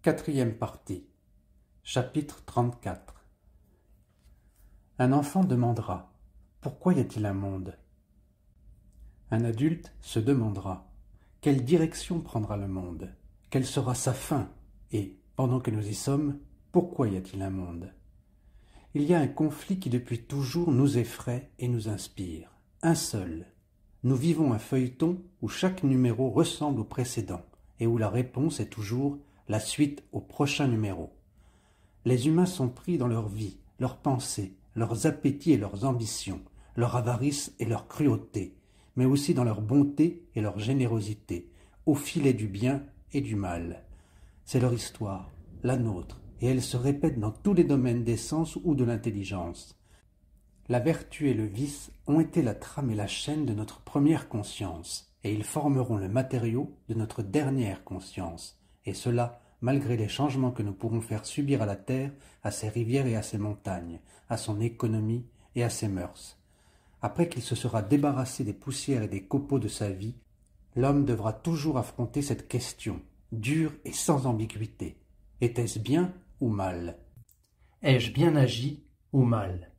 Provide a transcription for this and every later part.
Quatrième partie. Chapitre 34 Un enfant demandera Pourquoi y a-t-il un monde Un adulte se demandera Quelle direction prendra le monde Quelle sera sa fin Et, pendant que nous y sommes, pourquoi y a-t-il un monde Il y a un conflit qui depuis toujours nous effraie et nous inspire. Un seul. Nous vivons un feuilleton où chaque numéro ressemble au précédent et où la réponse est toujours la suite au prochain numéro. Les humains sont pris dans leur vie, leurs pensées, leurs appétits et leurs ambitions, leur avarice et leur cruauté, mais aussi dans leur bonté et leur générosité, au filet du bien et du mal. C'est leur histoire, la nôtre, et elle se répète dans tous les domaines des sens ou de l'intelligence. La vertu et le vice ont été la trame et la chaîne de notre première conscience, et ils formeront le matériau de notre dernière conscience, et cela malgré les changements que nous pourrons faire subir à la terre, à ses rivières et à ses montagnes, à son économie et à ses mœurs. Après qu'il se sera débarrassé des poussières et des copeaux de sa vie, l'homme devra toujours affronter cette question, dure et sans ambiguïté. Était-ce bien ou mal Ai-je bien agi ou mal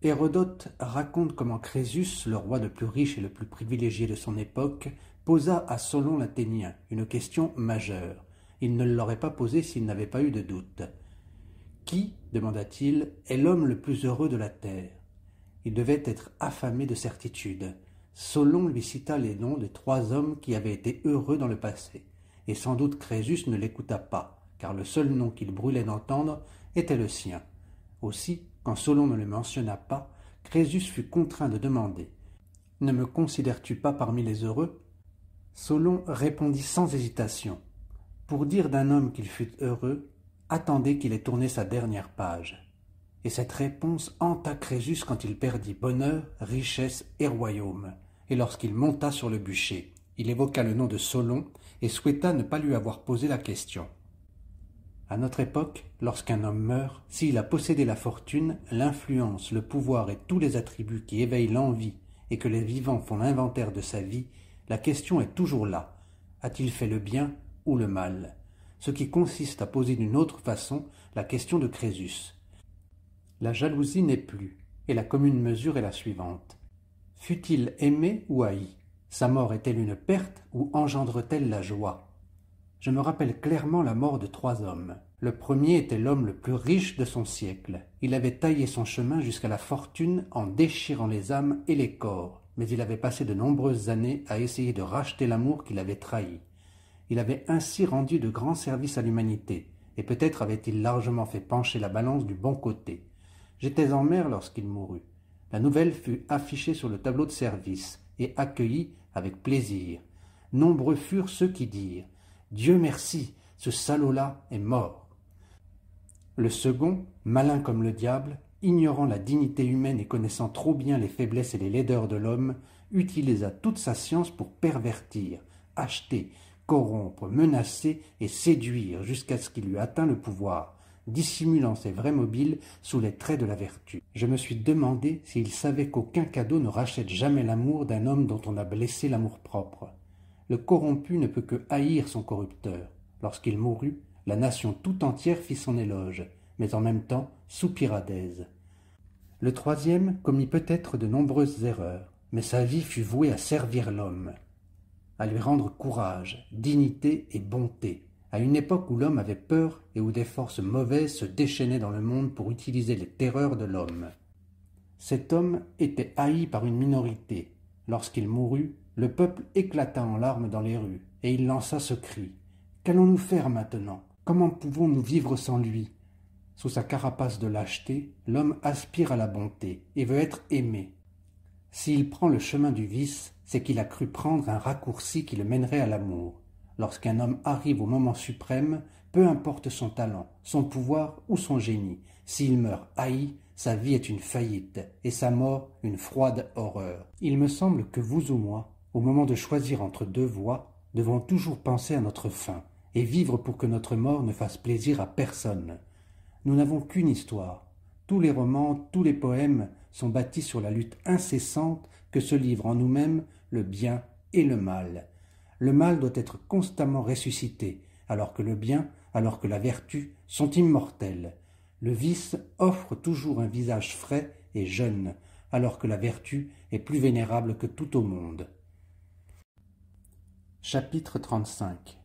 Hérodote raconte comment Crésus, le roi le plus riche et le plus privilégié de son époque, posa à Solon l'Athénien une question majeure il ne l'aurait pas posé s'il n'avait pas eu de doute. Qui, demanda-t-il, est l'homme le plus heureux de la terre Il devait être affamé de certitude. Solon lui cita les noms des trois hommes qui avaient été heureux dans le passé, et sans doute Crésus ne l'écouta pas, car le seul nom qu'il brûlait d'entendre était le sien. Aussi, quand Solon ne le mentionna pas, Crésus fut contraint de demander Ne me considères-tu pas parmi les heureux Solon répondit sans hésitation pour dire d'un homme qu'il fut heureux, attendez qu'il ait tourné sa dernière page. Et cette réponse hanta Crésus quand il perdit bonheur, richesse et royaume. Et lorsqu'il monta sur le bûcher, il évoqua le nom de Solon et souhaita ne pas lui avoir posé la question. À notre époque, lorsqu'un homme meurt, s'il a possédé la fortune, l'influence, le pouvoir et tous les attributs qui éveillent l'envie et que les vivants font l'inventaire de sa vie, la question est toujours là. A-t-il fait le bien ou le mal, ce qui consiste à poser d'une autre façon la question de Crésus. La jalousie n'est plus, et la commune mesure est la suivante. Fut-il aimé ou haï Sa mort est-elle une perte ou engendre-t-elle la joie Je me rappelle clairement la mort de trois hommes. Le premier était l'homme le plus riche de son siècle. Il avait taillé son chemin jusqu'à la fortune en déchirant les âmes et les corps, mais il avait passé de nombreuses années à essayer de racheter l'amour qu'il avait trahi. Il avait ainsi rendu de grands services à l'humanité, et peut-être avait-il largement fait pencher la balance du bon côté. J'étais en mer lorsqu'il mourut. La nouvelle fut affichée sur le tableau de service et accueillie avec plaisir. Nombreux furent ceux qui dirent Dieu merci, ce salaud-là est mort. Le second, malin comme le diable, ignorant la dignité humaine et connaissant trop bien les faiblesses et les laideurs de l'homme, utilisa toute sa science pour pervertir, acheter, corrompre, menacer et séduire jusqu'à ce qu'il eût atteint le pouvoir, dissimulant ses vrais mobiles sous les traits de la vertu. Je me suis demandé s'il savait qu'aucun cadeau ne rachète jamais l'amour d'un homme dont on a blessé l'amour-propre. Le corrompu ne peut que haïr son corrupteur. Lorsqu'il mourut, la nation tout entière fit son éloge, mais en même temps soupira d'aise. Le troisième commit peut-être de nombreuses erreurs, mais sa vie fut vouée à servir l'homme à lui rendre courage, dignité et bonté, à une époque où l'homme avait peur et où des forces mauvaises se déchaînaient dans le monde pour utiliser les terreurs de l'homme. Cet homme était haï par une minorité. Lorsqu'il mourut, le peuple éclata en larmes dans les rues, et il lança ce cri. Qu'allons-nous faire maintenant Comment pouvons-nous vivre sans lui Sous sa carapace de lâcheté, l'homme aspire à la bonté et veut être aimé. S'il prend le chemin du vice, c'est qu'il a cru prendre un raccourci qui le mènerait à l'amour. Lorsqu'un homme arrive au moment suprême, peu importe son talent, son pouvoir ou son génie, s'il meurt haï, sa vie est une faillite et sa mort une froide horreur. Il me semble que vous ou moi, au moment de choisir entre deux voies, devons toujours penser à notre fin et vivre pour que notre mort ne fasse plaisir à personne. Nous n'avons qu'une histoire. Tous les romans, tous les poèmes sont bâtis sur la lutte incessante que se livre en nous-mêmes le bien et le mal. Le mal doit être constamment ressuscité, alors que le bien, alors que la vertu sont immortels. Le vice offre toujours un visage frais et jeune, alors que la vertu est plus vénérable que tout au monde. Chapitre 35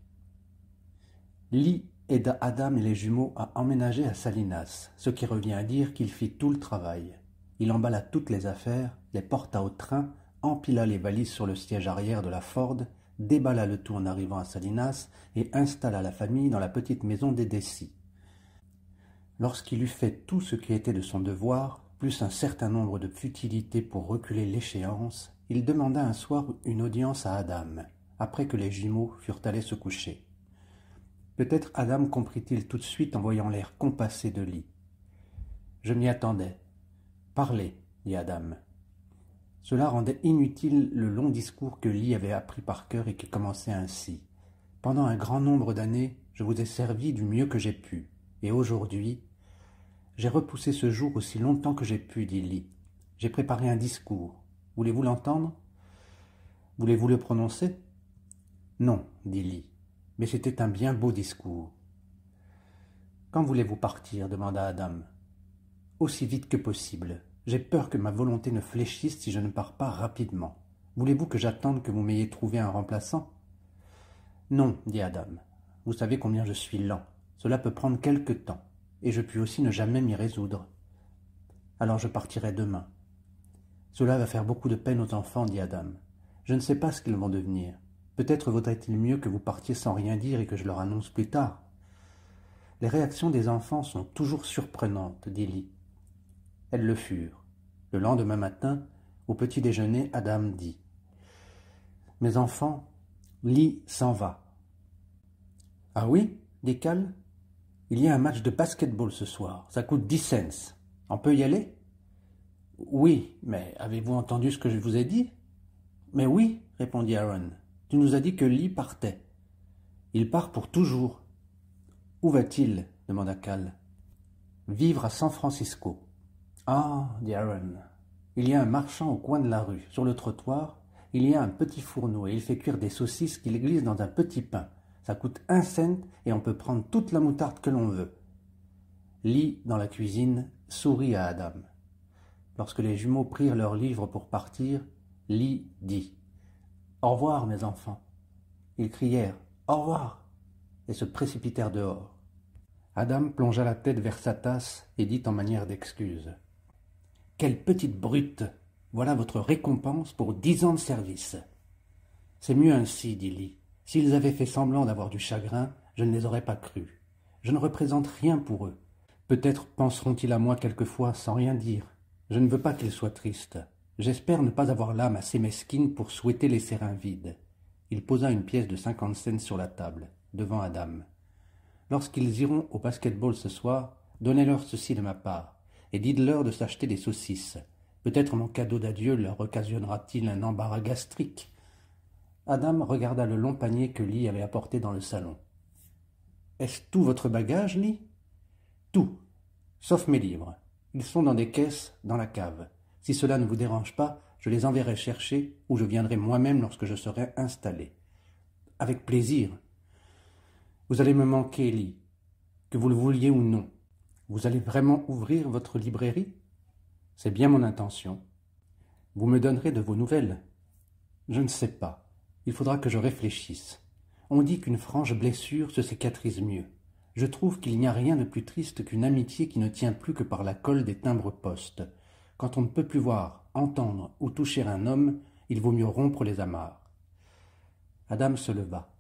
Li aida Adam et les jumeaux à emménager à Salinas, ce qui revient à dire qu'il fit tout le travail. Il emballa toutes les affaires, les porta au train empila les valises sur le siège arrière de la Ford, déballa le tout en arrivant à Salinas et installa la famille dans la petite maison des Dessis. Lorsqu'il eut fait tout ce qui était de son devoir, plus un certain nombre de futilités pour reculer l'échéance, il demanda un soir une audience à Adam, après que les jumeaux furent allés se coucher. Peut-être Adam comprit-il tout de suite en voyant l'air compassé de lit. Je m'y attendais. Parlez, dit Adam. Cela rendait inutile le long discours que Lee avait appris par cœur et qui commençait ainsi. Pendant un grand nombre d'années, je vous ai servi du mieux que j'ai pu, et aujourd'hui, j'ai repoussé ce jour aussi longtemps que j'ai pu, dit Lee. J'ai préparé un discours. Voulez-vous l'entendre Voulez-vous le prononcer Non, dit Lee, mais c'était un bien beau discours. Quand voulez-vous partir demanda Adam. Aussi vite que possible. J'ai peur que ma volonté ne fléchisse si je ne pars pas rapidement. Voulez-vous que j'attende que vous m'ayez trouvé un remplaçant Non, dit Adam. Vous savez combien je suis lent. Cela peut prendre quelque temps, et je puis aussi ne jamais m'y résoudre. Alors je partirai demain. Cela va faire beaucoup de peine aux enfants, dit Adam. Je ne sais pas ce qu'ils vont devenir. Peut-être vaudrait-il mieux que vous partiez sans rien dire et que je leur annonce plus tard. Les réactions des enfants sont toujours surprenantes, dit Lee. Elles le furent. Le lendemain matin, au petit déjeuner, Adam dit Mes enfants, Lee s'en va. Ah oui dit Cal. Il y a un match de basketball ce soir. Ça coûte 10 cents. On peut y aller Oui, mais avez-vous entendu ce que je vous ai dit Mais oui, répondit Aaron. Tu nous as dit que Lee partait. Il part pour toujours. Où va-t-il demanda Cal. Vivre à San Francisco. Ah, dit Aaron, il y a un marchand au coin de la rue. Sur le trottoir, il y a un petit fourneau et il fait cuire des saucisses qu'il glisse dans un petit pain. Ça coûte un cent et on peut prendre toute la moutarde que l'on veut. Lee, dans la cuisine, sourit à Adam. Lorsque les jumeaux prirent leurs livres pour partir, Lee dit Au revoir, mes enfants. Ils crièrent Au revoir et se précipitèrent dehors. Adam plongea la tête vers sa tasse et dit en manière d'excuse quelle petite brute Voilà votre récompense pour dix ans de service. C'est mieux ainsi, dit Lee. S'ils avaient fait semblant d'avoir du chagrin, je ne les aurais pas crus. Je ne représente rien pour eux. Peut-être penseront-ils à moi quelquefois sans rien dire. Je ne veux pas qu'ils soient tristes. J'espère ne pas avoir l'âme assez mesquine pour souhaiter laisser un vide. Il posa une pièce de cinquante cents sur la table, devant Adam. Lorsqu'ils iront au basketball ce soir, donnez-leur ceci de ma part et dites-leur de s'acheter des saucisses. Peut-être mon cadeau d'adieu leur occasionnera-t-il un embarras gastrique. Adam regarda le long panier que Lee avait apporté dans le salon. Est-ce tout votre bagage, Lee Tout, sauf mes livres. Ils sont dans des caisses, dans la cave. Si cela ne vous dérange pas, je les enverrai chercher ou je viendrai moi-même lorsque je serai installé. Avec plaisir. Vous allez me manquer, Lee, que vous le vouliez ou non. Vous allez vraiment ouvrir votre librairie C'est bien mon intention. Vous me donnerez de vos nouvelles Je ne sais pas. Il faudra que je réfléchisse. On dit qu'une franche blessure se cicatrise mieux. Je trouve qu'il n'y a rien de plus triste qu'une amitié qui ne tient plus que par la colle des timbres-postes. Quand on ne peut plus voir, entendre ou toucher un homme, il vaut mieux rompre les amarres. Adam se leva.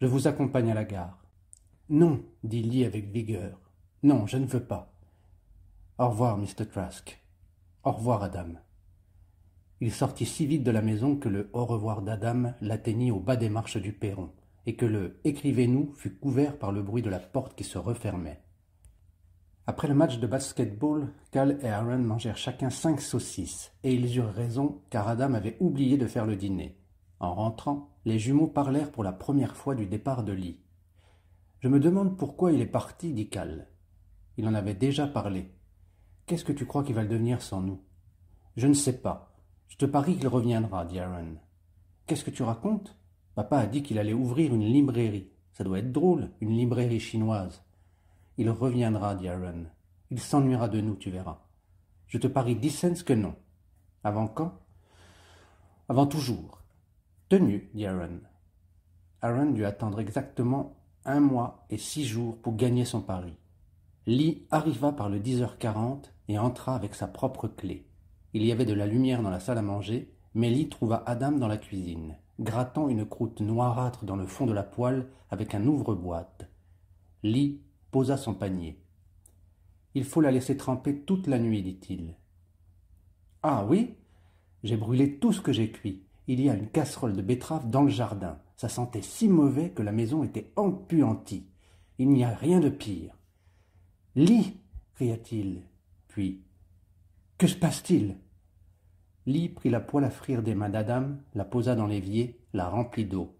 Je vous accompagne à la gare. Non, dit Lee avec vigueur. Non, je ne veux pas. Au revoir, Mr. Trask. Au revoir, Adam. Il sortit si vite de la maison que le au revoir d'Adam l'atteignit au bas des marches du perron, et que le écrivez-nous fut couvert par le bruit de la porte qui se refermait. Après le match de basketball, Cal et Aaron mangèrent chacun cinq saucisses, et ils eurent raison car Adam avait oublié de faire le dîner. En rentrant, les jumeaux parlèrent pour la première fois du départ de Lee. Je me demande pourquoi il est parti, dit Cal. Il en avait déjà parlé. Qu'est-ce que tu crois qu'il va le devenir sans nous Je ne sais pas. Je te parie qu'il reviendra, dit Aaron. Qu'est-ce que tu racontes Papa a dit qu'il allait ouvrir une librairie. Ça doit être drôle, une librairie chinoise. Il reviendra, dit Aaron. Il s'ennuiera de nous, tu verras. Je te parie dix cents que non. Avant quand Avant toujours. Tenu, dit Aaron. Aaron dut attendre exactement un mois et six jours pour gagner son pari. Lee arriva par le dix heures quarante et entra avec sa propre clef. Il y avait de la lumière dans la salle à manger, mais Lee trouva Adam dans la cuisine, grattant une croûte noirâtre dans le fond de la poêle avec un ouvre-boîte. Lee posa son panier. Il faut la laisser tremper toute la nuit, dit-il. Ah oui J'ai brûlé tout ce que j'ai cuit. Il y a une casserole de betterave dans le jardin. Ça sentait si mauvais que la maison était empuantie. Il n'y a rien de pire cria-t-il. Puis Que se passe-t-il Lee prit la poêle à frire des mains d'Adam, la posa dans l'évier, la remplit d'eau.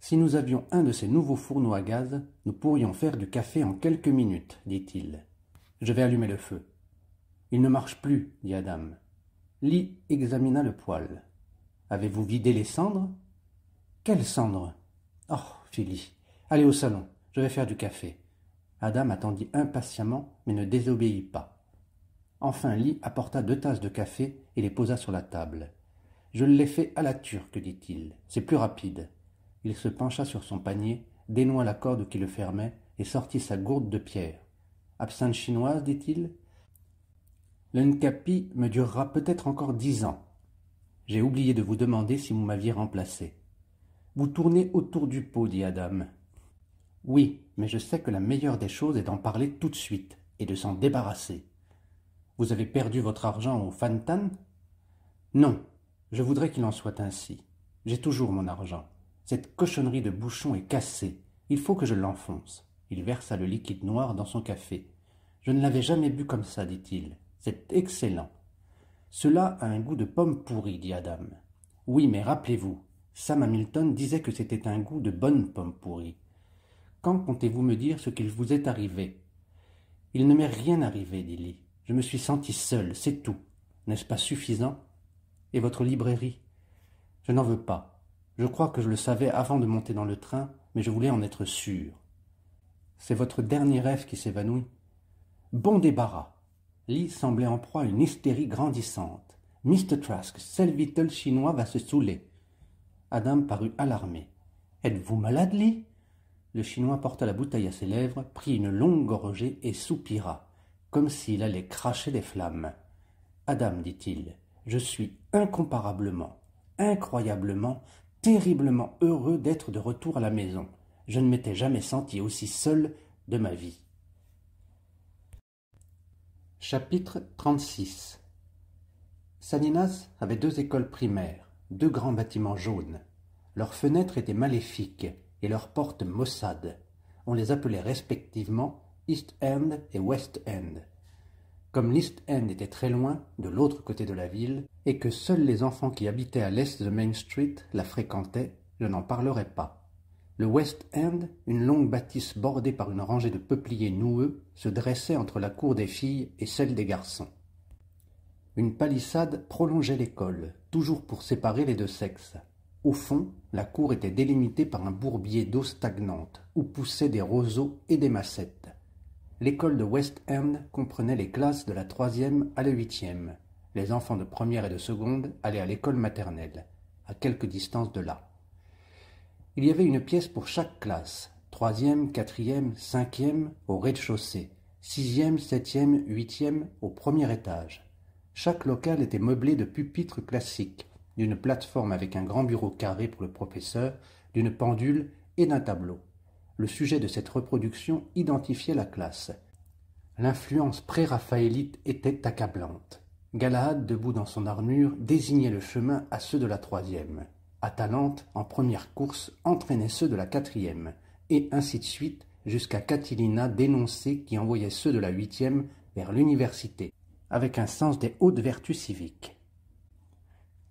Si nous avions un de ces nouveaux fourneaux à gaz, nous pourrions faire du café en quelques minutes, dit-il. Je vais allumer le feu. Il ne marche plus, dit Adam. Lee examina le poêle. Avez-vous vidé les cendres Quelles cendres Oh, fit Allez au salon, je vais faire du café. Adam attendit impatiemment, mais ne désobéit pas. Enfin Lee apporta deux tasses de café et les posa sur la table. Je l'ai fait à la turque, dit-il. C'est plus rapide. Il se pencha sur son panier, dénoua la corde qui le fermait et sortit sa gourde de pierre. Absinthe chinoise, dit-il. L'uncapi me durera peut-être encore dix ans. J'ai oublié de vous demander si vous m'aviez remplacé. Vous tournez autour du pot, dit Adam. Oui, mais je sais que la meilleure des choses est d'en parler tout de suite et de s'en débarrasser. Vous avez perdu votre argent au Fantan Non, je voudrais qu'il en soit ainsi. J'ai toujours mon argent. Cette cochonnerie de bouchon est cassée. Il faut que je l'enfonce. Il versa le liquide noir dans son café. Je ne l'avais jamais bu comme ça, dit-il. C'est excellent. Cela a un goût de pomme pourrie, dit Adam. Oui, mais rappelez-vous, Sam Hamilton disait que c'était un goût de bonne pomme pourrie. Quand comptez-vous me dire ce qu'il vous est arrivé Il ne m'est rien arrivé, dit Lee. Je me suis senti seul, c'est tout. N'est-ce pas suffisant Et votre librairie Je n'en veux pas. Je crois que je le savais avant de monter dans le train, mais je voulais en être sûr. C'est votre dernier rêve qui s'évanouit. Bon débarras. Lee semblait en proie à une hystérie grandissante. Mr. Trask, Selvitel chinois va se saouler. Adam parut alarmé. Êtes-vous malade, Lee le Chinois porta la bouteille à ses lèvres, prit une longue gorgée et soupira, comme s'il allait cracher des flammes. Adam, dit-il, je suis incomparablement, incroyablement, terriblement heureux d'être de retour à la maison. Je ne m'étais jamais senti aussi seul de ma vie. Chapitre 36 Saninas avait deux écoles primaires, deux grands bâtiments jaunes. Leurs fenêtres étaient maléfiques, et leurs portes Mossad. On les appelait respectivement East End et West End. Comme l'East End était très loin, de l'autre côté de la ville, et que seuls les enfants qui habitaient à l'est de Main Street la fréquentaient, je n'en parlerai pas. Le West End, une longue bâtisse bordée par une rangée de peupliers noueux, se dressait entre la cour des filles et celle des garçons. Une palissade prolongeait l'école, toujours pour séparer les deux sexes. Au fond, la cour était délimitée par un bourbier d'eau stagnante, où poussaient des roseaux et des massettes. L'école de West End comprenait les classes de la troisième à la huitième. Les enfants de première et de seconde allaient à l'école maternelle, à quelque distance de là. Il y avait une pièce pour chaque classe, troisième, quatrième, cinquième, au rez-de-chaussée, sixième, septième, huitième, au premier étage. Chaque local était meublé de pupitres classiques, d'une plateforme avec un grand bureau carré pour le professeur, d'une pendule et d'un tableau. Le sujet de cette reproduction identifiait la classe. L'influence pré-raphaélite était accablante. Galahad, debout dans son armure, désignait le chemin à ceux de la troisième. Atalante, en première course, entraînait ceux de la quatrième, et ainsi de suite jusqu'à Catilina dénoncée qui envoyait ceux de la huitième vers l'université, avec un sens des hautes vertus civiques.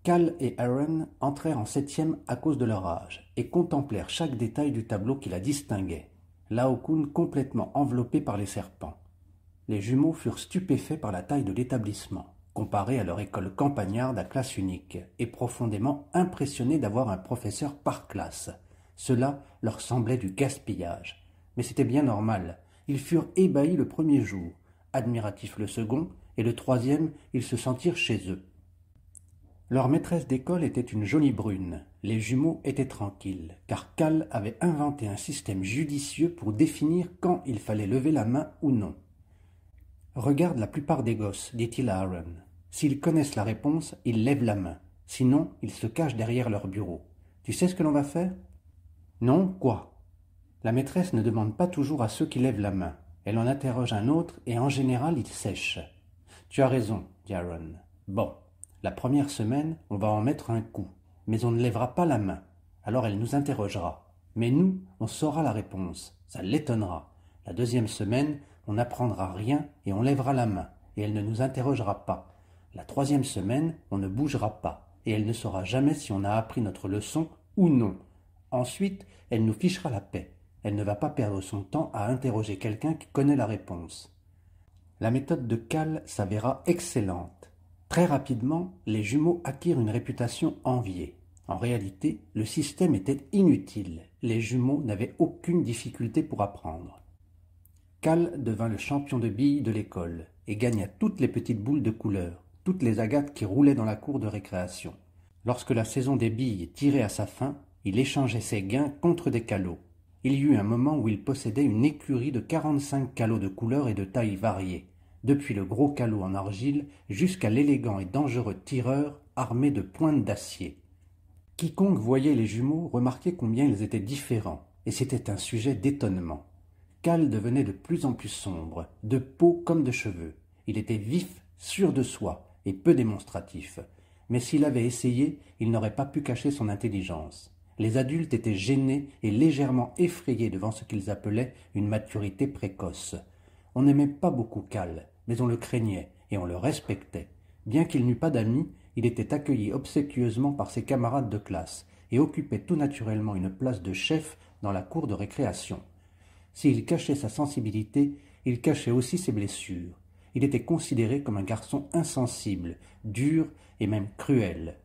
Cal et Aaron entrèrent en septième à cause de leur âge, et contemplèrent chaque détail du tableau qui la distinguait, Laocoon complètement enveloppé par les serpents. Les jumeaux furent stupéfaits par la taille de l'établissement, comparé à leur école campagnarde à classe unique, et profondément impressionnés d'avoir un professeur par classe. Cela leur semblait du gaspillage. Mais c'était bien normal. Ils furent ébahis le premier jour, admiratifs le second, et le troisième, ils se sentirent chez eux. Leur maîtresse d'école était une jolie brune. Les jumeaux étaient tranquilles, car Cal avait inventé un système judicieux pour définir quand il fallait lever la main ou non. Regarde la plupart des gosses, dit-il à Aaron. S'ils connaissent la réponse, ils lèvent la main. Sinon, ils se cachent derrière leur bureau. Tu sais ce que l'on va faire Non, quoi La maîtresse ne demande pas toujours à ceux qui lèvent la main. Elle en interroge un autre et en général, ils sèchent. »« Tu as raison, dit Aaron. Bon, la première semaine, on va en mettre un coup, mais on ne lèvera pas la main. Alors elle nous interrogera. Mais nous, on saura la réponse. Ça l'étonnera. La deuxième semaine, on n'apprendra rien et on lèvera la main, et elle ne nous interrogera pas. La troisième semaine, on ne bougera pas, et elle ne saura jamais si on a appris notre leçon ou non. Ensuite, elle nous fichera la paix. Elle ne va pas perdre son temps à interroger quelqu'un qui connaît la réponse. La méthode de Cal s'avéra excellente. Très rapidement, les jumeaux acquirent une réputation enviée. En réalité, le système était inutile. Les jumeaux n'avaient aucune difficulté pour apprendre. Cal devint le champion de billes de l'école et gagna toutes les petites boules de couleur, toutes les agates qui roulaient dans la cour de récréation. Lorsque la saison des billes tirait à sa fin, il échangeait ses gains contre des calots. Il y eut un moment où il possédait une écurie de quarante-cinq calots de couleur et de tailles variées depuis le gros calot en argile jusqu'à l'élégant et dangereux tireur armé de pointes d'acier. Quiconque voyait les jumeaux remarquait combien ils étaient différents, et c'était un sujet d'étonnement. Cal devenait de plus en plus sombre, de peau comme de cheveux. Il était vif, sûr de soi, et peu démonstratif. Mais s'il avait essayé, il n'aurait pas pu cacher son intelligence. Les adultes étaient gênés et légèrement effrayés devant ce qu'ils appelaient une maturité précoce. On n'aimait pas beaucoup Cal, mais on le craignait et on le respectait. Bien qu'il n'eût pas d'amis, il était accueilli obséquieusement par ses camarades de classe et occupait tout naturellement une place de chef dans la cour de récréation. S'il cachait sa sensibilité, il cachait aussi ses blessures. Il était considéré comme un garçon insensible, dur et même cruel.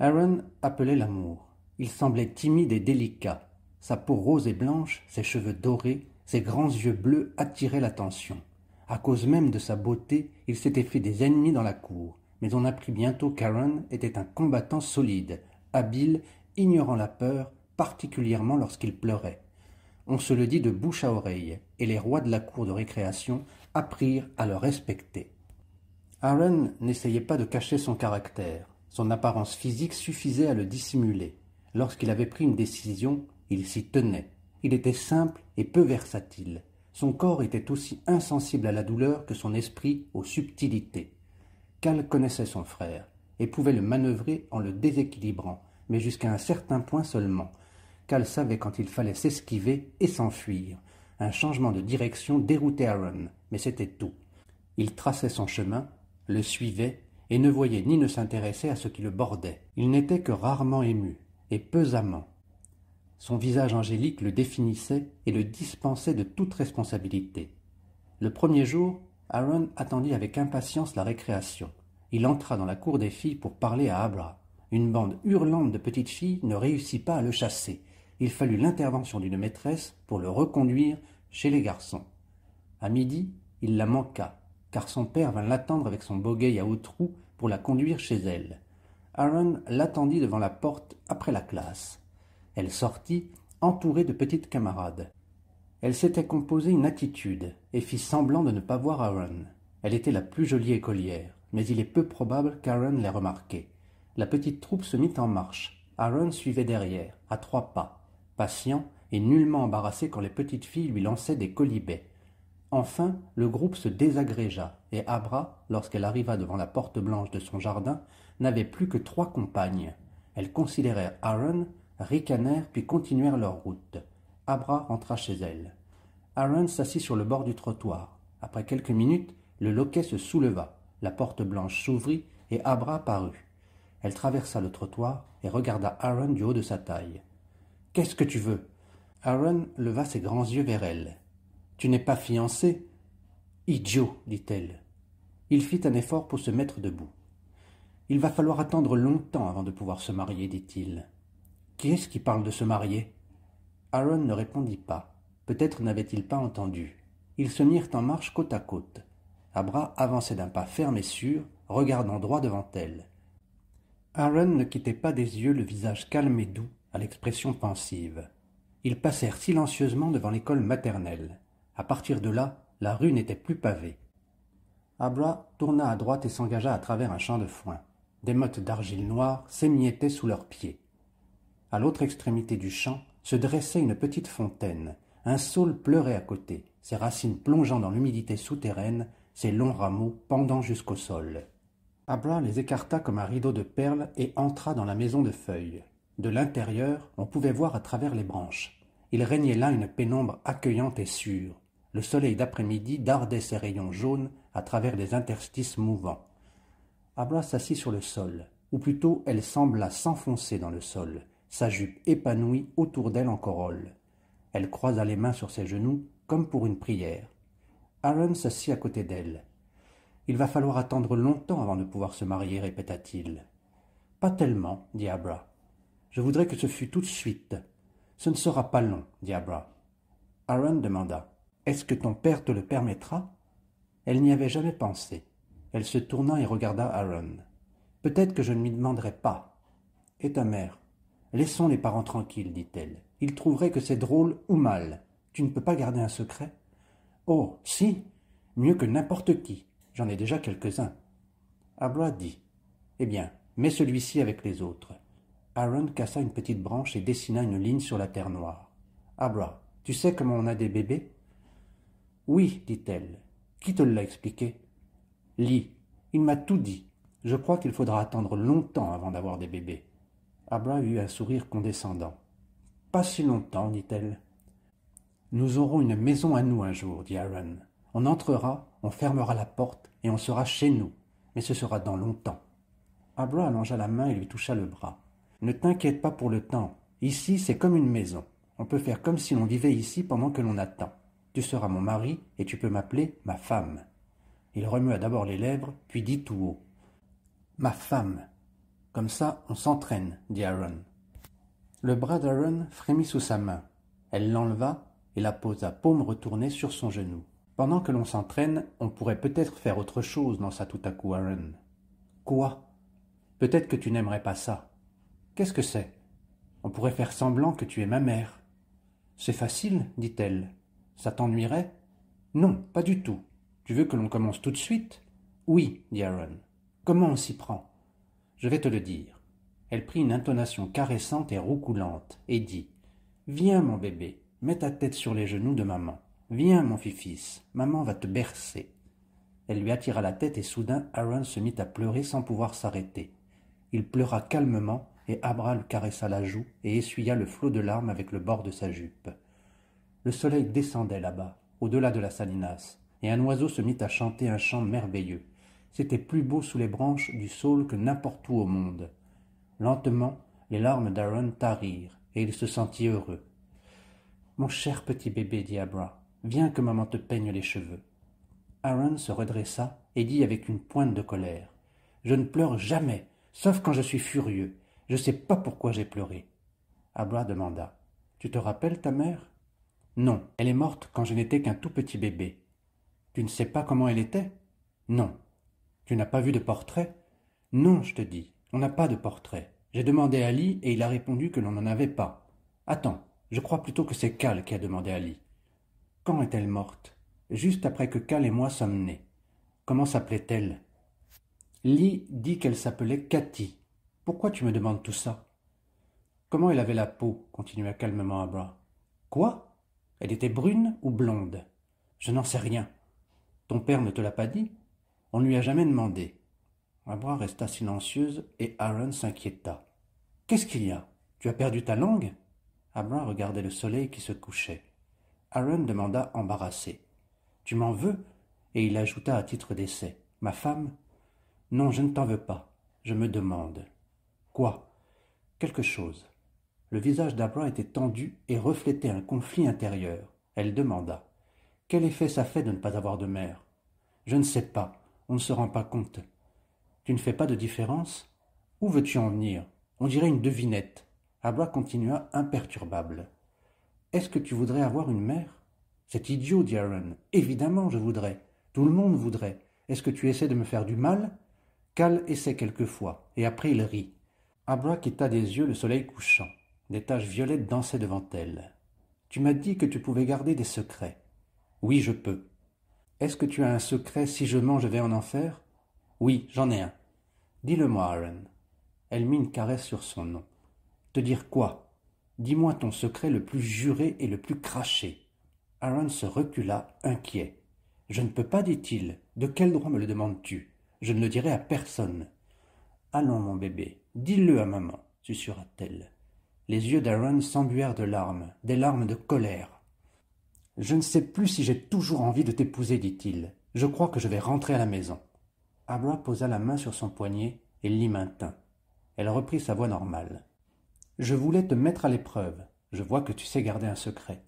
Aaron appelait l'amour. Il semblait timide et délicat. Sa peau rose et blanche, ses cheveux dorés, ses grands yeux bleus attiraient l'attention. À cause même de sa beauté, il s'était fait des ennemis dans la cour, mais on apprit bientôt qu'Aaron était un combattant solide, habile, ignorant la peur, particulièrement lorsqu'il pleurait. On se le dit de bouche à oreille, et les rois de la cour de récréation apprirent à le respecter. Aaron n'essayait pas de cacher son caractère. Son apparence physique suffisait à le dissimuler. Lorsqu'il avait pris une décision, il s'y tenait. Il était simple et peu versatile. Son corps était aussi insensible à la douleur que son esprit aux subtilités. Cal connaissait son frère et pouvait le manœuvrer en le déséquilibrant, mais jusqu'à un certain point seulement. Cal savait quand il fallait s'esquiver et s'enfuir. Un changement de direction déroutait Aaron, mais c'était tout. Il traçait son chemin, le suivait, et ne voyait ni ne s'intéressait à ce qui le bordait. Il n'était que rarement ému, et pesamment, son visage angélique le définissait et le dispensait de toute responsabilité. Le premier jour, Aaron attendit avec impatience la récréation. Il entra dans la cour des filles pour parler à Abra. Une bande hurlante de petites filles ne réussit pas à le chasser. Il fallut l'intervention d'une maîtresse pour le reconduire chez les garçons. À midi, il la manqua, car son père vint l'attendre avec son bogueil à haut trou pour la conduire chez elle. Aaron l'attendit devant la porte après la classe. Elle sortit, entourée de petites camarades. Elle s'était composée une attitude et fit semblant de ne pas voir Aaron. Elle était la plus jolie écolière, mais il est peu probable qu'Aaron l'ait remarquée. La petite troupe se mit en marche. Aaron suivait derrière, à trois pas, patient et nullement embarrassé quand les petites filles lui lançaient des colibets. Enfin, le groupe se désagrégea, et Abra, lorsqu'elle arriva devant la porte blanche de son jardin, n'avait plus que trois compagnes. Elle considérèrent. Aaron ricanèrent puis continuèrent leur route. Abra entra chez elle. Aaron s'assit sur le bord du trottoir. Après quelques minutes, le loquet se souleva. La porte blanche s'ouvrit et Abra parut. Elle traversa le trottoir et regarda Aaron du haut de sa taille. Qu'est-ce que tu veux Aaron leva ses grands yeux vers elle. Tu n'es pas fiancé Idiot, dit-elle. Il fit un effort pour se mettre debout. Il va falloir attendre longtemps avant de pouvoir se marier, dit-il. Qui est-ce qui parle de se marier Aaron ne répondit pas. Peut-être n'avait-il pas entendu. Ils se mirent en marche côte à côte. Abra avançait d'un pas ferme et sûr, regardant droit devant elle. Aaron ne quittait pas des yeux le visage calme et doux, à l'expression pensive. Ils passèrent silencieusement devant l'école maternelle. À partir de là, la rue n'était plus pavée. Abra tourna à droite et s'engagea à travers un champ de foin. Des mottes d'argile noire s'émiettaient sous leurs pieds. À l'autre extrémité du champ se dressait une petite fontaine. Un saule pleurait à côté, ses racines plongeant dans l'humidité souterraine, ses longs rameaux pendant jusqu'au sol. Abra les écarta comme un rideau de perles et entra dans la maison de feuilles. De l'intérieur, on pouvait voir à travers les branches. Il régnait là une pénombre accueillante et sûre. Le soleil d'après-midi dardait ses rayons jaunes à travers les interstices mouvants. Abra s'assit sur le sol, ou plutôt elle sembla s'enfoncer dans le sol, sa jupe épanouie autour d'elle en corolle. Elle croisa les mains sur ses genoux comme pour une prière. Aaron s'assit à côté d'elle. Il va falloir attendre longtemps avant de pouvoir se marier, répéta-t-il. Pas tellement, dit Abra. Je voudrais que ce fût tout de suite. Ce ne sera pas long, dit Abra. Aaron demanda. Est-ce que ton père te le permettra Elle n'y avait jamais pensé. Elle se tourna et regarda Aaron. Peut-être que je ne m'y demanderai pas. Et ta mère Laissons les parents tranquilles, dit-elle. Ils trouveraient que c'est drôle ou mal. Tu ne peux pas garder un secret Oh, si Mieux que n'importe qui. J'en ai déjà quelques-uns. Abra dit Eh bien, mets celui-ci avec les autres. Aaron cassa une petite branche et dessina une ligne sur la terre noire. Abra, tu sais comment on a des bébés Oui, dit-elle. Qui te l'a expliqué Lee. Il m'a tout dit. Je crois qu'il faudra attendre longtemps avant d'avoir des bébés. Abra eut un sourire condescendant. Pas si longtemps, dit-elle. Nous aurons une maison à nous un jour, dit Aaron. On entrera, on fermera la porte et on sera chez nous, mais ce sera dans longtemps. Abra allongea la main et lui toucha le bras. Ne t'inquiète pas pour le temps. Ici, c'est comme une maison. On peut faire comme si l'on vivait ici pendant que l'on attend. Tu seras mon mari et tu peux m'appeler ma femme. Il remua d'abord les lèvres, puis dit tout haut. Ma femme. Comme ça on s'entraîne, dit Aaron. Le bras d'Aaron frémit sous sa main. Elle l'enleva et la posa paume retournée sur son genou. Pendant que l'on s'entraîne, on pourrait peut-être faire autre chose, sa tout à coup Aaron. Quoi Peut-être que tu n'aimerais pas ça. Qu'est-ce que c'est On pourrait faire semblant que tu es ma mère. C'est facile, dit-elle. Ça t'ennuierait Non, pas du tout. Tu veux que l'on commence tout de suite Oui, dit Aaron. Comment on s'y prend je vais te le dire. Elle prit une intonation caressante et roucoulante, et dit. Viens, mon bébé, mets ta tête sur les genoux de maman. Viens, mon fils, maman va te bercer. Elle lui attira la tête et soudain Aaron se mit à pleurer sans pouvoir s'arrêter. Il pleura calmement et Abra caressa la joue et essuya le flot de larmes avec le bord de sa jupe. Le soleil descendait là-bas, au-delà de la Salinas, et un oiseau se mit à chanter un chant merveilleux. C'était plus beau sous les branches du saule que n'importe où au monde. Lentement, les larmes d'Aaron tarirent, et il se sentit heureux. Mon cher petit bébé, dit Abra, viens que maman te peigne les cheveux. Aaron se redressa et dit avec une pointe de colère. Je ne pleure jamais, sauf quand je suis furieux. Je ne sais pas pourquoi j'ai pleuré. Abra demanda. Tu te rappelles ta mère? Non, elle est morte quand je n'étais qu'un tout petit bébé. Tu ne sais pas comment elle était? Non, tu n'as pas vu de portrait Non, je te dis, on n'a pas de portrait. J'ai demandé à Ali et il a répondu que l'on n'en avait pas. Attends, je crois plutôt que c'est Cal qui a demandé à Lee. Quand est-elle morte Juste après que Cal et moi sommes nés. Comment s'appelait-elle Lee dit qu'elle s'appelait Cathy. Pourquoi tu me demandes tout ça Comment elle avait la peau continua calmement Abra. Quoi Elle était brune ou blonde Je n'en sais rien. Ton père ne te l'a pas dit on ne lui a jamais demandé. Abra resta silencieuse et Aaron s'inquiéta. Qu'est-ce qu'il y a Tu as perdu ta langue Abra regardait le soleil qui se couchait. Aaron demanda embarrassé. Tu m'en veux Et il ajouta à titre d'essai. Ma femme Non, je ne t'en veux pas. Je me demande. Quoi Quelque chose. Le visage d'Abra était tendu et reflétait un conflit intérieur. Elle demanda. Quel effet ça fait de ne pas avoir de mère Je ne sais pas on ne se rend pas compte. Tu ne fais pas de différence Où veux-tu en venir On dirait une devinette. Abba continua imperturbable. Est-ce que tu voudrais avoir une mère C'est idiot, dit Évidemment, je voudrais. Tout le monde voudrait. Est-ce que tu essaies de me faire du mal Cal essaie quelquefois, et après il rit. Abra quitta des yeux le soleil couchant. Des taches violettes dansaient devant elle. Tu m'as dit que tu pouvais garder des secrets. Oui, je peux. Est-ce que tu as un secret si je mens, je vais en enfer Oui, j'en ai un. Dis-le-moi, Aaron. Elle mit une caresse sur son nom. Te dire quoi Dis-moi ton secret le plus juré et le plus craché. Aaron se recula, inquiet. Je ne peux pas, dit-il. De quel droit me le demandes-tu Je ne le dirai à personne. Allons, mon bébé, dis-le à maman, susura t elle Les yeux d'Aaron s'embuèrent de larmes, des larmes de colère. Je ne sais plus si j'ai toujours envie de t'épouser, dit-il. Je crois que je vais rentrer à la maison. Abra posa la main sur son poignet et l'y maintint. Elle reprit sa voix normale. Je voulais te mettre à l'épreuve. Je vois que tu sais garder un secret.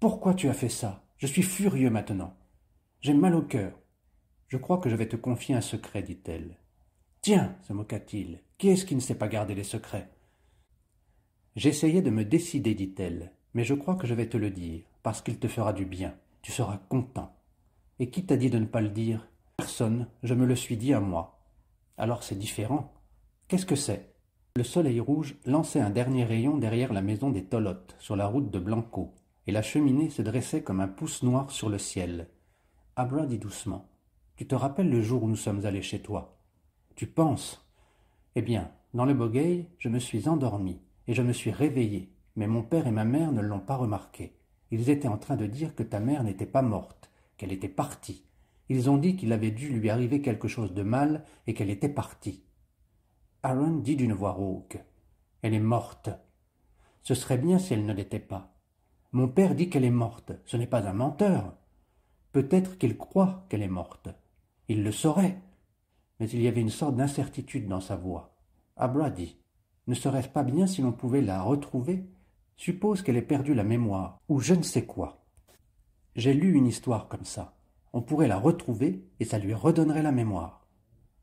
Pourquoi tu as fait ça Je suis furieux maintenant. J'ai mal au cœur. Je crois que je vais te confier un secret, dit-elle. Tiens, se moqua-t-il, qui est-ce qui ne sait pas garder les secrets J'essayais de me décider, dit-elle, mais je crois que je vais te le dire parce qu'il te fera du bien, tu seras content. Et qui t'a dit de ne pas le dire Personne, je me le suis dit à moi. Alors c'est différent. Qu'est-ce que c'est Le soleil rouge lançait un dernier rayon derrière la maison des Tolottes, sur la route de Blanco, et la cheminée se dressait comme un pouce noir sur le ciel. Abra dit doucement Tu te rappelles le jour où nous sommes allés chez toi Tu penses Eh bien, dans le Bogueil, je me suis endormi, et je me suis réveillé, mais mon père et ma mère ne l'ont pas remarqué. Ils étaient en train de dire que ta mère n'était pas morte, qu'elle était partie. Ils ont dit qu'il avait dû lui arriver quelque chose de mal et qu'elle était partie. Aaron dit d'une voix rauque. Elle est morte. Ce serait bien si elle ne l'était pas. Mon père dit qu'elle est morte. Ce n'est pas un menteur. Peut-être qu'il croit qu'elle est morte. Il le saurait. Mais il y avait une sorte d'incertitude dans sa voix. Abra dit Ne serait-ce pas bien si l'on pouvait la retrouver Suppose qu'elle ait perdu la mémoire, ou je ne sais quoi. J'ai lu une histoire comme ça. On pourrait la retrouver et ça lui redonnerait la mémoire.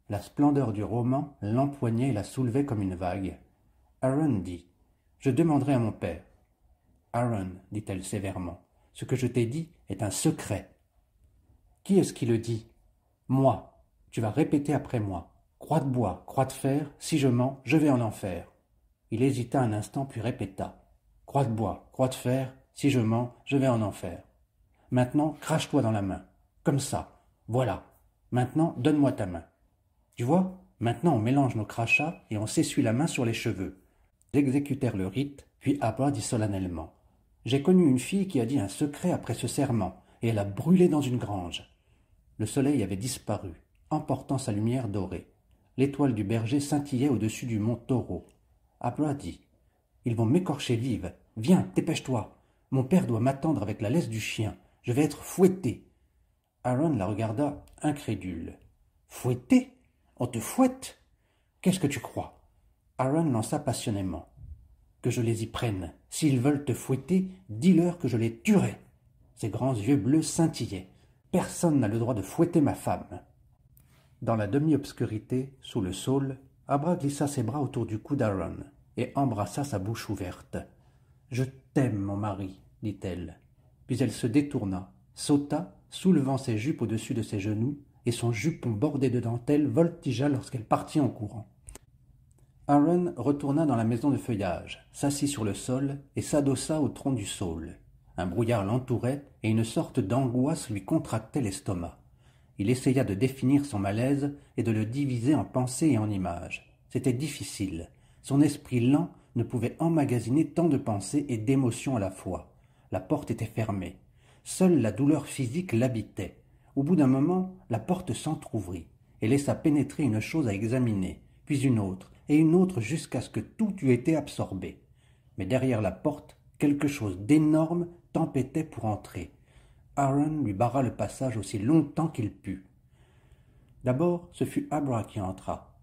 La splendeur du roman l'empoignait et la soulevait comme une vague. Aaron dit Je demanderai à mon père. Aaron, dit-elle sévèrement, ce que je t'ai dit est un secret. Qui est-ce qui le dit Moi. Tu vas répéter après moi. Croix de bois, croix de fer, si je mens, je vais en enfer. Il hésita un instant puis répéta. Croix de bois, croix de fer, si je mens, je vais en enfer. Maintenant, crache-toi dans la main. Comme ça. Voilà. Maintenant, donne-moi ta main. Tu vois Maintenant, on mélange nos crachats et on s'essuie la main sur les cheveux. Ils exécutèrent le rite, puis Abba dit solennellement J'ai connu une fille qui a dit un secret après ce serment, et elle a brûlé dans une grange. Le soleil avait disparu, emportant sa lumière dorée. L'étoile du berger scintillait au-dessus du mont Taureau. Abba dit ils vont m'écorcher vive. Viens, dépêche-toi. Mon père doit m'attendre avec la laisse du chien. Je vais être fouetté. Aaron la regarda incrédule. Fouetté On te fouette Qu'est-ce que tu crois Aaron lança passionnément. Que je les y prenne. S'ils veulent te fouetter, dis-leur que je les tuerai. Ses grands yeux bleus scintillaient. Personne n'a le droit de fouetter ma femme. Dans la demi-obscurité, sous le saule, Abra glissa ses bras autour du cou d'Aaron et embrassa sa bouche ouverte. Je t'aime, mon mari, dit-elle. Puis elle se détourna, sauta, soulevant ses jupes au-dessus de ses genoux, et son jupon bordé de dentelles voltigea lorsqu'elle partit en courant. Aaron retourna dans la maison de feuillage, s'assit sur le sol et s'adossa au tronc du saule. Un brouillard l'entourait et une sorte d'angoisse lui contractait l'estomac. Il essaya de définir son malaise et de le diviser en pensées et en images. C'était difficile, son esprit lent ne pouvait emmagasiner tant de pensées et d'émotions à la fois. La porte était fermée. Seule la douleur physique l'habitait. Au bout d'un moment, la porte s'entr'ouvrit et laissa pénétrer une chose à examiner, puis une autre, et une autre jusqu'à ce que tout eût été absorbé. Mais derrière la porte, quelque chose d'énorme tempêtait pour entrer. Aaron lui barra le passage aussi longtemps qu'il put. D'abord, ce fut Abra qui entra,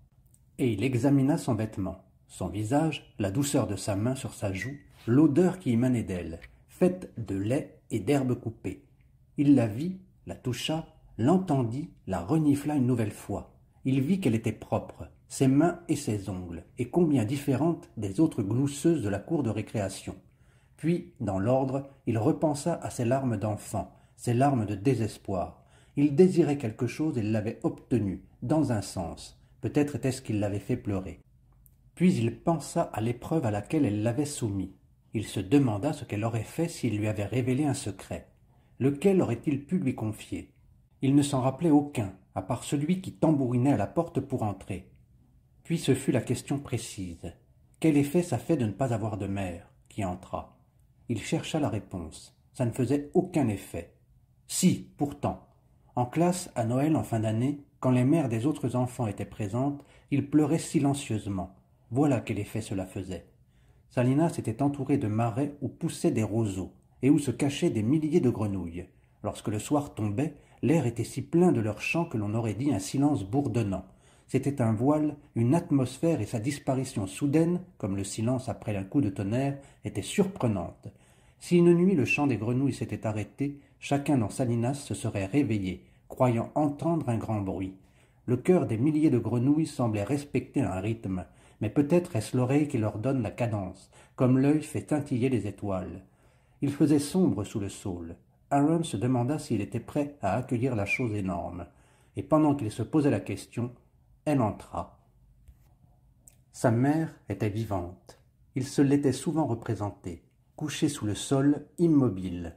et il examina son vêtement. Son visage, la douceur de sa main sur sa joue, l'odeur qui émanait d'elle, faite de lait et d'herbe coupée. Il la vit, la toucha, l'entendit, la renifla une nouvelle fois. Il vit qu'elle était propre, ses mains et ses ongles, et combien différente des autres glousseuses de la cour de récréation. Puis, dans l'ordre, il repensa à ses larmes d'enfant, ses larmes de désespoir. Il désirait quelque chose et l'avait obtenu, dans un sens. Peut-être était-ce qu'il l'avait fait pleurer. Puis il pensa à l'épreuve à laquelle elle l'avait soumis. Il se demanda ce qu'elle aurait fait s'il lui avait révélé un secret. Lequel aurait-il pu lui confier Il ne s'en rappelait aucun, à part celui qui tambourinait à la porte pour entrer. Puis ce fut la question précise. Quel effet ça fait de ne pas avoir de mère qui entra Il chercha la réponse. Ça ne faisait aucun effet. Si, pourtant. En classe, à Noël, en fin d'année, quand les mères des autres enfants étaient présentes, il pleurait silencieusement, voilà quel effet cela faisait. Salinas était entouré de marais où poussaient des roseaux et où se cachaient des milliers de grenouilles. Lorsque le soir tombait, l'air était si plein de leurs chants que l'on aurait dit un silence bourdonnant. C'était un voile, une atmosphère et sa disparition soudaine, comme le silence après un coup de tonnerre, était surprenante. Si une nuit le chant des grenouilles s'était arrêté, chacun dans Salinas se serait réveillé, croyant entendre un grand bruit. Le cœur des milliers de grenouilles semblait respecter un rythme, mais peut-être est-ce l'oreille qui leur donne la cadence, comme l'œil fait tintiller les étoiles. Il faisait sombre sous le saule. Aaron se demanda s'il était prêt à accueillir la chose énorme, et pendant qu'il se posait la question, elle entra. Sa mère était vivante. Il se l'était souvent représentée, couchée sous le sol, immobile,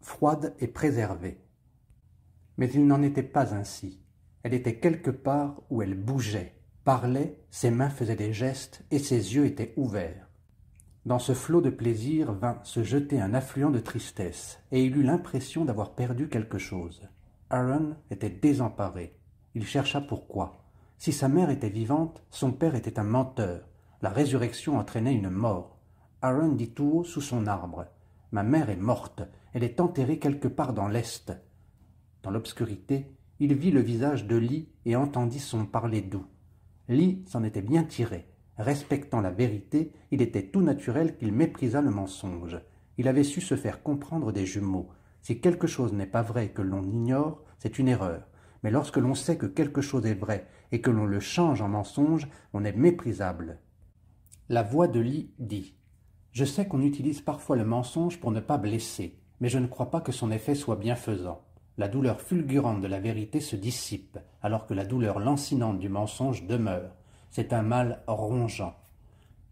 froide et préservée. Mais il n'en était pas ainsi. Elle était quelque part où elle bougeait, parlait, ses mains faisaient des gestes, et ses yeux étaient ouverts. Dans ce flot de plaisir vint se jeter un affluent de tristesse, et il eut l'impression d'avoir perdu quelque chose. Aaron était désemparé. Il chercha pourquoi. Si sa mère était vivante, son père était un menteur. La résurrection entraînait une mort. Aaron dit tout haut sous son arbre. Ma mère est morte, elle est enterrée quelque part dans l'Est. Dans l'obscurité, il vit le visage de Lee et entendit son parler doux. Li s'en était bien tiré. Respectant la vérité, il était tout naturel qu'il méprisât le mensonge. Il avait su se faire comprendre des jumeaux. Si quelque chose n'est pas vrai que l'on ignore, c'est une erreur. Mais lorsque l'on sait que quelque chose est vrai et que l'on le change en mensonge, on est méprisable. La voix de Lee dit Je sais qu'on utilise parfois le mensonge pour ne pas blesser, mais je ne crois pas que son effet soit bienfaisant la douleur fulgurante de la vérité se dissipe, alors que la douleur lancinante du mensonge demeure. C'est un mal rongeant.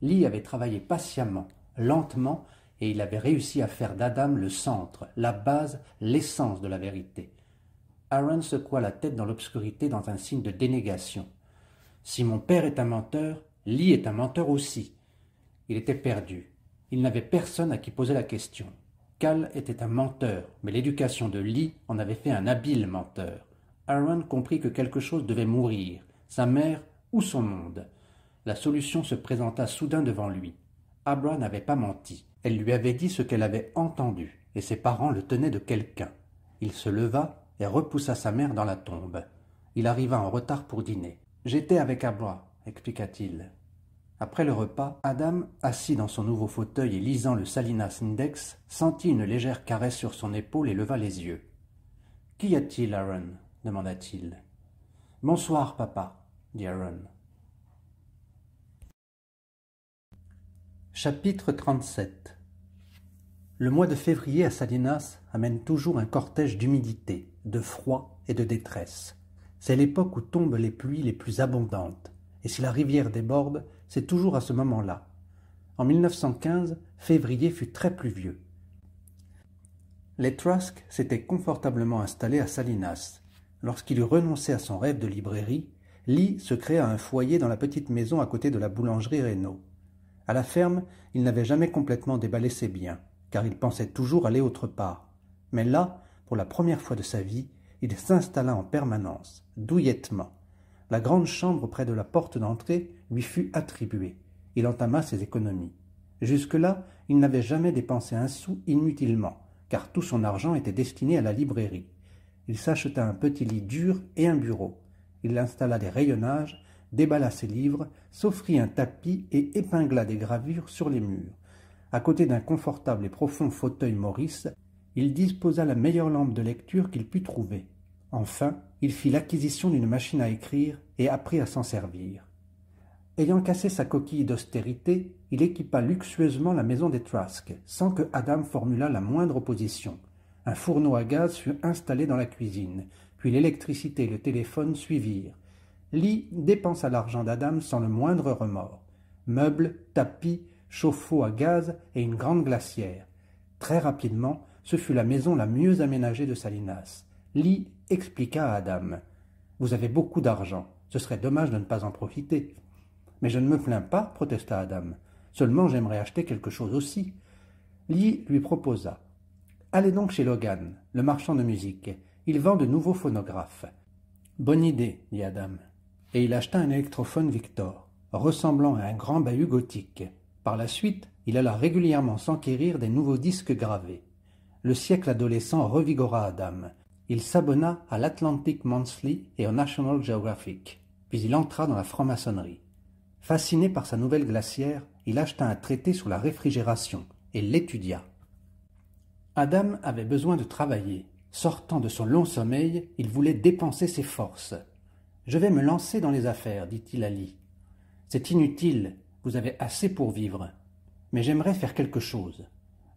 Lee avait travaillé patiemment, lentement, et il avait réussi à faire d'Adam le centre, la base, l'essence de la vérité. Aaron secoua la tête dans l'obscurité dans un signe de dénégation. Si mon père est un menteur, Lee est un menteur aussi. Il était perdu. Il n'avait personne à qui poser la question. Cal était un menteur, mais l'éducation de Lee en avait fait un habile menteur. Aaron comprit que quelque chose devait mourir, sa mère ou son monde. La solution se présenta soudain devant lui. Abra n'avait pas menti. Elle lui avait dit ce qu'elle avait entendu, et ses parents le tenaient de quelqu'un. Il se leva et repoussa sa mère dans la tombe. Il arriva en retard pour dîner. J'étais avec Abra, expliqua-t-il. Après le repas, Adam, assis dans son nouveau fauteuil et lisant le Salinas Index, sentit une légère caresse sur son épaule et leva les yeux. Qu'y a-t-il, Aaron demanda-t-il. Bonsoir, papa, dit Aaron. Chapitre 37 Le mois de février à Salinas amène toujours un cortège d'humidité, de froid et de détresse. C'est l'époque où tombent les pluies les plus abondantes, et si la rivière déborde, c'est toujours à ce moment-là. En 1915, février fut très pluvieux. Les s'était s'étaient confortablement installés à Salinas. Lorsqu'il eut renoncé à son rêve de librairie, Lee se créa un foyer dans la petite maison à côté de la boulangerie Reynaud. À la ferme, il n'avait jamais complètement déballé ses biens, car il pensait toujours aller autre part. Mais là, pour la première fois de sa vie, il s'installa en permanence, douillettement, la grande chambre près de la porte d'entrée lui fut attribuée. Il entama ses économies. Jusque-là, il n'avait jamais dépensé un sou inutilement, car tout son argent était destiné à la librairie. Il s'acheta un petit lit dur et un bureau. Il installa des rayonnages, déballa ses livres, s'offrit un tapis et épingla des gravures sur les murs. À côté d'un confortable et profond fauteuil Maurice, il disposa la meilleure lampe de lecture qu'il put trouver. Enfin, il fit l'acquisition d'une machine à écrire et apprit à s'en servir. Ayant cassé sa coquille d'austérité, il équipa luxueusement la maison des Trask, sans que Adam formulât la moindre opposition. Un fourneau à gaz fut installé dans la cuisine, puis l'électricité et le téléphone suivirent. Lee dépensa l'argent d'Adam sans le moindre remords. Meubles, tapis, chauffe-eau à gaz et une grande glacière. Très rapidement, ce fut la maison la mieux aménagée de Salinas. Lee expliqua à Adam. Vous avez beaucoup d'argent, ce serait dommage de ne pas en profiter. Mais je ne me plains pas, protesta Adam. Seulement j'aimerais acheter quelque chose aussi. Lee lui proposa. Allez donc chez Logan, le marchand de musique. Il vend de nouveaux phonographes. Bonne idée, dit Adam. Et il acheta un électrophone Victor, ressemblant à un grand bahut gothique. Par la suite, il alla régulièrement s'enquérir des nouveaux disques gravés. Le siècle adolescent revigora Adam. Il s'abonna à l'Atlantic Monthly et au National Geographic, puis il entra dans la franc-maçonnerie. Fasciné par sa nouvelle glacière, il acheta un traité sur la réfrigération et l'étudia. Adam avait besoin de travailler. Sortant de son long sommeil, il voulait dépenser ses forces. Je vais me lancer dans les affaires, dit-il à Lee. C'est inutile, vous avez assez pour vivre. Mais j'aimerais faire quelque chose.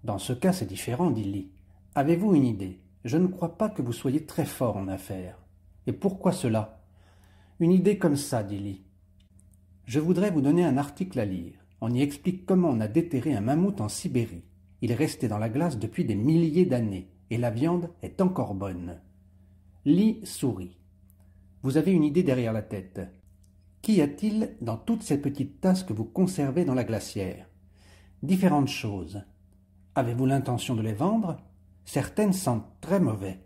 Dans ce cas, c'est différent, dit Lee. Avez-vous une idée je ne crois pas que vous soyez très fort en affaires. Et pourquoi cela Une idée comme ça, dit Lee. Je voudrais vous donner un article à lire. On y explique comment on a déterré un mammouth en Sibérie. Il est resté dans la glace depuis des milliers d'années, et la viande est encore bonne. Lee sourit. Vous avez une idée derrière la tête. Qu'y a-t-il dans toutes ces petites tasses que vous conservez dans la glacière Différentes choses. Avez-vous l'intention de les vendre Certaines sentent très mauvais.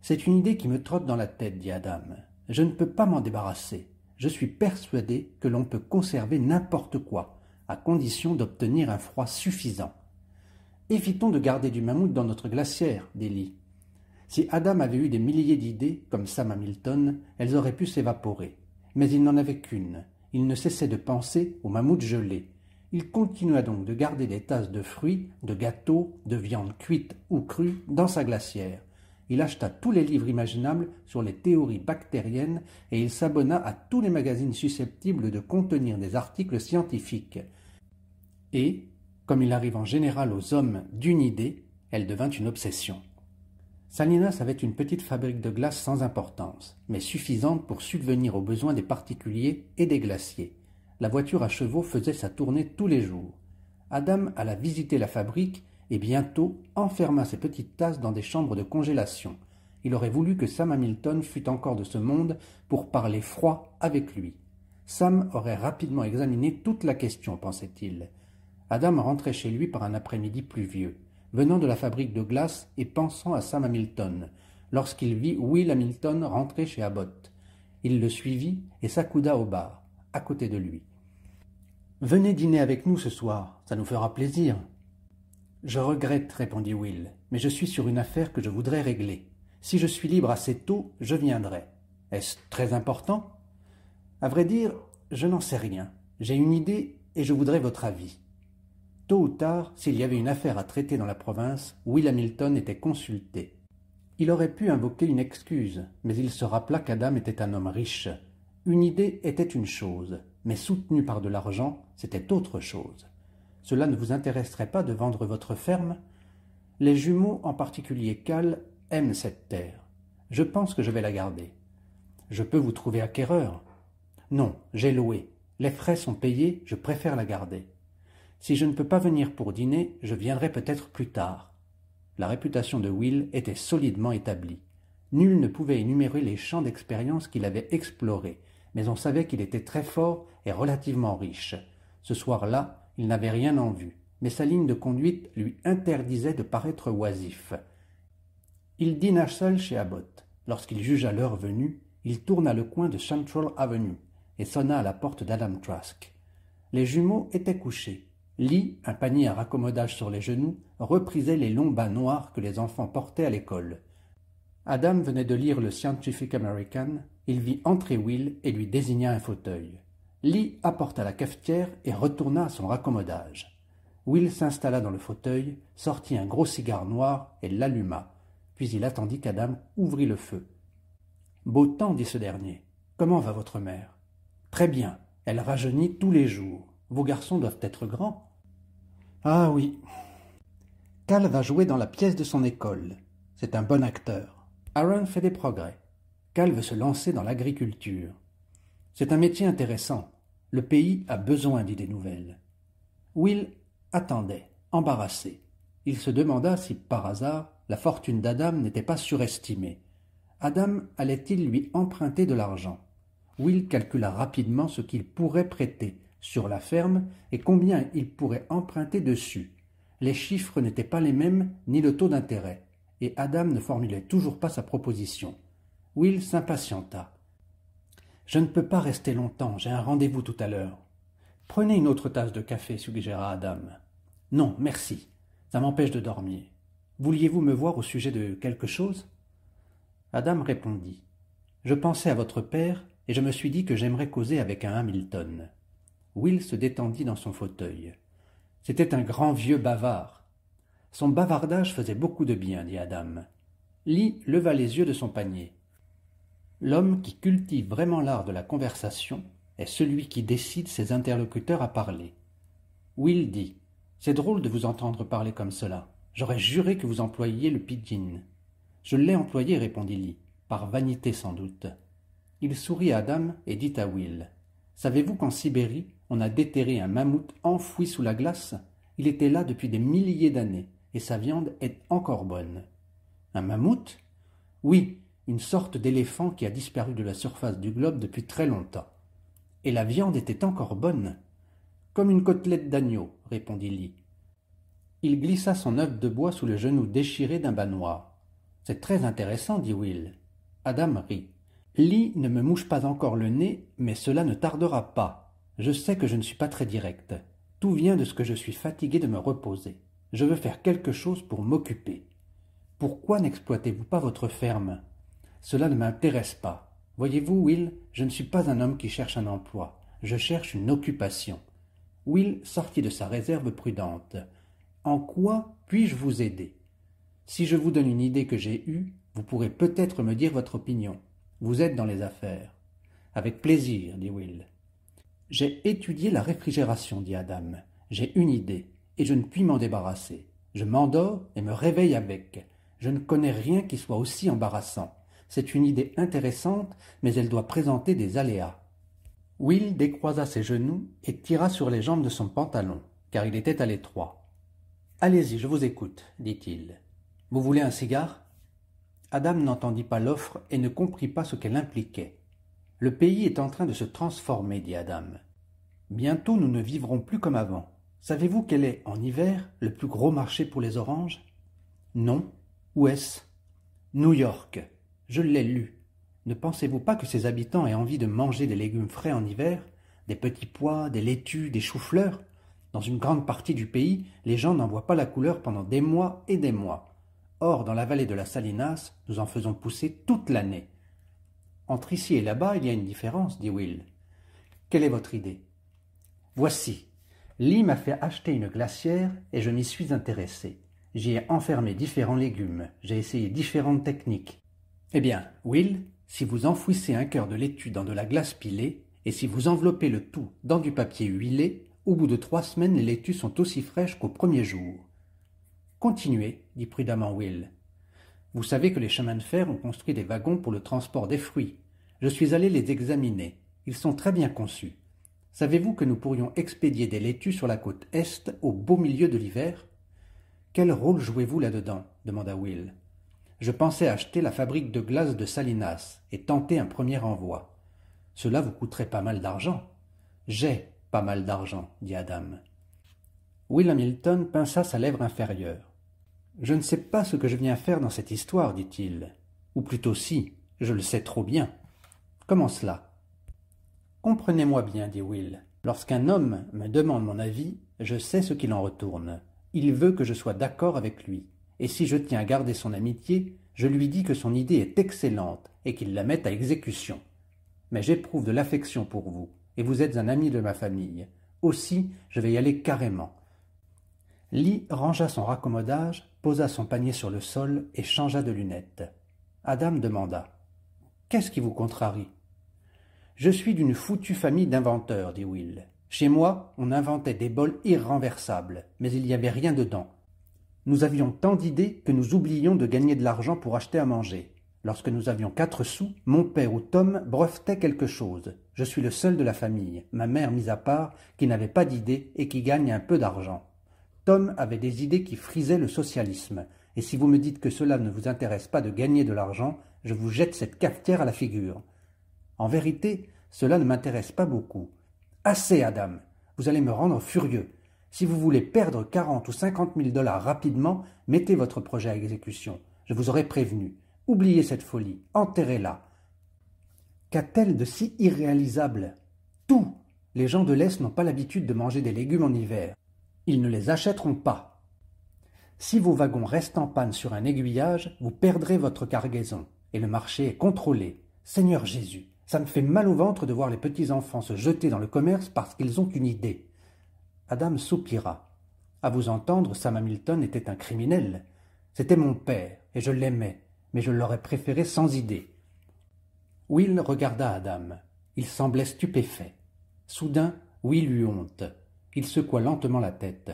C'est une idée qui me trotte dans la tête, dit Adam. Je ne peux pas m'en débarrasser. Je suis persuadé que l'on peut conserver n'importe quoi, à condition d'obtenir un froid suffisant. Évitons de garder du mammouth dans notre glacière, Lee. Si Adam avait eu des milliers d'idées, comme Sam Hamilton, elles auraient pu s'évaporer. Mais il n'en avait qu'une. Il ne cessait de penser au mammouth gelé, il continua donc de garder des tasses de fruits, de gâteaux, de viande cuite ou crue dans sa glacière. Il acheta tous les livres imaginables sur les théories bactériennes et il s'abonna à tous les magazines susceptibles de contenir des articles scientifiques. Et, comme il arrive en général aux hommes d'une idée, elle devint une obsession. Salinas avait une petite fabrique de glace sans importance, mais suffisante pour subvenir aux besoins des particuliers et des glaciers la voiture à chevaux faisait sa tournée tous les jours. Adam alla visiter la fabrique et bientôt enferma ses petites tasses dans des chambres de congélation. Il aurait voulu que Sam Hamilton fût encore de ce monde pour parler froid avec lui. Sam aurait rapidement examiné toute la question, pensait-il. Adam rentrait chez lui par un après-midi pluvieux, venant de la fabrique de glace et pensant à Sam Hamilton, lorsqu'il vit Will Hamilton rentrer chez Abbott. Il le suivit et s'accouda au bar à côté de lui. Venez dîner avec nous ce soir, ça nous fera plaisir. Je regrette, répondit Will, mais je suis sur une affaire que je voudrais régler. Si je suis libre assez tôt, je viendrai. Est-ce très important À vrai dire, je n'en sais rien. J'ai une idée et je voudrais votre avis. Tôt ou tard, s'il y avait une affaire à traiter dans la province, Will Hamilton était consulté. Il aurait pu invoquer une excuse, mais il se rappela qu'Adam était un homme riche, une idée était une chose, mais soutenue par de l'argent, c'était autre chose. Cela ne vous intéresserait pas de vendre votre ferme Les jumeaux, en particulier Cal, aiment cette terre. Je pense que je vais la garder. Je peux vous trouver acquéreur. Non, j'ai loué. Les frais sont payés, je préfère la garder. Si je ne peux pas venir pour dîner, je viendrai peut-être plus tard. La réputation de Will était solidement établie. Nul ne pouvait énumérer les champs d'expérience qu'il avait explorés, mais on savait qu'il était très fort et relativement riche. Ce soir-là, il n'avait rien en vue, mais sa ligne de conduite lui interdisait de paraître oisif. Il dîna seul chez Abbott. Lorsqu'il jugea l'heure venue, il tourna le coin de Central Avenue et sonna à la porte d'Adam Trask. Les jumeaux étaient couchés. Lee, un panier à raccommodage sur les genoux, reprisait les longs bas noirs que les enfants portaient à l'école. Adam venait de lire le Scientific American il vit entrer Will et lui désigna un fauteuil. Lee apporta la cafetière et retourna à son raccommodage. Will s'installa dans le fauteuil, sortit un gros cigare noir et l'alluma, puis il attendit qu'Adam ouvrit le feu. Beau temps, dit ce dernier. Comment va votre mère Très bien, elle rajeunit tous les jours. Vos garçons doivent être grands. Ah oui. Cal va jouer dans la pièce de son école. C'est un bon acteur. Aaron fait des progrès. Calve veut se lancer dans l'agriculture. C'est un métier intéressant. Le pays a besoin d'idées nouvelles. Will attendait, embarrassé. Il se demanda si, par hasard, la fortune d'Adam n'était pas surestimée. Adam allait-il lui emprunter de l'argent Will calcula rapidement ce qu'il pourrait prêter sur la ferme et combien il pourrait emprunter dessus. Les chiffres n'étaient pas les mêmes ni le taux d'intérêt, et Adam ne formulait toujours pas sa proposition. Will s'impatienta. Je ne peux pas rester longtemps, j'ai un rendez-vous tout à l'heure. Prenez une autre tasse de café, suggéra Adam. Non, merci. Ça m'empêche de dormir. Vouliez-vous me voir au sujet de quelque chose Adam répondit. Je pensais à votre père et je me suis dit que j'aimerais causer avec un Hamilton. Will se détendit dans son fauteuil. C'était un grand vieux bavard. Son bavardage faisait beaucoup de bien, dit Adam. Lee leva les yeux de son panier. L'homme qui cultive vraiment l'art de la conversation est celui qui décide ses interlocuteurs à parler. Will dit C'est drôle de vous entendre parler comme cela. J'aurais juré que vous employiez le pidgin. Je l'ai employé, répondit Lee, par vanité sans doute. Il sourit à Adam et dit à Will Savez-vous qu'en Sibérie, on a déterré un mammouth enfoui sous la glace Il était là depuis des milliers d'années et sa viande est encore bonne. Un mammouth Oui, une sorte d'éléphant qui a disparu de la surface du globe depuis très longtemps. Et la viande était encore bonne. Comme une côtelette d'agneau, répondit Lee. Il glissa son œuf de bois sous le genou déchiré d'un bas C'est très intéressant, dit Will. Adam rit. Lee ne me mouche pas encore le nez, mais cela ne tardera pas. Je sais que je ne suis pas très direct. Tout vient de ce que je suis fatigué de me reposer. Je veux faire quelque chose pour m'occuper. Pourquoi n'exploitez-vous pas votre ferme cela ne m'intéresse pas. Voyez-vous, Will, je ne suis pas un homme qui cherche un emploi. Je cherche une occupation. Will sortit de sa réserve prudente. En quoi puis-je vous aider Si je vous donne une idée que j'ai eue, vous pourrez peut-être me dire votre opinion. Vous êtes dans les affaires. Avec plaisir, dit Will. J'ai étudié la réfrigération, dit Adam. J'ai une idée, et je ne puis m'en débarrasser. Je m'endors et me réveille avec. Je ne connais rien qui soit aussi embarrassant. C'est une idée intéressante, mais elle doit présenter des aléas. Will décroisa ses genoux et tira sur les jambes de son pantalon, car il était à l'étroit. Allez-y, je vous écoute, dit-il. Vous voulez un cigare Adam n'entendit pas l'offre et ne comprit pas ce qu'elle impliquait. Le pays est en train de se transformer, dit Adam. Bientôt nous ne vivrons plus comme avant. Savez-vous quel est, en hiver, le plus gros marché pour les oranges Non. Où est-ce New York. Je l'ai lu. Ne pensez-vous pas que ces habitants aient envie de manger des légumes frais en hiver, des petits pois, des laitues, des choux-fleurs Dans une grande partie du pays, les gens n'en voient pas la couleur pendant des mois et des mois. Or, dans la vallée de la Salinas, nous en faisons pousser toute l'année. Entre ici et là-bas, il y a une différence, dit Will. Quelle est votre idée Voici. Lee m'a fait acheter une glacière et je m'y suis intéressé. J'y ai enfermé différents légumes, j'ai essayé différentes techniques. Eh bien, Will, si vous enfouissez un cœur de laitue dans de la glace pilée, et si vous enveloppez le tout dans du papier huilé, au bout de trois semaines les laitues sont aussi fraîches qu'au premier jour. Continuez, dit prudemment Will. Vous savez que les chemins de fer ont construit des wagons pour le transport des fruits. Je suis allé les examiner. Ils sont très bien conçus. Savez-vous que nous pourrions expédier des laitues sur la côte est au beau milieu de l'hiver Quel rôle jouez-vous là-dedans demanda Will je pensais acheter la fabrique de glace de Salinas et tenter un premier envoi. Cela vous coûterait pas mal d'argent. J'ai pas mal d'argent, dit Adam. Will Hamilton pinça sa lèvre inférieure. Je ne sais pas ce que je viens faire dans cette histoire, dit-il. Ou plutôt si, je le sais trop bien. Comment cela Comprenez-moi bien, dit Will. Lorsqu'un homme me demande mon avis, je sais ce qu'il en retourne. Il veut que je sois d'accord avec lui et si je tiens à garder son amitié, je lui dis que son idée est excellente et qu'il la mette à exécution. Mais j'éprouve de l'affection pour vous, et vous êtes un ami de ma famille. Aussi, je vais y aller carrément. Lee rangea son raccommodage, posa son panier sur le sol et changea de lunettes. Adam demanda Qu'est-ce qui vous contrarie Je suis d'une foutue famille d'inventeurs, dit Will. Chez moi, on inventait des bols irrenversables, mais il n'y avait rien dedans nous avions tant d'idées que nous oublions de gagner de l'argent pour acheter à manger. Lorsque nous avions quatre sous, mon père ou Tom brevetaient quelque chose. Je suis le seul de la famille, ma mère mise à part, qui n'avait pas d'idées et qui gagne un peu d'argent. Tom avait des idées qui frisaient le socialisme, et si vous me dites que cela ne vous intéresse pas de gagner de l'argent, je vous jette cette cafetière à la figure. En vérité, cela ne m'intéresse pas beaucoup. Assez, Adam. Vous allez me rendre furieux. Si vous voulez perdre quarante ou cinquante mille dollars rapidement, mettez votre projet à exécution. Je vous aurais prévenu. Oubliez cette folie, enterrez-la. Qu'a-t-elle de si irréalisable Tout Les gens de l'Est n'ont pas l'habitude de manger des légumes en hiver. Ils ne les achèteront pas. Si vos wagons restent en panne sur un aiguillage, vous perdrez votre cargaison, et le marché est contrôlé. Seigneur Jésus, ça me fait mal au ventre de voir les petits enfants se jeter dans le commerce parce qu'ils ont une idée. Adam soupira. À vous entendre, Sam Hamilton était un criminel. C'était mon père, et je l'aimais, mais je l'aurais préféré sans idée. Will regarda Adam. Il semblait stupéfait. Soudain, Will eut honte. Il secoua lentement la tête.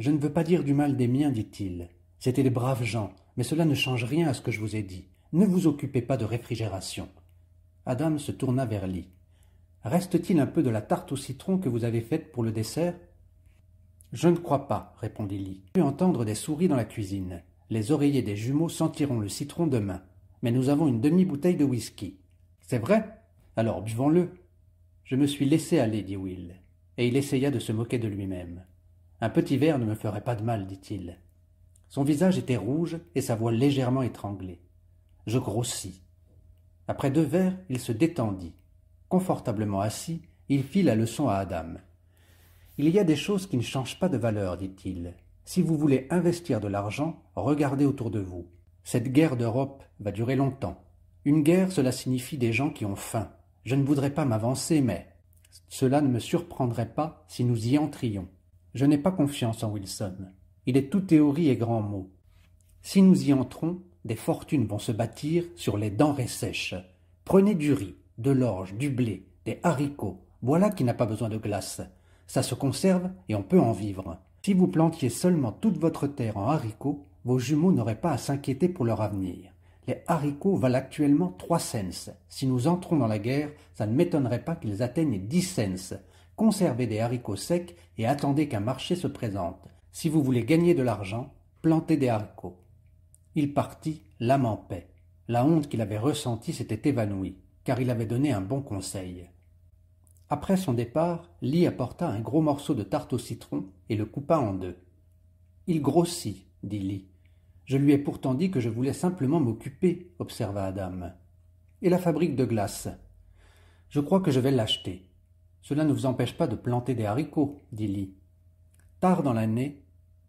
Je ne veux pas dire du mal des miens, dit-il. C'étaient des braves gens, mais cela ne change rien à ce que je vous ai dit. Ne vous occupez pas de réfrigération. Adam se tourna vers Lee. Reste-t-il un peu de la tarte au citron que vous avez faite pour le dessert je ne crois pas, répondit Lee. J'ai entendre des souris dans la cuisine. Les oreillers des jumeaux sentiront le citron demain. Mais nous avons une demi-bouteille de whisky. C'est vrai Alors buvons-le. Je me suis laissé aller, dit Will. Et il essaya de se moquer de lui-même. Un petit verre ne me ferait pas de mal, dit-il. Son visage était rouge et sa voix légèrement étranglée. Je grossis. Après deux verres, il se détendit. Confortablement assis, il fit la leçon à Adam. Il y a des choses qui ne changent pas de valeur, dit-il. Si vous voulez investir de l'argent, regardez autour de vous. Cette guerre d'Europe va durer longtemps. Une guerre, cela signifie des gens qui ont faim. Je ne voudrais pas m'avancer, mais cela ne me surprendrait pas si nous y entrions. Je n'ai pas confiance en Wilson. Il est tout théorie et grands mots. Si nous y entrons, des fortunes vont se bâtir sur les denrées sèches. Prenez du riz, de l'orge, du blé, des haricots. Voilà qui n'a pas besoin de glace. Ça se conserve et on peut en vivre. Si vous plantiez seulement toute votre terre en haricots, vos jumeaux n'auraient pas à s'inquiéter pour leur avenir. Les haricots valent actuellement trois cents. Si nous entrons dans la guerre, ça ne m'étonnerait pas qu'ils atteignent dix cents. Conservez des haricots secs et attendez qu'un marché se présente. Si vous voulez gagner de l'argent, plantez des haricots. Il partit, l'âme en paix. La honte qu'il avait ressentie s'était évanouie, car il avait donné un bon conseil. Après son départ, Lee apporta un gros morceau de tarte au citron et le coupa en deux. Il grossit, dit Lee. Je lui ai pourtant dit que je voulais simplement m'occuper, observa Adam. Et la fabrique de glace. Je crois que je vais l'acheter. Cela ne vous empêche pas de planter des haricots, dit Lee. Tard dans l'année,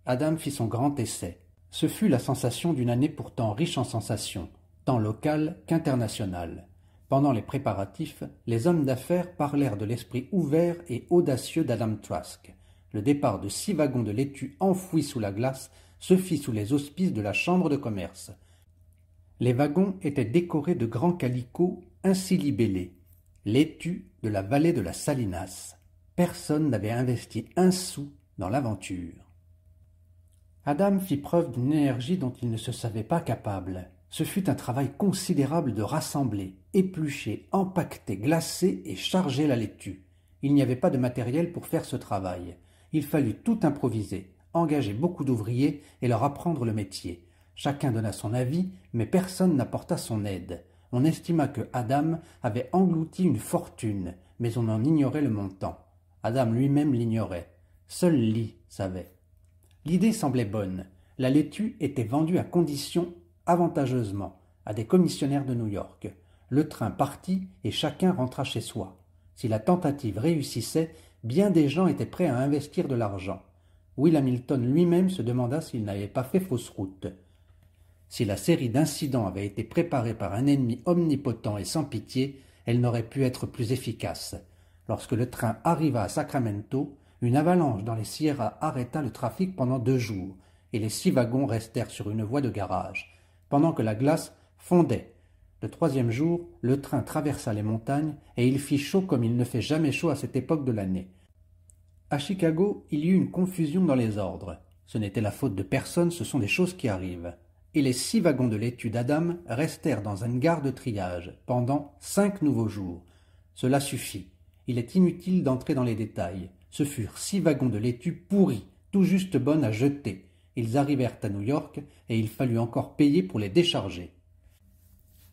Adam fit son grand essai. Ce fut la sensation d'une année pourtant riche en sensations, tant locales qu'internationales. Pendant les préparatifs, les hommes d'affaires parlèrent de l'esprit ouvert et audacieux d'Adam Trask. Le départ de six wagons de laitue enfouis sous la glace se fit sous les auspices de la Chambre de commerce. Les wagons étaient décorés de grands calicots ainsi libellés. Laitue de la vallée de la Salinas. Personne n'avait investi un sou dans l'aventure. Adam fit preuve d'une énergie dont il ne se savait pas capable. Ce fut un travail considérable de rassembler, éplucher, empaqueter, glacer et charger la laitue. Il n'y avait pas de matériel pour faire ce travail. Il fallut tout improviser, engager beaucoup d'ouvriers et leur apprendre le métier. Chacun donna son avis, mais personne n'apporta son aide. On estima que Adam avait englouti une fortune, mais on en ignorait le montant. Adam lui-même l'ignorait. Seul Lee savait. L'idée semblait bonne. La laitue était vendue à condition avantageusement à des commissionnaires de New York le train partit et chacun rentra chez soi. Si la tentative réussissait, bien des gens étaient prêts à investir de l'argent. Will Hamilton lui-même se demanda s'il n'avait pas fait fausse route. Si la série d'incidents avait été préparée par un ennemi omnipotent et sans pitié, elle n'aurait pu être plus efficace. Lorsque le train arriva à Sacramento, une avalanche dans les Sierras arrêta le trafic pendant deux jours, et les six wagons restèrent sur une voie de garage, pendant que la glace fondait le troisième jour, le train traversa les montagnes, et il fit chaud comme il ne fait jamais chaud à cette époque de l'année. À Chicago, il y eut une confusion dans les ordres. Ce n'était la faute de personne, ce sont des choses qui arrivent. Et les six wagons de l'étude Adam restèrent dans un gare de triage pendant cinq nouveaux jours. Cela suffit. Il est inutile d'entrer dans les détails. Ce furent six wagons de laitue pourris, tout juste bonnes à jeter. Ils arrivèrent à New York et il fallut encore payer pour les décharger.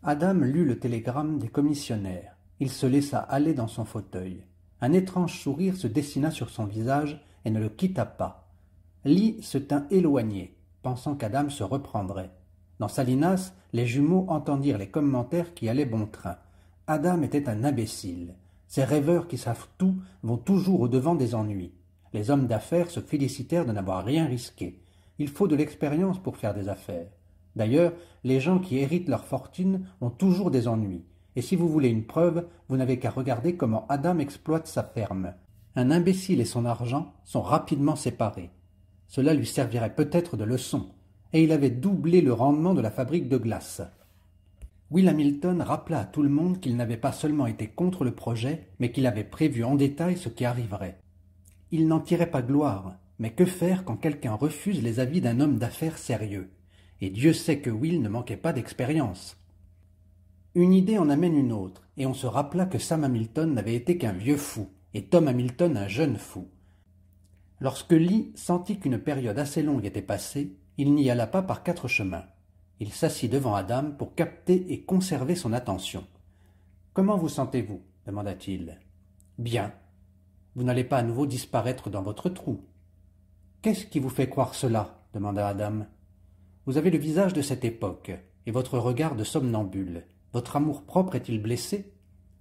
Adam lut le télégramme des commissionnaires. Il se laissa aller dans son fauteuil. Un étrange sourire se dessina sur son visage et ne le quitta pas. Lee se tint éloigné, pensant qu'Adam se reprendrait. Dans Salinas, les jumeaux entendirent les commentaires qui allaient bon train. Adam était un imbécile. Ces rêveurs qui savent tout vont toujours au-devant des ennuis. Les hommes d'affaires se félicitèrent de n'avoir rien risqué. Il faut de l'expérience pour faire des affaires. D'ailleurs, les gens qui héritent leur fortune ont toujours des ennuis. Et si vous voulez une preuve, vous n'avez qu'à regarder comment Adam exploite sa ferme. Un imbécile et son argent sont rapidement séparés. Cela lui servirait peut-être de leçon, et il avait doublé le rendement de la fabrique de glace. Will Hamilton rappela à tout le monde qu'il n'avait pas seulement été contre le projet, mais qu'il avait prévu en détail ce qui arriverait. Il n'en tirait pas gloire, mais que faire quand quelqu'un refuse les avis d'un homme d'affaires sérieux et Dieu sait que Will ne manquait pas d'expérience. Une idée en amène une autre, et on se rappela que Sam Hamilton n'avait été qu'un vieux fou, et Tom Hamilton un jeune fou. Lorsque Lee sentit qu'une période assez longue était passée, il n'y alla pas par quatre chemins. Il s'assit devant Adam pour capter et conserver son attention. Comment vous sentez-vous demanda-t-il. Bien. Vous n'allez pas à nouveau disparaître dans votre trou. Qu'est-ce qui vous fait croire cela demanda Adam. Vous avez le visage de cette époque, et votre regard de somnambule. Votre amour-propre est-il blessé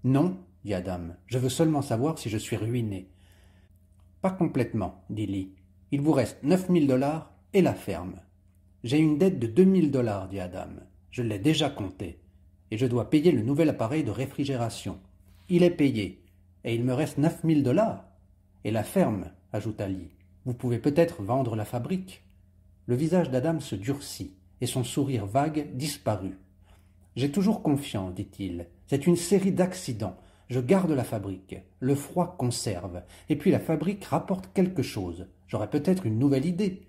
Non, dit Adam, je veux seulement savoir si je suis ruiné. Pas complètement, dit Lee. Il vous reste neuf mille dollars et la ferme. J'ai une dette de deux mille dollars, dit Adam. Je l'ai déjà comptée. Et je dois payer le nouvel appareil de réfrigération. Il est payé. Et il me reste neuf mille dollars. Et la ferme, ajouta Lee. Vous pouvez peut-être vendre la fabrique. Le visage d'Adam se durcit, et son sourire vague disparut. J'ai toujours confiance, dit-il. C'est une série d'accidents. Je garde la fabrique. Le froid conserve. Et puis la fabrique rapporte quelque chose. J'aurai peut-être une nouvelle idée.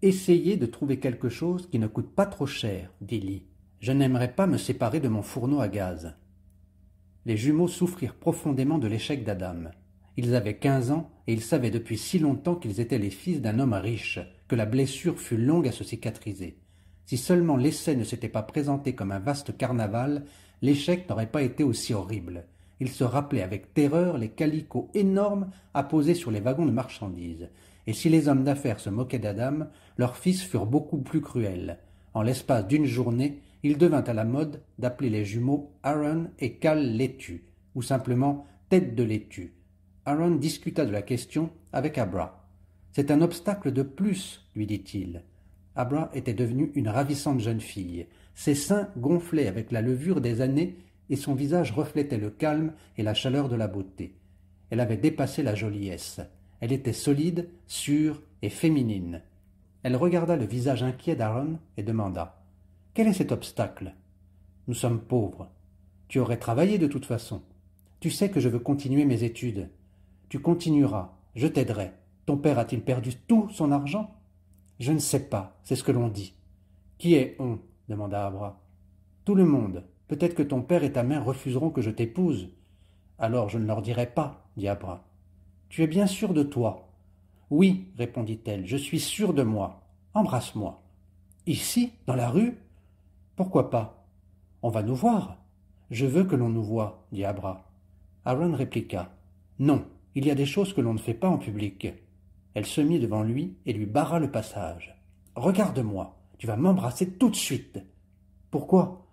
Essayez de trouver quelque chose qui ne coûte pas trop cher, dit Lee. Je n'aimerais pas me séparer de mon fourneau à gaz. Les jumeaux souffrirent profondément de l'échec d'Adam. Ils avaient quinze ans et ils savaient depuis si longtemps qu'ils étaient les fils d'un homme riche, la blessure fut longue à se cicatriser. Si seulement l'essai ne s'était pas présenté comme un vaste carnaval, l'échec n'aurait pas été aussi horrible. Il se rappelait avec terreur les calicots énormes apposés sur les wagons de marchandises. Et si les hommes d'affaires se moquaient d'Adam, leurs fils furent beaucoup plus cruels. En l'espace d'une journée, il devint à la mode d'appeler les jumeaux Aaron et Cal Laitu, ou simplement tête de l'étu. Aaron discuta de la question avec Abra. C'est un obstacle de plus, lui dit-il. Abra était devenue une ravissante jeune fille. Ses seins gonflaient avec la levure des années et son visage reflétait le calme et la chaleur de la beauté. Elle avait dépassé la joliesse. Elle était solide, sûre et féminine. Elle regarda le visage inquiet d'Aaron et demanda Quel est cet obstacle Nous sommes pauvres. Tu aurais travaillé de toute façon. Tu sais que je veux continuer mes études. Tu continueras. Je t'aiderai. Ton père a-t-il perdu tout son argent Je ne sais pas, c'est ce que l'on dit. Qui est on demanda Abra. Tout le monde. Peut-être que ton père et ta mère refuseront que je t'épouse. Alors je ne leur dirai pas, dit Abra. Tu es bien sûr de toi. Oui, répondit-elle, je suis sûre de moi. Embrasse-moi. Ici, dans la rue Pourquoi pas On va nous voir. Je veux que l'on nous voie, dit Abra. Aaron répliqua. Non, il y a des choses que l'on ne fait pas en public. Elle se mit devant lui et lui barra le passage. Regarde-moi, tu vas m'embrasser tout de suite. Pourquoi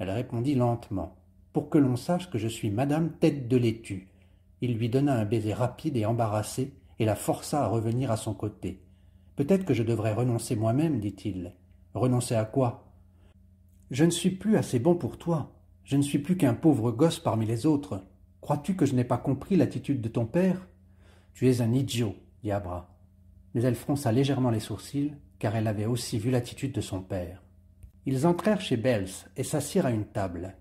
Elle répondit lentement. Pour que l'on sache que je suis Madame Tête de Laitue. Il lui donna un baiser rapide et embarrassé et la força à revenir à son côté. Peut-être que je devrais renoncer moi-même, dit-il. Renoncer à quoi Je ne suis plus assez bon pour toi. Je ne suis plus qu'un pauvre gosse parmi les autres. Crois-tu que je n'ai pas compris l'attitude de ton père Tu es un idiot. Abra. Mais elle fronça légèrement les sourcils, car elle avait aussi vu l'attitude de son père. Ils entrèrent chez Bells et s'assirent à une table.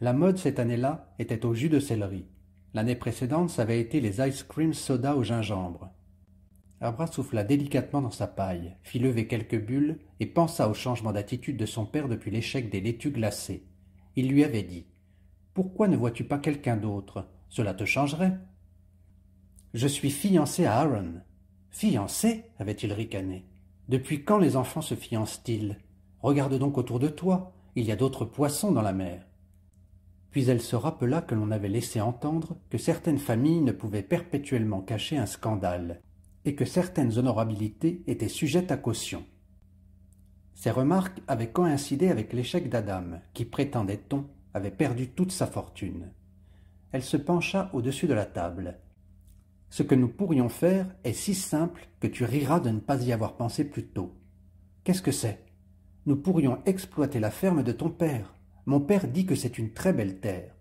La mode cette année-là était au jus de céleri. L'année précédente, ça avait été les ice cream soda au gingembre. Abra souffla délicatement dans sa paille, fit lever quelques bulles et pensa au changement d'attitude de son père depuis l'échec des laitues glacées. Il lui avait dit Pourquoi ne vois-tu pas quelqu'un d'autre Cela te changerait. Je suis fiancé à Aaron. Fiancé avait-il ricané. Depuis quand les enfants se fiancent-ils Regarde donc autour de toi, il y a d'autres poissons dans la mer. Puis elle se rappela que l'on avait laissé entendre que certaines familles ne pouvaient perpétuellement cacher un scandale, et que certaines honorabilités étaient sujettes à caution. Ces remarques avaient coïncidé avec l'échec d'Adam, qui, prétendait-on, avait perdu toute sa fortune. Elle se pencha au-dessus de la table, ce que nous pourrions faire est si simple que tu riras de ne pas y avoir pensé plus tôt. Qu'est-ce que c'est Nous pourrions exploiter la ferme de ton père. Mon père dit que c'est une très belle terre.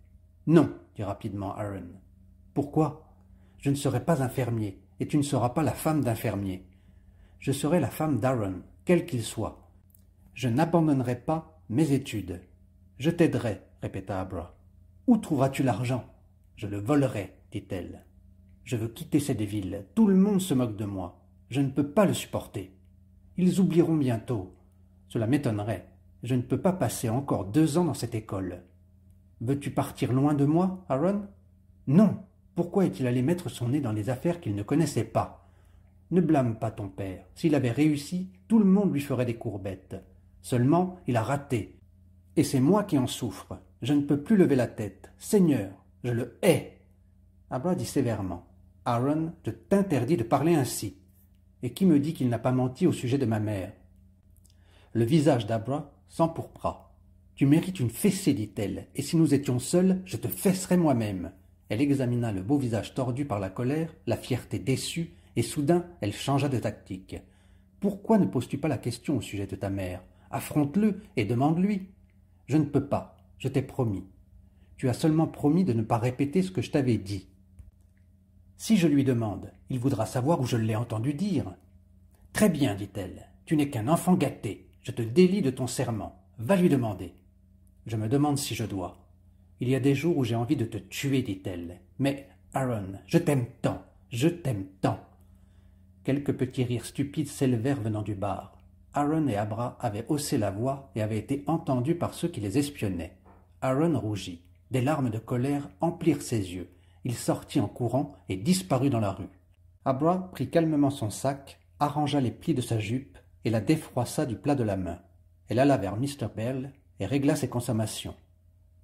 Non, dit rapidement Aaron. Pourquoi Je ne serai pas un fermier, et tu ne seras pas la femme d'un fermier. Je serai la femme d'Aaron, quel qu'il soit. Je n'abandonnerai pas mes études. Je t'aiderai, répéta Abra. Où trouveras-tu l'argent Je le volerai, dit-elle. Je veux quitter cette ville. Tout le monde se moque de moi. Je ne peux pas le supporter. Ils oublieront bientôt. Cela m'étonnerait. Je ne peux pas passer encore deux ans dans cette école. Veux-tu partir loin de moi, Aaron Non. Pourquoi est-il allé mettre son nez dans les affaires qu'il ne connaissait pas Ne blâme pas ton père. S'il avait réussi, tout le monde lui ferait des courbettes. Seulement, il a raté. Et c'est moi qui en souffre. Je ne peux plus lever la tête. Seigneur, je le hais. Abra dit sévèrement. Aaron, te t'interdis de parler ainsi. Et qui me dit qu'il n'a pas menti au sujet de ma mère Le visage d'Abra s'empourpra. Tu mérites une fessée, dit-elle, et si nous étions seuls, je te fesserais moi-même. Elle examina le beau visage tordu par la colère, la fierté déçue, et soudain elle changea de tactique. Pourquoi ne poses-tu pas la question au sujet de ta mère Affronte-le et demande-lui. Je ne peux pas, je t'ai promis. Tu as seulement promis de ne pas répéter ce que je t'avais dit. Si je lui demande, il voudra savoir où je l'ai entendu dire. Très bien, dit-elle, tu n'es qu'un enfant gâté, je te délie de ton serment, va lui demander. Je me demande si je dois. Il y a des jours où j'ai envie de te tuer, dit-elle. Mais, Aaron, je t'aime tant, je t'aime tant. Quelques petits rires stupides s'élevèrent venant du bar. Aaron et Abra avaient haussé la voix et avaient été entendus par ceux qui les espionnaient. Aaron rougit. Des larmes de colère emplirent ses yeux il sortit en courant et disparut dans la rue. Abra prit calmement son sac, arrangea les plis de sa jupe et la défroissa du plat de la main. Elle alla vers Mr. Bell et régla ses consommations.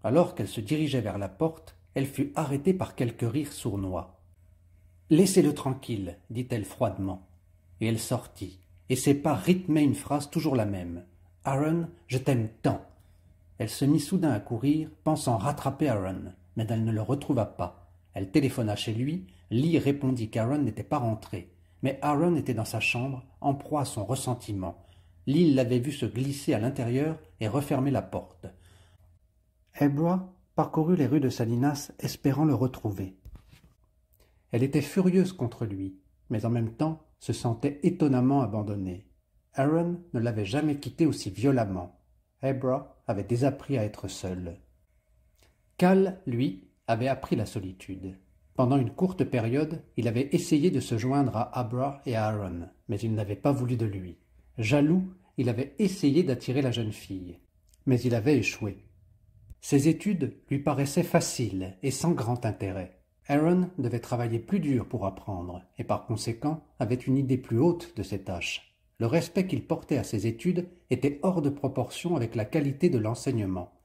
Alors qu'elle se dirigeait vers la porte, elle fut arrêtée par quelques rires sournois. Laissez-le tranquille, dit-elle froidement. Et elle sortit, et ses pas rythmaient une phrase toujours la même. Aaron, je t'aime tant. Elle se mit soudain à courir, pensant rattraper Aaron, mais elle ne le retrouva pas. Elle téléphona chez lui, Lee répondit qu'Aaron n'était pas rentré. Mais Aaron était dans sa chambre, en proie à son ressentiment. Lee l'avait vu se glisser à l'intérieur et refermer la porte. Ebra parcourut les rues de Salinas, espérant le retrouver. Elle était furieuse contre lui, mais en même temps se sentait étonnamment abandonnée. Aaron ne l'avait jamais quitté aussi violemment. Ebra avait désappris à être seul. Cal, lui, avait appris la solitude. Pendant une courte période, il avait essayé de se joindre à Abra et Aaron, mais il n'avait pas voulu de lui. Jaloux, il avait essayé d'attirer la jeune fille, mais il avait échoué. Ses études lui paraissaient faciles et sans grand intérêt. Aaron devait travailler plus dur pour apprendre, et par conséquent avait une idée plus haute de ses tâches. Le respect qu'il portait à ses études était hors de proportion avec la qualité de l'enseignement.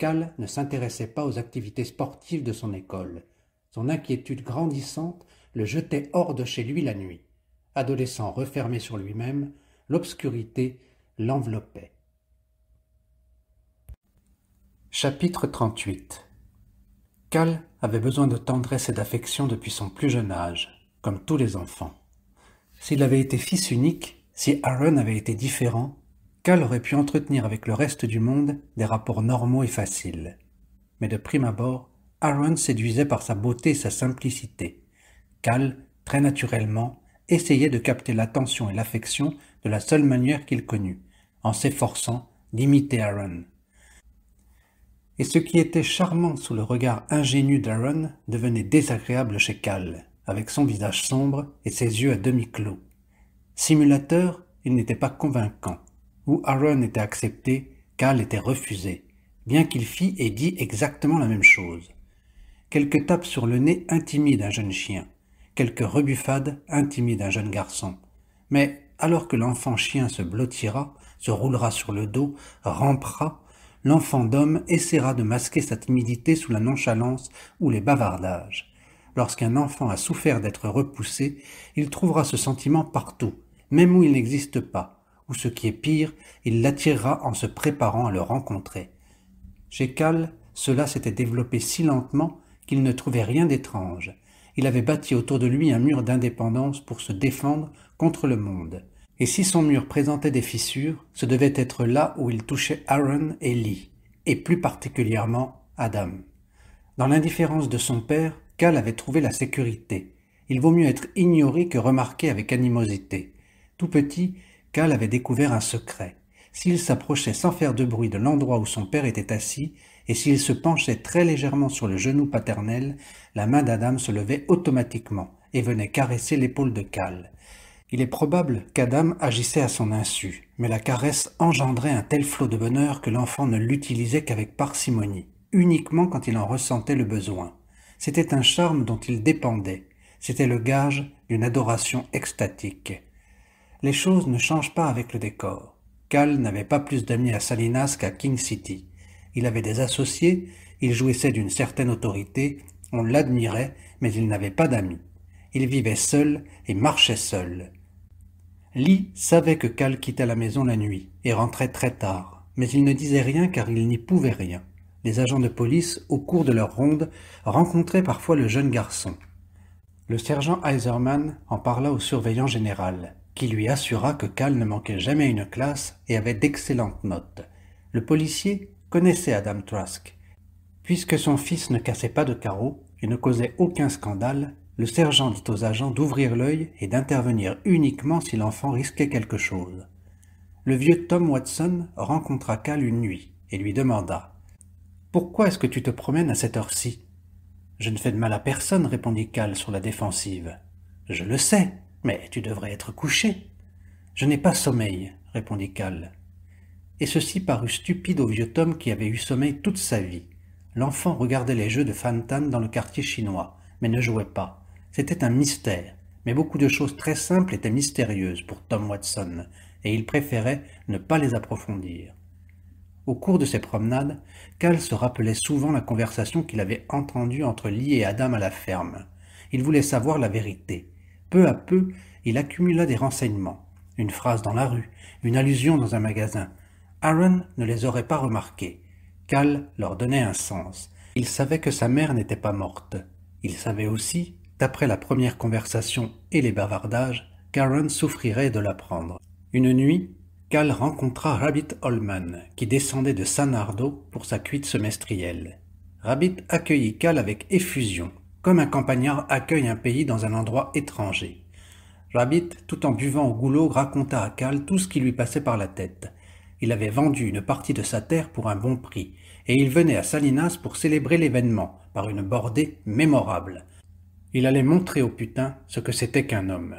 Cal ne s'intéressait pas aux activités sportives de son école. Son inquiétude grandissante le jetait hors de chez lui la nuit. Adolescent refermé sur lui-même, l'obscurité l'enveloppait. Chapitre 38 Cal avait besoin de tendresse et d'affection depuis son plus jeune âge, comme tous les enfants. S'il avait été fils unique, si Aaron avait été différent, Cal aurait pu entretenir avec le reste du monde des rapports normaux et faciles. Mais de prime abord, Aaron séduisait par sa beauté et sa simplicité. Cal, très naturellement, essayait de capter l'attention et l'affection de la seule manière qu'il connut, en s'efforçant d'imiter Aaron. Et ce qui était charmant sous le regard ingénu d'Aaron devenait désagréable chez Cal, avec son visage sombre et ses yeux à demi clos. Simulateur, il n'était pas convaincant où Aaron était accepté, Cal était refusé, bien qu'il fît et dit exactement la même chose. Quelques tapes sur le nez intimident un jeune chien, quelques rebuffades intimident un jeune garçon. Mais alors que l'enfant chien se blottira, se roulera sur le dos, rampera, l'enfant d'homme essaiera de masquer sa timidité sous la nonchalance ou les bavardages. Lorsqu'un enfant a souffert d'être repoussé, il trouvera ce sentiment partout, même où il n'existe pas, ou ce qui est pire, il l'attirera en se préparant à le rencontrer. Chez Cal, cela s'était développé si lentement qu'il ne trouvait rien d'étrange. Il avait bâti autour de lui un mur d'indépendance pour se défendre contre le monde. Et si son mur présentait des fissures, ce devait être là où il touchait Aaron et Lee, et plus particulièrement Adam. Dans l'indifférence de son père, Cal avait trouvé la sécurité. Il vaut mieux être ignoré que remarqué avec animosité. Tout petit, Cal avait découvert un secret. S'il s'approchait sans faire de bruit de l'endroit où son père était assis, et s'il se penchait très légèrement sur le genou paternel, la main d'Adam se levait automatiquement et venait caresser l'épaule de Cal. Il est probable qu'Adam agissait à son insu, mais la caresse engendrait un tel flot de bonheur que l'enfant ne l'utilisait qu'avec parcimonie, uniquement quand il en ressentait le besoin. C'était un charme dont il dépendait, c'était le gage d'une adoration extatique les choses ne changent pas avec le décor. Cal n'avait pas plus d'amis à Salinas qu'à King City. Il avait des associés, il jouissait d'une certaine autorité, on l'admirait, mais il n'avait pas d'amis. Il vivait seul et marchait seul. Lee savait que Cal quittait la maison la nuit et rentrait très tard, mais il ne disait rien car il n'y pouvait rien. Les agents de police, au cours de leur ronde, rencontraient parfois le jeune garçon. Le sergent Heiserman en parla au surveillant général qui lui assura que Cal ne manquait jamais une classe et avait d'excellentes notes. Le policier connaissait Adam Trask. Puisque son fils ne cassait pas de carreaux et ne causait aucun scandale, le sergent dit aux agents d'ouvrir l'œil et d'intervenir uniquement si l'enfant risquait quelque chose. Le vieux Tom Watson rencontra Cal une nuit et lui demanda Pourquoi est-ce que tu te promènes à cette heure-ci Je ne fais de mal à personne, répondit Cal sur la défensive. Je le sais, mais tu devrais être couché. Je n'ai pas sommeil, répondit Cal. Et ceci parut stupide au vieux Tom qui avait eu sommeil toute sa vie. L'enfant regardait les jeux de Fantan dans le quartier chinois, mais ne jouait pas. C'était un mystère, mais beaucoup de choses très simples étaient mystérieuses pour Tom Watson, et il préférait ne pas les approfondir. Au cours de ses promenades, Cal se rappelait souvent la conversation qu'il avait entendue entre Lee et Adam à la ferme. Il voulait savoir la vérité. Peu à peu, il accumula des renseignements. Une phrase dans la rue, une allusion dans un magasin. Aaron ne les aurait pas remarqués. Cal leur donnait un sens. Il savait que sa mère n'était pas morte. Il savait aussi, d'après la première conversation et les bavardages, qu'Aaron souffrirait de l'apprendre. Une nuit, Cal rencontra Rabbit Holman, qui descendait de San Ardo pour sa cuite semestrielle. Rabbit accueillit Cal avec effusion comme un campagnard accueille un pays dans un endroit étranger. Rabbit, tout en buvant au goulot, raconta à Cal tout ce qui lui passait par la tête. Il avait vendu une partie de sa terre pour un bon prix, et il venait à Salinas pour célébrer l'événement par une bordée mémorable. Il allait montrer au putain ce que c'était qu'un homme.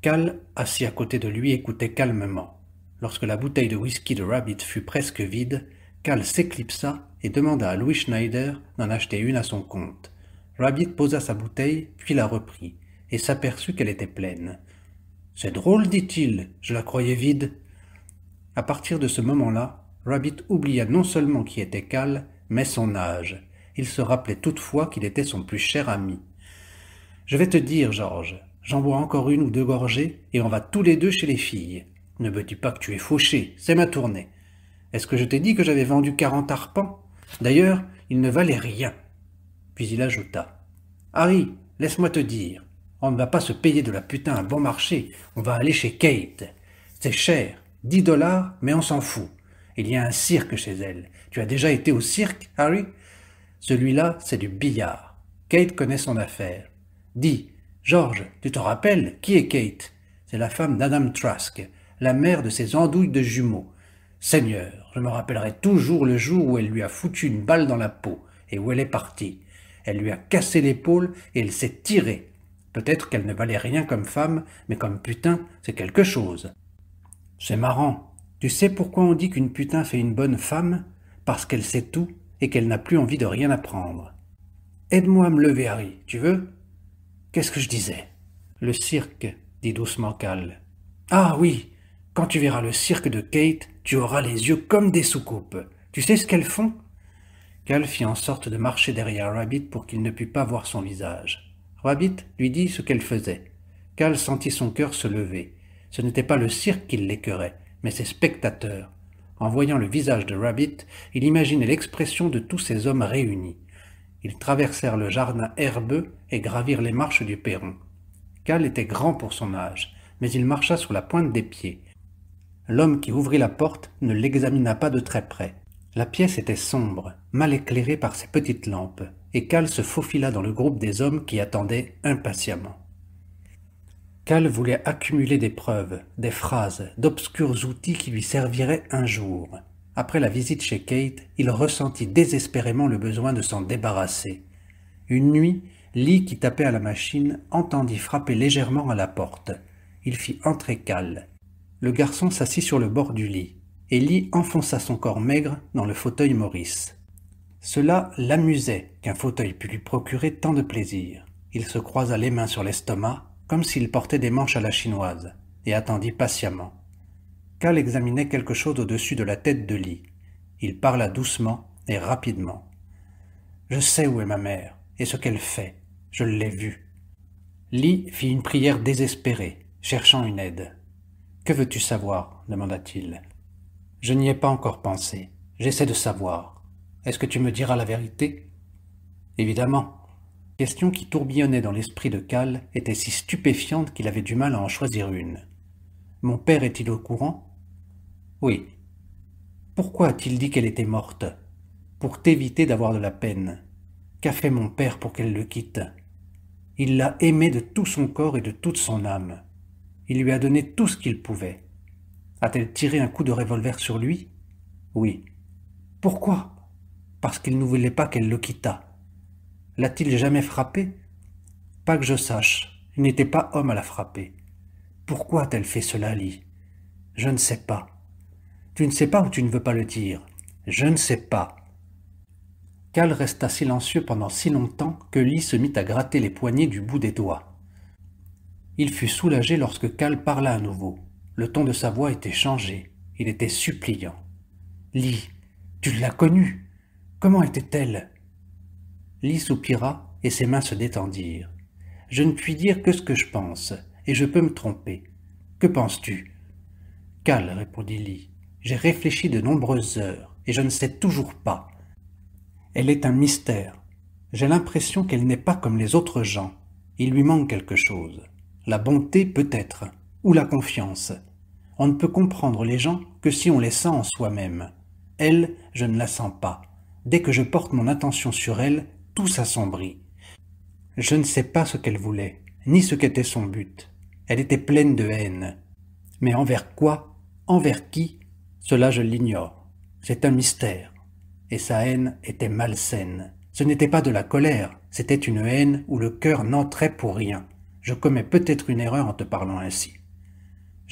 Cal, assis à côté de lui, écoutait calmement. Lorsque la bouteille de whisky de Rabbit fut presque vide, Cal s'éclipsa et demanda à Louis Schneider d'en acheter une à son compte. Rabbit posa sa bouteille, puis la reprit, et s'aperçut qu'elle était pleine. C'est drôle, dit-il, je la croyais vide. À partir de ce moment-là, Rabbit oublia non seulement qui était Cal, mais son âge. Il se rappelait toutefois qu'il était son plus cher ami. Je vais te dire, Georges, j'en bois encore une ou deux gorgées, et on va tous les deux chez les filles. Ne me dis pas que tu es fauché, c'est ma tournée. Est-ce que je t'ai dit que j'avais vendu quarante arpents D'ailleurs, ils ne valaient rien. Puis il ajouta Harry, laisse-moi te dire, on ne va pas se payer de la putain à bon marché, on va aller chez Kate. C'est cher, 10 dollars, mais on s'en fout. Il y a un cirque chez elle. Tu as déjà été au cirque, Harry Celui-là, c'est du billard. Kate connaît son affaire. Dis, George, tu te rappelles Qui est Kate C'est la femme d'Adam Trask, la mère de ses andouilles de jumeaux. Seigneur, je me rappellerai toujours le jour où elle lui a foutu une balle dans la peau et où elle est partie. Elle lui a cassé l'épaule et elle s'est tirée. Peut-être qu'elle ne valait rien comme femme, mais comme putain, c'est quelque chose. C'est marrant. Tu sais pourquoi on dit qu'une putain fait une bonne femme Parce qu'elle sait tout et qu'elle n'a plus envie de rien apprendre. Aide-moi à me lever, Harry, tu veux Qu'est-ce que je disais Le cirque, dit doucement Cal. Ah oui, quand tu verras le cirque de Kate, tu auras les yeux comme des soucoupes. Tu sais ce qu'elles font Cal fit en sorte de marcher derrière Rabbit pour qu'il ne pût pas voir son visage. Rabbit lui dit ce qu'elle faisait. Cal sentit son cœur se lever. Ce n'était pas le cirque qui l'écœurait, mais ses spectateurs. En voyant le visage de Rabbit, il imaginait l'expression de tous ces hommes réunis. Ils traversèrent le jardin herbeux et gravirent les marches du perron. Cal était grand pour son âge, mais il marcha sur la pointe des pieds. L'homme qui ouvrit la porte ne l'examina pas de très près. La pièce était sombre, mal éclairée par ses petites lampes, et Cal se faufila dans le groupe des hommes qui attendaient impatiemment. Cal voulait accumuler des preuves, des phrases, d'obscurs outils qui lui serviraient un jour. Après la visite chez Kate, il ressentit désespérément le besoin de s'en débarrasser. Une nuit, Lee, qui tapait à la machine, entendit frapper légèrement à la porte. Il fit entrer Cal. Le garçon s'assit sur le bord du lit. Lee enfonça son corps maigre dans le fauteuil Maurice. Cela l'amusait qu'un fauteuil pût lui procurer tant de plaisir. Il se croisa les mains sur l'estomac, comme s'il portait des manches à la chinoise, et attendit patiemment. Cal examinait quelque chose au-dessus de la tête de Lee. Il parla doucement et rapidement. Je sais où est ma mère, et ce qu'elle fait. Je l'ai vue. Lee fit une prière désespérée, cherchant une aide. Que veux-tu savoir demanda-t-il. Je n'y ai pas encore pensé. J'essaie de savoir. Est-ce que tu me diras la vérité Évidemment. La question qui tourbillonnait dans l'esprit de Cal était si stupéfiante qu'il avait du mal à en choisir une. Mon père est-il au courant Oui. Pourquoi a-t-il dit qu'elle était morte Pour t'éviter d'avoir de la peine. Qu'a fait mon père pour qu'elle le quitte Il l'a aimée de tout son corps et de toute son âme. Il lui a donné tout ce qu'il pouvait. A-t-elle tiré un coup de revolver sur lui Oui. Pourquoi Parce qu'il ne voulait pas qu'elle le quittât. L'a-t-il jamais frappé Pas que je sache. Il n'était pas homme à la frapper. Pourquoi a-t-elle fait cela, Lee Je ne sais pas. Tu ne sais pas ou tu ne veux pas le dire Je ne sais pas. Cal resta silencieux pendant si longtemps que Lee se mit à gratter les poignets du bout des doigts. Il fut soulagé lorsque Cal parla à nouveau. Le ton de sa voix était changé, il était suppliant. Lee, tu l'as connue Comment était-elle Lee soupira et ses mains se détendirent. Je ne puis dire que ce que je pense, et je peux me tromper. Que penses-tu Cal, répondit Lee, j'ai réfléchi de nombreuses heures, et je ne sais toujours pas. Elle est un mystère. J'ai l'impression qu'elle n'est pas comme les autres gens. Il lui manque quelque chose. La bonté peut-être, ou la confiance. On ne peut comprendre les gens que si on les sent en soi-même. Elle, je ne la sens pas. Dès que je porte mon attention sur elle, tout s'assombrit. Je ne sais pas ce qu'elle voulait, ni ce qu'était son but. Elle était pleine de haine. Mais envers quoi Envers qui Cela je l'ignore. C'est un mystère. Et sa haine était malsaine. Ce n'était pas de la colère, c'était une haine où le cœur n'entrait pour rien. Je commets peut-être une erreur en te parlant ainsi.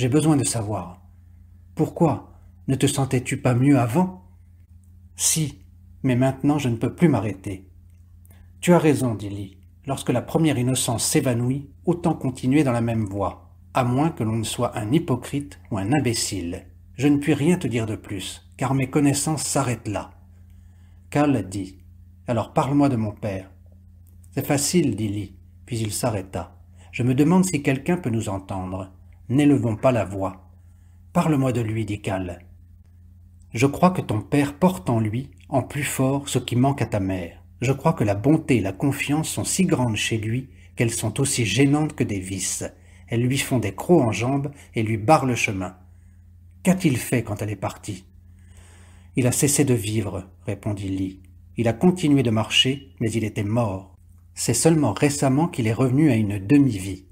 J'ai besoin de savoir. Pourquoi Ne te sentais-tu pas mieux avant Si, mais maintenant je ne peux plus m'arrêter. Tu as raison, dit Dilly. Lorsque la première innocence s'évanouit, autant continuer dans la même voie, à moins que l'on ne soit un hypocrite ou un imbécile. Je ne puis rien te dire de plus, car mes connaissances s'arrêtent là. Karl dit Alors parle-moi de mon père. C'est facile, dit Lee, puis il s'arrêta. Je me demande si quelqu'un peut nous entendre n'élevons pas la voix. Parle-moi de lui, dit Cal. Je crois que ton père porte en lui, en plus fort, ce qui manque à ta mère. Je crois que la bonté et la confiance sont si grandes chez lui qu'elles sont aussi gênantes que des vices. Elles lui font des crocs en jambes et lui barrent le chemin. Qu'a-t-il fait quand elle est partie Il a cessé de vivre, répondit Lee. Il a continué de marcher, mais il était mort. C'est seulement récemment qu'il est revenu à une demi-vie.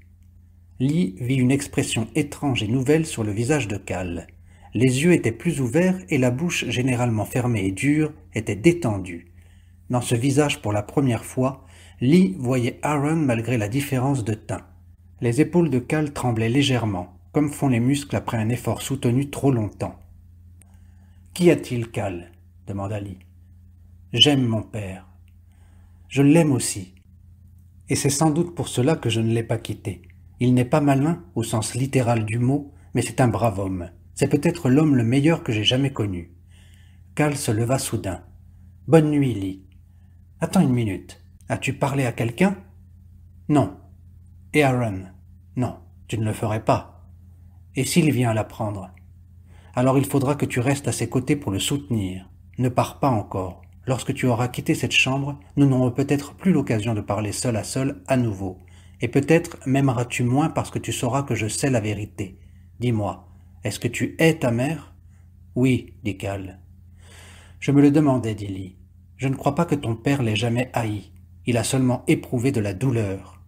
Lee vit une expression étrange et nouvelle sur le visage de Cal. Les yeux étaient plus ouverts et la bouche, généralement fermée et dure, était détendue. Dans ce visage pour la première fois, Lee voyait Aaron malgré la différence de teint. Les épaules de Cal tremblaient légèrement, comme font les muscles après un effort soutenu trop longtemps. Qu'y a-t-il, Cal demanda Lee. J'aime mon père. Je l'aime aussi. Et c'est sans doute pour cela que je ne l'ai pas quitté. Il n'est pas malin au sens littéral du mot, mais c'est un brave homme. C'est peut-être l'homme le meilleur que j'ai jamais connu. Cal se leva soudain. Bonne nuit, Lee. Attends une minute. As-tu parlé à quelqu'un Non. Et Aaron Non, tu ne le ferais pas. Et s'il vient à l'apprendre Alors il faudra que tu restes à ses côtés pour le soutenir. Ne pars pas encore. Lorsque tu auras quitté cette chambre, nous n'aurons peut-être plus l'occasion de parler seul à seul à nouveau. Et peut-être m'aimeras-tu moins parce que tu sauras que je sais la vérité. Dis-moi, est-ce que tu hais ta mère Oui, dit Cal. Je me le demandais, dit Lily. Je ne crois pas que ton père l'ait jamais haï. Il a seulement éprouvé de la douleur.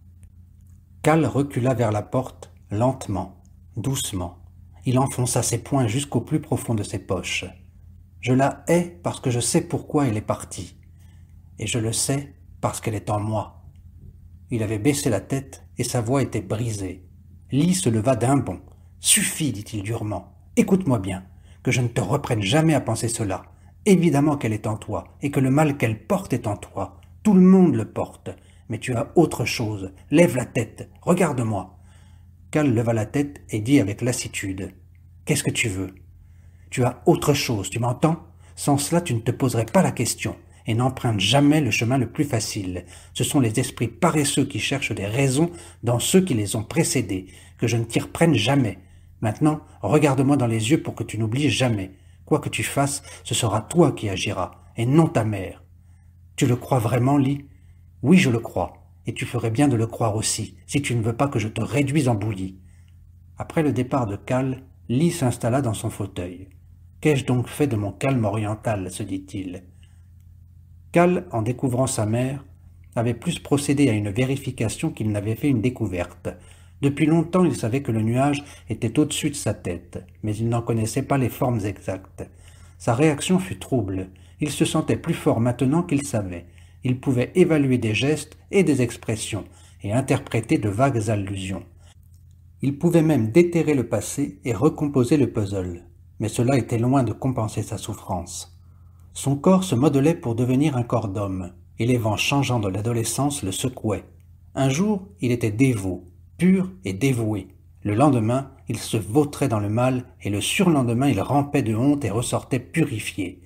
Cal recula vers la porte, lentement, doucement. Il enfonça ses poings jusqu'au plus profond de ses poches. Je la hais parce que je sais pourquoi elle est partie. Et je le sais parce qu'elle est en moi. Il avait baissé la tête et sa voix était brisée. Lee se leva d'un bond. Suffit, dit-il durement. Écoute-moi bien, que je ne te reprenne jamais à penser cela. Évidemment qu'elle est en toi et que le mal qu'elle porte est en toi. Tout le monde le porte. Mais tu as autre chose. Lève la tête. Regarde-moi. Cal leva la tête et dit avec lassitude Qu'est-ce que tu veux Tu as autre chose, tu m'entends Sans cela, tu ne te poserais pas la question et n'empruntent jamais le chemin le plus facile. Ce sont les esprits paresseux qui cherchent des raisons dans ceux qui les ont précédés, que je ne t'y reprenne jamais. Maintenant, regarde-moi dans les yeux pour que tu n'oublies jamais. Quoi que tu fasses, ce sera toi qui agiras, et non ta mère. Tu le crois vraiment, Lee Oui, je le crois, et tu ferais bien de le croire aussi, si tu ne veux pas que je te réduise en bouillie. Après le départ de Cal, Lee s'installa dans son fauteuil. Qu'ai-je donc fait de mon calme oriental se dit-il. Cal, en découvrant sa mère, avait plus procédé à une vérification qu'il n'avait fait une découverte. Depuis longtemps, il savait que le nuage était au-dessus de sa tête, mais il n'en connaissait pas les formes exactes. Sa réaction fut trouble. Il se sentait plus fort maintenant qu'il savait. Il pouvait évaluer des gestes et des expressions, et interpréter de vagues allusions. Il pouvait même déterrer le passé et recomposer le puzzle. Mais cela était loin de compenser sa souffrance. Son corps se modelait pour devenir un corps d'homme, et les vents changeants de l'adolescence le secouaient. Un jour, il était dévot, pur et dévoué. Le lendemain, il se vautrait dans le mal, et le surlendemain, il rampait de honte et ressortait purifié.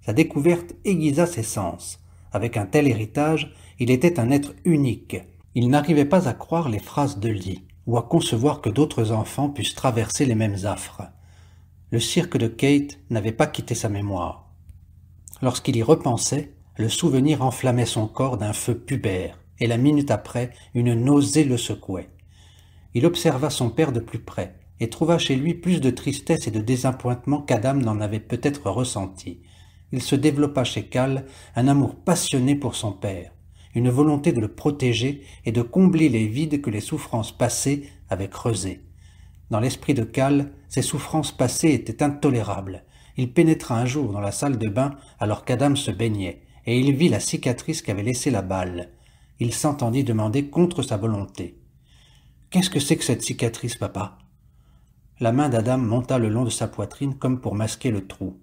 Sa découverte aiguisa ses sens. Avec un tel héritage, il était un être unique. Il n'arrivait pas à croire les phrases de Lee, ou à concevoir que d'autres enfants puissent traverser les mêmes affres. Le cirque de Kate n'avait pas quitté sa mémoire. Lorsqu'il y repensait, le souvenir enflammait son corps d'un feu pubère, et la minute après, une nausée le secouait. Il observa son père de plus près, et trouva chez lui plus de tristesse et de désappointement qu'Adam n'en avait peut-être ressenti. Il se développa chez Cal un amour passionné pour son père, une volonté de le protéger et de combler les vides que les souffrances passées avaient creusés. Dans l'esprit de Cal, ces souffrances passées étaient intolérables, il pénétra un jour dans la salle de bain alors qu'Adam se baignait, et il vit la cicatrice qu'avait laissée la balle. Il s'entendit demander contre sa volonté. Qu'est-ce que c'est que cette cicatrice, papa La main d'Adam monta le long de sa poitrine comme pour masquer le trou.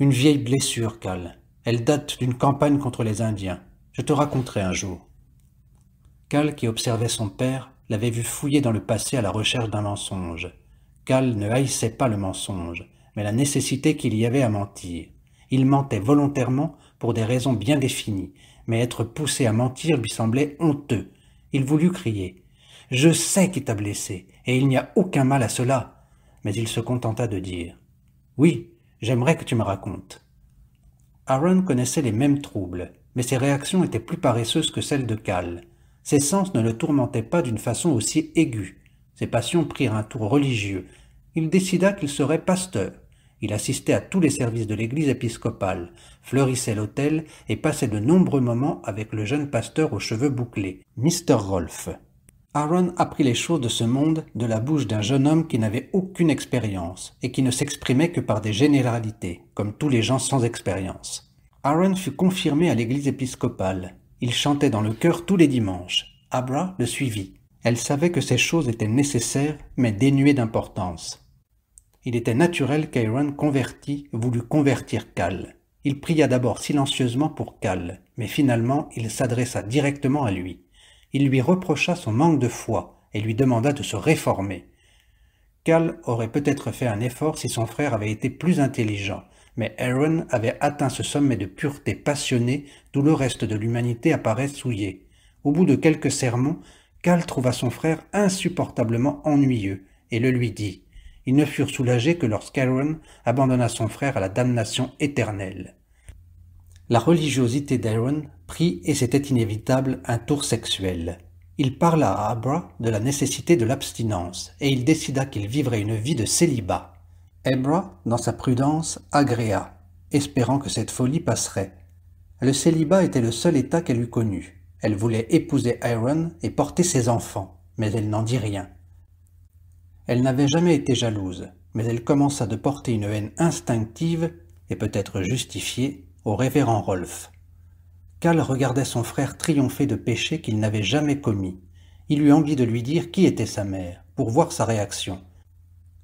Une vieille blessure, Cal. Elle date d'une campagne contre les Indiens. Je te raconterai un jour. Cal, qui observait son père, l'avait vu fouiller dans le passé à la recherche d'un mensonge. Cal ne haïssait pas le mensonge mais la nécessité qu'il y avait à mentir. Il mentait volontairement pour des raisons bien définies, mais être poussé à mentir lui semblait honteux. Il voulut crier. Je sais qui t'a blessé, et il n'y a aucun mal à cela. Mais il se contenta de dire. Oui, j'aimerais que tu me racontes. Aaron connaissait les mêmes troubles, mais ses réactions étaient plus paresseuses que celles de Cal. Ses sens ne le tourmentaient pas d'une façon aussi aiguë. Ses passions prirent un tour religieux. Il décida qu'il serait pasteur. Il assistait à tous les services de l'église épiscopale, fleurissait l'autel et passait de nombreux moments avec le jeune pasteur aux cheveux bouclés, Mr. Rolfe. Aaron apprit les choses de ce monde de la bouche d'un jeune homme qui n'avait aucune expérience et qui ne s'exprimait que par des généralités, comme tous les gens sans expérience. Aaron fut confirmé à l'église épiscopale. Il chantait dans le chœur tous les dimanches. Abra le suivit. Elle savait que ces choses étaient nécessaires mais dénuées d'importance. Il était naturel qu'Aaron converti voulut convertir Cal. Il pria d'abord silencieusement pour Cal, mais finalement il s'adressa directement à lui. Il lui reprocha son manque de foi et lui demanda de se réformer. Cal aurait peut-être fait un effort si son frère avait été plus intelligent, mais Aaron avait atteint ce sommet de pureté passionnée d'où le reste de l'humanité apparaît souillé. Au bout de quelques sermons, Cal trouva son frère insupportablement ennuyeux et le lui dit ils ne furent soulagés que lorsqu'Aaron abandonna son frère à la damnation éternelle. La religiosité d'Aaron prit, et c'était inévitable, un tour sexuel. Il parla à Abra de la nécessité de l'abstinence, et il décida qu'il vivrait une vie de célibat. Abra, dans sa prudence, agréa, espérant que cette folie passerait. Le célibat était le seul état qu'elle eût connu. Elle voulait épouser Aaron et porter ses enfants, mais elle n'en dit rien. Elle n'avait jamais été jalouse, mais elle commença de porter une haine instinctive, et peut-être justifiée, au révérend Rolf. Cal regardait son frère triompher de péchés qu'il n'avait jamais commis. Il eut envie de lui dire qui était sa mère, pour voir sa réaction.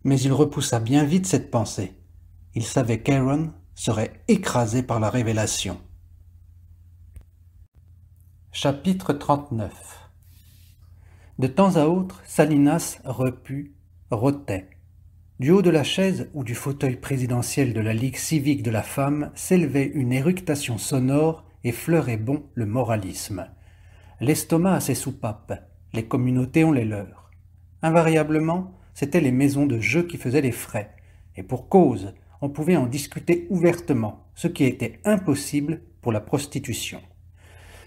Mais il repoussa bien vite cette pensée. Il savait qu'Aaron serait écrasé par la révélation. Chapitre 39 De temps à autre, Salinas reput du haut de la chaise ou du fauteuil présidentiel de la Ligue civique de la femme s'élevait une éructation sonore et fleurait bon le moralisme. L'estomac a ses soupapes, les communautés ont les leurs. Invariablement, c'étaient les maisons de jeu qui faisaient les frais. Et pour cause, on pouvait en discuter ouvertement, ce qui était impossible pour la prostitution.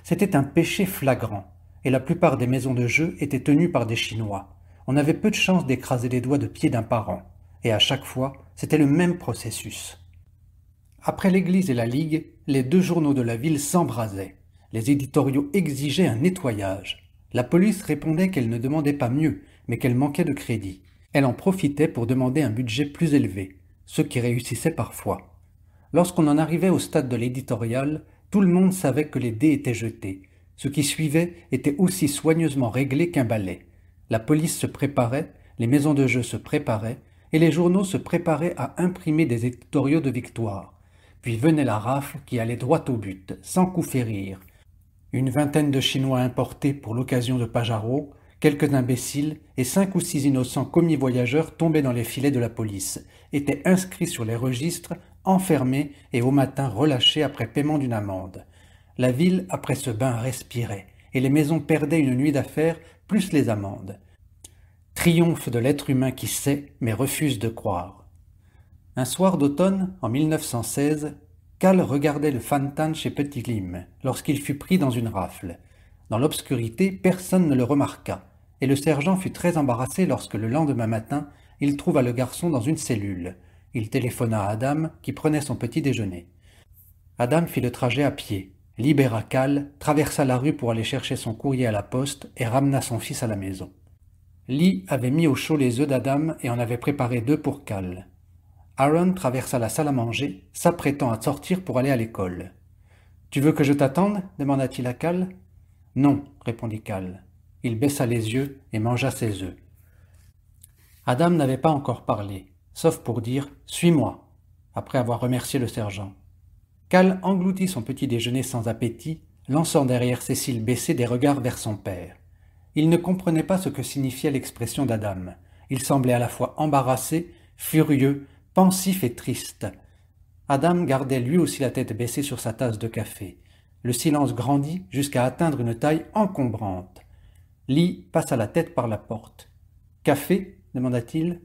C'était un péché flagrant, et la plupart des maisons de jeu étaient tenues par des Chinois, on avait peu de chance d'écraser les doigts de pied d'un parent, et à chaque fois, c'était le même processus. Après l'Église et la Ligue, les deux journaux de la ville s'embrasaient. Les éditoriaux exigeaient un nettoyage. La police répondait qu'elle ne demandait pas mieux, mais qu'elle manquait de crédit. Elle en profitait pour demander un budget plus élevé, ce qui réussissait parfois. Lorsqu'on en arrivait au stade de l'éditorial, tout le monde savait que les dés étaient jetés. Ce qui suivait était aussi soigneusement réglé qu'un balai. La police se préparait, les maisons de jeu se préparaient, et les journaux se préparaient à imprimer des éditoriaux de victoire. Puis venait la rafle qui allait droit au but, sans coup férir. Une vingtaine de Chinois importés pour l'occasion de Pajaro, quelques imbéciles et cinq ou six innocents commis voyageurs tombés dans les filets de la police, étaient inscrits sur les registres, enfermés et au matin relâchés après paiement d'une amende. La ville, après ce bain, respirait, et les maisons perdaient une nuit d'affaires plus les amendes. Triomphe de l'être humain qui sait mais refuse de croire. Un soir d'automne, en 1916, Cal regardait le Fantan chez Petit Lim lorsqu'il fut pris dans une rafle. Dans l'obscurité, personne ne le remarqua, et le sergent fut très embarrassé lorsque le lendemain matin, il trouva le garçon dans une cellule. Il téléphona à Adam, qui prenait son petit déjeuner. Adam fit le trajet à pied. Cal, traversa la rue pour aller chercher son courrier à la poste et ramena son fils à la maison. Lee avait mis au chaud les œufs d'Adam et en avait préparé deux pour Cal. Aaron traversa la salle à manger, s'apprêtant à sortir pour aller à l'école. Tu veux que je t'attende demanda-t-il à Cal. Non, répondit Cal. Il baissa les yeux et mangea ses œufs. Adam n'avait pas encore parlé, sauf pour dire Suis-moi, après avoir remercié le sergent. Cal engloutit son petit déjeuner sans appétit, lançant derrière Cécile baissée des regards vers son père. Il ne comprenait pas ce que signifiait l'expression d'Adam. Il semblait à la fois embarrassé, furieux, pensif et triste. Adam gardait lui aussi la tête baissée sur sa tasse de café. Le silence grandit jusqu'à atteindre une taille encombrante. Lee passa la tête par la porte. Café demanda-t-il.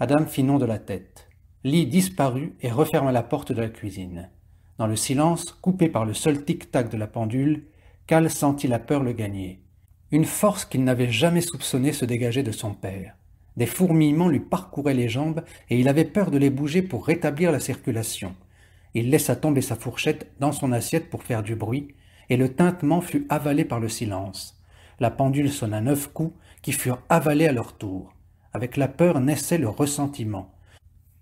Adam fit non de la tête. Lee disparut et referma la porte de la cuisine. Dans le silence, coupé par le seul tic-tac de la pendule, Cal sentit la peur le gagner. Une force qu'il n'avait jamais soupçonnée se dégageait de son père. Des fourmillements lui parcouraient les jambes et il avait peur de les bouger pour rétablir la circulation. Il laissa tomber sa fourchette dans son assiette pour faire du bruit, et le tintement fut avalé par le silence. La pendule sonna neuf coups qui furent avalés à leur tour. Avec la peur naissait le ressentiment.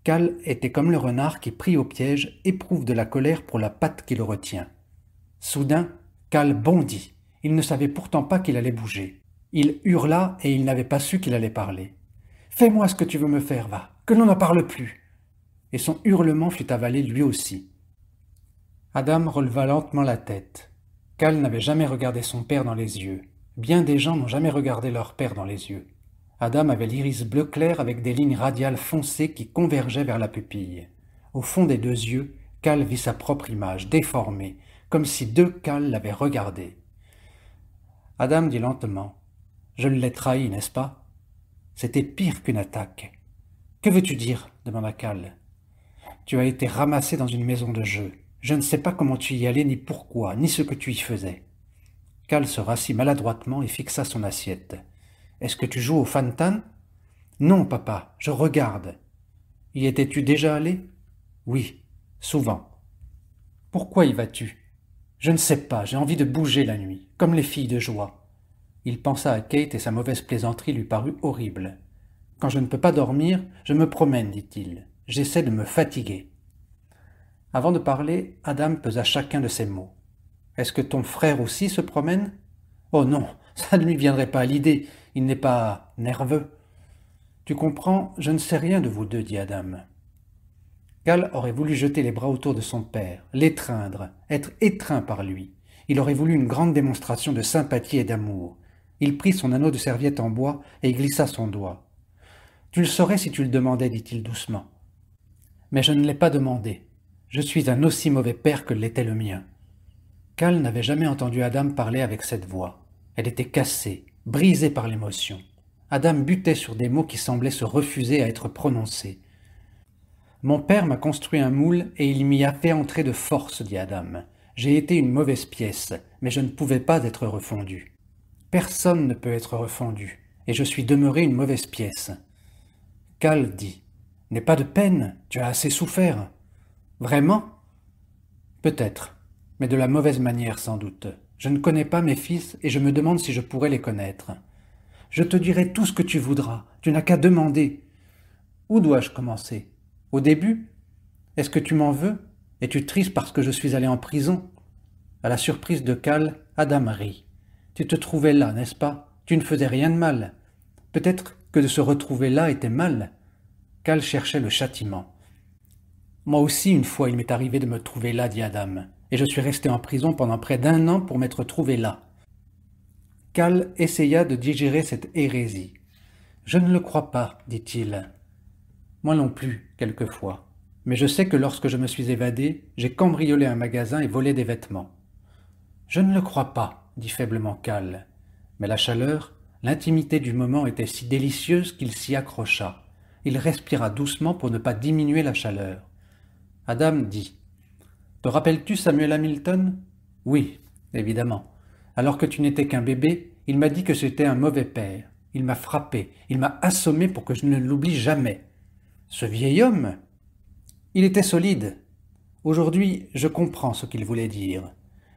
Cal était comme le renard qui, pris au piège, éprouve de la colère pour la patte qui le retient. Soudain, Cal bondit. Il ne savait pourtant pas qu'il allait bouger. Il hurla et il n'avait pas su qu'il allait parler. Fais-moi ce que tu veux me faire, va, que l'on n'en parle plus. Et son hurlement fut avalé lui aussi. Adam releva lentement la tête. Cal n'avait jamais regardé son père dans les yeux. Bien des gens n'ont jamais regardé leur père dans les yeux. Adam avait l'iris bleu clair avec des lignes radiales foncées qui convergeaient vers la pupille. Au fond des deux yeux, Cal vit sa propre image, déformée, comme si deux Cal l'avaient regardée. Adam dit lentement Je l'ai trahi, n'est-ce pas C'était pire qu'une attaque. Que veux-tu dire demanda Cal. Tu as été ramassé dans une maison de jeu. Je ne sais pas comment tu y allais, ni pourquoi, ni ce que tu y faisais. Cal se rassit maladroitement et fixa son assiette. Est-ce que tu joues au fantan Non, papa, je regarde. Y étais-tu déjà allé Oui, souvent. Pourquoi y vas-tu Je ne sais pas, j'ai envie de bouger la nuit, comme les filles de joie. Il pensa à Kate et sa mauvaise plaisanterie lui parut horrible. Quand je ne peux pas dormir, je me promène, dit-il. J'essaie de me fatiguer. Avant de parler, Adam pesa chacun de ses mots. Est-ce que ton frère aussi se promène Oh non, ça ne lui viendrait pas à l'idée. Il n'est pas nerveux. Tu comprends, je ne sais rien de vous deux, dit Adam. Cal aurait voulu jeter les bras autour de son père, l'étreindre, être étreint par lui. Il aurait voulu une grande démonstration de sympathie et d'amour. Il prit son anneau de serviette en bois et glissa son doigt. Tu le saurais si tu le demandais, dit-il doucement. Mais je ne l'ai pas demandé. Je suis un aussi mauvais père que l'était le mien. Cal n'avait jamais entendu Adam parler avec cette voix. Elle était cassée, Brisé par l'émotion, Adam butait sur des mots qui semblaient se refuser à être prononcés. Mon père m'a construit un moule et il m'y a fait entrer de force, dit Adam. J'ai été une mauvaise pièce, mais je ne pouvais pas être refondu. Personne ne peut être refondu, et je suis demeuré une mauvaise pièce. Cal dit. N'est pas de peine, tu as assez souffert. Vraiment? Peut-être, mais de la mauvaise manière sans doute. Je ne connais pas mes fils et je me demande si je pourrais les connaître. Je te dirai tout ce que tu voudras, tu n'as qu'à demander. Où dois-je commencer Au début Est-ce que tu m'en veux Es-tu triste parce que je suis allé en prison À la surprise de Cal, Adam rit. Tu te trouvais là, n'est-ce pas Tu ne faisais rien de mal. Peut-être que de se retrouver là était mal. Cal cherchait le châtiment. Moi aussi, une fois, il m'est arrivé de me trouver là, dit Adam et je suis resté en prison pendant près d'un an pour m'être trouvé là. Cal essaya de digérer cette hérésie. Je ne le crois pas, dit-il. Moi non plus, quelquefois. Mais je sais que lorsque je me suis évadé, j'ai cambriolé un magasin et volé des vêtements. Je ne le crois pas, dit faiblement Cal. Mais la chaleur, l'intimité du moment était si délicieuse qu'il s'y accrocha. Il respira doucement pour ne pas diminuer la chaleur. Adam dit te rappelles-tu Samuel Hamilton Oui, évidemment. Alors que tu n'étais qu'un bébé, il m'a dit que c'était un mauvais père. Il m'a frappé, il m'a assommé pour que je ne l'oublie jamais. Ce vieil homme Il était solide. Aujourd'hui, je comprends ce qu'il voulait dire.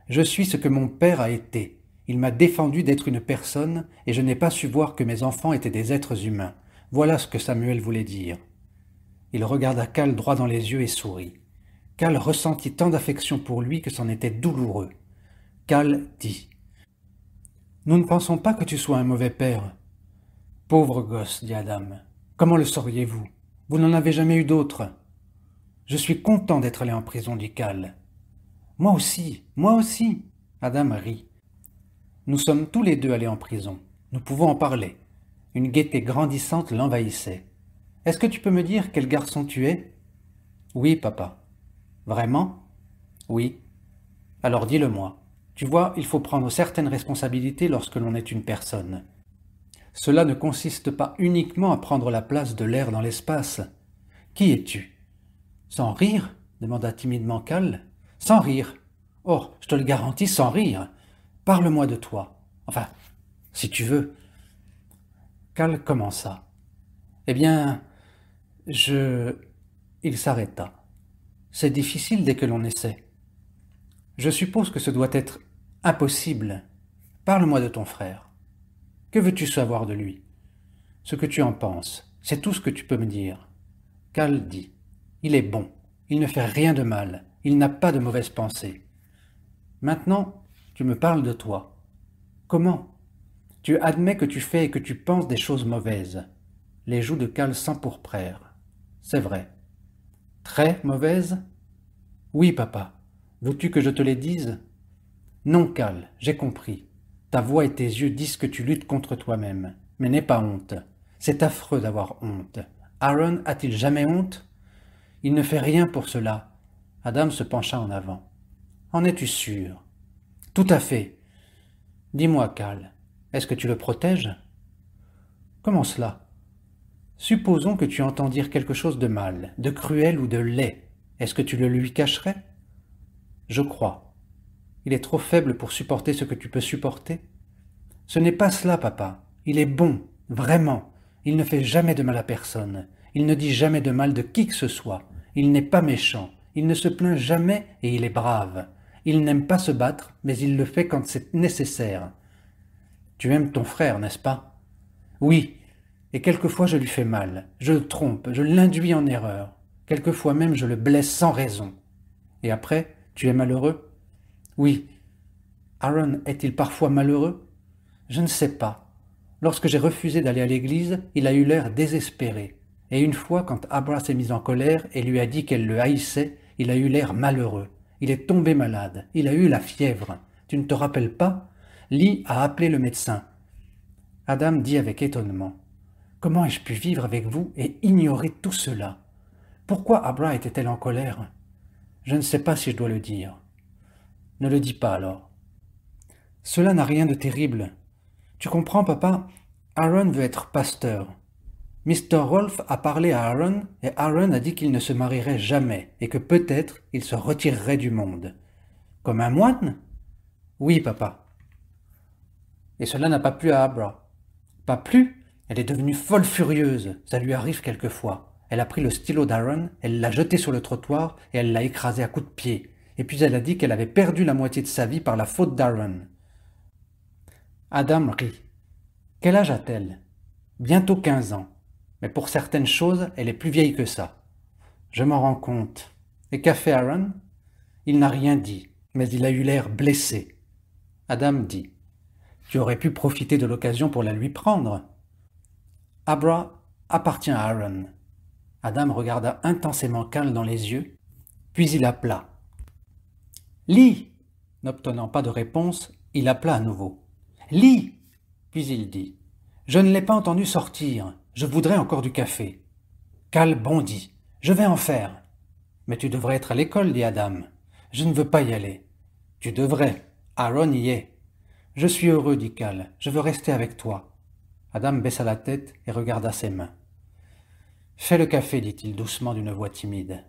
Je suis ce que mon père a été. Il m'a défendu d'être une personne et je n'ai pas su voir que mes enfants étaient des êtres humains. Voilà ce que Samuel voulait dire. Il regarda Cal droit dans les yeux et sourit. Cal ressentit tant d'affection pour lui que c'en était douloureux. Cal dit Nous ne pensons pas que tu sois un mauvais père. Pauvre gosse, dit Adam. Comment le sauriez-vous Vous, n'en avez jamais eu d'autre. Je suis content d'être allé en prison, dit Cal. Moi aussi, moi aussi. Adam rit. Nous sommes tous les deux allés en prison. Nous pouvons en parler. Une gaieté grandissante l'envahissait. Est-ce que tu peux me dire quel garçon tu es Oui, papa. Vraiment Oui. Alors dis-le-moi. Tu vois, il faut prendre certaines responsabilités lorsque l'on est une personne. Cela ne consiste pas uniquement à prendre la place de l'air dans l'espace. Qui es-tu Sans rire demanda timidement Cal. Sans rire. Oh, je te le garantis, sans rire. Parle-moi de toi. Enfin, si tu veux. Cal commença. Eh bien, je. Il s'arrêta c'est difficile dès que l'on essaie. Je suppose que ce doit être impossible. Parle-moi de ton frère. Que veux-tu savoir de lui Ce que tu en penses, c'est tout ce que tu peux me dire. Cal dit Il est bon, il ne fait rien de mal, il n'a pas de mauvaises pensées. Maintenant, tu me parles de toi. Comment Tu admets que tu fais et que tu penses des choses mauvaises. Les joues de Cal s'empourprèrent. C'est vrai. Très mauvaise Oui, papa. Veux-tu que je te les dise Non, Cal, j'ai compris. Ta voix et tes yeux disent que tu luttes contre toi-même. Mais n'aie pas honte. C'est affreux d'avoir honte. Aaron a-t-il jamais honte Il ne fait rien pour cela. Adam se pencha en avant. En es-tu sûr Tout à fait. Dis-moi, Cal, est-ce que tu le protèges Comment cela Supposons que tu entends dire quelque chose de mal, de cruel ou de laid. Est-ce que tu le lui cacherais Je crois. Il est trop faible pour supporter ce que tu peux supporter. Ce n'est pas cela, papa. Il est bon, vraiment. Il ne fait jamais de mal à personne. Il ne dit jamais de mal de qui que ce soit. Il n'est pas méchant. Il ne se plaint jamais et il est brave. Il n'aime pas se battre, mais il le fait quand c'est nécessaire. Tu aimes ton frère, n'est-ce pas Oui, et quelquefois je lui fais mal, je le trompe, je l'induis en erreur, quelquefois même je le blesse sans raison. Et après, tu es malheureux Oui. Aaron est-il parfois malheureux Je ne sais pas. Lorsque j'ai refusé d'aller à l'église, il a eu l'air désespéré. Et une fois, quand Abra s'est mise en colère et lui a dit qu'elle le haïssait, il a eu l'air malheureux. Il est tombé malade. Il a eu la fièvre. Tu ne te rappelles pas Lee a appelé le médecin. Adam dit avec étonnement Comment ai-je pu vivre avec vous et ignorer tout cela Pourquoi Abra était-elle en colère Je ne sais pas si je dois le dire. Ne le dis pas alors. Cela n'a rien de terrible. Tu comprends, papa Aaron veut être pasteur. Mr. Rolf a parlé à Aaron et Aaron a dit qu'il ne se marierait jamais et que peut-être il se retirerait du monde. Comme un moine Oui, papa. Et cela n'a pas plu à Abra. Pas plu elle est devenue folle furieuse, ça lui arrive quelquefois. Elle a pris le stylo d'Aaron, elle l'a jeté sur le trottoir et elle l'a écrasé à coups de pied. Et puis elle a dit qu'elle avait perdu la moitié de sa vie par la faute d'Aaron. Adam rit. Quel âge a-t-elle Bientôt 15 ans. Mais pour certaines choses, elle est plus vieille que ça. Je m'en rends compte. Et qu'a fait Aaron Il n'a rien dit, mais il a eu l'air blessé. Adam dit. Tu aurais pu profiter de l'occasion pour la lui prendre. Abra appartient à Aaron. Adam regarda intensément Cal dans les yeux, puis il appela. Lee !» N'obtenant pas de réponse, il appela à nouveau. Lee !» Puis il dit. Je ne l'ai pas entendu sortir. Je voudrais encore du café. Cal bondit. Je vais en faire. Mais tu devrais être à l'école, dit Adam. Je ne veux pas y aller. Tu devrais. Aaron y est. Je suis heureux, dit Cal. Je veux rester avec toi. Adam baissa la tête et regarda ses mains. Fais le café, dit-il doucement d'une voix timide.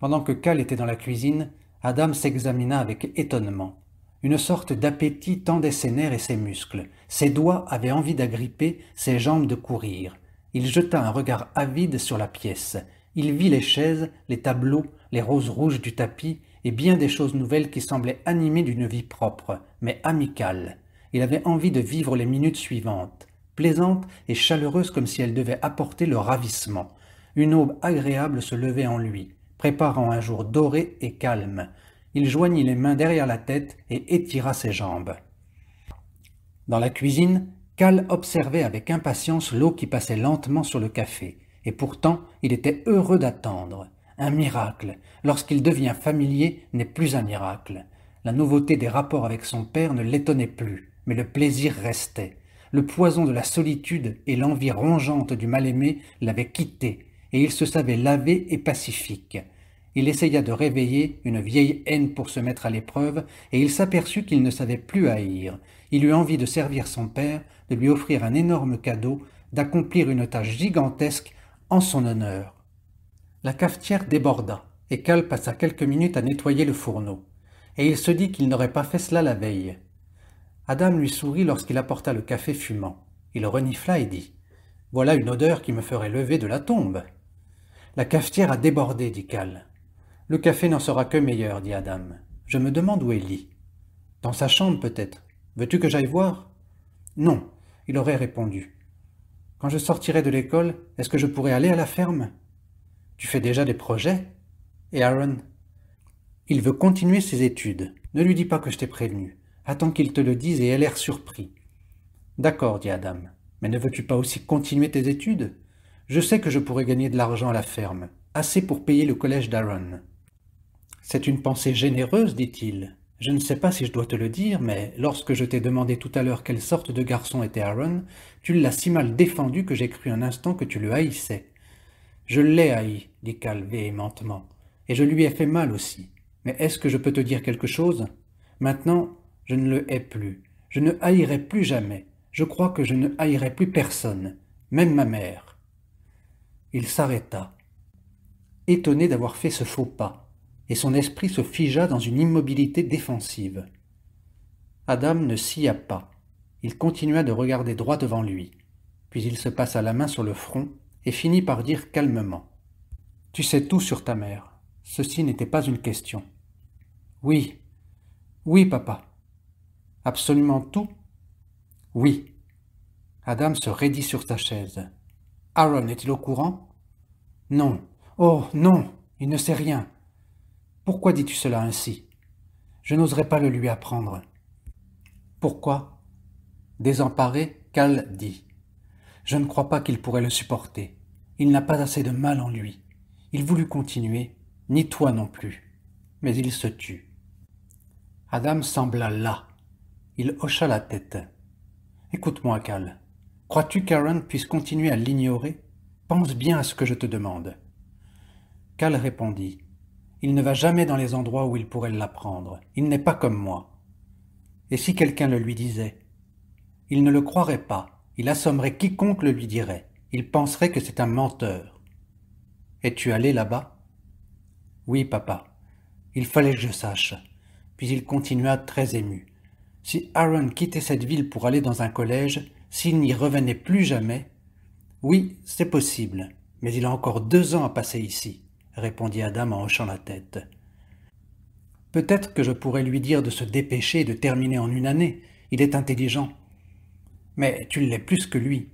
Pendant que Cal était dans la cuisine, Adam s'examina avec étonnement. Une sorte d'appétit tendait ses nerfs et ses muscles. Ses doigts avaient envie d'agripper, ses jambes de courir. Il jeta un regard avide sur la pièce. Il vit les chaises, les tableaux, les roses rouges du tapis et bien des choses nouvelles qui semblaient animées d'une vie propre, mais amicale. Il avait envie de vivre les minutes suivantes plaisante et chaleureuse comme si elle devait apporter le ravissement. Une aube agréable se levait en lui, préparant un jour doré et calme. Il joignit les mains derrière la tête et étira ses jambes. Dans la cuisine, Cal observait avec impatience l'eau qui passait lentement sur le café, et pourtant il était heureux d'attendre. Un miracle, lorsqu'il devient familier, n'est plus un miracle. La nouveauté des rapports avec son père ne l'étonnait plus, mais le plaisir restait le poison de la solitude et l'envie rongeante du mal-aimé l'avaient quitté, et il se savait lavé et pacifique. Il essaya de réveiller une vieille haine pour se mettre à l'épreuve, et il s'aperçut qu'il ne savait plus haïr. Il eut envie de servir son père, de lui offrir un énorme cadeau, d'accomplir une tâche gigantesque en son honneur. La cafetière déborda, et Cal passa quelques minutes à nettoyer le fourneau. Et il se dit qu'il n'aurait pas fait cela la veille. Adam lui sourit lorsqu'il apporta le café fumant. Il renifla et dit Voilà une odeur qui me ferait lever de la tombe. La cafetière a débordé, dit Cal. Le café n'en sera que meilleur, dit Adam. Je me demande où est Lee. Dans sa chambre, peut-être. Veux-tu que j'aille voir Non, il aurait répondu. Quand je sortirai de l'école, est-ce que je pourrai aller à la ferme Tu fais déjà des projets Et Aaron Il veut continuer ses études. Ne lui dis pas que je t'ai prévenu. Attends qu'il te le dise et elle l'air surpris. D'accord, dit Adam, mais ne veux-tu pas aussi continuer tes études Je sais que je pourrais gagner de l'argent à la ferme, assez pour payer le collège d'Aaron. C'est une pensée généreuse, dit-il. Je ne sais pas si je dois te le dire, mais lorsque je t'ai demandé tout à l'heure quelle sorte de garçon était Aaron, tu l'as si mal défendu que j'ai cru un instant que tu le haïssais. Je l'ai haï, dit Cal véhémentement, et je lui ai fait mal aussi. Mais est-ce que je peux te dire quelque chose Maintenant, je ne le hais plus, je ne haïrai plus jamais, je crois que je ne haïrai plus personne, même ma mère. Il s'arrêta, étonné d'avoir fait ce faux pas, et son esprit se figea dans une immobilité défensive. Adam ne s'y pas. Il continua de regarder droit devant lui. Puis il se passa la main sur le front et finit par dire calmement Tu sais tout sur ta mère. Ceci n'était pas une question. Oui, oui, papa. Absolument tout Oui. Adam se raidit sur sa chaise. Aaron est-il au courant Non. Oh, non, il ne sait rien. Pourquoi dis-tu cela ainsi Je n'oserais pas le lui apprendre. Pourquoi Désemparé, Cal dit. Je ne crois pas qu'il pourrait le supporter. Il n'a pas assez de mal en lui. Il voulut continuer, ni toi non plus. Mais il se tut. Adam sembla là. Il hocha la tête. Écoute-moi, Cal. Crois-tu qu'Aaron puisse continuer à l'ignorer Pense bien à ce que je te demande. Cal répondit. Il ne va jamais dans les endroits où il pourrait l'apprendre. Il n'est pas comme moi. Et si quelqu'un le lui disait Il ne le croirait pas. Il assommerait quiconque le lui dirait. Il penserait que c'est un menteur. Es-tu allé là-bas Oui, papa. Il fallait que je sache. Puis il continua très ému. Si Aaron quittait cette ville pour aller dans un collège, s'il n'y revenait plus jamais Oui, c'est possible, mais il a encore deux ans à passer ici, répondit Adam en hochant la tête. Peut-être que je pourrais lui dire de se dépêcher et de terminer en une année. Il est intelligent. Mais tu l'es plus que lui.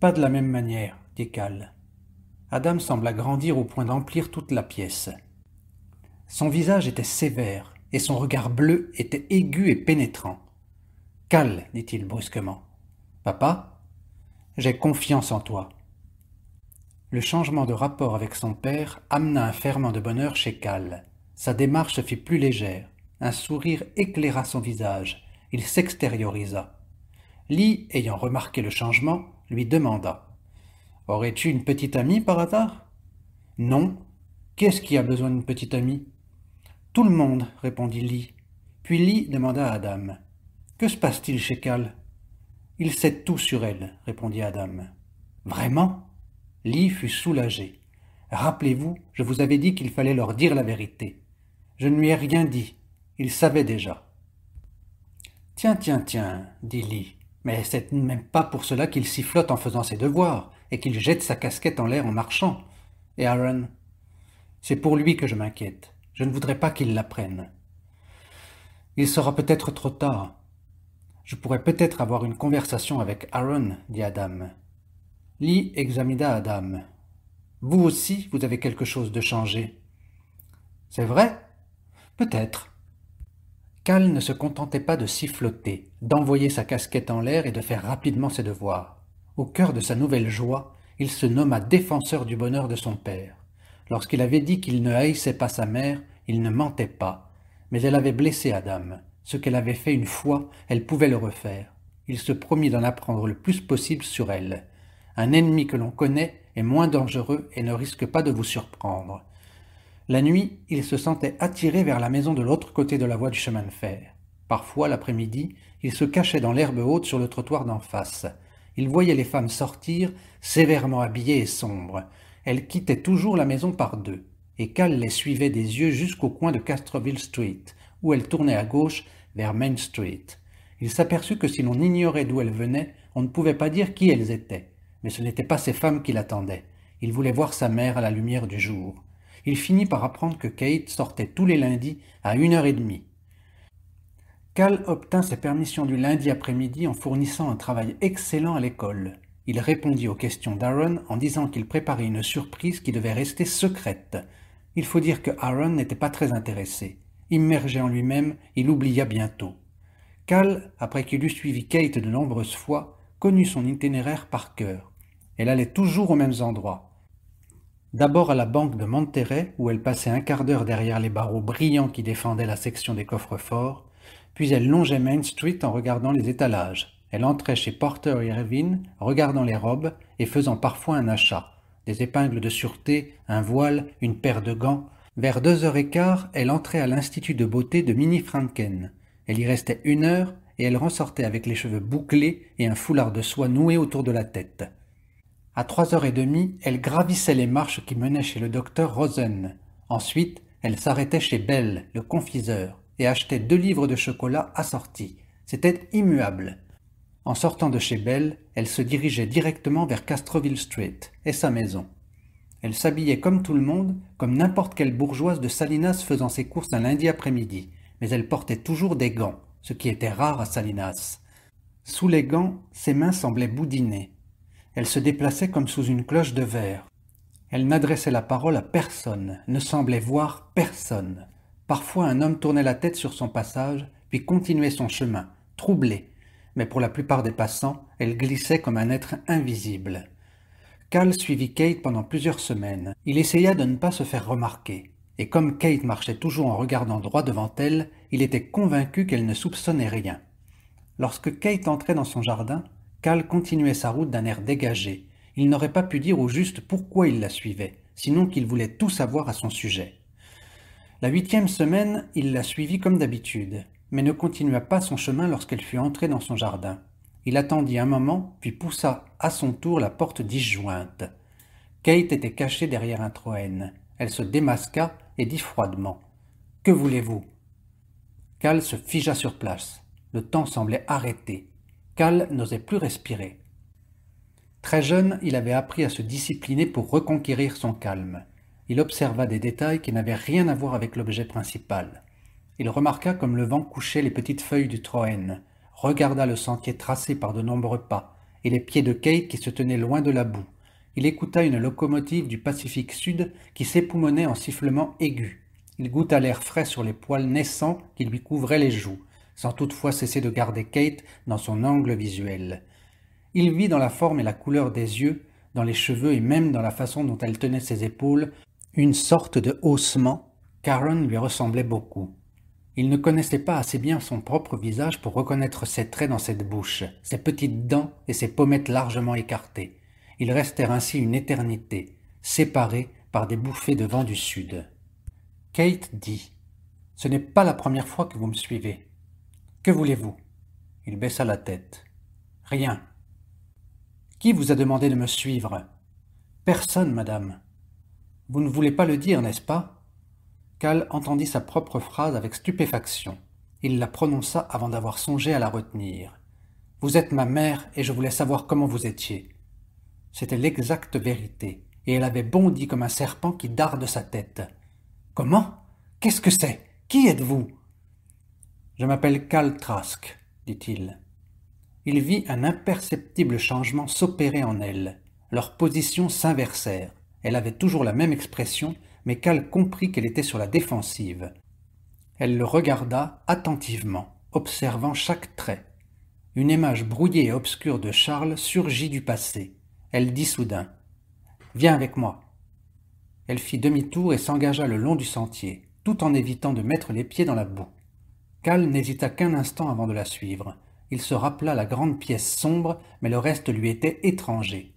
Pas de la même manière, dit Cal. Adam sembla grandir au point d'emplir toute la pièce. Son visage était sévère, et son regard bleu était aigu et pénétrant. Cal, dit-il brusquement. Papa, j'ai confiance en toi. Le changement de rapport avec son père amena un ferment de bonheur chez Cal. Sa démarche fit plus légère. Un sourire éclaira son visage. Il s'extériorisa. Lee, ayant remarqué le changement, lui demanda Aurais-tu une petite amie par hasard Non. Qu'est-ce qui a besoin d'une petite amie tout le monde, répondit Lee. Puis Lee demanda à Adam. Que se passe-t-il chez Cal Il sait tout sur elle, répondit Adam. Vraiment Lee fut soulagé. Rappelez-vous, je vous avais dit qu'il fallait leur dire la vérité. Je ne lui ai rien dit. Il savait déjà. Tiens, tiens, tiens, dit Lee. Mais c'est même pas pour cela qu'il sifflote en faisant ses devoirs et qu'il jette sa casquette en l'air en marchant. Et Aaron C'est pour lui que je m'inquiète. Je ne voudrais pas qu'il l'apprenne. »« Il sera peut-être trop tard. Je pourrais peut-être avoir une conversation avec Aaron, dit Adam. Lee examina Adam. Vous aussi, vous avez quelque chose de changé. C'est vrai Peut-être. Cal ne se contentait pas de siffloter, d'envoyer sa casquette en l'air et de faire rapidement ses devoirs. Au cœur de sa nouvelle joie, il se nomma défenseur du bonheur de son père. Lorsqu'il avait dit qu'il ne haïssait pas sa mère, il ne mentait pas, mais elle avait blessé Adam. Ce qu'elle avait fait une fois, elle pouvait le refaire. Il se promit d'en apprendre le plus possible sur elle. Un ennemi que l'on connaît est moins dangereux et ne risque pas de vous surprendre. La nuit, il se sentait attiré vers la maison de l'autre côté de la voie du chemin de fer. Parfois, l'après-midi, il se cachait dans l'herbe haute sur le trottoir d'en face. Il voyait les femmes sortir, sévèrement habillées et sombres. Elles quittaient toujours la maison par deux et Cal les suivait des yeux jusqu'au coin de Castroville Street, où elle tournait à gauche vers Main Street. Il s'aperçut que si l'on ignorait d'où elles venaient, on ne pouvait pas dire qui elles étaient. Mais ce n'étaient pas ces femmes qui l'attendaient. Il voulait voir sa mère à la lumière du jour. Il finit par apprendre que Kate sortait tous les lundis à une heure et demie. Cal obtint ses permissions du lundi après-midi en fournissant un travail excellent à l'école. Il répondit aux questions d'Aaron en disant qu'il préparait une surprise qui devait rester secrète, il faut dire que Aaron n'était pas très intéressé. Immergé en lui-même, il oublia bientôt. Cal, après qu'il eut suivi Kate de nombreuses fois, connut son itinéraire par cœur. Elle allait toujours aux mêmes endroits. D'abord à la banque de Monterrey, où elle passait un quart d'heure derrière les barreaux brillants qui défendaient la section des coffres-forts, puis elle longeait Main Street en regardant les étalages. Elle entrait chez Porter et Irvine, regardant les robes et faisant parfois un achat des épingles de sûreté, un voile, une paire de gants. Vers deux heures et quart, elle entrait à l'Institut de beauté de Mini Franken. Elle y restait une heure et elle ressortait avec les cheveux bouclés et un foulard de soie noué autour de la tête. À trois heures et demie, elle gravissait les marches qui menaient chez le docteur Rosen. Ensuite, elle s'arrêtait chez Bell, le confiseur, et achetait deux livres de chocolat assortis. C'était immuable. En sortant de chez Belle, elle se dirigeait directement vers Castreville Street et sa maison. Elle s'habillait comme tout le monde, comme n'importe quelle bourgeoise de Salinas faisant ses courses un lundi après-midi, mais elle portait toujours des gants, ce qui était rare à Salinas. Sous les gants, ses mains semblaient boudiner. Elle se déplaçait comme sous une cloche de verre. Elle n'adressait la parole à personne, ne semblait voir personne. Parfois un homme tournait la tête sur son passage, puis continuait son chemin, troublé, mais pour la plupart des passants, elle glissait comme un être invisible. Cal suivit Kate pendant plusieurs semaines. Il essaya de ne pas se faire remarquer. Et comme Kate marchait toujours en regardant droit devant elle, il était convaincu qu'elle ne soupçonnait rien. Lorsque Kate entrait dans son jardin, Cal continuait sa route d'un air dégagé. Il n'aurait pas pu dire au juste pourquoi il la suivait, sinon qu'il voulait tout savoir à son sujet. La huitième semaine, il la suivit comme d'habitude mais ne continua pas son chemin lorsqu'elle fut entrée dans son jardin. Il attendit un moment, puis poussa à son tour la porte disjointe. Kate était cachée derrière un troène. Elle se démasqua et dit froidement Que voulez-vous Cal se figea sur place. Le temps semblait arrêté. Cal n'osait plus respirer. Très jeune, il avait appris à se discipliner pour reconquérir son calme. Il observa des détails qui n'avaient rien à voir avec l'objet principal. Il remarqua comme le vent couchait les petites feuilles du troène, regarda le sentier tracé par de nombreux pas, et les pieds de Kate qui se tenaient loin de la boue. Il écouta une locomotive du Pacifique Sud qui s'époumonait en sifflement aigu. Il goûta l'air frais sur les poils naissants qui lui couvraient les joues, sans toutefois cesser de garder Kate dans son angle visuel. Il vit dans la forme et la couleur des yeux, dans les cheveux et même dans la façon dont elle tenait ses épaules, une sorte de haussement. Karen lui ressemblait beaucoup. Il ne connaissait pas assez bien son propre visage pour reconnaître ses traits dans cette bouche, ses petites dents et ses pommettes largement écartées. Ils restèrent ainsi une éternité, séparés par des bouffées de vent du sud. Kate dit Ce n'est pas la première fois que vous me suivez. Que voulez-vous Il baissa la tête. Rien. Qui vous a demandé de me suivre Personne, madame. Vous ne voulez pas le dire, n'est-ce pas Cal entendit sa propre phrase avec stupéfaction. Il la prononça avant d'avoir songé à la retenir. Vous êtes ma mère et je voulais savoir comment vous étiez. C'était l'exacte vérité, et elle avait bondi comme un serpent qui darde sa tête. Comment Qu'est-ce que c'est Qui êtes-vous Je m'appelle Cal Trask, dit-il. Il vit un imperceptible changement s'opérer en elle. Leurs positions s'inversèrent. Elle avait toujours la même expression, mais Cal comprit qu'elle était sur la défensive. Elle le regarda attentivement, observant chaque trait. Une image brouillée et obscure de Charles surgit du passé. Elle dit soudain Viens avec moi. Elle fit demi-tour et s'engagea le long du sentier, tout en évitant de mettre les pieds dans la boue. Cal n'hésita qu'un instant avant de la suivre. Il se rappela la grande pièce sombre, mais le reste lui était étranger.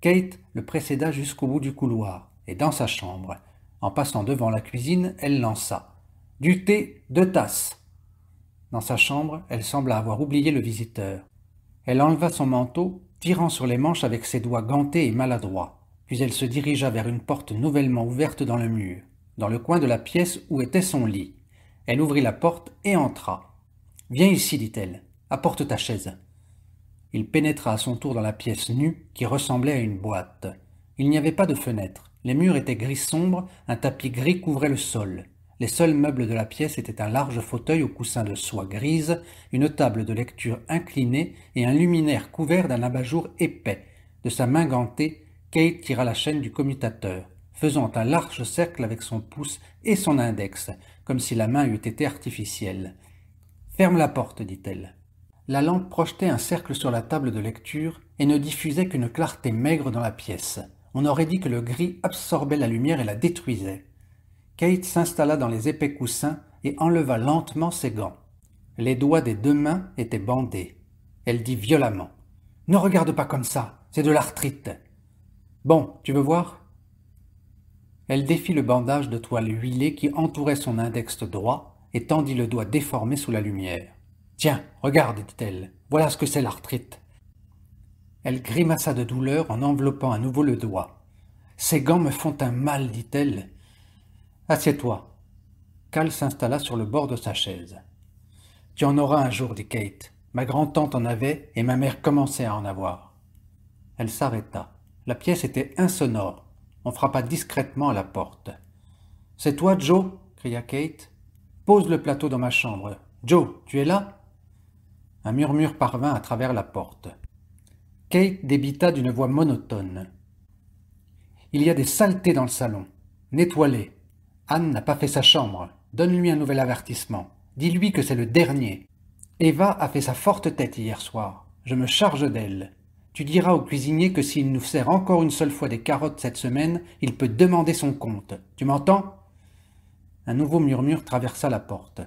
Kate le précéda jusqu'au bout du couloir et dans sa chambre. En passant devant la cuisine, elle lança Du thé, deux tasses. Dans sa chambre, elle sembla avoir oublié le visiteur. Elle enleva son manteau, tirant sur les manches avec ses doigts gantés et maladroits. Puis elle se dirigea vers une porte nouvellement ouverte dans le mur, dans le coin de la pièce où était son lit. Elle ouvrit la porte et entra. Viens ici, dit-elle. Apporte ta chaise. Il pénétra à son tour dans la pièce nue qui ressemblait à une boîte. Il n'y avait pas de fenêtre. Les murs étaient gris sombre, un tapis gris couvrait le sol. Les seuls meubles de la pièce étaient un large fauteuil au coussin de soie grise, une table de lecture inclinée et un luminaire couvert d'un abat-jour épais. De sa main gantée, Kate tira la chaîne du commutateur, faisant un large cercle avec son pouce et son index, comme si la main eût été artificielle. Ferme la porte, dit-elle. La lampe projetait un cercle sur la table de lecture et ne diffusait qu'une clarté maigre dans la pièce on aurait dit que le gris absorbait la lumière et la détruisait. Kate s'installa dans les épais coussins et enleva lentement ses gants. Les doigts des deux mains étaient bandés. Elle dit violemment Ne regarde pas comme ça, c'est de l'arthrite. Bon, tu veux voir Elle défit le bandage de toile huilée qui entourait son index droit et tendit le doigt déformé sous la lumière. Tiens, regarde, dit-elle, voilà ce que c'est l'arthrite. Elle grimaça de douleur en enveloppant à nouveau le doigt. Ces gants me font un mal, dit-elle. Assieds-toi. Cal s'installa sur le bord de sa chaise. Tu en auras un jour, dit Kate. Ma grand-tante en avait et ma mère commençait à en avoir. Elle s'arrêta. La pièce était insonore. On frappa discrètement à la porte. C'est toi, Joe cria Kate. Pose le plateau dans ma chambre. Joe, tu es là Un murmure parvint à travers la porte. Kate débita d'une voix monotone. Il y a des saletés dans le salon. nettoie Anne n'a pas fait sa chambre. Donne-lui un nouvel avertissement. Dis-lui que c'est le dernier. Eva a fait sa forte tête hier soir. Je me charge d'elle. Tu diras au cuisinier que s'il nous sert encore une seule fois des carottes cette semaine, il peut demander son compte. Tu m'entends Un nouveau murmure traversa la porte.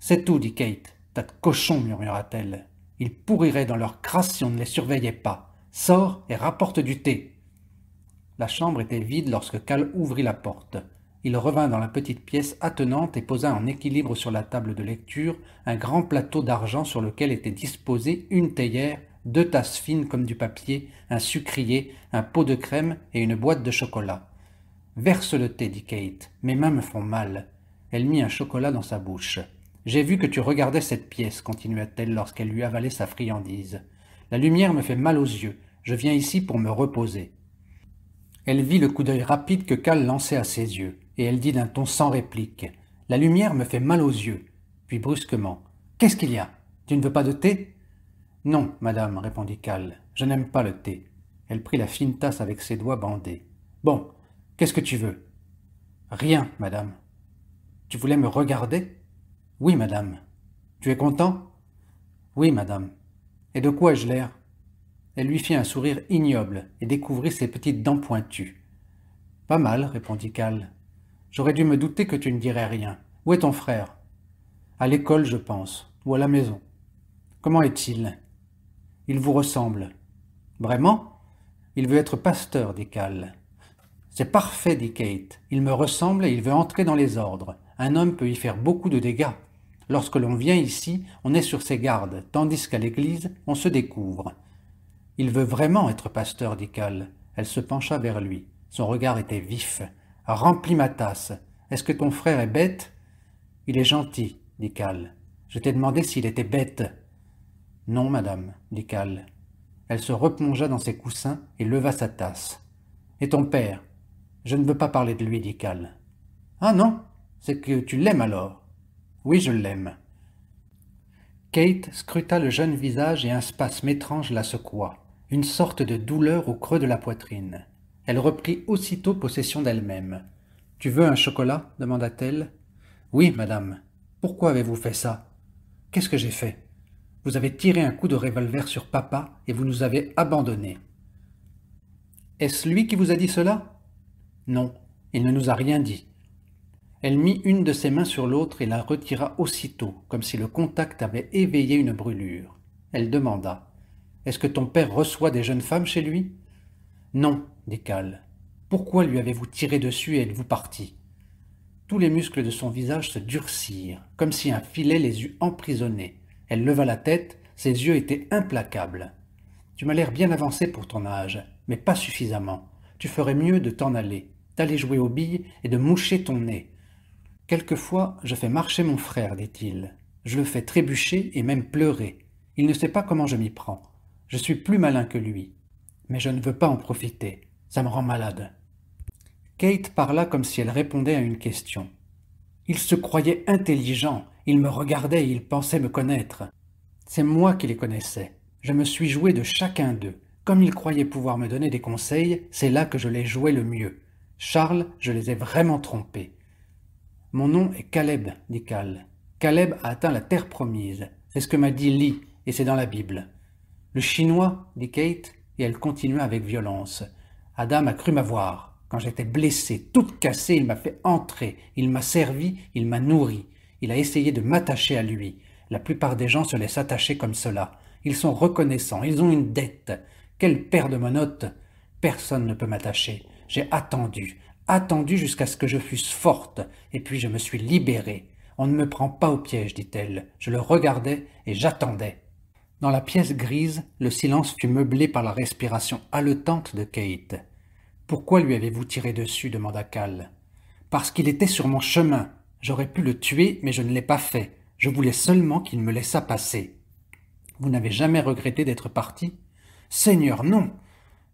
C'est tout, dit Kate. Tas de cochon, murmura-t-elle. Ils pourriraient dans leur crasse si on ne les surveillait pas. Sors et rapporte du thé. La chambre était vide lorsque Cal ouvrit la porte. Il revint dans la petite pièce attenante et posa en équilibre sur la table de lecture un grand plateau d'argent sur lequel étaient disposées une théière, deux tasses fines comme du papier, un sucrier, un pot de crème et une boîte de chocolat. Verse le thé, dit Kate. Mes mains me font mal. Elle mit un chocolat dans sa bouche. J'ai vu que tu regardais cette pièce, continua-t-elle lorsqu'elle lui avalait sa friandise. La lumière me fait mal aux yeux. Je viens ici pour me reposer. Elle vit le coup d'œil rapide que Cal lançait à ses yeux, et elle dit d'un ton sans réplique. La lumière me fait mal aux yeux. Puis brusquement. Qu'est-ce qu'il y a Tu ne veux pas de thé Non, madame, répondit Cal. Je n'aime pas le thé. Elle prit la fine tasse avec ses doigts bandés. Bon, qu'est-ce que tu veux Rien, madame. Tu voulais me regarder oui, madame. Tu es content Oui, madame. Et de quoi ai-je l'air Elle lui fit un sourire ignoble et découvrit ses petites dents pointues. Pas mal, répondit Cal. J'aurais dû me douter que tu ne dirais rien. Où est ton frère À l'école, je pense, ou à la maison. Comment est-il Il vous ressemble. Vraiment Il veut être pasteur, dit Cal. C'est parfait, dit Kate. Il me ressemble et il veut entrer dans les ordres. Un homme peut y faire beaucoup de dégâts. Lorsque l'on vient ici, on est sur ses gardes, tandis qu'à l'église, on se découvre. Il veut vraiment être pasteur, dit Cal. Elle se pencha vers lui. Son regard était vif. Remplis ma tasse. Est-ce que ton frère est bête Il est gentil, dit Cal. Je t'ai demandé s'il était bête. Non, madame, dit Cal. Elle se replongea dans ses coussins et leva sa tasse. Et ton père Je ne veux pas parler de lui, dit Cal. Ah non C'est que tu l'aimes alors oui, je l'aime. Kate scruta le jeune visage et un spasme étrange la secoua, une sorte de douleur au creux de la poitrine. Elle reprit aussitôt possession d'elle-même. Tu veux un chocolat demanda-t-elle. Oui, madame. Pourquoi avez-vous fait ça Qu'est-ce que j'ai fait Vous avez tiré un coup de revolver sur papa et vous nous avez abandonnés. Est-ce lui qui vous a dit cela Non, il ne nous a rien dit. Elle mit une de ses mains sur l'autre et la retira aussitôt, comme si le contact avait éveillé une brûlure. Elle demanda Est-ce que ton père reçoit des jeunes femmes chez lui Non, dit Pourquoi lui avez-vous tiré dessus et êtes-vous parti Tous les muscles de son visage se durcirent, comme si un filet les eût emprisonnés. Elle leva la tête, ses yeux étaient implacables. Tu m'as l'air bien avancé pour ton âge, mais pas suffisamment. Tu ferais mieux de t'en aller, d'aller jouer aux billes et de moucher ton nez. Quelquefois, je fais marcher mon frère, dit-il. Je le fais trébucher et même pleurer. Il ne sait pas comment je m'y prends. Je suis plus malin que lui. Mais je ne veux pas en profiter. Ça me rend malade. Kate parla comme si elle répondait à une question. Il se croyait intelligent. Il me regardait et il pensait me connaître. C'est moi qui les connaissais. Je me suis joué de chacun d'eux. Comme ils croyaient pouvoir me donner des conseils, c'est là que je les jouais le mieux. Charles, je les ai vraiment trompés. Mon nom est Caleb, dit Cal. Caleb a atteint la terre promise. C'est ce que m'a dit Lee, et c'est dans la Bible. Le chinois, dit Kate, et elle continua avec violence. Adam a cru m'avoir. Quand j'étais blessée, toute cassée, il m'a fait entrer, il m'a servi, il m'a nourri. Il a essayé de m'attacher à lui. La plupart des gens se laissent attacher comme cela. Ils sont reconnaissants, ils ont une dette. Quelle paire de monotes Personne ne peut m'attacher. J'ai attendu, attendu jusqu'à ce que je fusse forte, et puis je me suis libérée. On ne me prend pas au piège, dit-elle. Je le regardais et j'attendais. Dans la pièce grise, le silence fut meublé par la respiration haletante de Kate. Pourquoi lui avez-vous tiré dessus demanda Cal. Parce qu'il était sur mon chemin. J'aurais pu le tuer, mais je ne l'ai pas fait. Je voulais seulement qu'il me laissât passer. Vous n'avez jamais regretté d'être parti Seigneur, non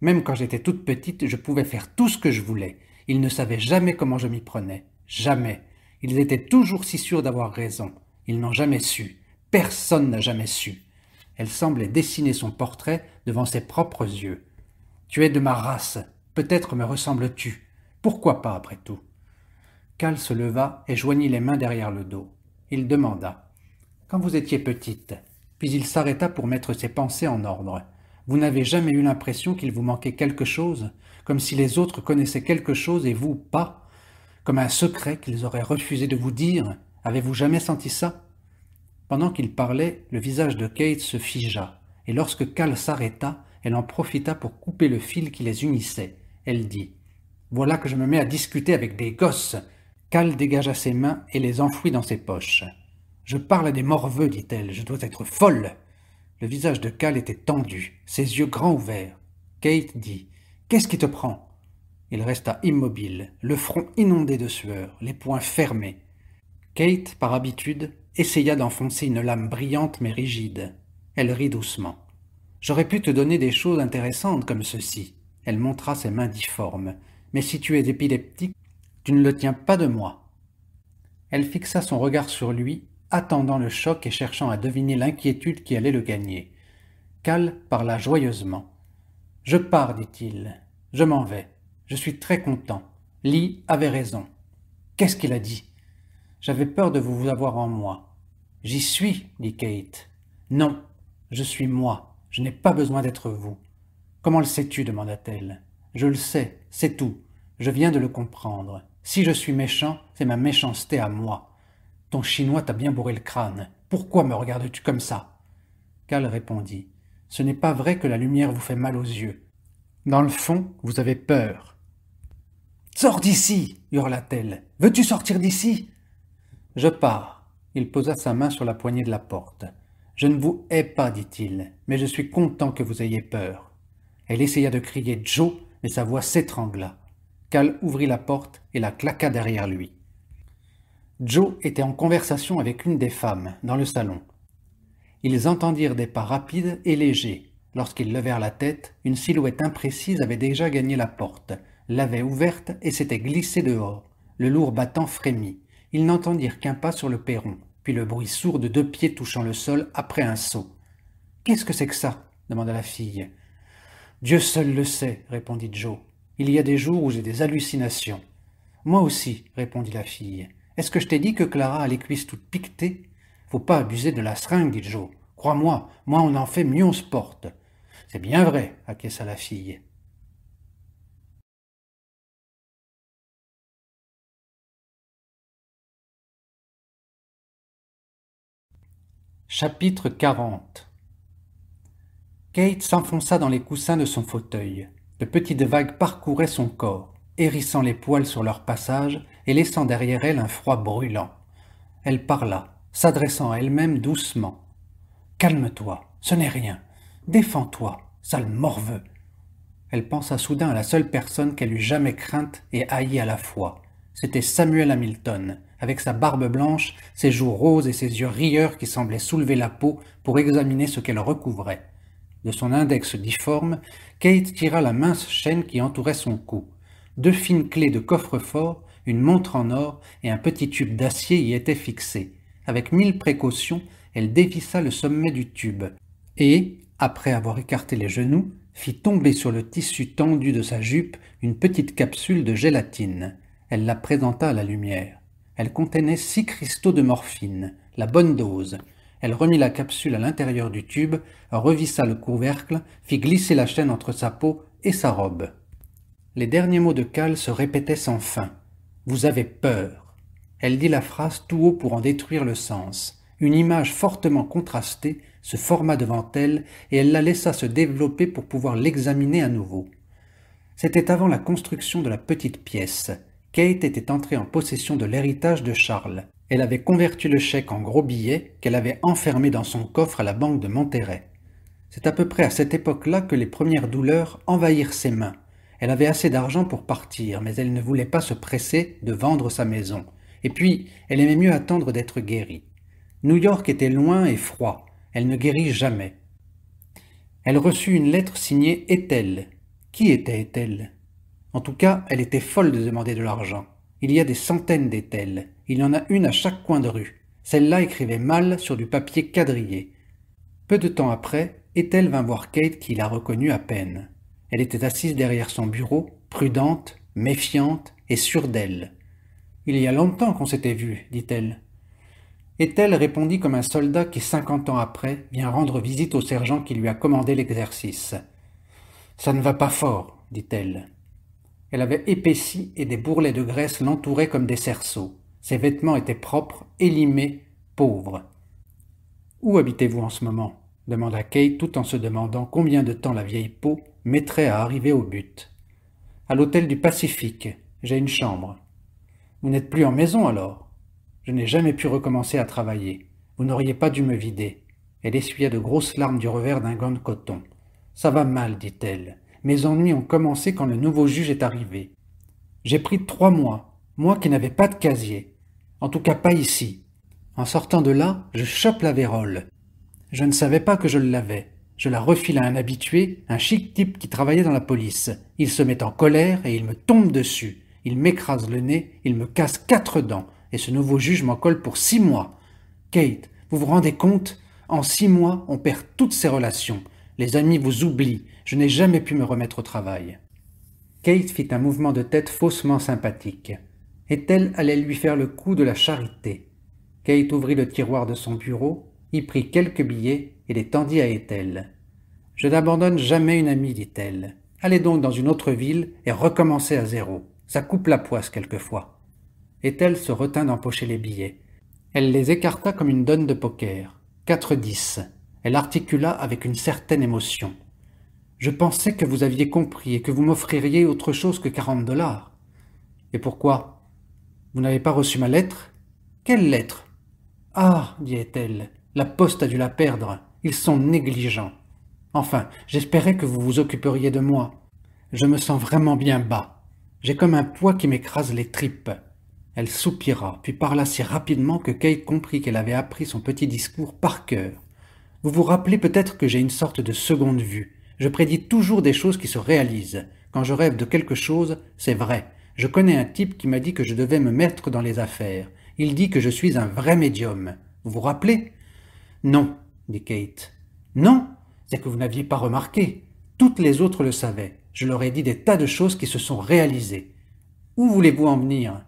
Même quand j'étais toute petite, je pouvais faire tout ce que je voulais. Ils ne savaient jamais comment je m'y prenais. Jamais. Ils étaient toujours si sûrs d'avoir raison. Ils n'ont jamais su. Personne n'a jamais su. Elle semblait dessiner son portrait devant ses propres yeux. Tu es de ma race. Peut-être me ressembles-tu. Pourquoi pas, après tout Karl se leva et joignit les mains derrière le dos. Il demanda Quand vous étiez petite, puis il s'arrêta pour mettre ses pensées en ordre. Vous n'avez jamais eu l'impression qu'il vous manquait quelque chose comme si les autres connaissaient quelque chose et vous pas, comme un secret qu'ils auraient refusé de vous dire. Avez-vous jamais senti ça Pendant qu'il parlait, le visage de Kate se figea, et lorsque Cal s'arrêta, elle en profita pour couper le fil qui les unissait. Elle dit Voilà que je me mets à discuter avec des gosses. Cal dégagea ses mains et les enfouit dans ses poches. Je parle à des morveux, dit-elle, je dois être folle. Le visage de Cal était tendu, ses yeux grands ouverts. Kate dit Qu'est-ce qui te prend Il resta immobile, le front inondé de sueur, les poings fermés. Kate, par habitude, essaya d'enfoncer une lame brillante mais rigide. Elle rit doucement. J'aurais pu te donner des choses intéressantes comme ceci. Elle montra ses mains difformes. Mais si tu es épileptique, tu ne le tiens pas de moi. Elle fixa son regard sur lui, attendant le choc et cherchant à deviner l'inquiétude qui allait le gagner. Cal parla joyeusement. Je pars, dit-il. Je m'en vais. Je suis très content. Lee avait raison. Qu'est-ce qu'il a dit J'avais peur de vous avoir en moi. J'y suis, dit Kate. Non, je suis moi. Je n'ai pas besoin d'être vous. Comment le sais-tu demanda-t-elle. Je le sais, c'est tout. Je viens de le comprendre. Si je suis méchant, c'est ma méchanceté à moi. Ton chinois t'a bien bourré le crâne. Pourquoi me regardes-tu comme ça Cal répondit. Ce n'est pas vrai que la lumière vous fait mal aux yeux. Dans le fond, vous avez peur. Sors d'ici hurla-t-elle. Veux-tu sortir d'ici Je pars. Il posa sa main sur la poignée de la porte. Je ne vous hais pas, dit-il, mais je suis content que vous ayez peur. Elle essaya de crier Joe, mais sa voix s'étrangla. Cal ouvrit la porte et la claqua derrière lui. Joe était en conversation avec une des femmes, dans le salon ils entendirent des pas rapides et légers. Lorsqu'ils levèrent la tête, une silhouette imprécise avait déjà gagné la porte, l'avait ouverte et s'était glissée dehors. Le lourd battant frémit. Ils n'entendirent qu'un pas sur le perron, puis le bruit sourd de deux pieds touchant le sol après un saut. Qu'est-ce que c'est que ça demanda la fille. Dieu seul le sait, répondit Joe. Il y a des jours où j'ai des hallucinations. Moi aussi, répondit la fille. Est-ce que je t'ai dit que Clara a les cuisses toutes piquetées faut pas abuser de la seringue, dit Joe. Crois-moi, moi on en fait mieux on se porte. C'est bien vrai, acquiesça la fille. Chapitre 40 Kate s'enfonça dans les coussins de son fauteuil. De petites vagues parcouraient son corps, hérissant les poils sur leur passage et laissant derrière elle un froid brûlant. Elle parla, s'adressant à elle-même doucement. Calme-toi, ce n'est rien. Défends-toi, sale morveux. Elle pensa soudain à la seule personne qu'elle eût jamais crainte et haïe à la fois. C'était Samuel Hamilton, avec sa barbe blanche, ses joues roses et ses yeux rieurs qui semblaient soulever la peau pour examiner ce qu'elle recouvrait. De son index difforme, Kate tira la mince chaîne qui entourait son cou. Deux fines clés de coffre-fort, une montre en or et un petit tube d'acier y étaient fixés. Avec mille précautions, elle dévissa le sommet du tube et, après avoir écarté les genoux, fit tomber sur le tissu tendu de sa jupe une petite capsule de gélatine. Elle la présenta à la lumière. Elle contenait six cristaux de morphine, la bonne dose. Elle remit la capsule à l'intérieur du tube, revissa le couvercle, fit glisser la chaîne entre sa peau et sa robe. Les derniers mots de Cal se répétaient sans fin. Vous avez peur. Elle dit la phrase tout haut pour en détruire le sens. Une image fortement contrastée se forma devant elle et elle la laissa se développer pour pouvoir l'examiner à nouveau. C'était avant la construction de la petite pièce. Kate était entrée en possession de l'héritage de Charles. Elle avait converti le chèque en gros billets qu'elle avait enfermés dans son coffre à la banque de Monterrey. C'est à peu près à cette époque-là que les premières douleurs envahirent ses mains. Elle avait assez d'argent pour partir, mais elle ne voulait pas se presser de vendre sa maison. Et puis, elle aimait mieux attendre d'être guérie. New York était loin et froid. Elle ne guérit jamais. Elle reçut une lettre signée Ethel. Qui était Ethel En tout cas, elle était folle de demander de l'argent. Il y a des centaines d'Ethel. Il y en a une à chaque coin de rue. Celle-là écrivait mal sur du papier quadrillé. Peu de temps après, Ethel vint voir Kate qui la reconnut à peine. Elle était assise derrière son bureau, prudente, méfiante et sûre d'elle. Il y a longtemps qu'on s'était vu, dit-elle. Et elle répondit comme un soldat qui, cinquante ans après, vient rendre visite au sergent qui lui a commandé l'exercice. Ça ne va pas fort, dit-elle. Elle avait épaissi et des bourrelets de graisse l'entouraient comme des cerceaux. Ses vêtements étaient propres, élimés, pauvres. Où habitez-vous en ce moment demanda Kate, tout en se demandant combien de temps la vieille peau mettrait à arriver au but. À l'hôtel du Pacifique. J'ai une chambre. Vous n'êtes plus en maison alors Je n'ai jamais pu recommencer à travailler. Vous n'auriez pas dû me vider. Elle essuya de grosses larmes du revers d'un gant de coton. Ça va mal, dit-elle. Mes ennuis ont commencé quand le nouveau juge est arrivé. J'ai pris trois mois, moi qui n'avais pas de casier. En tout cas pas ici. En sortant de là, je chope la vérole. Je ne savais pas que je l'avais. Je la refile à un habitué, un chic type qui travaillait dans la police. Il se met en colère et il me tombe dessus. Il m'écrase le nez, il me casse quatre dents, et ce nouveau juge m'en colle pour six mois. Kate, vous vous rendez compte En six mois, on perd toutes ses relations. Les amis vous oublient. Je n'ai jamais pu me remettre au travail. Kate fit un mouvement de tête faussement sympathique. elle allait lui faire le coup de la charité. Kate ouvrit le tiroir de son bureau, y prit quelques billets et les tendit à Ethel. Je n'abandonne jamais une amie, dit-elle. Allez donc dans une autre ville et recommencez à zéro. Ça coupe la poisse quelquefois. Et elle se retint d'empocher les billets. Elle les écarta comme une donne de poker. Quatre dix. Elle articula avec une certaine émotion. Je pensais que vous aviez compris et que vous m'offririez autre chose que quarante dollars. Et pourquoi Vous n'avez pas reçu ma lettre Quelle lettre Ah, dit elle la poste a dû la perdre. Ils sont négligents. Enfin, j'espérais que vous vous occuperiez de moi. Je me sens vraiment bien bas. J'ai comme un poids qui m'écrase les tripes. Elle soupira, puis parla si rapidement que Kate comprit qu'elle avait appris son petit discours par cœur. Vous vous rappelez peut-être que j'ai une sorte de seconde vue. Je prédis toujours des choses qui se réalisent. Quand je rêve de quelque chose, c'est vrai. Je connais un type qui m'a dit que je devais me mettre dans les affaires. Il dit que je suis un vrai médium. Vous vous rappelez Non, dit Kate. Non, c'est que vous n'aviez pas remarqué. Toutes les autres le savaient. Je leur ai dit des tas de choses qui se sont réalisées. Où voulez-vous en venir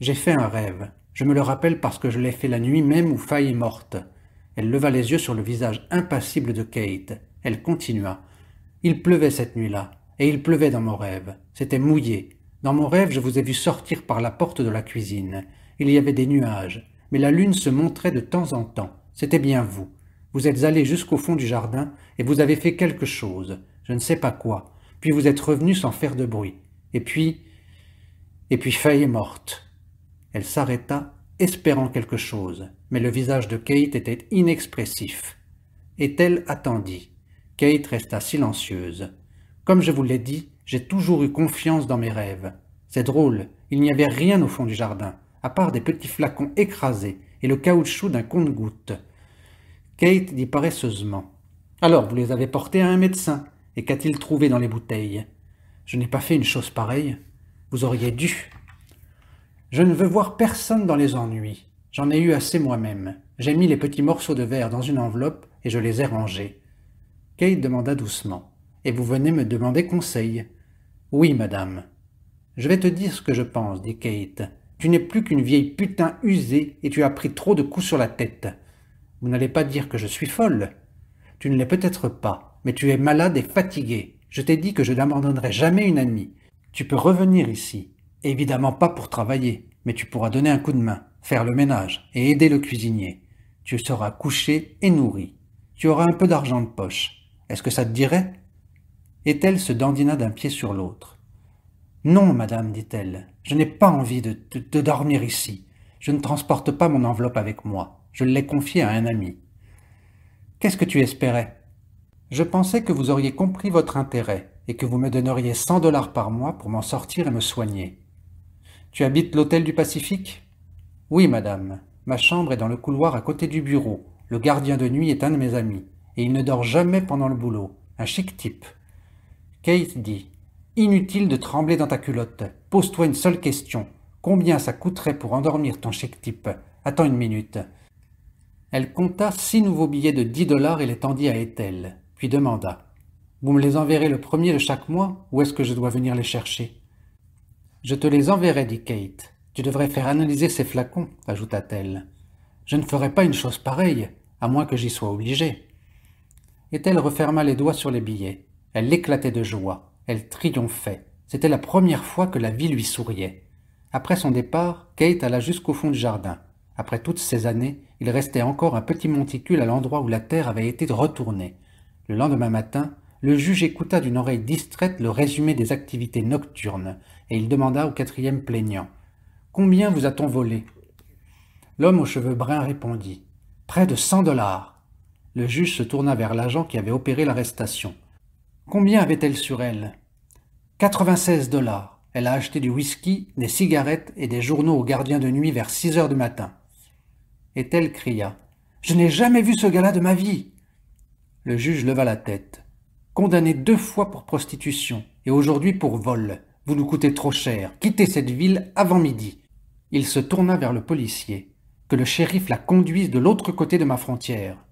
J'ai fait un rêve. Je me le rappelle parce que je l'ai fait la nuit même où Faye morte. Elle leva les yeux sur le visage impassible de Kate. Elle continua. Il pleuvait cette nuit-là, et il pleuvait dans mon rêve. C'était mouillé. Dans mon rêve, je vous ai vu sortir par la porte de la cuisine. Il y avait des nuages, mais la lune se montrait de temps en temps. C'était bien vous. Vous êtes allé jusqu'au fond du jardin et vous avez fait quelque chose, je ne sais pas quoi. Puis vous êtes revenu sans faire de bruit. Et puis, et puis Faye est morte. Elle s'arrêta, espérant quelque chose, mais le visage de Kate était inexpressif. Et elle attendit. Kate resta silencieuse. Comme je vous l'ai dit, j'ai toujours eu confiance dans mes rêves. C'est drôle, il n'y avait rien au fond du jardin, à part des petits flacons écrasés et le caoutchouc d'un compte goutte Kate dit paresseusement. Alors, vous les avez portés à un médecin et qu'a-t-il trouvé dans les bouteilles Je n'ai pas fait une chose pareille. Vous auriez dû. Je ne veux voir personne dans les ennuis. J'en ai eu assez moi-même. J'ai mis les petits morceaux de verre dans une enveloppe et je les ai rangés. Kate demanda doucement. Et vous venez me demander conseil Oui, madame. Je vais te dire ce que je pense, dit Kate. Tu n'es plus qu'une vieille putain usée et tu as pris trop de coups sur la tête. Vous n'allez pas dire que je suis folle. Tu ne l'es peut-être pas, mais tu es malade et fatigué. Je t'ai dit que je n'abandonnerai jamais une amie. Tu peux revenir ici. Évidemment pas pour travailler, mais tu pourras donner un coup de main, faire le ménage et aider le cuisinier. Tu seras couché et nourri. Tu auras un peu d'argent de poche. Est-ce que ça te dirait Et elle se dandina d'un pied sur l'autre. Non, madame, dit-elle, je n'ai pas envie de, de, de, dormir ici. Je ne transporte pas mon enveloppe avec moi. Je l'ai confiée à un ami. Qu'est-ce que tu espérais je pensais que vous auriez compris votre intérêt et que vous me donneriez 100 dollars par mois pour m'en sortir et me soigner. Tu habites l'hôtel du Pacifique Oui, madame. Ma chambre est dans le couloir à côté du bureau. Le gardien de nuit est un de mes amis et il ne dort jamais pendant le boulot. Un chic type. Kate dit Inutile de trembler dans ta culotte. Pose-toi une seule question. Combien ça coûterait pour endormir ton chic type Attends une minute. Elle compta six nouveaux billets de 10 dollars et les tendit à Ethel puis demanda Vous me les enverrez le premier de chaque mois ou est-ce que je dois venir les chercher Je te les enverrai, dit Kate. Tu devrais faire analyser ces flacons, ajouta-t-elle. Je ne ferai pas une chose pareille, à moins que j'y sois obligée. Et elle referma les doigts sur les billets. Elle éclatait de joie. Elle triomphait. C'était la première fois que la vie lui souriait. Après son départ, Kate alla jusqu'au fond du jardin. Après toutes ces années, il restait encore un petit monticule à l'endroit où la terre avait été retournée. Le lendemain matin, le juge écouta d'une oreille distraite le résumé des activités nocturnes, et il demanda au quatrième plaignant Combien vous a-t-on volé L'homme aux cheveux bruns répondit Près de 100 dollars. Le juge se tourna vers l'agent qui avait opéré l'arrestation. Combien avait-elle sur elle 96 dollars. Elle a acheté du whisky, des cigarettes et des journaux aux gardiens de nuit vers 6 heures du matin. Et elle cria Je n'ai jamais vu ce gars-là de ma vie le juge leva la tête. Condamné deux fois pour prostitution et aujourd'hui pour vol. Vous nous coûtez trop cher. Quittez cette ville avant midi. Il se tourna vers le policier. Que le shérif la conduise de l'autre côté de ma frontière.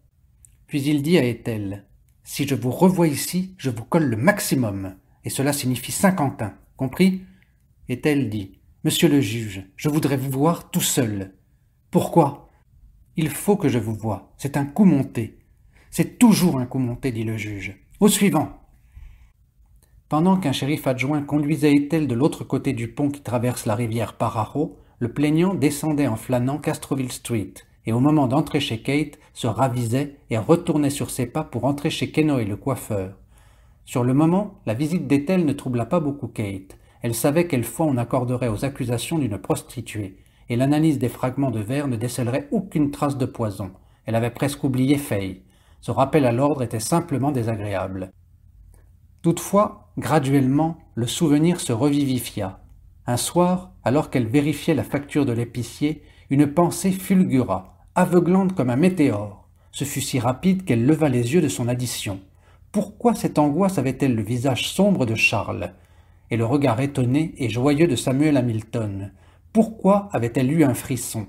Puis il dit à Ethel Si je vous revois ici, je vous colle le maximum. Et cela signifie Saint-Quentin. Compris Ethel dit Monsieur le juge, je voudrais vous voir tout seul. Pourquoi Il faut que je vous voie. C'est un coup monté. C'est toujours un coup monté, dit le juge. Au suivant. Pendant qu'un shérif adjoint conduisait Ethel de l'autre côté du pont qui traverse la rivière Pararo, le plaignant descendait en flânant Castroville Street, et au moment d'entrer chez Kate, se ravisait et retournait sur ses pas pour entrer chez Kenno et le coiffeur. Sur le moment, la visite d'Ethel ne troubla pas beaucoup Kate. Elle savait quelle foi on accorderait aux accusations d'une prostituée, et l'analyse des fragments de verre ne décèlerait aucune trace de poison. Elle avait presque oublié Faye. Ce rappel à l'ordre était simplement désagréable. Toutefois, graduellement, le souvenir se revivifia. Un soir, alors qu'elle vérifiait la facture de l'épicier, une pensée fulgura, aveuglante comme un météore. Ce fut si rapide qu'elle leva les yeux de son addition. Pourquoi cette angoisse avait-elle le visage sombre de Charles et le regard étonné et joyeux de Samuel Hamilton Pourquoi avait-elle eu un frisson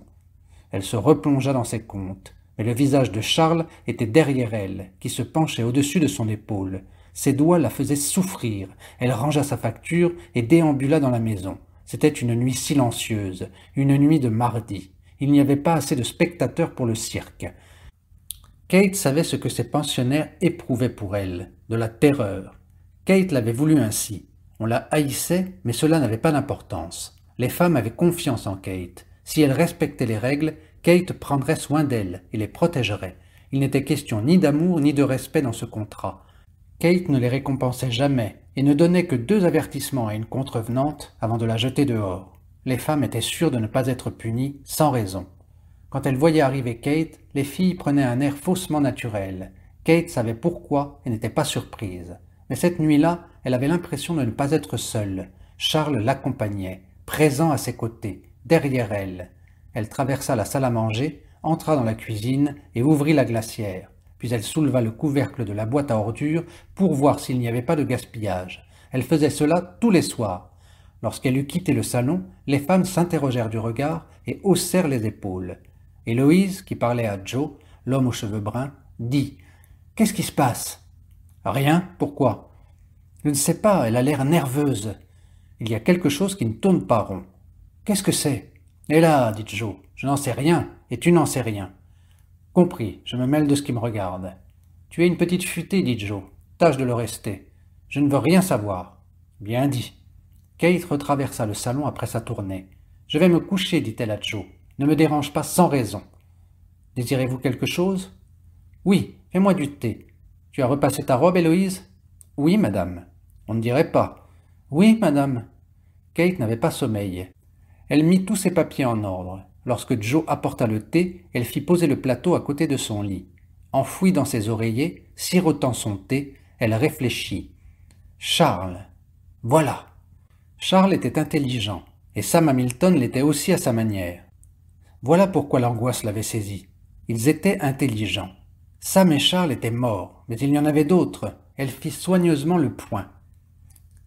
Elle se replongea dans ses comptes mais le visage de Charles était derrière elle, qui se penchait au-dessus de son épaule. Ses doigts la faisaient souffrir. Elle rangea sa facture et déambula dans la maison. C'était une nuit silencieuse, une nuit de mardi. Il n'y avait pas assez de spectateurs pour le cirque. Kate savait ce que ses pensionnaires éprouvaient pour elle, de la terreur. Kate l'avait voulu ainsi. On la haïssait, mais cela n'avait pas d'importance. Les femmes avaient confiance en Kate. Si elle respectait les règles, Kate prendrait soin d'elle et les protégerait. Il n'était question ni d'amour ni de respect dans ce contrat. Kate ne les récompensait jamais et ne donnait que deux avertissements à une contrevenante avant de la jeter dehors. Les femmes étaient sûres de ne pas être punies sans raison. Quand elles voyaient arriver Kate, les filles prenaient un air faussement naturel. Kate savait pourquoi et n'était pas surprise. Mais cette nuit-là, elle avait l'impression de ne pas être seule. Charles l'accompagnait, présent à ses côtés, derrière elle. Elle traversa la salle à manger, entra dans la cuisine et ouvrit la glacière. Puis elle souleva le couvercle de la boîte à ordures pour voir s'il n'y avait pas de gaspillage. Elle faisait cela tous les soirs. Lorsqu'elle eut quitté le salon, les femmes s'interrogèrent du regard et haussèrent les épaules. Héloïse, qui parlait à Joe, l'homme aux cheveux bruns, dit Qu'est-ce qui se passe Rien, pourquoi Je ne sais pas, elle a l'air nerveuse. Il y a quelque chose qui ne tourne pas rond. Qu'est-ce que c'est là, dit Joe, je n'en sais rien, et tu n'en sais rien. Compris, je me mêle de ce qui me regarde. Tu es une petite futée, dit Joe. Tâche de le rester. Je ne veux rien savoir. Bien dit. Kate retraversa le salon après sa tournée. Je vais me coucher, dit-elle à Joe. Ne me dérange pas sans raison. Désirez-vous quelque chose Oui, fais-moi du thé. Tu as repassé ta robe, Héloïse Oui, madame. On ne dirait pas. Oui, madame. Kate n'avait pas sommeil. Elle mit tous ses papiers en ordre. Lorsque Joe apporta le thé, elle fit poser le plateau à côté de son lit. Enfouie dans ses oreillers, sirotant son thé, elle réfléchit. Charles. Voilà. Charles était intelligent, et Sam Hamilton l'était aussi à sa manière. Voilà pourquoi l'angoisse l'avait saisi. Ils étaient intelligents. Sam et Charles étaient morts, mais il y en avait d'autres. Elle fit soigneusement le point.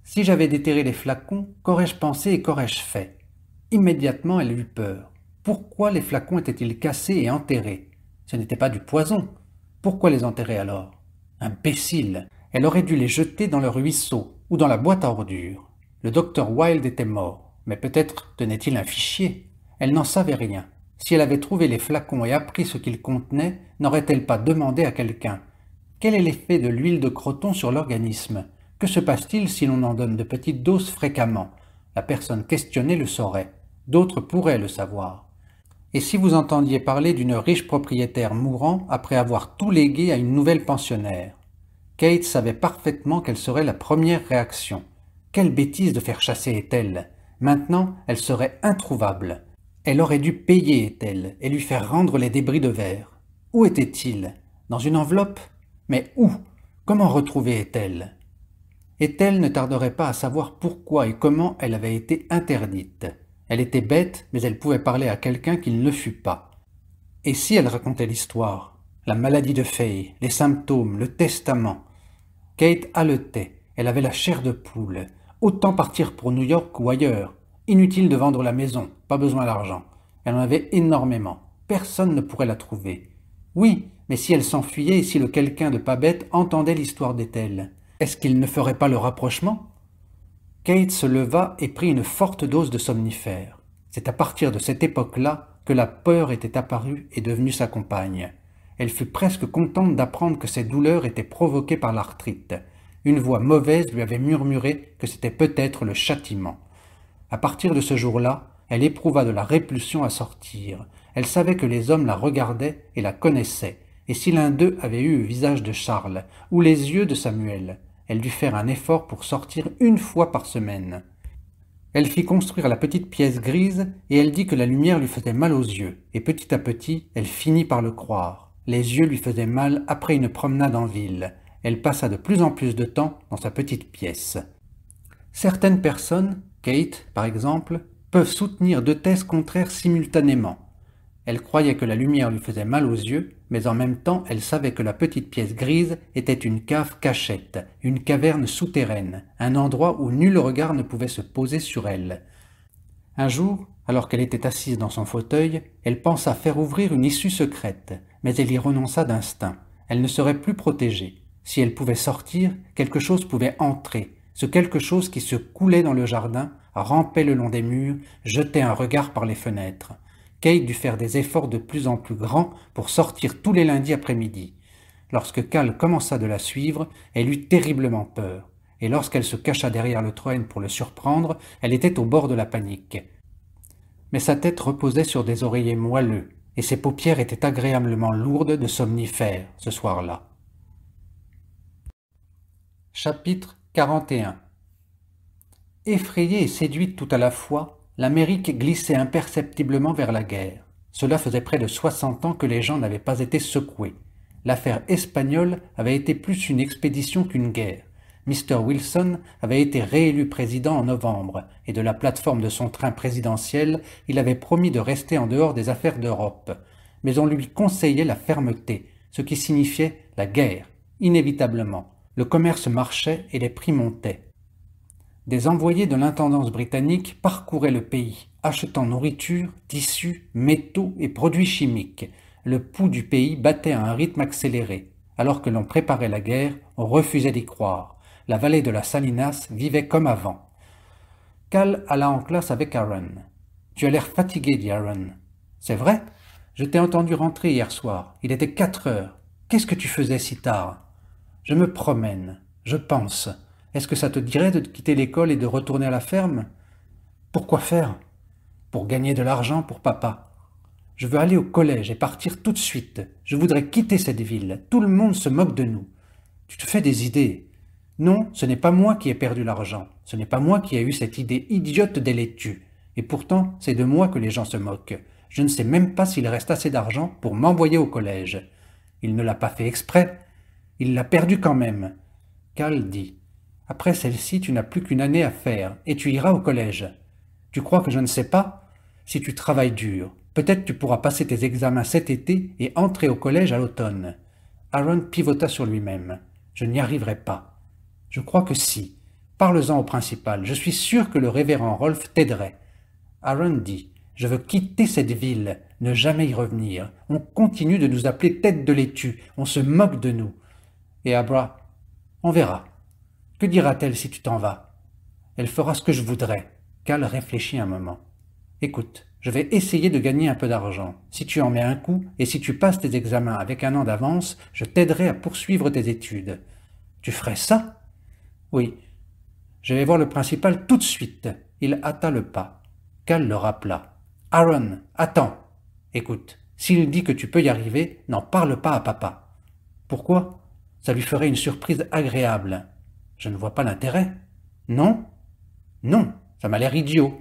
Si j'avais déterré les flacons, qu'aurais-je pensé et qu'aurais-je fait Immédiatement, elle eut peur. Pourquoi les flacons étaient-ils cassés et enterrés Ce n'était pas du poison. Pourquoi les enterrer alors Imbécile Elle aurait dû les jeter dans le ruisseau ou dans la boîte à ordures. Le docteur Wilde était mort, mais peut-être tenait-il un fichier. Elle n'en savait rien. Si elle avait trouvé les flacons et appris ce qu'ils contenaient, n'aurait-elle pas demandé à quelqu'un Quel est l'effet de l'huile de croton sur l'organisme Que se passe-t-il si l'on en donne de petites doses fréquemment La personne questionnée le saurait d'autres pourraient le savoir. Et si vous entendiez parler d'une riche propriétaire mourant après avoir tout légué à une nouvelle pensionnaire Kate savait parfaitement quelle serait la première réaction. Quelle bêtise de faire chasser Ethel Maintenant, elle serait introuvable. Elle aurait dû payer Ethel et lui faire rendre les débris de verre. Où était-il Dans une enveloppe Mais où Comment retrouver Ethel Ethel ne tarderait pas à savoir pourquoi et comment elle avait été interdite. Elle était bête, mais elle pouvait parler à quelqu'un qu'il ne fût pas. Et si elle racontait l'histoire La maladie de Faye, les symptômes, le testament Kate haletait, elle avait la chair de poule. Autant partir pour New York ou ailleurs. Inutile de vendre la maison, pas besoin d'argent. Elle en avait énormément. Personne ne pourrait la trouver. Oui, mais si elle s'enfuyait et si le quelqu'un de pas bête entendait l'histoire d'Ethel, est-ce qu'il ne ferait pas le rapprochement Kate se leva et prit une forte dose de somnifère. C'est à partir de cette époque-là que la peur était apparue et devenue sa compagne. Elle fut presque contente d'apprendre que ses douleurs étaient provoquées par l'arthrite. Une voix mauvaise lui avait murmuré que c'était peut-être le châtiment. À partir de ce jour-là, elle éprouva de la répulsion à sortir. Elle savait que les hommes la regardaient et la connaissaient, et si l'un d'eux avait eu le visage de Charles, ou les yeux de Samuel, elle dut faire un effort pour sortir une fois par semaine. Elle fit construire la petite pièce grise et elle dit que la lumière lui faisait mal aux yeux, et petit à petit, elle finit par le croire. Les yeux lui faisaient mal après une promenade en ville. Elle passa de plus en plus de temps dans sa petite pièce. Certaines personnes, Kate par exemple, peuvent soutenir deux thèses contraires simultanément. Elle croyait que la lumière lui faisait mal aux yeux mais en même temps elle savait que la petite pièce grise était une cave cachette, une caverne souterraine, un endroit où nul regard ne pouvait se poser sur elle. Un jour, alors qu'elle était assise dans son fauteuil, elle pensa faire ouvrir une issue secrète, mais elle y renonça d'instinct. Elle ne serait plus protégée. Si elle pouvait sortir, quelque chose pouvait entrer, ce quelque chose qui se coulait dans le jardin, rampait le long des murs, jetait un regard par les fenêtres. Kate dut faire des efforts de plus en plus grands pour sortir tous les lundis après-midi. Lorsque Cal commença de la suivre, elle eut terriblement peur, et lorsqu'elle se cacha derrière le trône pour le surprendre, elle était au bord de la panique. Mais sa tête reposait sur des oreillers moelleux, et ses paupières étaient agréablement lourdes de somnifères ce soir-là. Chapitre 41 Effrayée et séduite tout à la fois, l'Amérique glissait imperceptiblement vers la guerre. Cela faisait près de 60 ans que les gens n'avaient pas été secoués. L'affaire espagnole avait été plus une expédition qu'une guerre. Mr. Wilson avait été réélu président en novembre, et de la plateforme de son train présidentiel, il avait promis de rester en dehors des affaires d'Europe. Mais on lui conseillait la fermeté, ce qui signifiait la guerre, inévitablement. Le commerce marchait et les prix montaient des envoyés de l'intendance britannique parcouraient le pays, achetant nourriture, tissus, métaux et produits chimiques. Le pouls du pays battait à un rythme accéléré. Alors que l'on préparait la guerre, on refusait d'y croire. La vallée de la Salinas vivait comme avant. Cal alla en classe avec Aaron. Tu as l'air fatigué, dit Aaron. C'est vrai Je t'ai entendu rentrer hier soir. Il était quatre heures. Qu'est-ce que tu faisais si tard Je me promène. Je pense. Est-ce que ça te dirait de quitter l'école et de retourner à la ferme Pourquoi faire Pour gagner de l'argent pour papa. Je veux aller au collège et partir tout de suite. Je voudrais quitter cette ville. Tout le monde se moque de nous. Tu te fais des idées. Non, ce n'est pas moi qui ai perdu l'argent. Ce n'est pas moi qui ai eu cette idée idiote des laitues. Et pourtant, c'est de moi que les gens se moquent. Je ne sais même pas s'il reste assez d'argent pour m'envoyer au collège. Il ne l'a pas fait exprès. Il l'a perdu quand même. Cal dit. Après celle-ci, tu n'as plus qu'une année à faire, et tu iras au collège. Tu crois que je ne sais pas Si tu travailles dur, peut-être tu pourras passer tes examens cet été et entrer au collège à l'automne. Aaron pivota sur lui-même. Je n'y arriverai pas. Je crois que si. Parle-en au principal. Je suis sûr que le révérend Rolf t'aiderait. Aaron dit Je veux quitter cette ville, ne jamais y revenir. On continue de nous appeler tête de laitue. On se moque de nous. Et Abra On verra. Que dira-t-elle si tu t'en vas Elle fera ce que je voudrais. Cal réfléchit un moment. Écoute, je vais essayer de gagner un peu d'argent. Si tu en mets un coup et si tu passes tes examens avec un an d'avance, je t'aiderai à poursuivre tes études. Tu ferais ça Oui. Je vais voir le principal tout de suite. Il hâta le pas. Cal le rappela. Aaron, attends. Écoute, s'il dit que tu peux y arriver, n'en parle pas à papa. Pourquoi Ça lui ferait une surprise agréable. Je ne vois pas l'intérêt. Non Non, ça m'a l'air idiot.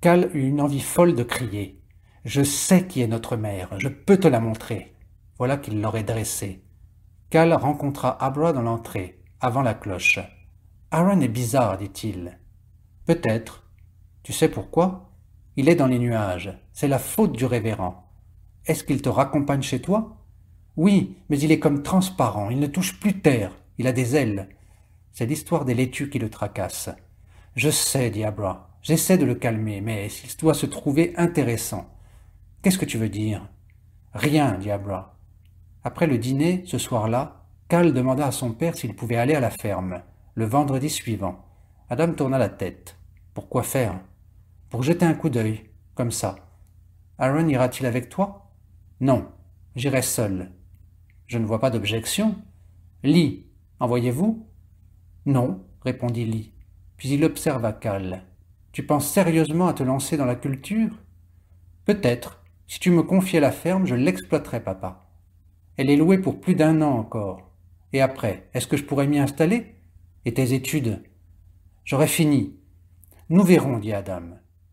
Cal eut une envie folle de crier. Je sais qui est notre mère, je peux te la montrer. Voilà qu'il l'aurait dressée. Cal rencontra Abra dans l'entrée, avant la cloche. Aaron est bizarre, dit-il. Peut-être. Tu sais pourquoi Il est dans les nuages. C'est la faute du révérend. Est-ce qu'il te raccompagne chez toi Oui, mais il est comme transparent, il ne touche plus terre, il a des ailes. C'est l'histoire des laitues qui le tracasse. Je sais, dit Abra. J'essaie de le calmer, mais il doit se trouver intéressant. Qu'est-ce que tu veux dire Rien, dit Abra. Après le dîner, ce soir-là, Cal demanda à son père s'il pouvait aller à la ferme, le vendredi suivant. Adam tourna la tête. Pour quoi faire Pour jeter un coup d'œil, comme ça. Aaron ira-t-il avec toi Non, j'irai seul. Je ne vois pas d'objection. Lee, envoyez-vous vous non, répondit Lee. Puis il observa Cal. Tu penses sérieusement à te lancer dans la culture Peut-être. Si tu me confiais la ferme, je l'exploiterais, papa. Elle est louée pour plus d'un an encore. Et après, est-ce que je pourrais m'y installer Et tes études J'aurais fini. Nous verrons, dit Adam.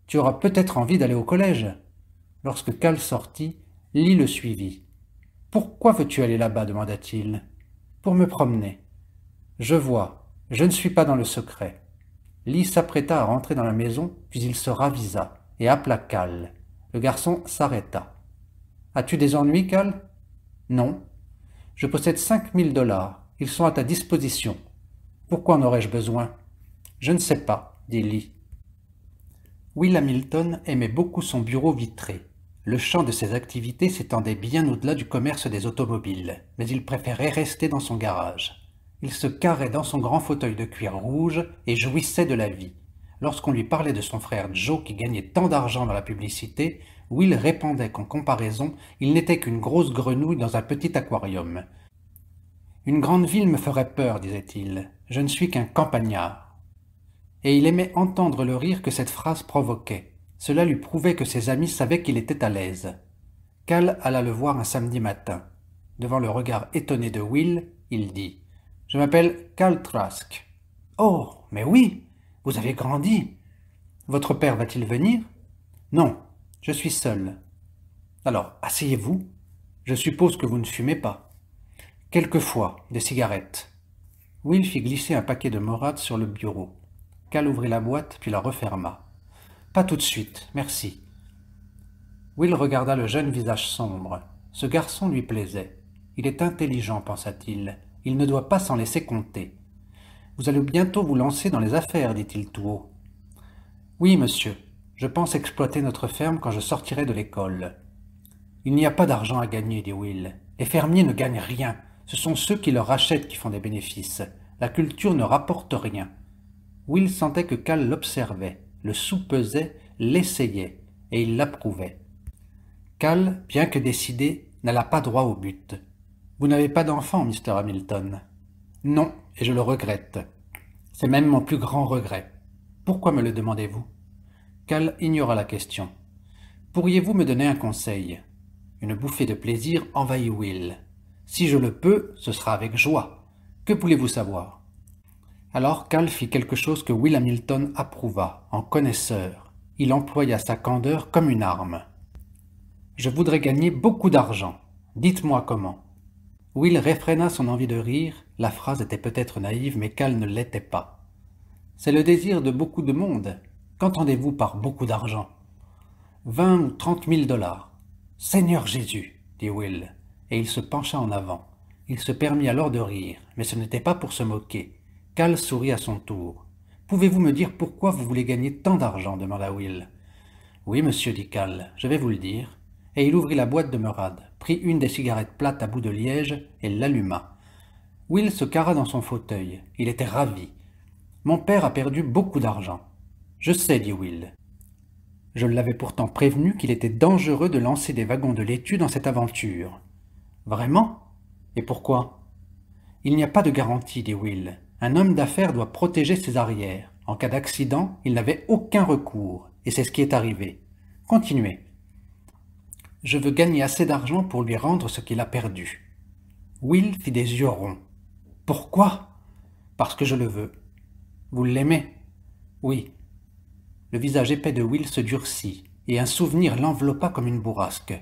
Tu auras peut-être envie d'aller au collège. Lorsque Cal sortit, Lee le suivit. Pourquoi veux-tu aller là-bas demanda-t-il. Pour me promener. Je vois, je ne suis pas dans le secret. Lee s'apprêta à rentrer dans la maison, puis il se ravisa et appela Cal. Le garçon s'arrêta. As-tu des ennuis, Cal Non. Je possède cinq mille dollars. Ils sont à ta disposition. Pourquoi en aurais-je besoin Je ne sais pas, dit Lee. Will Hamilton aimait beaucoup son bureau vitré. Le champ de ses activités s'étendait bien au-delà du commerce des automobiles, mais il préférait rester dans son garage. Il se carrait dans son grand fauteuil de cuir rouge et jouissait de la vie. Lorsqu'on lui parlait de son frère Joe qui gagnait tant d'argent dans la publicité, Will répondait qu'en comparaison, il n'était qu'une grosse grenouille dans un petit aquarium. Une grande ville me ferait peur, disait-il. Je ne suis qu'un campagnard. Et il aimait entendre le rire que cette phrase provoquait. Cela lui prouvait que ses amis savaient qu'il était à l'aise. Cal alla le voir un samedi matin. Devant le regard étonné de Will, il dit je m'appelle Cal Trask. Oh, mais oui, vous avez grandi. Votre père va-t-il venir Non, je suis seul. Alors, asseyez-vous. Je suppose que vous ne fumez pas. Quelquefois, des cigarettes. Will fit glisser un paquet de morades sur le bureau. Cal ouvrit la boîte puis la referma. Pas tout de suite, merci. Will regarda le jeune visage sombre. Ce garçon lui plaisait. Il est intelligent, pensa-t-il il ne doit pas s'en laisser compter. Vous allez bientôt vous lancer dans les affaires, dit-il tout haut. Oui, monsieur, je pense exploiter notre ferme quand je sortirai de l'école. Il n'y a pas d'argent à gagner, dit Will. Les fermiers ne gagnent rien. Ce sont ceux qui leur achètent qui font des bénéfices. La culture ne rapporte rien. Will sentait que Cal l'observait, le soupesait, l'essayait, et il l'approuvait. Cal, bien que décidé, n'alla pas droit au but. Vous n'avez pas d'enfant, Mr. Hamilton. Non, et je le regrette. C'est même mon plus grand regret. Pourquoi me le demandez-vous Cal ignora la question. Pourriez-vous me donner un conseil Une bouffée de plaisir envahit Will. Si je le peux, ce sera avec joie. Que voulez-vous savoir Alors Cal fit quelque chose que Will Hamilton approuva, en connaisseur. Il employa sa candeur comme une arme. Je voudrais gagner beaucoup d'argent. Dites-moi comment. Will réfréna son envie de rire, la phrase était peut-être naïve, mais Cal ne l'était pas. C'est le désir de beaucoup de monde. Qu'entendez-vous par beaucoup d'argent Vingt ou trente mille dollars. Seigneur Jésus, dit Will, et il se pencha en avant. Il se permit alors de rire, mais ce n'était pas pour se moquer. Cal sourit à son tour. Pouvez-vous me dire pourquoi vous voulez gagner tant d'argent demanda Will. Oui, monsieur, dit Cal, je vais vous le dire. Et il ouvrit la boîte de Murad prit une des cigarettes plates à bout de liège et l'alluma. Will se carra dans son fauteuil. Il était ravi. Mon père a perdu beaucoup d'argent. Je sais, dit Will. Je l'avais pourtant prévenu qu'il était dangereux de lancer des wagons de laitue dans cette aventure. Vraiment Et pourquoi Il n'y a pas de garantie, dit Will. Un homme d'affaires doit protéger ses arrières. En cas d'accident, il n'avait aucun recours, et c'est ce qui est arrivé. Continuez. Je veux gagner assez d'argent pour lui rendre ce qu'il a perdu. Will fit des yeux ronds. Pourquoi Parce que je le veux. Vous l'aimez Oui. Le visage épais de Will se durcit, et un souvenir l'enveloppa comme une bourrasque.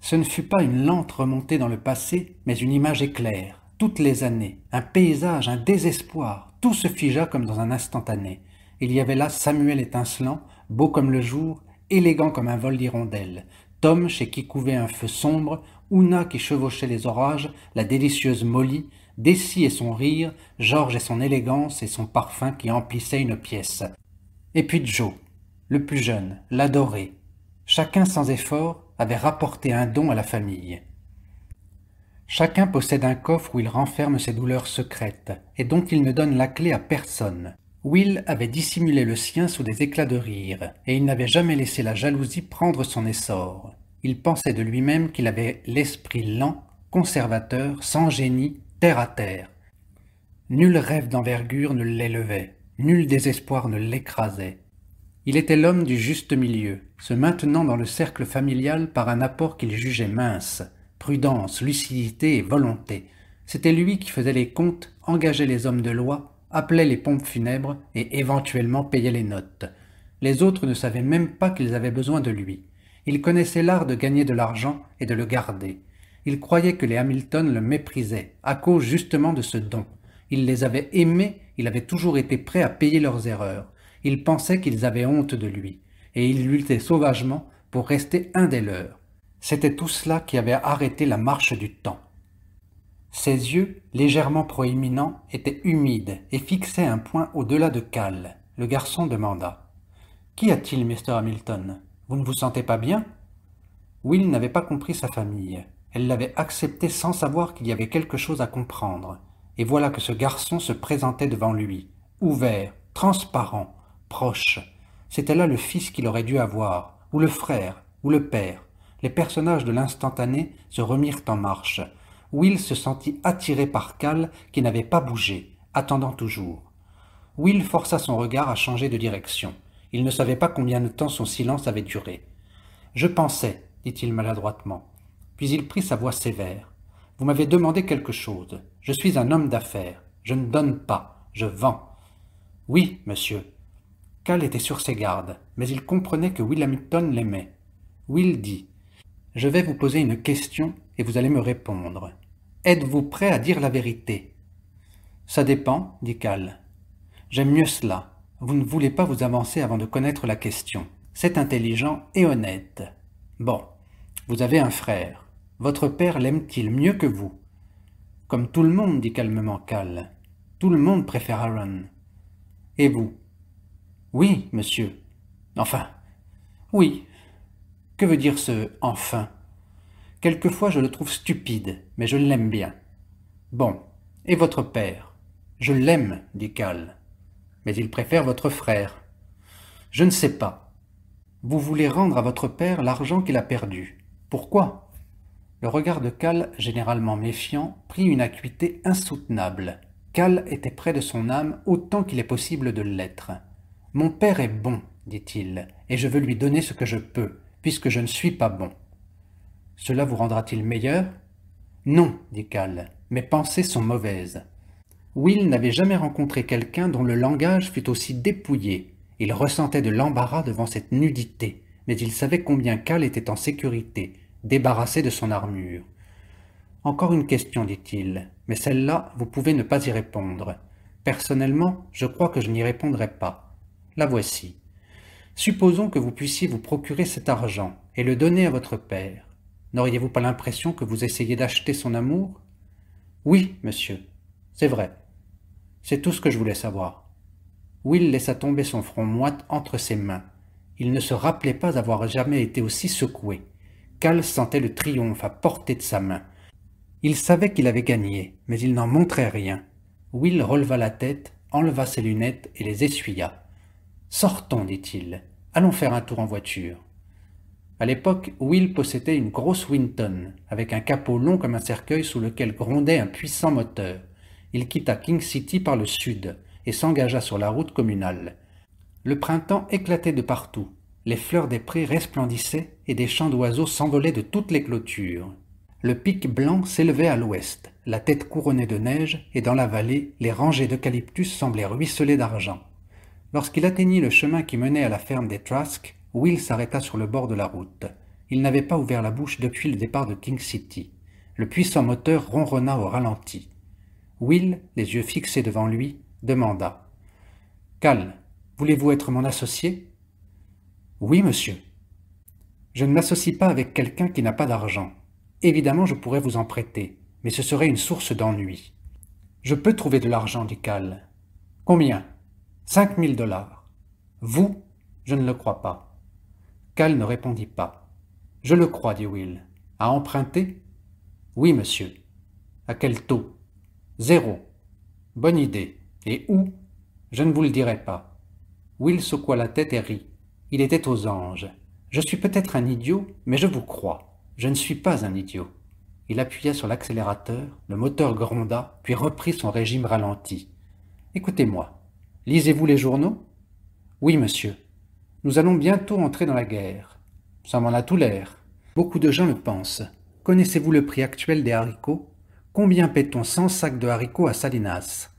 Ce ne fut pas une lente remontée dans le passé, mais une image éclair, toutes les années, un paysage, un désespoir, tout se figea comme dans un instantané. Il y avait là Samuel étincelant, beau comme le jour, élégant comme un vol d'hirondelle, Tom chez qui couvait un feu sombre, Una qui chevauchait les orages, la délicieuse Molly, Dessy et son rire, George et son élégance et son parfum qui emplissait une pièce. Et puis Joe, le plus jeune, l'adoré. Chacun sans effort avait rapporté un don à la famille. Chacun possède un coffre où il renferme ses douleurs secrètes et dont il ne donne la clé à personne. Will avait dissimulé le sien sous des éclats de rire, et il n'avait jamais laissé la jalousie prendre son essor. Il pensait de lui-même qu'il avait l'esprit lent, conservateur, sans génie, terre à terre. Nul rêve d'envergure ne l'élevait, nul désespoir ne l'écrasait. Il était l'homme du juste milieu, se maintenant dans le cercle familial par un apport qu'il jugeait mince, prudence, lucidité et volonté. C'était lui qui faisait les comptes, engageait les hommes de loi, appelaient les pompes funèbres et éventuellement payaient les notes. Les autres ne savaient même pas qu'ils avaient besoin de lui. Ils connaissaient l'art de gagner de l'argent et de le garder. Ils croyaient que les Hamilton le méprisaient, à cause justement de ce don. Il les avait aimés, il avait toujours été prêt à payer leurs erreurs. Il pensaient qu'ils avaient honte de lui, et il luttaient sauvagement pour rester un des leurs. C'était tout cela qui avait arrêté la marche du temps. Ses yeux, légèrement proéminents, étaient humides et fixaient un point au-delà de Cal. Le garçon demanda Qu'y a-t-il, Mr. Hamilton Vous ne vous sentez pas bien Will n'avait pas compris sa famille. Elle l'avait accepté sans savoir qu'il y avait quelque chose à comprendre. Et voilà que ce garçon se présentait devant lui, ouvert, transparent, proche. C'était là le fils qu'il aurait dû avoir, ou le frère, ou le père. Les personnages de l'instantané se remirent en marche. Will se sentit attiré par Cal qui n'avait pas bougé, attendant toujours. Will força son regard à changer de direction. Il ne savait pas combien de temps son silence avait duré. Je pensais, dit-il maladroitement. Puis il prit sa voix sévère. Vous m'avez demandé quelque chose. Je suis un homme d'affaires. Je ne donne pas. Je vends. Oui, monsieur. Cal était sur ses gardes, mais il comprenait que Will Hamilton l'aimait. Will dit Je vais vous poser une question et vous allez me répondre. Êtes-vous prêt à dire la vérité Ça dépend, dit Cal. J'aime mieux cela. Vous ne voulez pas vous avancer avant de connaître la question. C'est intelligent et honnête. Bon, vous avez un frère. Votre père l'aime-t-il mieux que vous Comme tout le monde, dit calmement Cal. Tout le monde préfère Aaron. Et vous Oui, monsieur. Enfin. Oui. Que veut dire ce enfin Quelquefois je le trouve stupide, mais je l'aime bien. Bon, et votre père Je l'aime, dit Cal. Mais il préfère votre frère. Je ne sais pas. Vous voulez rendre à votre père l'argent qu'il a perdu. Pourquoi Le regard de Cal, généralement méfiant, prit une acuité insoutenable. Cal était près de son âme autant qu'il est possible de l'être. Mon père est bon, dit-il, et je veux lui donner ce que je peux, puisque je ne suis pas bon. Cela vous rendra-t-il meilleur Non, dit Cal, mes pensées sont mauvaises. Will n'avait jamais rencontré quelqu'un dont le langage fût aussi dépouillé. Il ressentait de l'embarras devant cette nudité, mais il savait combien Cal était en sécurité, débarrassé de son armure. Encore une question, dit-il, mais celle-là, vous pouvez ne pas y répondre. Personnellement, je crois que je n'y répondrai pas. La voici. Supposons que vous puissiez vous procurer cet argent et le donner à votre père. N'auriez-vous pas l'impression que vous essayez d'acheter son amour Oui, monsieur, c'est vrai. C'est tout ce que je voulais savoir. Will laissa tomber son front moite entre ses mains. Il ne se rappelait pas avoir jamais été aussi secoué. Cal sentait le triomphe à portée de sa main. Il savait qu'il avait gagné, mais il n'en montrait rien. Will releva la tête, enleva ses lunettes et les essuya. Sortons, dit-il. Allons faire un tour en voiture. À l'époque, Will possédait une grosse Winton, avec un capot long comme un cercueil sous lequel grondait un puissant moteur. Il quitta King City par le sud et s'engagea sur la route communale. Le printemps éclatait de partout. Les fleurs des prés resplendissaient et des chants d'oiseaux s'envolaient de toutes les clôtures. Le pic blanc s'élevait à l'ouest, la tête couronnée de neige, et dans la vallée, les rangées d'eucalyptus semblaient ruisseler d'argent. Lorsqu'il atteignit le chemin qui menait à la ferme des Trask, Will s'arrêta sur le bord de la route. Il n'avait pas ouvert la bouche depuis le départ de King City. Le puissant moteur ronronna au ralenti. Will, les yeux fixés devant lui, demanda Cal, voulez-vous être mon associé Oui, monsieur. Je ne m'associe pas avec quelqu'un qui n'a pas d'argent. Évidemment, je pourrais vous en prêter, mais ce serait une source d'ennui. Je peux trouver de l'argent, dit Cal. Combien Cinq mille dollars. Vous Je ne le crois pas. Cal ne répondit pas. Je le crois, dit Will. À emprunter Oui, monsieur. À quel taux Zéro. Bonne idée. Et où Je ne vous le dirai pas. Will secoua la tête et rit. Il était aux anges. Je suis peut-être un idiot, mais je vous crois. Je ne suis pas un idiot. Il appuya sur l'accélérateur, le moteur gronda, puis reprit son régime ralenti. Écoutez-moi. Lisez-vous les journaux Oui, monsieur. Nous allons bientôt entrer dans la guerre. Ça m'en a tout l'air. Beaucoup de gens le pensent. Connaissez-vous le prix actuel des haricots Combien paie-t-on 100 sacs de haricots à Salinas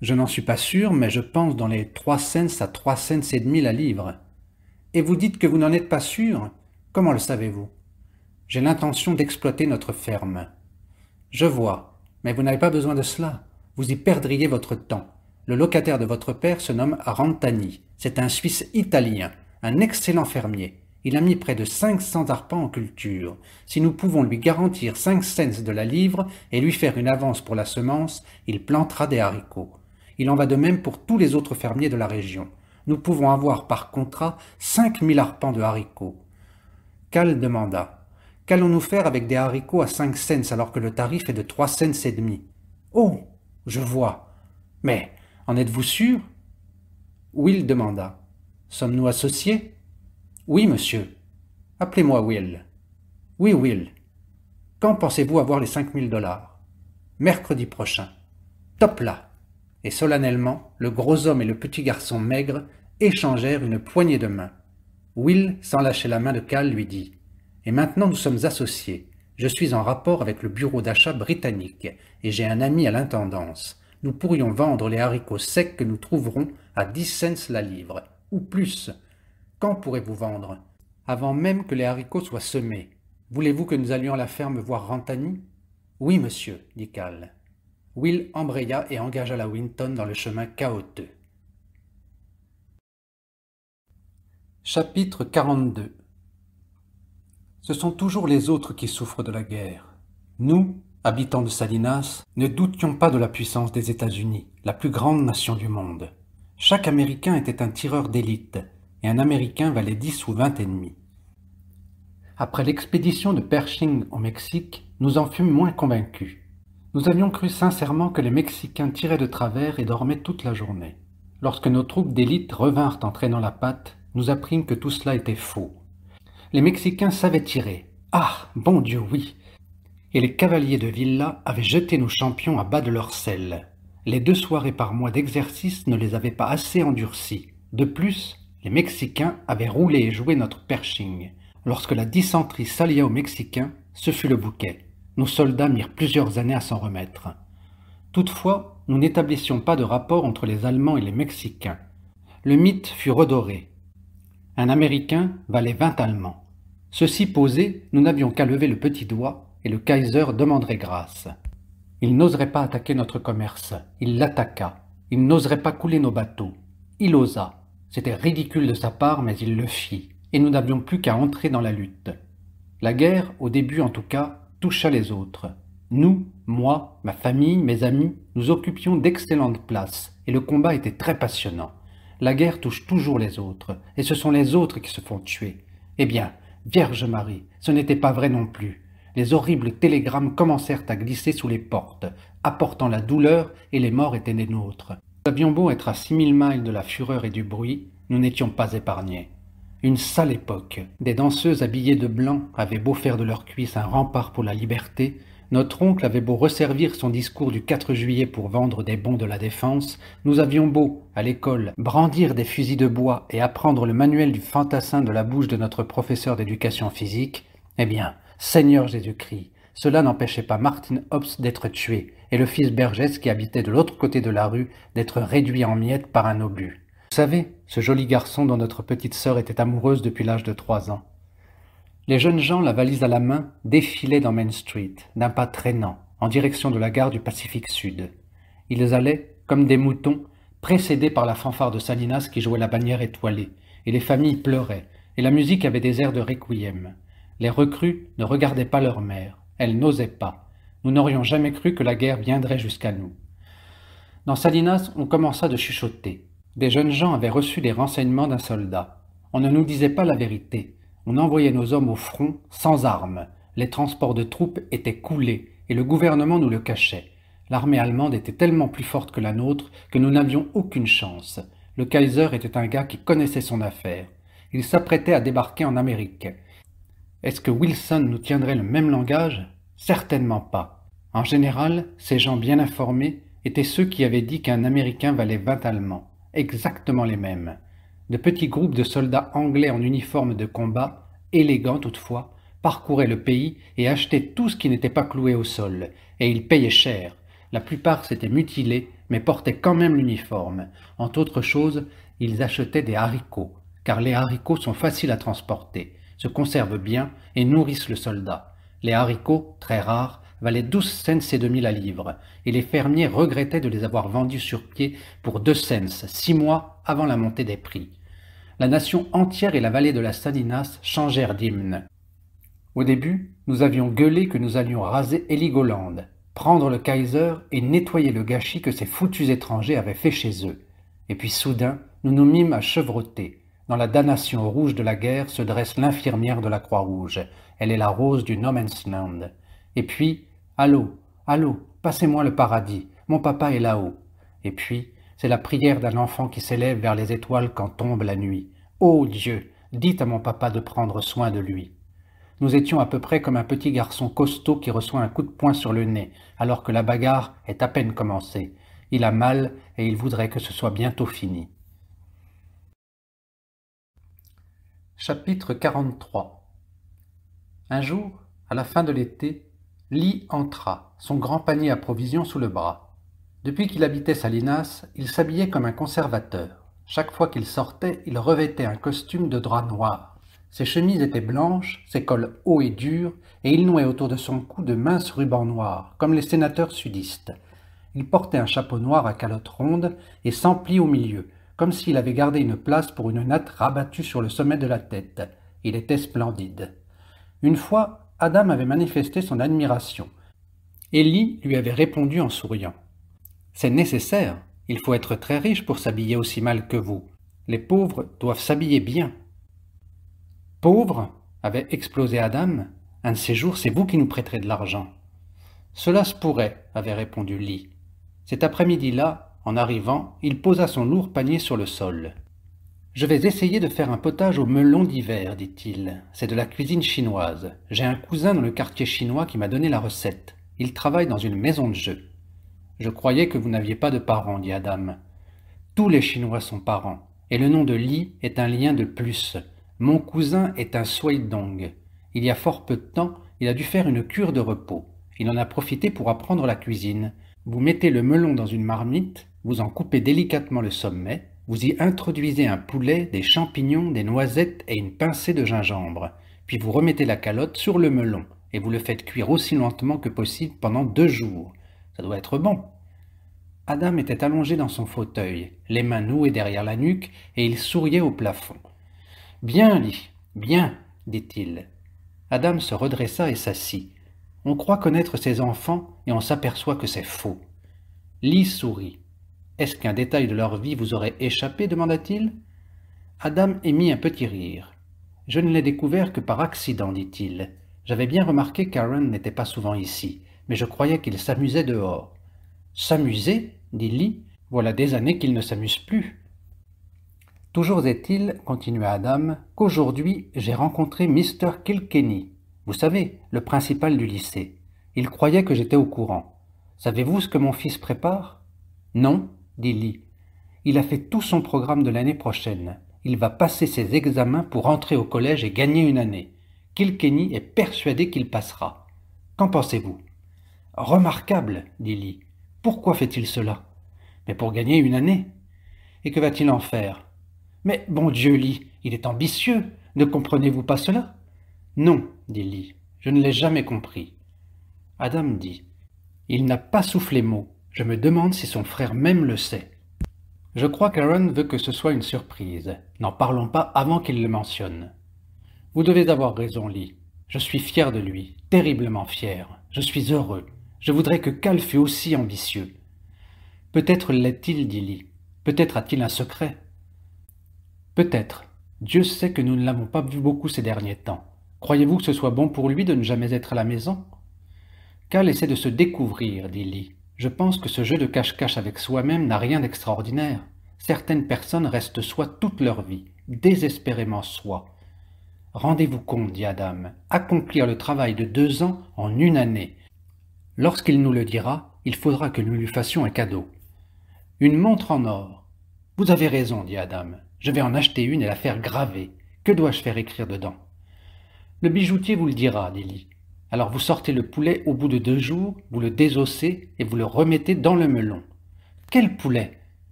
Je n'en suis pas sûr, mais je pense dans les 3 cents à 3 cents et demi la livre. Et vous dites que vous n'en êtes pas sûr Comment le savez-vous J'ai l'intention d'exploiter notre ferme. Je vois, mais vous n'avez pas besoin de cela. Vous y perdriez votre temps. Le locataire de votre père se nomme Arantani. C'est un Suisse italien, un excellent fermier. Il a mis près de 500 arpents en culture. Si nous pouvons lui garantir 5 cents de la livre et lui faire une avance pour la semence, il plantera des haricots. Il en va de même pour tous les autres fermiers de la région. Nous pouvons avoir par contrat 5000 arpents de haricots. Cal demanda Qu'allons-nous faire avec des haricots à 5 cents alors que le tarif est de 3 cents et demi Oh Je vois. Mais en êtes-vous sûr Will demanda. Sommes-nous associés Oui, monsieur. Appelez-moi Will. Oui, Will. Quand pensez-vous avoir les 5000 dollars Mercredi prochain. Top là Et solennellement, le gros homme et le petit garçon maigre échangèrent une poignée de mains. Will, sans lâcher la main de Cal, lui dit Et maintenant nous sommes associés. Je suis en rapport avec le bureau d'achat britannique et j'ai un ami à l'intendance nous pourrions vendre les haricots secs que nous trouverons à 10 cents la livre, ou plus. Quand pourrez-vous vendre Avant même que les haricots soient semés. Voulez-vous que nous allions à la ferme voir Rantani Oui, monsieur, dit Cal. Will embraya et engagea la Winton dans le chemin chaotique. Chapitre 42 Ce sont toujours les autres qui souffrent de la guerre. Nous, habitants de Salinas, ne doutions pas de la puissance des États-Unis, la plus grande nation du monde. Chaque Américain était un tireur d'élite, et un Américain valait 10 ou 20 ennemis. Après l'expédition de Pershing au Mexique, nous en fûmes moins convaincus. Nous avions cru sincèrement que les Mexicains tiraient de travers et dormaient toute la journée. Lorsque nos troupes d'élite revinrent en traînant la patte, nous apprîmes que tout cela était faux. Les Mexicains savaient tirer. Ah, bon Dieu, oui et les cavaliers de Villa avaient jeté nos champions à bas de leur selle. Les deux soirées par mois d'exercice ne les avaient pas assez endurcis. De plus, les Mexicains avaient roulé et joué notre pershing. Lorsque la dysenterie s'allia aux Mexicains, ce fut le bouquet. Nos soldats mirent plusieurs années à s'en remettre. Toutefois, nous n'établissions pas de rapport entre les Allemands et les Mexicains. Le mythe fut redoré. Un Américain valait vingt Allemands. Ceci posé, nous n'avions qu'à lever le petit doigt et le Kaiser demanderait grâce. Il n'oserait pas attaquer notre commerce, il l'attaqua. Il n'oserait pas couler nos bateaux. Il osa. C'était ridicule de sa part, mais il le fit, et nous n'avions plus qu'à entrer dans la lutte. La guerre, au début en tout cas, toucha les autres. Nous, moi, ma famille, mes amis, nous occupions d'excellentes places, et le combat était très passionnant. La guerre touche toujours les autres, et ce sont les autres qui se font tuer. Eh bien, Vierge Marie, ce n'était pas vrai non plus les horribles télégrammes commencèrent à glisser sous les portes, apportant la douleur et les morts étaient des nôtres. Nous avions beau être à 6000 miles de la fureur et du bruit, nous n'étions pas épargnés. Une sale époque. Des danseuses habillées de blanc avaient beau faire de leurs cuisses un rempart pour la liberté, notre oncle avait beau resservir son discours du 4 juillet pour vendre des bons de la défense, nous avions beau, à l'école, brandir des fusils de bois et apprendre le manuel du fantassin de la bouche de notre professeur d'éducation physique, eh bien, Seigneur Jésus-Christ. Cela n'empêchait pas Martin Hobbs d'être tué et le fils Bergès, qui habitait de l'autre côté de la rue, d'être réduit en miettes par un obus. Vous savez, ce joli garçon dont notre petite sœur était amoureuse depuis l'âge de trois ans. Les jeunes gens, la valise à la main, défilaient dans Main Street, d'un pas traînant, en direction de la gare du Pacifique Sud. Ils allaient, comme des moutons, précédés par la fanfare de Salinas qui jouait la bannière étoilée, et les familles pleuraient, et la musique avait des airs de requiem. Les recrues ne regardaient pas leur mère. Elles n'osaient pas. Nous n'aurions jamais cru que la guerre viendrait jusqu'à nous. Dans Salinas, on commença de chuchoter. Des jeunes gens avaient reçu des renseignements d'un soldat. On ne nous disait pas la vérité. On envoyait nos hommes au front sans armes. Les transports de troupes étaient coulés et le gouvernement nous le cachait. L'armée allemande était tellement plus forte que la nôtre que nous n'avions aucune chance. Le Kaiser était un gars qui connaissait son affaire. Il s'apprêtait à débarquer en Amérique. Est-ce que Wilson nous tiendrait le même langage Certainement pas. En général, ces gens bien informés étaient ceux qui avaient dit qu'un Américain valait vingt Allemands, exactement les mêmes. De petits groupes de soldats anglais en uniforme de combat, élégants toutefois, parcouraient le pays et achetaient tout ce qui n'était pas cloué au sol, et ils payaient cher. La plupart s'étaient mutilés, mais portaient quand même l'uniforme. Entre autres choses, ils achetaient des haricots, car les haricots sont faciles à transporter se conservent bien et nourrissent le soldat. Les haricots, très rares, valaient 12 cents et demi la livre, et les fermiers regrettaient de les avoir vendus sur pied pour 2 cents, six mois avant la montée des prix. La nation entière et la vallée de la Salinas changèrent d'hymne. Au début, nous avions gueulé que nous allions raser Heligoland, prendre le Kaiser et nettoyer le gâchis que ces foutus étrangers avaient fait chez eux. Et puis soudain, nous nous mîmes à chevroter. Dans la damnation rouge de la guerre se dresse l'infirmière de la Croix-Rouge. Elle est la rose du No Man's Land. Et puis, allô, allô, passez-moi le paradis, mon papa est là-haut. Et puis, c'est la prière d'un enfant qui s'élève vers les étoiles quand tombe la nuit. Ô Dieu, dites à mon papa de prendre soin de lui. Nous étions à peu près comme un petit garçon costaud qui reçoit un coup de poing sur le nez, alors que la bagarre est à peine commencée. Il a mal et il voudrait que ce soit bientôt fini. Chapitre 43 Un jour, à la fin de l'été, Lee entra, son grand panier à provisions sous le bras. Depuis qu'il habitait Salinas, il s'habillait comme un conservateur. Chaque fois qu'il sortait, il revêtait un costume de drap noir. Ses chemises étaient blanches, ses cols hauts et durs, et il nouait autour de son cou de minces rubans noirs, comme les sénateurs sudistes. Il portait un chapeau noir à calotte ronde et s'emplit au milieu, comme s'il avait gardé une place pour une natte rabattue sur le sommet de la tête. Il était splendide. Une fois, Adam avait manifesté son admiration. Ellie lui avait répondu en souriant. C'est nécessaire. Il faut être très riche pour s'habiller aussi mal que vous. Les pauvres doivent s'habiller bien. Pauvres ?» avait explosé Adam. Un de ces jours, c'est vous qui nous prêterez de l'argent. Cela se pourrait, avait répondu Lee. Cet après-midi-là, en arrivant, il posa son lourd panier sur le sol. Je vais essayer de faire un potage au melon d'hiver, dit-il. C'est de la cuisine chinoise. J'ai un cousin dans le quartier chinois qui m'a donné la recette. Il travaille dans une maison de jeu. Je croyais que vous n'aviez pas de parents, dit Adam. Tous les Chinois sont parents, et le nom de Li est un lien de plus. Mon cousin est un Dong. Il y a fort peu de temps, il a dû faire une cure de repos. Il en a profité pour apprendre la cuisine. Vous mettez le melon dans une marmite, vous en coupez délicatement le sommet, vous y introduisez un poulet, des champignons, des noisettes et une pincée de gingembre, puis vous remettez la calotte sur le melon et vous le faites cuire aussi lentement que possible pendant deux jours. Ça doit être bon. Adam était allongé dans son fauteuil, les mains nouées derrière la nuque, et il souriait au plafond. Bien, Lee, bien, dit-il. Adam se redressa et s'assit. On croit connaître ses enfants et on s'aperçoit que c'est faux. Lee sourit. Est-ce qu'un détail de leur vie vous aurait échappé demanda-t-il. Adam émit un petit rire. Je ne l'ai découvert que par accident, dit-il. J'avais bien remarqué qu'Aaron n'était pas souvent ici, mais je croyais qu'il s'amusait dehors. S'amuser dit Lee. Voilà des années qu'il ne s'amuse plus. Toujours est-il, continua Adam, qu'aujourd'hui j'ai rencontré Mr. Kilkenny. Vous savez, le principal du lycée. Il croyait que j'étais au courant. Savez-vous ce que mon fils prépare Non, dit Lee. Il a fait tout son programme de l'année prochaine. Il va passer ses examens pour entrer au collège et gagner une année. Kilkenny est persuadé qu'il passera. Qu'en pensez-vous Remarquable, dit Lee. Pourquoi fait-il cela Mais pour gagner une année. Et que va-t-il en faire Mais bon Dieu, Lee, il est ambitieux. Ne comprenez-vous pas cela Non, dit Lee. Je ne l'ai jamais compris. Adam dit. Il n'a pas soufflé mot. Je me demande si son frère même le sait. Je crois qu'Aaron veut que ce soit une surprise. N'en parlons pas avant qu'il le mentionne. Vous devez avoir raison, Lee. Je suis fier de lui, terriblement fier. Je suis heureux. Je voudrais que Cal fût aussi ambitieux. Peut-être l'est-il, dit Lee. Peut-être a-t-il un secret. Peut-être. Dieu sait que nous ne l'avons pas vu beaucoup ces derniers temps. Croyez-vous que ce soit bon pour lui de ne jamais être à la maison Cal essaie de se découvrir, dit Lee. Je pense que ce jeu de cache-cache avec soi-même n'a rien d'extraordinaire. Certaines personnes restent soi toute leur vie, désespérément soi. Rendez-vous compte, dit Adam, accomplir le travail de deux ans en une année. Lorsqu'il nous le dira, il faudra que nous lui fassions un cadeau. Une montre en or. Vous avez raison, dit Adam. Je vais en acheter une et la faire graver. Que dois-je faire écrire dedans Le bijoutier vous le dira, dit Lily. Alors vous sortez le poulet au bout de deux jours, vous le désossez et vous le remettez dans le melon. Quel poulet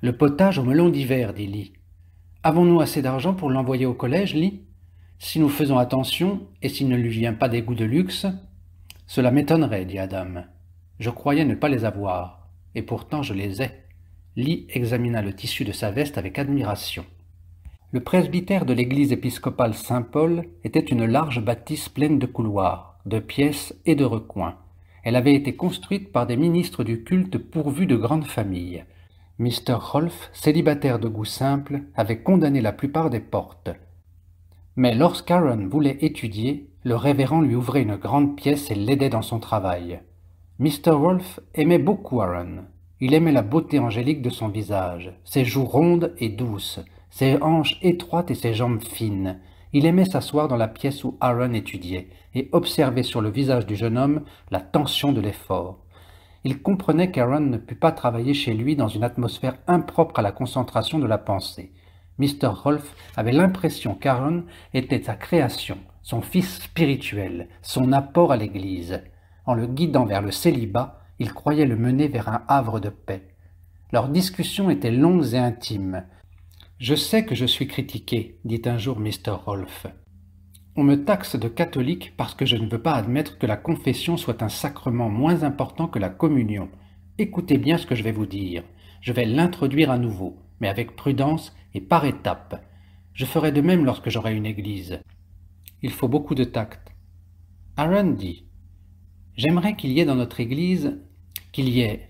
Le potage au melon d'hiver, dit Lee. Avons-nous assez d'argent pour l'envoyer au collège, Lee Si nous faisons attention et s'il ne lui vient pas des goûts de luxe Cela m'étonnerait, dit Adam. Je croyais ne pas les avoir, et pourtant je les ai. Lee examina le tissu de sa veste avec admiration. Le presbytère de l'église épiscopale Saint-Paul était une large bâtisse pleine de couloirs de pièces et de recoins. Elle avait été construite par des ministres du culte pourvus de grandes familles. Mr. Rolfe, célibataire de goût simple, avait condamné la plupart des portes. Mais lorsqu'Aaron voulait étudier, le révérend lui ouvrait une grande pièce et l'aidait dans son travail. Mr. Rolfe aimait beaucoup Aaron. Il aimait la beauté angélique de son visage, ses joues rondes et douces, ses hanches étroites et ses jambes fines, il aimait s'asseoir dans la pièce où Aaron étudiait et observer sur le visage du jeune homme la tension de l'effort. Il comprenait qu'Aaron ne put pas travailler chez lui dans une atmosphère impropre à la concentration de la pensée. Mr. Rolfe avait l'impression qu'Aaron était sa création, son fils spirituel, son apport à l'Église. En le guidant vers le célibat, il croyait le mener vers un havre de paix. Leurs discussions étaient longues et intimes. Je sais que je suis critiqué, dit un jour Mr. Rolfe. On me taxe de catholique parce que je ne veux pas admettre que la confession soit un sacrement moins important que la communion. Écoutez bien ce que je vais vous dire. Je vais l'introduire à nouveau, mais avec prudence et par étapes. Je ferai de même lorsque j'aurai une église. Il faut beaucoup de tact. Aaron dit J'aimerais qu'il y ait dans notre église, qu'il y ait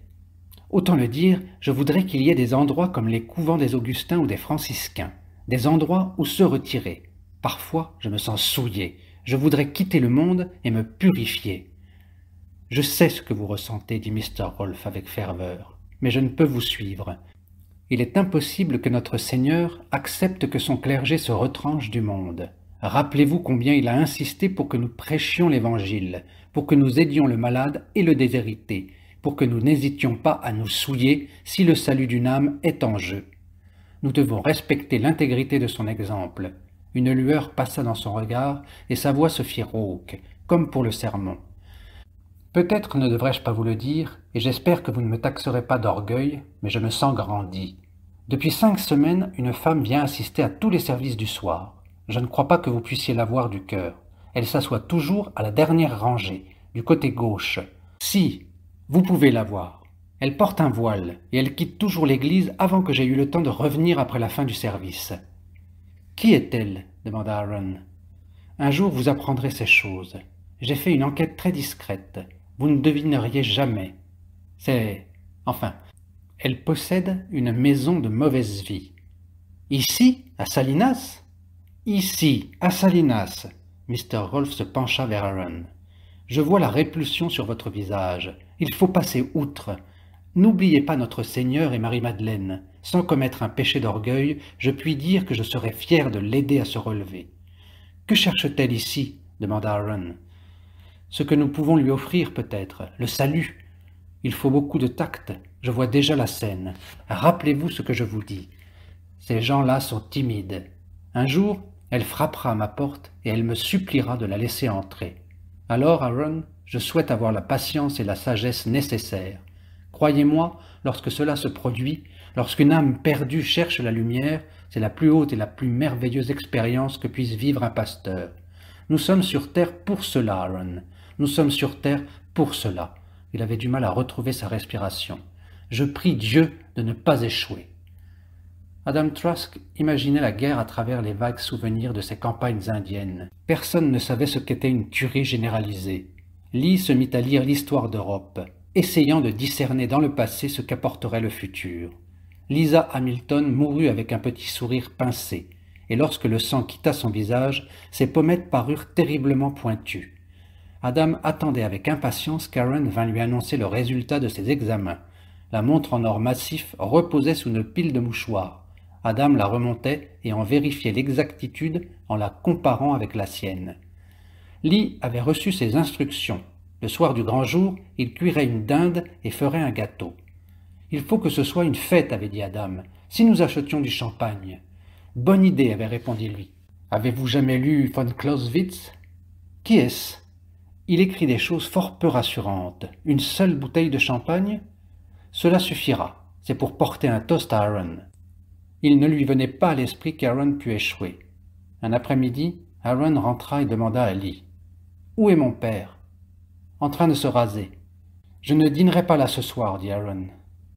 Autant le dire, je voudrais qu'il y ait des endroits comme les couvents des Augustins ou des Franciscains, des endroits où se retirer. Parfois, je me sens souillé, je voudrais quitter le monde et me purifier. Je sais ce que vous ressentez, dit Mr. Rolfe avec ferveur, mais je ne peux vous suivre. Il est impossible que notre Seigneur accepte que son clergé se retranche du monde. Rappelez-vous combien il a insisté pour que nous prêchions l'Évangile, pour que nous aidions le malade et le déshérité, pour que nous n'hésitions pas à nous souiller si le salut d'une âme est en jeu. Nous devons respecter l'intégrité de son exemple. Une lueur passa dans son regard et sa voix se fit rauque, comme pour le sermon. Peut-être ne devrais-je pas vous le dire, et j'espère que vous ne me taxerez pas d'orgueil, mais je me sens grandi. Depuis cinq semaines, une femme vient assister à tous les services du soir. Je ne crois pas que vous puissiez la voir du cœur. Elle s'assoit toujours à la dernière rangée, du côté gauche. Si, vous pouvez la voir. Elle porte un voile et elle quitte toujours l'église avant que j'aie eu le temps de revenir après la fin du service. Qui est-elle demanda Aaron. Un jour vous apprendrez ces choses. J'ai fait une enquête très discrète. Vous ne devineriez jamais. C'est... Enfin, elle possède une maison de mauvaise vie. Ici, à Salinas Ici, à Salinas. Mr. Rolfe se pencha vers Aaron. Je vois la répulsion sur votre visage. Il faut passer outre. N'oubliez pas notre Seigneur et Marie-Madeleine. Sans commettre un péché d'orgueil, je puis dire que je serais fier de l'aider à se relever. Que cherche-t-elle ici demanda Aaron. Ce que nous pouvons lui offrir peut-être, le salut. Il faut beaucoup de tact. Je vois déjà la scène. Rappelez-vous ce que je vous dis. Ces gens-là sont timides. Un jour, elle frappera à ma porte et elle me suppliera de la laisser entrer. Alors, Aaron, je souhaite avoir la patience et la sagesse nécessaires. Croyez-moi, lorsque cela se produit, lorsqu'une âme perdue cherche la lumière, c'est la plus haute et la plus merveilleuse expérience que puisse vivre un pasteur. Nous sommes sur terre pour cela, Aaron. Nous sommes sur terre pour cela. Il avait du mal à retrouver sa respiration. Je prie Dieu de ne pas échouer. Adam Trask imaginait la guerre à travers les vagues souvenirs de ses campagnes indiennes. Personne ne savait ce qu'était une tuerie généralisée. Lee se mit à lire l'histoire d'Europe, essayant de discerner dans le passé ce qu'apporterait le futur. Lisa Hamilton mourut avec un petit sourire pincé, et lorsque le sang quitta son visage, ses pommettes parurent terriblement pointues. Adam attendait avec impatience Karen vint lui annoncer le résultat de ses examens. La montre en or massif reposait sous une pile de mouchoirs. Adam la remontait et en vérifiait l'exactitude en la comparant avec la sienne. Lee avait reçu ses instructions. Le soir du grand jour, il cuirait une dinde et ferait un gâteau. Il faut que ce soit une fête, avait dit Adam, si nous achetions du champagne. Bonne idée, avait répondu lui. Avez-vous jamais lu von Clausewitz Qui est-ce Il écrit des choses fort peu rassurantes. Une seule bouteille de champagne Cela suffira. C'est pour porter un toast à Aaron. Il ne lui venait pas à l'esprit qu'Aaron pût échouer. Un après-midi, Aaron rentra et demanda à Lee où est mon père En train de se raser. Je ne dînerai pas là ce soir, dit Aaron.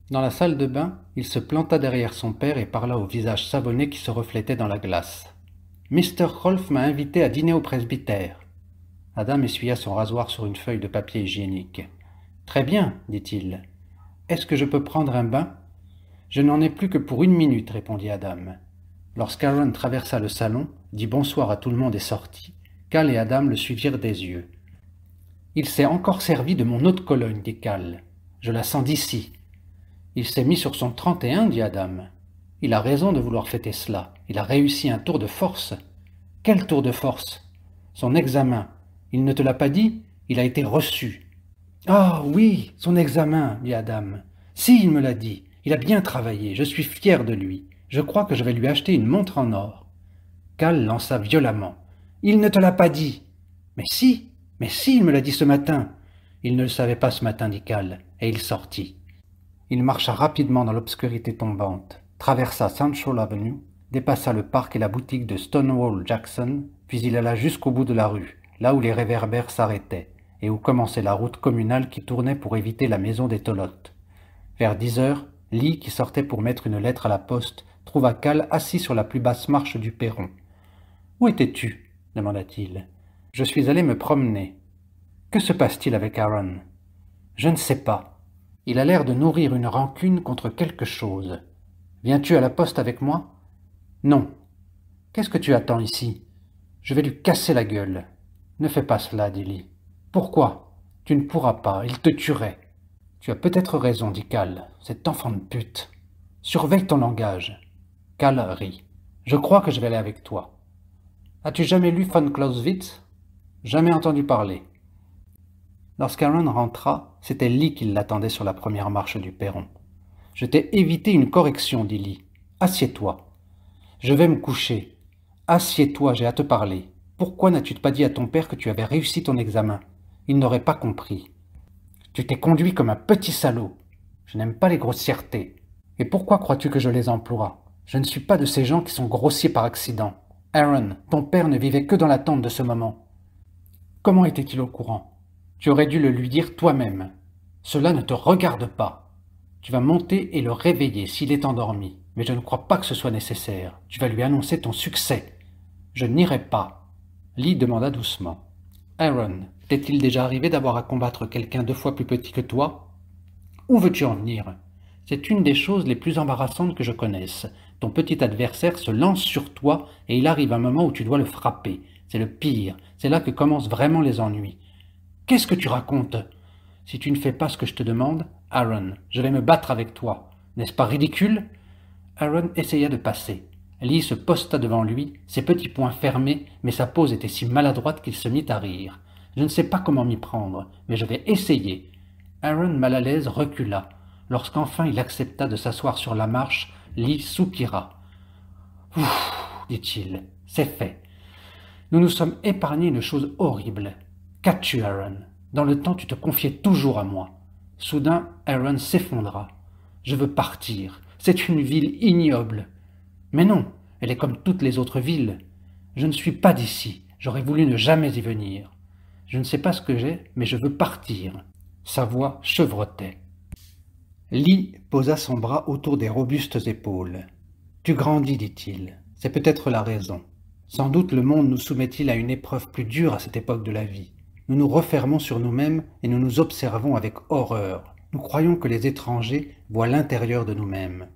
Dans la salle de bain, il se planta derrière son père et parla au visage savonné qui se reflétait dans la glace. Mr. Rolfe m'a invité à dîner au presbytère. Adam essuya son rasoir sur une feuille de papier hygiénique. Très bien, dit-il. Est-ce que je peux prendre un bain Je n'en ai plus que pour une minute, répondit Adam. Lorsqu'Aaron traversa le salon, dit bonsoir à tout le monde et sortit, Cal et Adam le suivirent des yeux. Il s'est encore servi de mon autre colonne, » dit Cal. Je la sens d'ici. Il s'est mis sur son trente-et-un, » dit Adam. Il a raison de vouloir fêter cela. Il a réussi un tour de force. Quel tour de force Son examen. Il ne te l'a pas dit Il a été reçu. Ah oui, son examen, dit Adam. Si, il me l'a dit. Il a bien travaillé. Je suis fier de lui. Je crois que je vais lui acheter une montre en or. Cal lança violemment. Il ne te l'a pas dit. Mais si, mais si, il me l'a dit ce matin. Il ne le savait pas ce matin, dit Cal, et il sortit. Il marcha rapidement dans l'obscurité tombante, traversa Sancho Avenue, dépassa le parc et la boutique de Stonewall Jackson, puis il alla jusqu'au bout de la rue, là où les réverbères s'arrêtaient, et où commençait la route communale qui tournait pour éviter la maison des Tolotes. Vers dix heures, Lee, qui sortait pour mettre une lettre à la poste, trouva Cal assis sur la plus basse marche du perron. Où étais-tu demanda-t-il. Je suis allé me promener. Que se passe-t-il avec Aaron Je ne sais pas. Il a l'air de nourrir une rancune contre quelque chose. Viens-tu à la poste avec moi Non. Qu'est-ce que tu attends ici Je vais lui casser la gueule. Ne fais pas cela, Dilly. Pourquoi Tu ne pourras pas, il te tuerait. Tu as peut-être raison, dit Cal, cet enfant de pute. Surveille ton langage. Cal rit. Je crois que je vais aller avec toi. As-tu jamais lu von Clausewitz Jamais entendu parler. Lorsqu'Aaron rentra, c'était Lee qui l'attendait sur la première marche du perron. Je t'ai évité une correction, dit Lee. Assieds-toi. Je vais me coucher. Assieds-toi, j'ai à te parler. Pourquoi n'as-tu pas dit à ton père que tu avais réussi ton examen Il n'aurait pas compris. Tu t'es conduit comme un petit salaud. Je n'aime pas les grossièretés. Et pourquoi crois-tu que je les emploie Je ne suis pas de ces gens qui sont grossiers par accident. Aaron, ton père ne vivait que dans l'attente de ce moment. Comment était-il au courant Tu aurais dû le lui dire toi-même. Cela ne te regarde pas. Tu vas monter et le réveiller s'il est endormi, mais je ne crois pas que ce soit nécessaire. Tu vas lui annoncer ton succès. Je n'irai pas. Lee demanda doucement. Aaron, t'est-il déjà arrivé d'avoir à combattre quelqu'un deux fois plus petit que toi Où veux-tu en venir C'est une des choses les plus embarrassantes que je connaisse ton petit adversaire se lance sur toi et il arrive un moment où tu dois le frapper. C'est le pire. C'est là que commencent vraiment les ennuis. Qu'est-ce que tu racontes Si tu ne fais pas ce que je te demande, Aaron, je vais me battre avec toi. N'est-ce pas ridicule Aaron essaya de passer. Lee se posta devant lui, ses petits poings fermés, mais sa pose était si maladroite qu'il se mit à rire. Je ne sais pas comment m'y prendre, mais je vais essayer. Aaron, mal à l'aise, recula. Lorsqu'enfin il accepta de s'asseoir sur la marche, Lee soupira. Ouf, dit-il, c'est fait. Nous nous sommes épargnés une chose horrible. « Qu'as-tu, Aaron. Dans le temps, tu te confiais toujours à moi. Soudain, Aaron s'effondra. Je veux partir. C'est une ville ignoble. Mais non, elle est comme toutes les autres villes. Je ne suis pas d'ici. J'aurais voulu ne jamais y venir. Je ne sais pas ce que j'ai, mais je veux partir. Sa voix chevrotait. Lee posa son bras autour des robustes épaules. Tu grandis, dit-il. C'est peut-être la raison. Sans doute le monde nous soumet-il à une épreuve plus dure à cette époque de la vie. Nous nous refermons sur nous-mêmes et nous nous observons avec horreur. Nous croyons que les étrangers voient l'intérieur de nous-mêmes.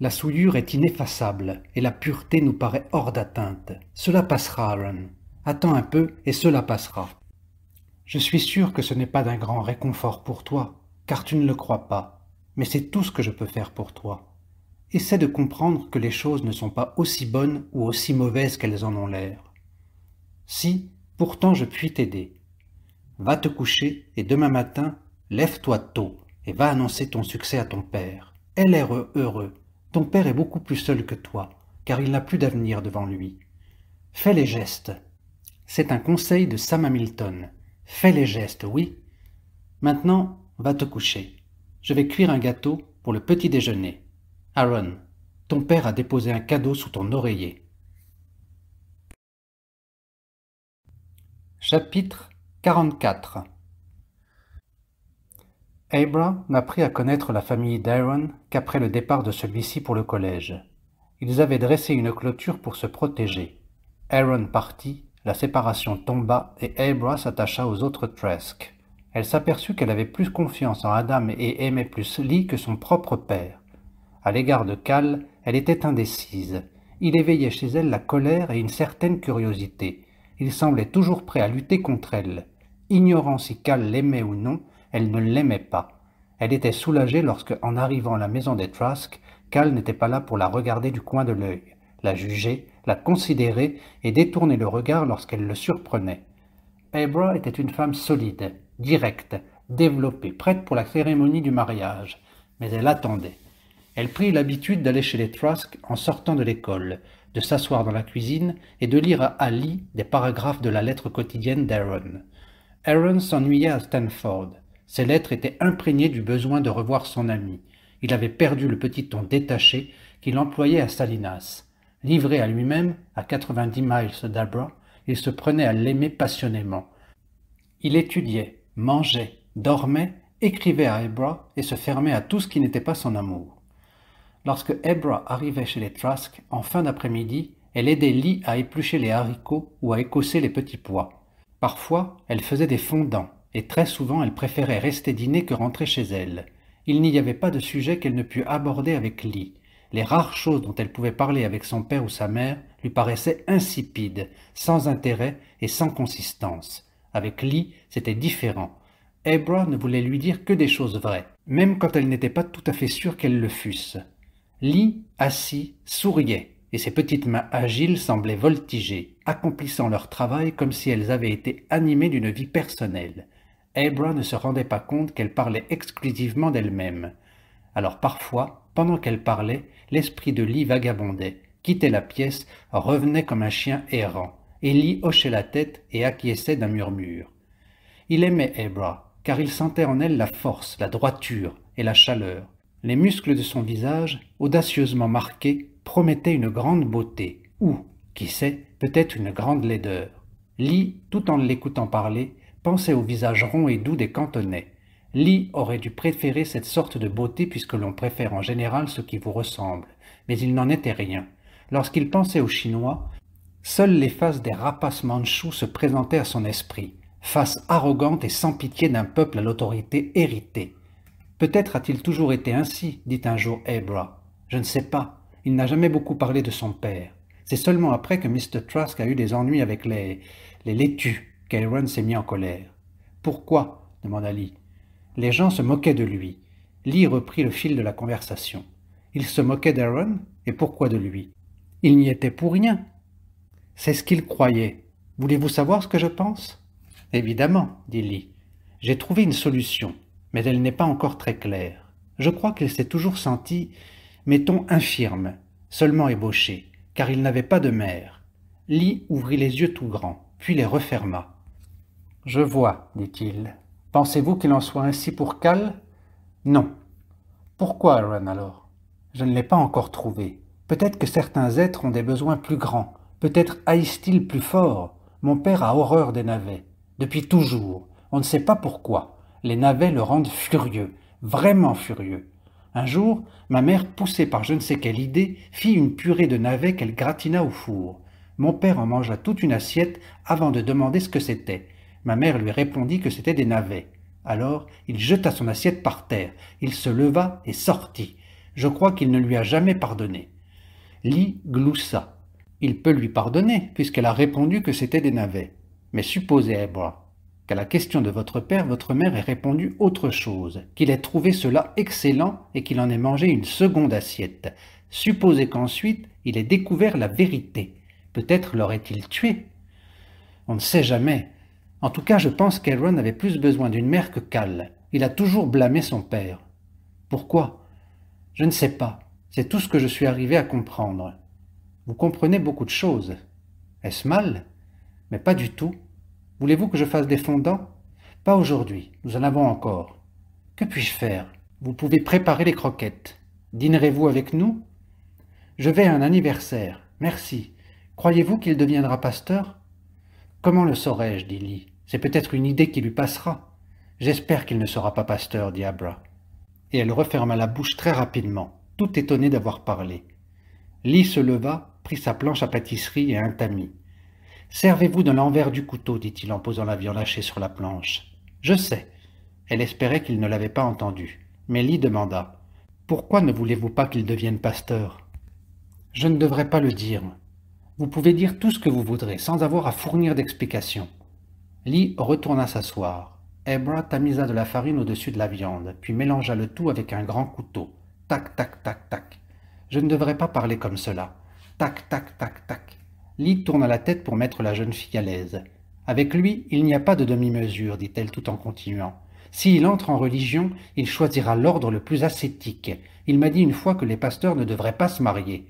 La souillure est ineffaçable et la pureté nous paraît hors d'atteinte. Cela passera, Aaron. Attends un peu et cela passera. Je suis sûr que ce n'est pas d'un grand réconfort pour toi, car tu ne le crois pas mais c'est tout ce que je peux faire pour toi. Essaie de comprendre que les choses ne sont pas aussi bonnes ou aussi mauvaises qu'elles en ont l'air. Si, pourtant je puis t'aider. Va te coucher et demain matin, lève-toi tôt et va annoncer ton succès à ton père. Elle est heureux. Ton père est beaucoup plus seul que toi, car il n'a plus d'avenir devant lui. Fais les gestes. C'est un conseil de Sam Hamilton. Fais les gestes, oui. Maintenant, va te coucher je vais cuire un gâteau pour le petit déjeuner. Aaron, ton père a déposé un cadeau sous ton oreiller. Chapitre 44 Abra n'apprit à connaître la famille d'Aaron qu'après le départ de celui-ci pour le collège. Ils avaient dressé une clôture pour se protéger. Aaron partit, la séparation tomba et Abra s'attacha aux autres tresques elle s'aperçut qu'elle avait plus confiance en Adam et aimait plus Lee que son propre père. À l'égard de Cal, elle était indécise. Il éveillait chez elle la colère et une certaine curiosité. Il semblait toujours prêt à lutter contre elle. Ignorant si Cal l'aimait ou non, elle ne l'aimait pas. Elle était soulagée lorsque, en arrivant à la maison des Trask, Cal n'était pas là pour la regarder du coin de l'œil, la juger, la considérer et détourner le regard lorsqu'elle le surprenait. Abra était une femme solide, directe, développée, prête pour la cérémonie du mariage. Mais elle attendait. Elle prit l'habitude d'aller chez les Trask en sortant de l'école, de s'asseoir dans la cuisine et de lire à Ali des paragraphes de la lettre quotidienne d'Aaron. Aaron s'ennuyait à Stanford. Ses lettres étaient imprégnées du besoin de revoir son ami. Il avait perdu le petit ton détaché qu'il employait à Salinas. Livré à lui-même, à 90 miles d'Abra, il se prenait à l'aimer passionnément. Il étudiait, mangeait, dormait, écrivait à Ebra et se fermait à tout ce qui n'était pas son amour. Lorsque Ebra arrivait chez les Trask en fin d'après-midi, elle aidait Lee à éplucher les haricots ou à écosser les petits pois. Parfois, elle faisait des fondants, et très souvent elle préférait rester dîner que rentrer chez elle. Il n'y avait pas de sujet qu'elle ne pût aborder avec Lee. Les rares choses dont elle pouvait parler avec son père ou sa mère lui paraissaient insipides, sans intérêt et sans consistance. Avec Lee, c'était différent. Ebra ne voulait lui dire que des choses vraies, même quand elle n'était pas tout à fait sûre qu'elles le fussent. Lee, assis, souriait, et ses petites mains agiles semblaient voltiger, accomplissant leur travail comme si elles avaient été animées d'une vie personnelle. Ebra ne se rendait pas compte qu'elle parlait exclusivement d'elle-même. Alors parfois, pendant qu'elle parlait, l'esprit de Lee vagabondait, quittait la pièce, revenait comme un chien errant. Li hochait la tête et acquiesçait d'un murmure. Il aimait Ebra, car il sentait en elle la force, la droiture et la chaleur. Les muscles de son visage, audacieusement marqués, promettaient une grande beauté, ou, qui sait, peut-être une grande laideur. Lee, tout en l'écoutant parler, pensait au visage rond et doux des cantonais. Lee aurait dû préférer cette sorte de beauté puisque l'on préfère en général ce qui vous ressemble, mais il n'en était rien. Lorsqu'il pensait aux Chinois, Seules les faces des rapaces manchous se présentaient à son esprit, face arrogante et sans pitié d'un peuple à l'autorité héritée. Peut-être a-t-il toujours été ainsi, dit un jour Abra. Je ne sais pas. Il n'a jamais beaucoup parlé de son père. C'est seulement après que Mr. Trask a eu des ennuis avec les, les laitues qu'Aaron s'est mis en colère. Pourquoi demanda Lee. Les gens se moquaient de lui. Lee reprit le fil de la conversation. Il se moquait d'Aaron, et pourquoi de lui Il n'y était pour rien, c'est ce qu'il croyait. Voulez-vous savoir ce que je pense Évidemment, dit Lee. J'ai trouvé une solution, mais elle n'est pas encore très claire. Je crois qu'il s'est toujours senti, mettons, infirme, seulement ébauché, car il n'avait pas de mère. Lee ouvrit les yeux tout grands, puis les referma. Je vois, dit-il. Pensez-vous qu'il en soit ainsi pour Cal Non. Pourquoi, Aaron, alors Je ne l'ai pas encore trouvé. Peut-être que certains êtres ont des besoins plus grands, Peut-être haïssent-ils plus fort. Mon père a horreur des navets. Depuis toujours. On ne sait pas pourquoi. Les navets le rendent furieux. Vraiment furieux. Un jour, ma mère, poussée par je ne sais quelle idée, fit une purée de navets qu'elle gratina au four. Mon père en mangea toute une assiette avant de demander ce que c'était. Ma mère lui répondit que c'était des navets. Alors, il jeta son assiette par terre, il se leva et sortit. Je crois qu'il ne lui a jamais pardonné. Li gloussa il peut lui pardonner, puisqu'elle a répondu que c'était des navets. Mais supposez, Ebra, qu'à la question de votre père, votre mère ait répondu autre chose, qu'il ait trouvé cela excellent et qu'il en ait mangé une seconde assiette. Supposez qu'ensuite, il ait découvert la vérité. Peut-être l'aurait-il tué. On ne sait jamais. En tout cas, je pense qu'Aaron avait plus besoin d'une mère que Cal. Il a toujours blâmé son père. Pourquoi Je ne sais pas. C'est tout ce que je suis arrivé à comprendre. Vous comprenez beaucoup de choses. Est-ce mal Mais pas du tout. Voulez-vous que je fasse des fondants Pas aujourd'hui, nous en avons encore. Que puis-je faire Vous pouvez préparer les croquettes. Dînerez-vous avec nous Je vais à un anniversaire. Merci. Croyez-vous qu'il deviendra pasteur Comment le saurais-je dit Lee. C'est peut-être une idée qui lui passera. J'espère qu'il ne sera pas pasteur, dit Abra. Et elle referma la bouche très rapidement, tout étonnée d'avoir parlé. Lee se leva prit sa planche à pâtisserie et un tamis. Servez-vous de l'envers du couteau, dit-il en posant la viande lâchée sur la planche. Je sais. Elle espérait qu'il ne l'avait pas entendue. Mais Lee demanda. Pourquoi ne voulez-vous pas qu'il devienne pasteur Je ne devrais pas le dire. Vous pouvez dire tout ce que vous voudrez, sans avoir à fournir d'explications. Lee retourna s'asseoir. Ebra tamisa de la farine au-dessus de la viande, puis mélangea le tout avec un grand couteau. Tac, tac, tac, tac. Je ne devrais pas parler comme cela. Tac, tac, tac, tac. Lee tourne la tête pour mettre la jeune fille à l'aise. Avec lui, il n'y a pas de demi-mesure, dit-elle tout en continuant. S'il entre en religion, il choisira l'ordre le plus ascétique. Il m'a dit une fois que les pasteurs ne devraient pas se marier.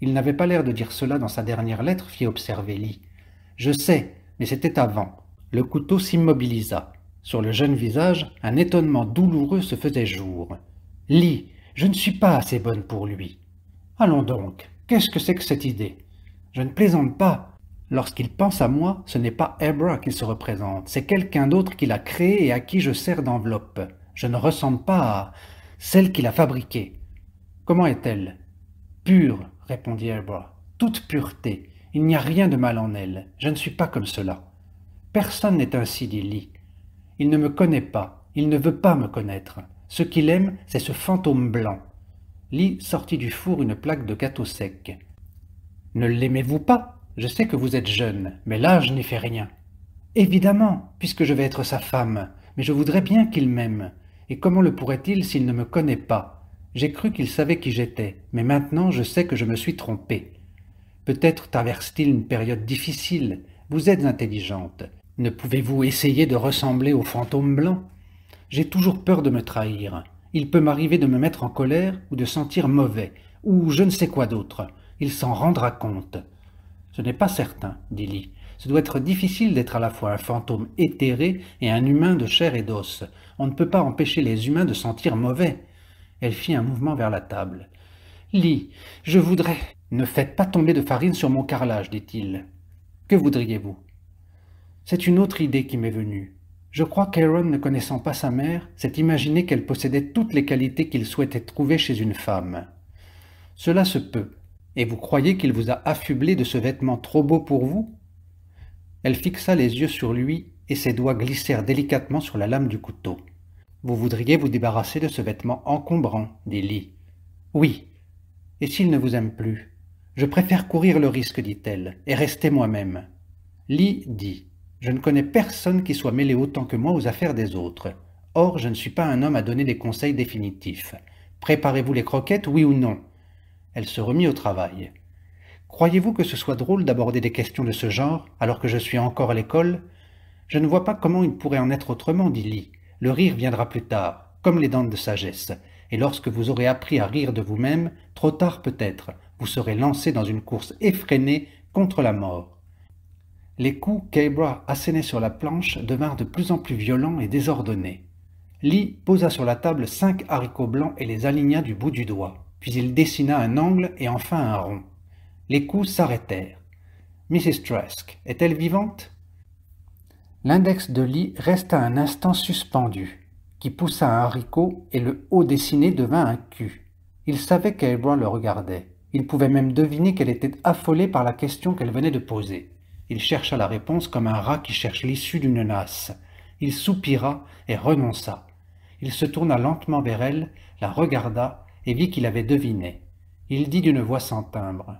Il n'avait pas l'air de dire cela dans sa dernière lettre, fit observer Lee. Je sais, mais c'était avant. Le couteau s'immobilisa. Sur le jeune visage, un étonnement douloureux se faisait jour. Lee, je ne suis pas assez bonne pour lui. Allons donc, Qu'est-ce que c'est que cette idée Je ne plaisante pas. Lorsqu'il pense à moi, ce n'est pas Ebra qu'il se représente, c'est quelqu'un d'autre qu'il a créé et à qui je sers d'enveloppe. Je ne ressemble pas à celle qu'il a fabriquée. Comment est-elle Pure, répondit Ebra, toute pureté. Il n'y a rien de mal en elle. Je ne suis pas comme cela. Personne n'est ainsi, dit Lee. Il ne me connaît pas. Il ne veut pas me connaître. Ce qu'il aime, c'est ce fantôme blanc. Lee sortit du four une plaque de gâteau sec. Ne l'aimez-vous pas Je sais que vous êtes jeune, mais l'âge n'y fait rien. Évidemment, puisque je vais être sa femme, mais je voudrais bien qu'il m'aime. Et comment le pourrait-il s'il ne me connaît pas J'ai cru qu'il savait qui j'étais, mais maintenant je sais que je me suis trompé. Peut-être traverse-t-il une période difficile. Vous êtes intelligente. Ne pouvez-vous essayer de ressembler au fantôme blanc J'ai toujours peur de me trahir. Il peut m'arriver de me mettre en colère ou de sentir mauvais, ou je ne sais quoi d'autre. Il s'en rendra compte. Ce n'est pas certain, dit Lee. Ce doit être difficile d'être à la fois un fantôme éthéré et un humain de chair et d'os. On ne peut pas empêcher les humains de sentir mauvais. Elle fit un mouvement vers la table. Lee, je voudrais. Ne faites pas tomber de farine sur mon carrelage, dit-il. Que voudriez-vous C'est une autre idée qui m'est venue. Je crois qu'Aaron, ne connaissant pas sa mère, s'est imaginé qu'elle possédait toutes les qualités qu'il souhaitait trouver chez une femme. Cela se peut, et vous croyez qu'il vous a affublé de ce vêtement trop beau pour vous Elle fixa les yeux sur lui et ses doigts glissèrent délicatement sur la lame du couteau. Vous voudriez vous débarrasser de ce vêtement encombrant, dit Lee. Oui. Et s'il ne vous aime plus Je préfère courir le risque, dit-elle, et rester moi-même. Lee dit je ne connais personne qui soit mêlé autant que moi aux affaires des autres. Or, je ne suis pas un homme à donner des conseils définitifs. Préparez-vous les croquettes, oui ou non Elle se remit au travail. Croyez-vous que ce soit drôle d'aborder des questions de ce genre, alors que je suis encore à l'école Je ne vois pas comment il pourrait en être autrement, dit Lee. Le rire viendra plus tard, comme les dents de sagesse. Et lorsque vous aurez appris à rire de vous-même, trop tard peut-être, vous serez lancé dans une course effrénée contre la mort. Les coups qu'Abra assénait sur la planche devinrent de plus en plus violents et désordonnés. Lee posa sur la table cinq haricots blancs et les aligna du bout du doigt. Puis il dessina un angle et enfin un rond. Les coups s'arrêtèrent. Mrs. Trask, est-elle vivante L'index de Lee resta un instant suspendu, qui poussa un haricot et le haut dessiné devint un cul. Il savait qu'Abra le regardait. Il pouvait même deviner qu'elle était affolée par la question qu'elle venait de poser. Il chercha la réponse comme un rat qui cherche l'issue d'une nasse. Il soupira et renonça. Il se tourna lentement vers elle, la regarda et vit qu'il avait deviné. Il dit d'une voix sans timbre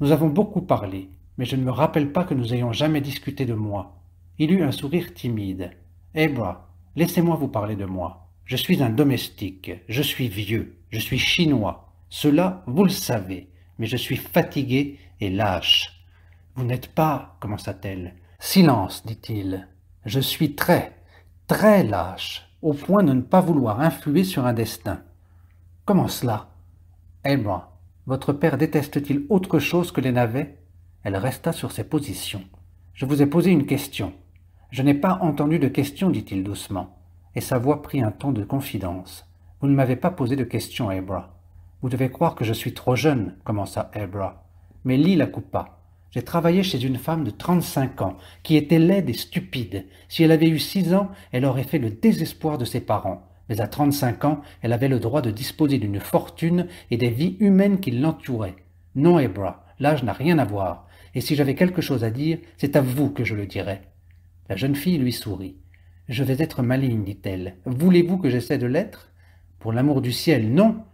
Nous avons beaucoup parlé, mais je ne me rappelle pas que nous ayons jamais discuté de moi. Il eut un sourire timide. Ebra, eh, laissez-moi vous parler de moi. Je suis un domestique, je suis vieux, je suis chinois. Cela, vous le savez, mais je suis fatigué et lâche. Vous n'êtes pas, commença-t-elle. Silence, dit-il. Je suis très, très lâche, au point de ne pas vouloir influer sur un destin. Comment cela et eh moi, votre père déteste-t-il autre chose que les navets Elle resta sur ses positions. Je vous ai posé une question. Je n'ai pas entendu de question, dit-il doucement, et sa voix prit un ton de confidence. Vous ne m'avez pas posé de question, Ebra. Vous devez croire que je suis trop jeune, commença Ebra. Mais l'île la coupa. J'ai travaillé chez une femme de 35 ans, qui était laide et stupide. Si elle avait eu 6 ans, elle aurait fait le désespoir de ses parents. Mais à 35 ans, elle avait le droit de disposer d'une fortune et des vies humaines qui l'entouraient. Non, Ebra, l'âge n'a rien à voir. Et si j'avais quelque chose à dire, c'est à vous que je le dirais. La jeune fille lui sourit. Je vais être maligne, dit-elle. Voulez-vous que j'essaie de l'être Pour l'amour du ciel, non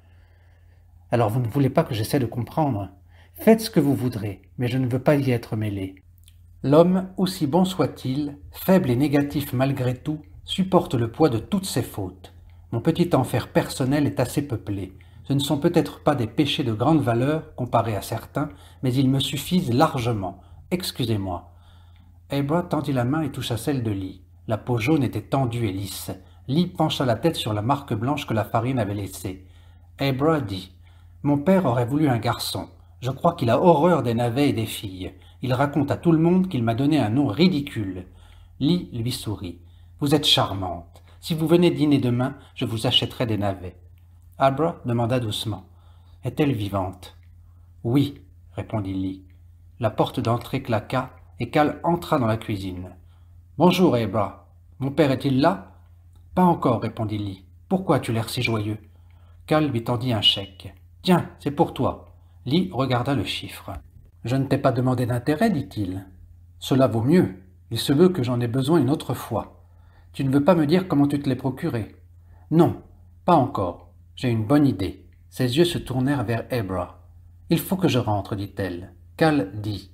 Alors vous ne voulez pas que j'essaie de comprendre Faites ce que vous voudrez, mais je ne veux pas y être mêlé. L'homme, aussi bon soit-il, faible et négatif malgré tout, supporte le poids de toutes ses fautes. Mon petit enfer personnel est assez peuplé. Ce ne sont peut-être pas des péchés de grande valeur comparés à certains, mais ils me suffisent largement. Excusez-moi. Ebra eh ben, tendit la main et toucha celle de Lee. La peau jaune était tendue et lisse. Lee pencha la tête sur la marque blanche que la farine avait laissée. Ebra eh ben, dit Mon père aurait voulu un garçon. Je crois qu'il a horreur des navets et des filles. Il raconte à tout le monde qu'il m'a donné un nom ridicule. Lee lui sourit. Vous êtes charmante. Si vous venez dîner demain, je vous achèterai des navets. Abra demanda doucement. Est-elle vivante Oui, répondit Lee. La porte d'entrée claqua et Cal entra dans la cuisine. Bonjour, Abra. Mon père est-il là Pas encore, répondit Lee. Pourquoi tu l'air si joyeux Cal lui tendit un chèque. Tiens, c'est pour toi regarda le chiffre. Je ne t'ai pas demandé d'intérêt, dit-il. Cela vaut mieux. Il se veut que j'en ai besoin une autre fois. Tu ne veux pas me dire comment tu te l'es procuré Non, pas encore. J'ai une bonne idée. Ses yeux se tournèrent vers Ebra. Il faut que je rentre, dit-elle. Cal dit.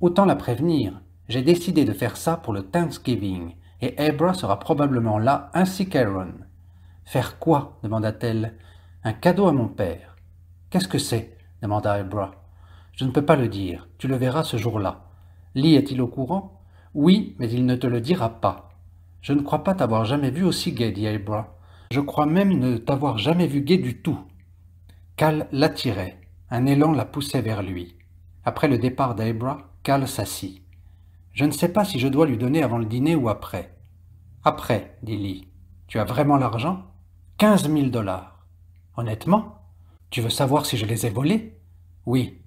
Autant la prévenir. J'ai décidé de faire ça pour le Thanksgiving, et Ebra sera probablement là, ainsi qu'Aaron. Faire quoi demanda-t-elle. Un cadeau à mon père. Qu'est-ce que c'est demanda Ebra. Je ne peux pas le dire. Tu le verras ce jour-là. Lee est-il au courant Oui, mais il ne te le dira pas. Je ne crois pas t'avoir jamais vu aussi gai, dit Ebra. Je crois même ne t'avoir jamais vu gai du tout. Cal l'attirait. Un élan la poussait vers lui. Après le départ d'Ebra, Cal s'assit. Je ne sais pas si je dois lui donner avant le dîner ou après. Après, dit Lee. Tu as vraiment l'argent Quinze mille dollars. Honnêtement Tu veux savoir si je les ai volés oui.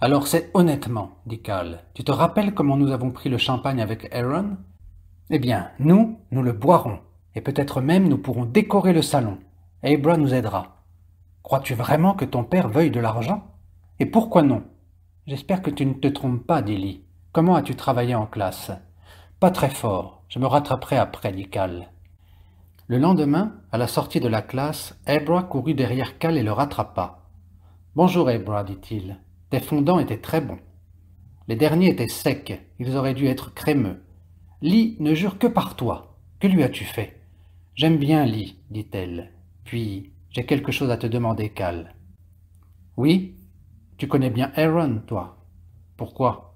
Alors c'est honnêtement, dit Cal. « Tu te rappelles comment nous avons pris le champagne avec Aaron Eh bien, nous, nous le boirons, et peut-être même nous pourrons décorer le salon. Abra nous aidera. Crois-tu vraiment que ton père veuille de l'argent Et pourquoi non J'espère que tu ne te trompes pas, dit Lee. Comment as-tu travaillé en classe Pas très fort, je me rattraperai après, dit Cal. Le lendemain, à la sortie de la classe, Abra courut derrière Cal et le rattrapa. Bonjour, Ebra, dit-il. Tes fondants étaient très bons. Les derniers étaient secs, ils auraient dû être crémeux. Lee ne jure que par toi. Que lui as-tu fait J'aime bien Lee, dit-elle. Puis, j'ai quelque chose à te demander, Cal. Oui Tu connais bien Aaron, toi. Pourquoi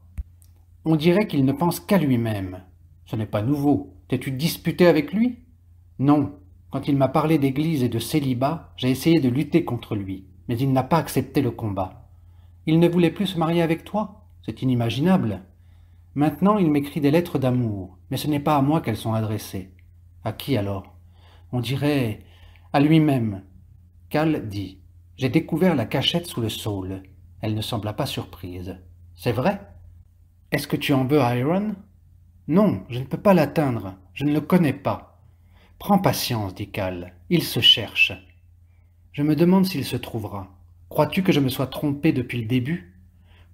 On dirait qu'il ne pense qu'à lui-même. Ce n'est pas nouveau. T'es-tu disputé avec lui Non. Quand il m'a parlé d'église et de célibat, j'ai essayé de lutter contre lui mais il n'a pas accepté le combat. Il ne voulait plus se marier avec toi, c'est inimaginable. Maintenant il m'écrit des lettres d'amour, mais ce n'est pas à moi qu'elles sont adressées. À qui alors On dirait à lui-même. Cal dit J'ai découvert la cachette sous le saule. Elle ne sembla pas surprise. C'est vrai Est-ce que tu en veux Iron Non, je ne peux pas l'atteindre. Je ne le connais pas. Prends patience, dit Cal. Il se cherche. Je me demande s'il se trouvera. Crois-tu que je me sois trompé depuis le début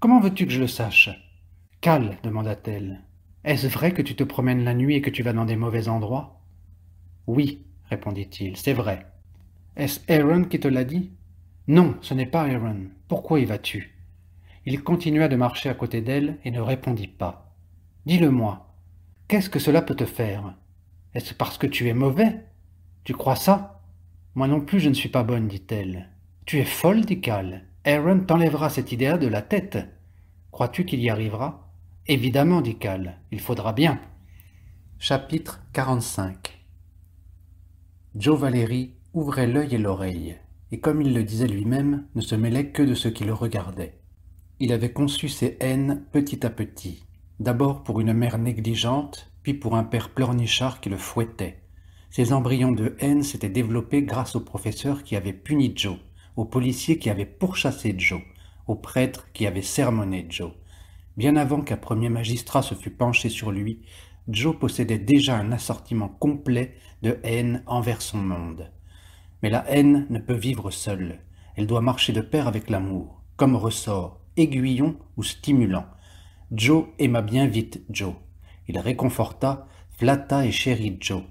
Comment veux-tu que je le sache Cal, demanda-t-elle, est-ce vrai que tu te promènes la nuit et que tu vas dans des mauvais endroits Oui, répondit-il, c'est vrai. Est-ce Aaron qui te l'a dit Non, ce n'est pas Aaron. Pourquoi y vas-tu Il continua de marcher à côté d'elle et ne répondit pas. Dis-le-moi, qu'est-ce que cela peut te faire Est-ce parce que tu es mauvais Tu crois ça moi non plus je ne suis pas bonne, dit-elle. Tu es folle, dit Cal. Aaron t'enlèvera cette idée de la tête. Crois-tu qu'il y arrivera Évidemment, dit Cal. Il faudra bien. Chapitre 45 Joe Valéry ouvrait l'œil et l'oreille, et comme il le disait lui-même, ne se mêlait que de ce qui le regardait. Il avait conçu ses haines petit à petit, d'abord pour une mère négligente, puis pour un père pleurnichard qui le fouettait, ces embryons de haine s'étaient développés grâce au professeur qui avait puni Joe, aux policiers qui avaient pourchassé Joe, aux prêtres qui avaient sermonné Joe. Bien avant qu'un premier magistrat se fût penché sur lui, Joe possédait déjà un assortiment complet de haine envers son monde. Mais la haine ne peut vivre seule. Elle doit marcher de pair avec l'amour, comme ressort, aiguillon ou stimulant. Joe aima bien vite Joe. Il réconforta, flatta et chérit Joe.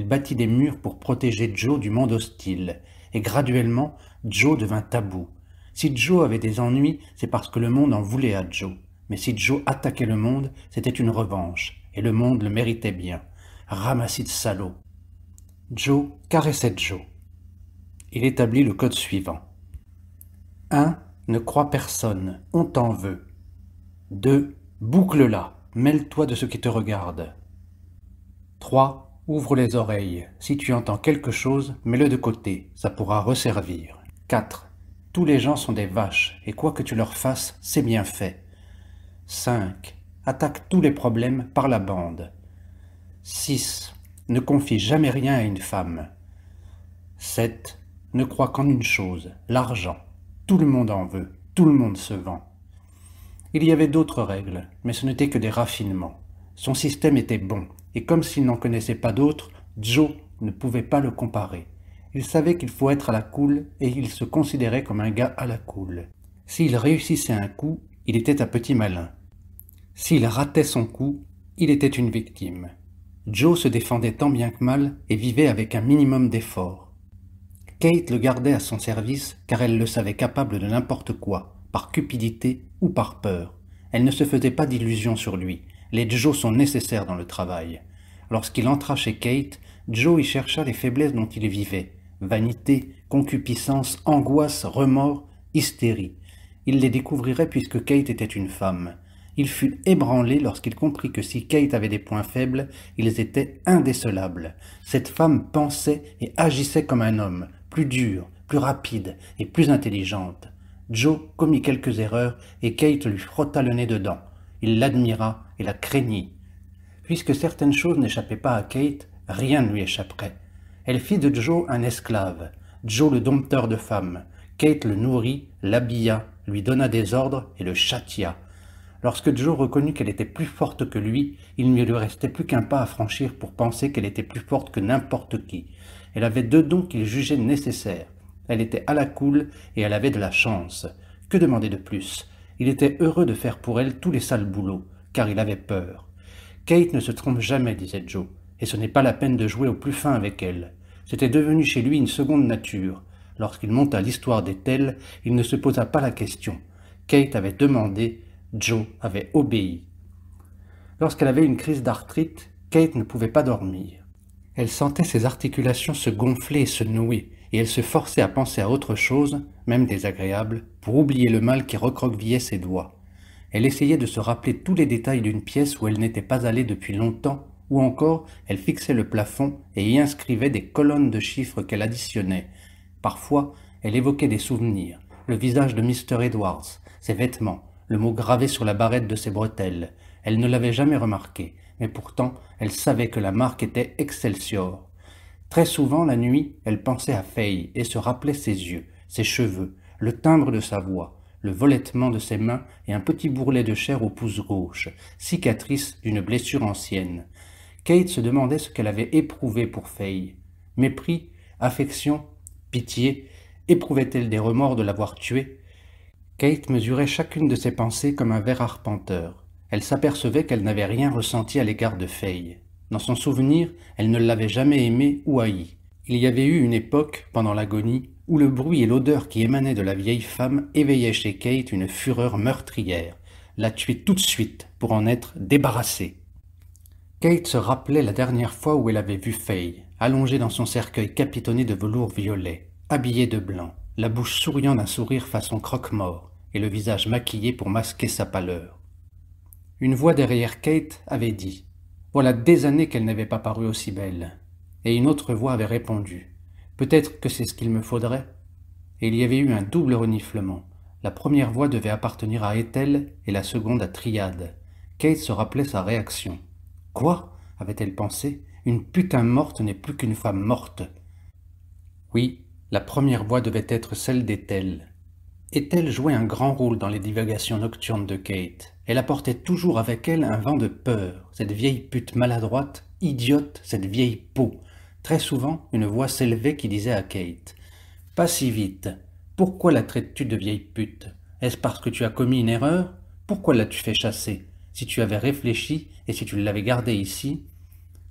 Il bâtit des murs pour protéger Joe du monde hostile, et graduellement, Joe devint tabou. Si Joe avait des ennuis, c'est parce que le monde en voulait à Joe. Mais si Joe attaquait le monde, c'était une revanche, et le monde le méritait bien. Ramassis de salaud. Joe caressait Joe. Il établit le code suivant. 1. Ne crois personne, on t'en veut. 2. Boucle-la, mêle-toi de ce qui te regarde. 3. Ouvre les oreilles. Si tu entends quelque chose, mets-le de côté, ça pourra resservir. 4. Tous les gens sont des vaches, et quoi que tu leur fasses, c'est bien fait. 5. Attaque tous les problèmes par la bande. 6. Ne confie jamais rien à une femme. 7. Ne crois qu'en une chose, l'argent. Tout le monde en veut, tout le monde se vend. Il y avait d'autres règles, mais ce n'était que des raffinements. Son système était bon, et comme s'il n'en connaissait pas d'autres, Joe ne pouvait pas le comparer. Il savait qu'il faut être à la coule et il se considérait comme un gars à la cool. S'il réussissait un coup, il était un petit malin. S'il ratait son coup, il était une victime. Joe se défendait tant bien que mal et vivait avec un minimum d'effort. Kate le gardait à son service car elle le savait capable de n'importe quoi, par cupidité ou par peur. Elle ne se faisait pas d'illusions sur lui. Les Joe sont nécessaires dans le travail. Lorsqu'il entra chez Kate, Joe y chercha les faiblesses dont il vivait. Vanité, concupiscence, angoisse, remords, hystérie. Il les découvrirait puisque Kate était une femme. Il fut ébranlé lorsqu'il comprit que si Kate avait des points faibles, ils étaient indécelables. Cette femme pensait et agissait comme un homme, plus dur, plus rapide et plus intelligente. Joe commit quelques erreurs et Kate lui frotta le nez dedans. Il l'admira et la craignit. Puisque certaines choses n'échappaient pas à Kate, rien ne lui échapperait. Elle fit de Joe un esclave, Joe le dompteur de femmes. Kate le nourrit, l'habilla, lui donna des ordres et le châtia. Lorsque Joe reconnut qu'elle était plus forte que lui, il ne lui restait plus qu'un pas à franchir pour penser qu'elle était plus forte que n'importe qui. Elle avait deux dons qu'il jugeait nécessaires. Elle était à la cool et elle avait de la chance. Que demander de plus Il était heureux de faire pour elle tous les sales boulots car il avait peur. Kate ne se trompe jamais, disait Joe, et ce n'est pas la peine de jouer au plus fin avec elle. C'était devenu chez lui une seconde nature. Lorsqu'il monta l'histoire des tels, il ne se posa pas la question. Kate avait demandé, Joe avait obéi. Lorsqu'elle avait une crise d'arthrite, Kate ne pouvait pas dormir. Elle sentait ses articulations se gonfler et se nouer, et elle se forçait à penser à autre chose, même désagréable, pour oublier le mal qui recroquevillait ses doigts. Elle essayait de se rappeler tous les détails d'une pièce où elle n'était pas allée depuis longtemps, ou encore elle fixait le plafond et y inscrivait des colonnes de chiffres qu'elle additionnait. Parfois, elle évoquait des souvenirs, le visage de Mr. Edwards, ses vêtements, le mot gravé sur la barrette de ses bretelles. Elle ne l'avait jamais remarqué, mais pourtant elle savait que la marque était Excelsior. Très souvent, la nuit, elle pensait à Faye et se rappelait ses yeux, ses cheveux, le timbre de sa voix, le volettement de ses mains et un petit bourrelet de chair au pouce gauche, cicatrice d'une blessure ancienne. Kate se demandait ce qu'elle avait éprouvé pour Fay. Mépris, affection, pitié, éprouvait-elle des remords de l'avoir tué Kate mesurait chacune de ses pensées comme un ver arpenteur. Elle s'apercevait qu'elle n'avait rien ressenti à l'égard de Fay. Dans son souvenir, elle ne l'avait jamais aimé ou haï. Il y avait eu une époque, pendant l'agonie, où le bruit et l'odeur qui émanaient de la vieille femme éveillaient chez Kate une fureur meurtrière, la tuer tout de suite pour en être débarrassée. Kate se rappelait la dernière fois où elle avait vu Faye, allongée dans son cercueil capitonné de velours violet, habillée de blanc, la bouche souriant d'un sourire façon croque-mort, et le visage maquillé pour masquer sa pâleur. Une voix derrière Kate avait dit Voilà des années qu'elle n'avait pas paru aussi belle. Et une autre voix avait répondu Peut-être que c'est ce qu'il me faudrait. Et il y avait eu un double reniflement. La première voix devait appartenir à Ethel et la seconde à Triade. Kate se rappelait sa réaction. Quoi avait-elle pensé Une putain morte n'est plus qu'une femme morte. Oui, la première voix devait être celle d'Ethel. Ethel jouait un grand rôle dans les divagations nocturnes de Kate. Elle apportait toujours avec elle un vent de peur, cette vieille pute maladroite, idiote, cette vieille peau, Très souvent, une voix s'élevait qui disait à Kate Pas si vite. Pourquoi la traites-tu de vieille pute Est-ce parce que tu as commis une erreur Pourquoi l'as-tu fait chasser Si tu avais réfléchi et si tu l'avais gardée ici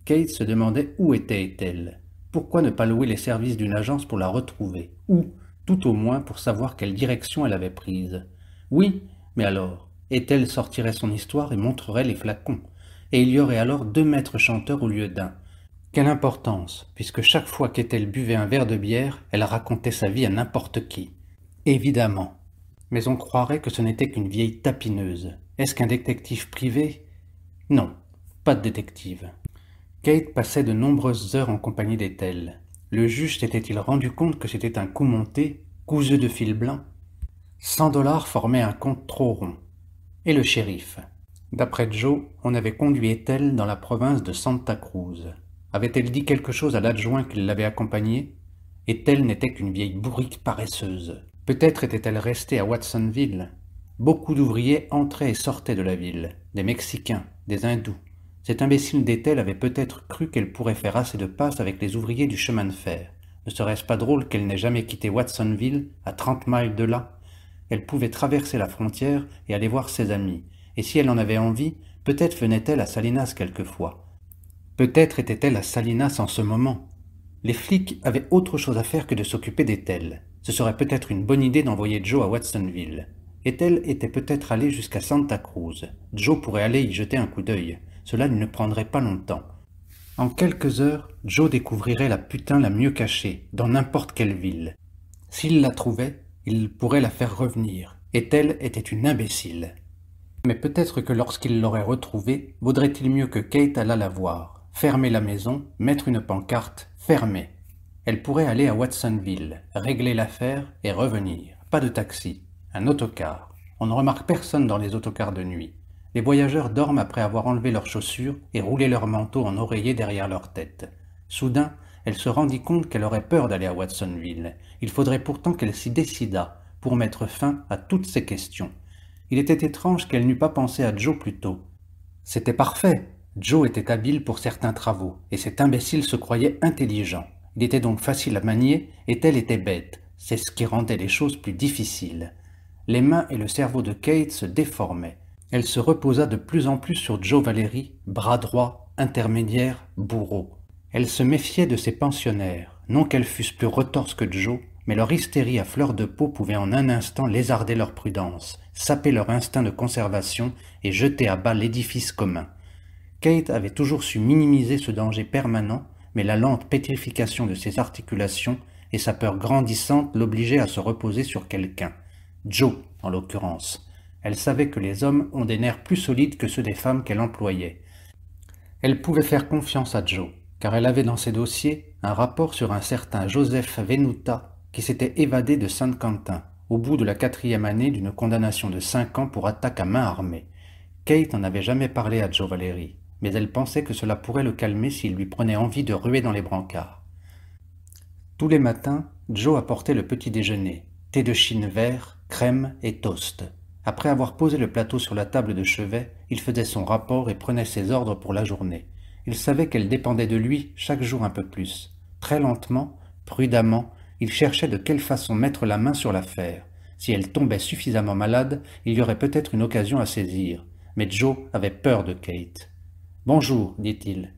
Kate se demandait où était-elle. Pourquoi ne pas louer les services d'une agence pour la retrouver Ou, tout au moins, pour savoir quelle direction elle avait prise Oui, mais alors, Ethel sortirait son histoire et montrerait les flacons. Et il y aurait alors deux maîtres chanteurs au lieu d'un. Quelle importance, puisque chaque fois qu'Ethel buvait un verre de bière, elle racontait sa vie à n'importe qui. Évidemment. Mais on croirait que ce n'était qu'une vieille tapineuse. Est-ce qu'un détective privé Non, pas de détective. Kate passait de nombreuses heures en compagnie d'Ethel. Le juge s'était-il rendu compte que c'était un coup monté, cousu de fil blanc 100 dollars formaient un compte trop rond. Et le shérif D'après Joe, on avait conduit Ethel dans la province de Santa Cruz. Avait-elle dit quelque chose à l'adjoint qui l'avait accompagnée Et telle n'était qu'une vieille bourrique paresseuse. Peut-être était-elle restée à Watsonville. Beaucoup d'ouvriers entraient et sortaient de la ville, des Mexicains, des Hindous. Cet imbécile d'Ethel avait peut-être cru qu'elle pourrait faire assez de passe avec les ouvriers du chemin de fer. Ne serait-ce pas drôle qu'elle n'ait jamais quitté Watsonville, à trente miles de là Elle pouvait traverser la frontière et aller voir ses amis, et si elle en avait envie, peut-être venait-elle à Salinas quelquefois, Peut-être était-elle à Salinas en ce moment. Les flics avaient autre chose à faire que de s'occuper d'Ethel. Ce serait peut-être une bonne idée d'envoyer Joe à Watsonville. Ethel était peut-être allée jusqu'à Santa Cruz. Joe pourrait aller y jeter un coup d'œil. Cela ne prendrait pas longtemps. En quelques heures, Joe découvrirait la putain la mieux cachée, dans n'importe quelle ville. S'il la trouvait, il pourrait la faire revenir. Ethel était une imbécile. Mais peut-être que lorsqu'il l'aurait retrouvée, vaudrait-il mieux que Kate allât la voir fermer la maison, mettre une pancarte, fermer. Elle pourrait aller à Watsonville, régler l'affaire et revenir. Pas de taxi, un autocar. On ne remarque personne dans les autocars de nuit. Les voyageurs dorment après avoir enlevé leurs chaussures et roulé leur manteau en oreiller derrière leur tête. Soudain, elle se rendit compte qu'elle aurait peur d'aller à Watsonville. Il faudrait pourtant qu'elle s'y décidât pour mettre fin à toutes ces questions. Il était étrange qu'elle n'eût pas pensé à Joe plus tôt. C'était parfait, Joe était habile pour certains travaux, et cet imbécile se croyait intelligent. Il était donc facile à manier, et elle était bête. C'est ce qui rendait les choses plus difficiles. Les mains et le cerveau de Kate se déformaient. Elle se reposa de plus en plus sur Joe Valéry, bras droit, intermédiaire, bourreau. Elle se méfiait de ses pensionnaires, non qu'elles fussent plus retorses que Joe, mais leur hystérie à fleur de peau pouvait en un instant lézarder leur prudence, saper leur instinct de conservation et jeter à bas l'édifice commun. Kate avait toujours su minimiser ce danger permanent, mais la lente pétrification de ses articulations et sa peur grandissante l'obligeaient à se reposer sur quelqu'un, Joe en l'occurrence. Elle savait que les hommes ont des nerfs plus solides que ceux des femmes qu'elle employait. Elle pouvait faire confiance à Joe, car elle avait dans ses dossiers un rapport sur un certain Joseph Venuta qui s'était évadé de Saint-Quentin au bout de la quatrième année d'une condamnation de cinq ans pour attaque à main armée. Kate n'en avait jamais parlé à Joe Valéry, mais elle pensait que cela pourrait le calmer s'il lui prenait envie de ruer dans les brancards. Tous les matins, Joe apportait le petit déjeuner, thé de Chine vert, crème et toast. Après avoir posé le plateau sur la table de chevet, il faisait son rapport et prenait ses ordres pour la journée. Il savait qu'elle dépendait de lui chaque jour un peu plus. Très lentement, prudemment, il cherchait de quelle façon mettre la main sur l'affaire. Si elle tombait suffisamment malade, il y aurait peut-être une occasion à saisir. Mais Joe avait peur de Kate. Bonjour, dit-il.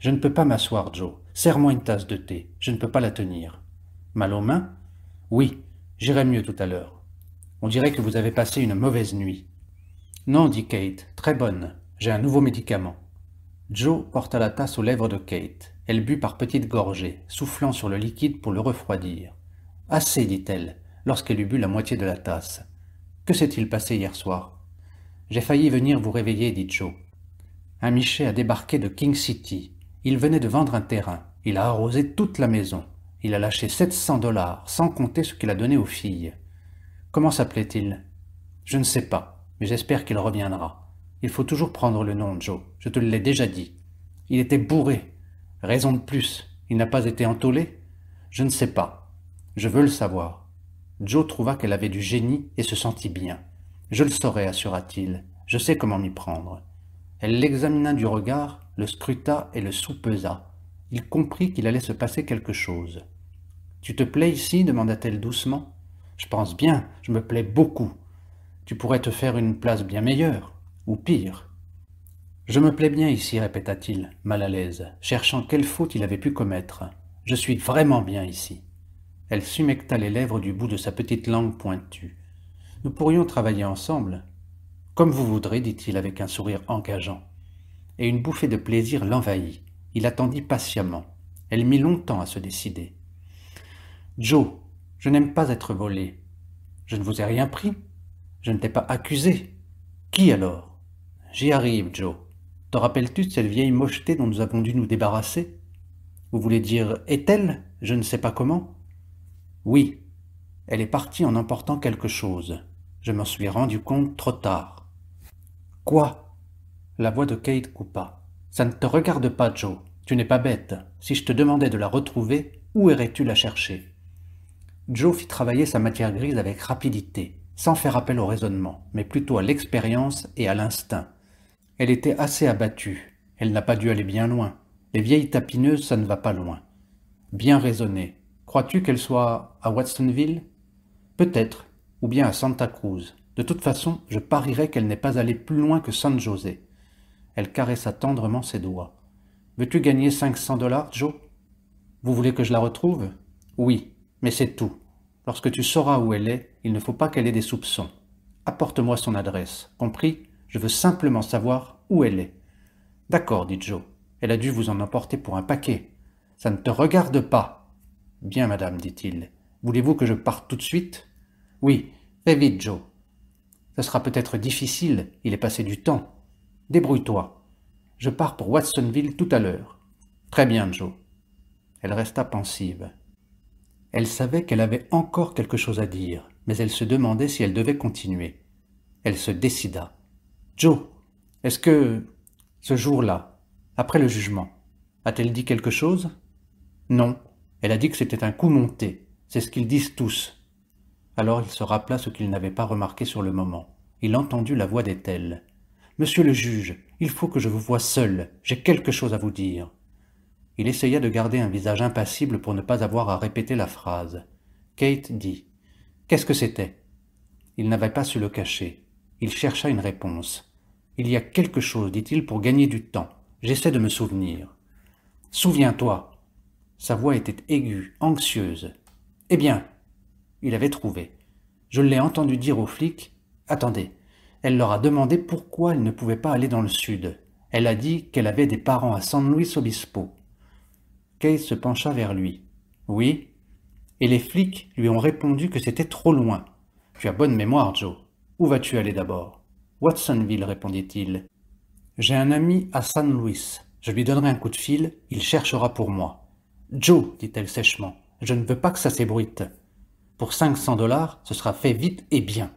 Je ne peux pas m'asseoir, Joe. Serre-moi une tasse de thé. Je ne peux pas la tenir. Mal aux mains Oui, j'irai mieux tout à l'heure. On dirait que vous avez passé une mauvaise nuit. Non, dit Kate, très bonne. J'ai un nouveau médicament. Joe porta la tasse aux lèvres de Kate. Elle but par petites gorgées, soufflant sur le liquide pour le refroidir. Assez, dit-elle, lorsqu'elle eut bu la moitié de la tasse. Que s'est-il passé hier soir J'ai failli venir vous réveiller, dit Joe. Un michet a débarqué de King City. Il venait de vendre un terrain. Il a arrosé toute la maison. Il a lâché 700 dollars, sans compter ce qu'il a donné aux filles. Comment s'appelait-il Je ne sais pas, mais j'espère qu'il reviendra. Il faut toujours prendre le nom, Joe. Je te l'ai déjà dit. Il était bourré. Raison de plus. Il n'a pas été entolé Je ne sais pas. Je veux le savoir. Joe trouva qu'elle avait du génie et se sentit bien. Je le saurai, assura-t-il. Je sais comment m'y prendre. Elle l'examina du regard, le scruta et le soupesa. Il comprit qu'il allait se passer quelque chose. Tu te plais ici demanda-t-elle doucement. Je pense bien, je me plais beaucoup. Tu pourrais te faire une place bien meilleure, ou pire. Je me plais bien ici, répéta-t-il, mal à l'aise, cherchant quelle faute il avait pu commettre. Je suis vraiment bien ici. Elle sumecta les lèvres du bout de sa petite langue pointue. Nous pourrions travailler ensemble, comme vous voudrez, dit-il avec un sourire engageant. Et une bouffée de plaisir l'envahit. Il attendit patiemment. Elle mit longtemps à se décider. Joe, je n'aime pas être volé. Je ne vous ai rien pris. Je ne t'ai pas accusé. Qui alors J'y arrive, Joe. Te rappelles-tu de cette vieille mocheté dont nous avons dû nous débarrasser Vous voulez dire est-elle Je ne sais pas comment. Oui, elle est partie en emportant quelque chose. Je m'en suis rendu compte trop tard. Quoi La voix de Kate coupa. Ça ne te regarde pas, Joe. Tu n'es pas bête. Si je te demandais de la retrouver, où irais-tu la chercher Joe fit travailler sa matière grise avec rapidité, sans faire appel au raisonnement, mais plutôt à l'expérience et à l'instinct. Elle était assez abattue. Elle n'a pas dû aller bien loin. Les vieilles tapineuses, ça ne va pas loin. Bien raisonné. Crois-tu qu'elle soit à Watsonville Peut-être, ou bien à Santa Cruz. De toute façon, je parierais qu'elle n'est pas allée plus loin que San José. Elle caressa tendrement ses doigts. Veux-tu gagner 500 dollars, Joe Vous voulez que je la retrouve Oui, mais c'est tout. Lorsque tu sauras où elle est, il ne faut pas qu'elle ait des soupçons. Apporte-moi son adresse. Compris Je veux simplement savoir où elle est. D'accord, dit Joe. Elle a dû vous en emporter pour un paquet. Ça ne te regarde pas. Bien, madame, dit-il. Voulez-vous que je parte tout de suite Oui, fais vite, Joe. Ce sera peut-être difficile, il est passé du temps. Débrouille-toi. Je pars pour Watsonville tout à l'heure. Très bien, Joe. Elle resta pensive. Elle savait qu'elle avait encore quelque chose à dire, mais elle se demandait si elle devait continuer. Elle se décida. Joe, est-ce que, ce jour-là, après le jugement, a-t-elle dit quelque chose Non, elle a dit que c'était un coup monté. C'est ce qu'ils disent tous. Alors il se rappela ce qu'il n'avait pas remarqué sur le moment. Il entendit la voix d'Ethel. Monsieur le juge, il faut que je vous voie seul. J'ai quelque chose à vous dire. Il essaya de garder un visage impassible pour ne pas avoir à répéter la phrase. Kate dit Qu'est-ce que c'était Il n'avait pas su le cacher. Il chercha une réponse. Il y a quelque chose, dit-il, pour gagner du temps. J'essaie de me souvenir. Souviens-toi. Sa voix était aiguë, anxieuse. Eh bien, il avait trouvé. Je l'ai entendu dire aux flics Attendez, elle leur a demandé pourquoi elle ne pouvait pas aller dans le sud. Elle a dit qu'elle avait des parents à San Luis Obispo. Kay se pencha vers lui. Oui. Et les flics lui ont répondu que c'était trop loin. Tu as bonne mémoire, Joe. Où vas-tu aller d'abord Watsonville, répondit-il. J'ai un ami à San Luis. Je lui donnerai un coup de fil, il cherchera pour moi. Joe, dit-elle sèchement, je ne veux pas que ça s'ébruite. Pour 500 dollars, ce sera fait vite et bien.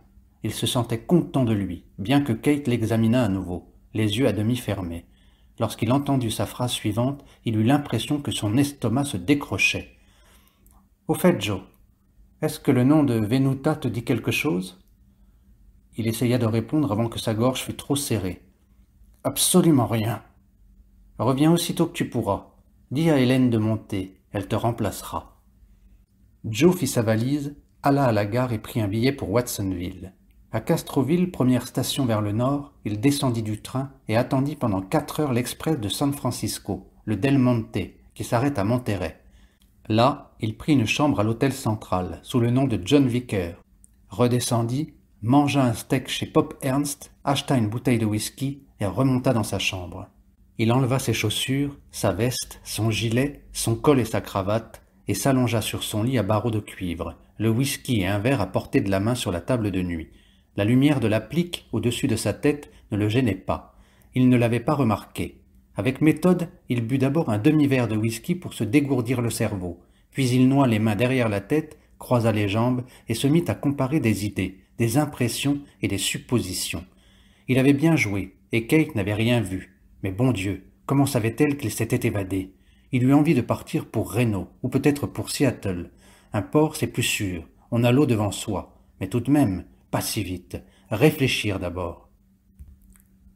Il se sentait content de lui, bien que Kate l'examina à nouveau, les yeux à demi fermés. Lorsqu'il entendit sa phrase suivante, il eut l'impression que son estomac se décrochait. Au fait, Joe, est-ce que le nom de Venuta te dit quelque chose Il essaya de répondre avant que sa gorge fût trop serrée. Absolument rien. Reviens aussitôt que tu pourras. Dis à Hélène de monter, elle te remplacera. Joe fit sa valise, alla à la gare et prit un billet pour Watsonville. À Castroville, première station vers le nord, il descendit du train et attendit pendant quatre heures l'express de San Francisco, le Del Monte, qui s'arrête à Monterrey. Là, il prit une chambre à l'hôtel central, sous le nom de John Vicker. Redescendit, mangea un steak chez Pop Ernst, acheta une bouteille de whisky et remonta dans sa chambre. Il enleva ses chaussures, sa veste, son gilet, son col et sa cravate, et s'allongea sur son lit à barreaux de cuivre, le whisky et un verre à portée de la main sur la table de nuit. La lumière de l'applique au-dessus de sa tête ne le gênait pas. Il ne l'avait pas remarqué. Avec méthode, il but d'abord un demi-verre de whisky pour se dégourdir le cerveau, puis il noie les mains derrière la tête, croisa les jambes et se mit à comparer des idées, des impressions et des suppositions. Il avait bien joué, et Kate n'avait rien vu. Mais bon Dieu, comment savait-elle qu'il s'était évadé il eut envie de partir pour Reno, ou peut-être pour Seattle. Un port, c'est plus sûr, on a l'eau devant soi, mais tout de même, pas si vite, réfléchir d'abord.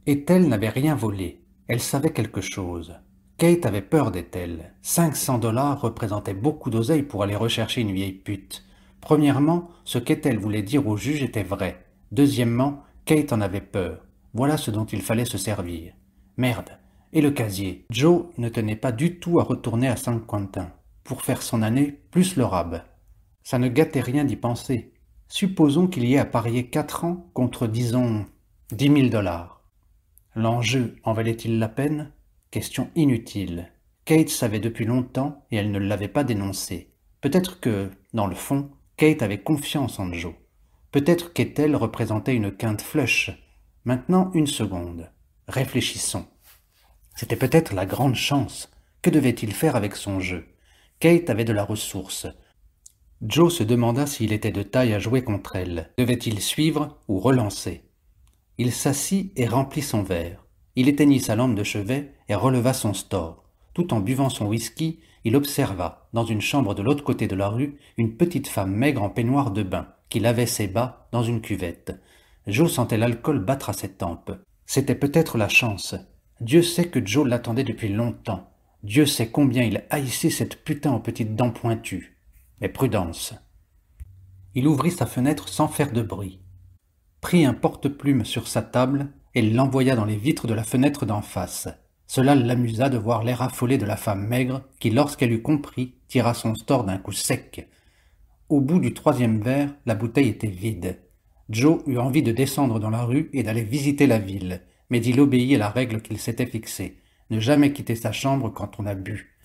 Ethel n'avait rien volé, elle savait quelque chose. Kate avait peur d'Ethel. 500 dollars représentaient beaucoup d'oseille pour aller rechercher une vieille pute. Premièrement, ce qu'Ethel voulait dire au juge était vrai. Deuxièmement, Kate en avait peur. Voilà ce dont il fallait se servir. Merde, et le casier. Joe ne tenait pas du tout à retourner à Saint-Quentin, pour faire son année plus le rab. Ça ne gâtait rien d'y penser. Supposons qu'il y ait à parier quatre ans contre, disons, dix mille dollars. L'enjeu en valait-il la peine Question inutile. Kate savait depuis longtemps et elle ne l'avait pas dénoncé. Peut-être que, dans le fond, Kate avait confiance en Joe. Peut-être qu'Ethel représentait une quinte flush. Maintenant, une seconde. Réfléchissons. C'était peut-être la grande chance. Que devait-il faire avec son jeu Kate avait de la ressource. Joe se demanda s'il était de taille à jouer contre elle. Devait-il suivre ou relancer Il s'assit et remplit son verre. Il éteignit sa lampe de chevet et releva son store. Tout en buvant son whisky, il observa, dans une chambre de l'autre côté de la rue, une petite femme maigre en peignoir de bain, qui lavait ses bas dans une cuvette. Joe sentait l'alcool battre à ses tempes. C'était peut-être la chance. Dieu sait que Joe l'attendait depuis longtemps. Dieu sait combien il haïssait cette putain aux petites dents pointues. Mais prudence. Il ouvrit sa fenêtre sans faire de bruit, prit un porte-plume sur sa table et l'envoya dans les vitres de la fenêtre d'en face. Cela l'amusa de voir l'air affolé de la femme maigre qui, lorsqu'elle eut compris, tira son store d'un coup sec. Au bout du troisième verre, la bouteille était vide. Joe eut envie de descendre dans la rue et d'aller visiter la ville mais il obéit à la règle qu'il s'était fixée, ne jamais quitter sa chambre quand on a bu.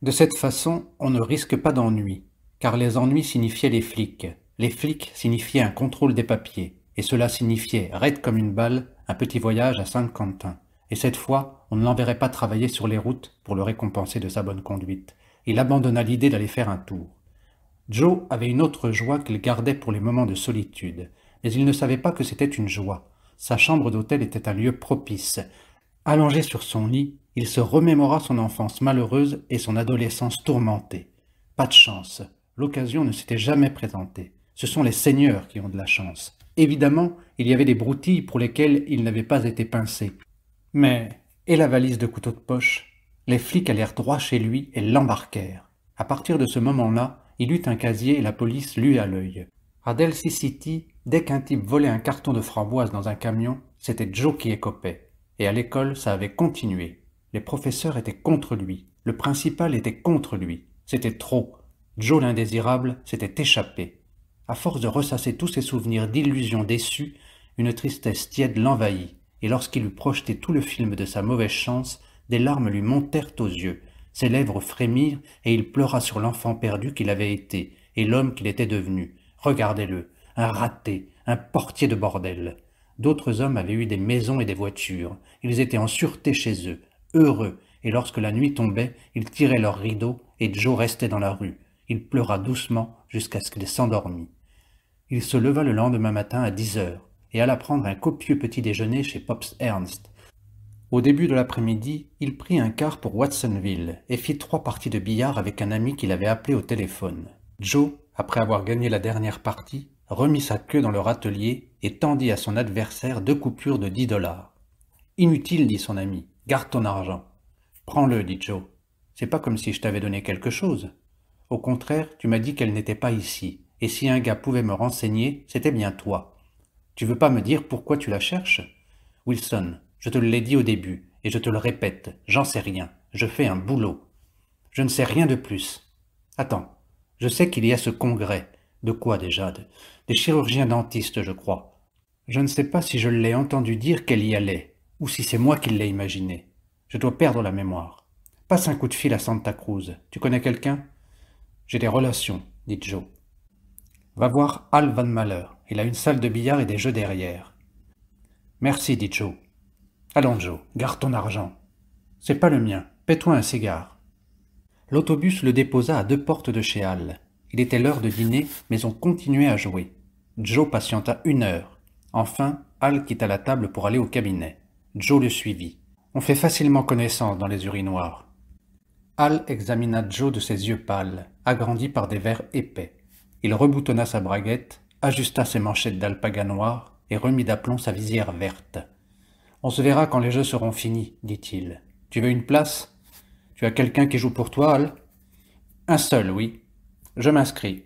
De cette façon, on ne risque pas d'ennui, car les ennuis signifiaient les flics, les flics signifiaient un contrôle des papiers, et cela signifiait, raide comme une balle, un petit voyage à Saint-Quentin. Et cette fois, on ne l'enverrait pas travailler sur les routes pour le récompenser de sa bonne conduite. Il abandonna l'idée d'aller faire un tour. Joe avait une autre joie qu'il gardait pour les moments de solitude, mais il ne savait pas que c'était une joie. Sa chambre d'hôtel était un lieu propice. Allongé sur son lit, il se remémora son enfance malheureuse et son adolescence tourmentée. Pas de chance. L'occasion ne s'était jamais présentée. Ce sont les seigneurs qui ont de la chance. Évidemment, il y avait des broutilles pour lesquelles il n'avait pas été pincé. Mais, et la valise de couteau de poche Les flics allèrent droit chez lui et l'embarquèrent. À partir de ce moment-là, il eut un casier et la police l'eut à l'œil. À Delcy City, Dès qu'un type volait un carton de framboise dans un camion, c'était Joe qui écopait. Et à l'école, ça avait continué. Les professeurs étaient contre lui. Le principal était contre lui. C'était trop. Joe l'indésirable s'était échappé. À force de ressasser tous ses souvenirs d'illusions déçues, une tristesse tiède l'envahit, et lorsqu'il eut projeté tout le film de sa mauvaise chance, des larmes lui montèrent aux yeux, ses lèvres frémirent, et il pleura sur l'enfant perdu qu'il avait été, et l'homme qu'il était devenu. Regardez-le, un raté, un portier de bordel. D'autres hommes avaient eu des maisons et des voitures. Ils étaient en sûreté chez eux, heureux, et lorsque la nuit tombait, ils tiraient leurs rideaux et Joe restait dans la rue. Il pleura doucement jusqu'à ce qu'il s'endormit. Il se leva le lendemain matin à dix heures et alla prendre un copieux petit déjeuner chez Pops Ernst. Au début de l'après-midi, il prit un quart pour Watsonville et fit trois parties de billard avec un ami qu'il avait appelé au téléphone. Joe, après avoir gagné la dernière partie, remit sa queue dans leur atelier et tendit à son adversaire deux coupures de dix dollars. Inutile, dit son ami, garde ton argent. Prends-le, dit Joe. C'est pas comme si je t'avais donné quelque chose. Au contraire, tu m'as dit qu'elle n'était pas ici, et si un gars pouvait me renseigner, c'était bien toi. Tu veux pas me dire pourquoi tu la cherches Wilson, je te l'ai dit au début, et je te le répète, j'en sais rien, je fais un boulot. Je ne sais rien de plus. Attends, je sais qu'il y a ce congrès. De quoi déjà des chirurgiens dentistes, je crois. Je ne sais pas si je l'ai entendu dire qu'elle y allait, ou si c'est moi qui l'ai imaginé. Je dois perdre la mémoire. Passe un coup de fil à Santa Cruz. Tu connais quelqu'un J'ai des relations, dit Joe. Va voir Al Van Maller. Il a une salle de billard et des jeux derrière. Merci, dit Joe. Allons, Joe, garde ton argent. C'est pas le mien. Paie-toi un cigare. L'autobus le déposa à deux portes de chez Al. Il était l'heure de dîner, mais on continuait à jouer. Joe patienta une heure. Enfin, Al quitta la table pour aller au cabinet. Joe le suivit. On fait facilement connaissance dans les urinoirs. Hal examina Joe de ses yeux pâles, agrandis par des verres épais. Il reboutonna sa braguette, ajusta ses manchettes d'alpaga noire et remit d'aplomb sa visière verte. On se verra quand les jeux seront finis, dit-il. Tu veux une place Tu as quelqu'un qui joue pour toi, Al ?»« Un seul, oui, je m'inscris.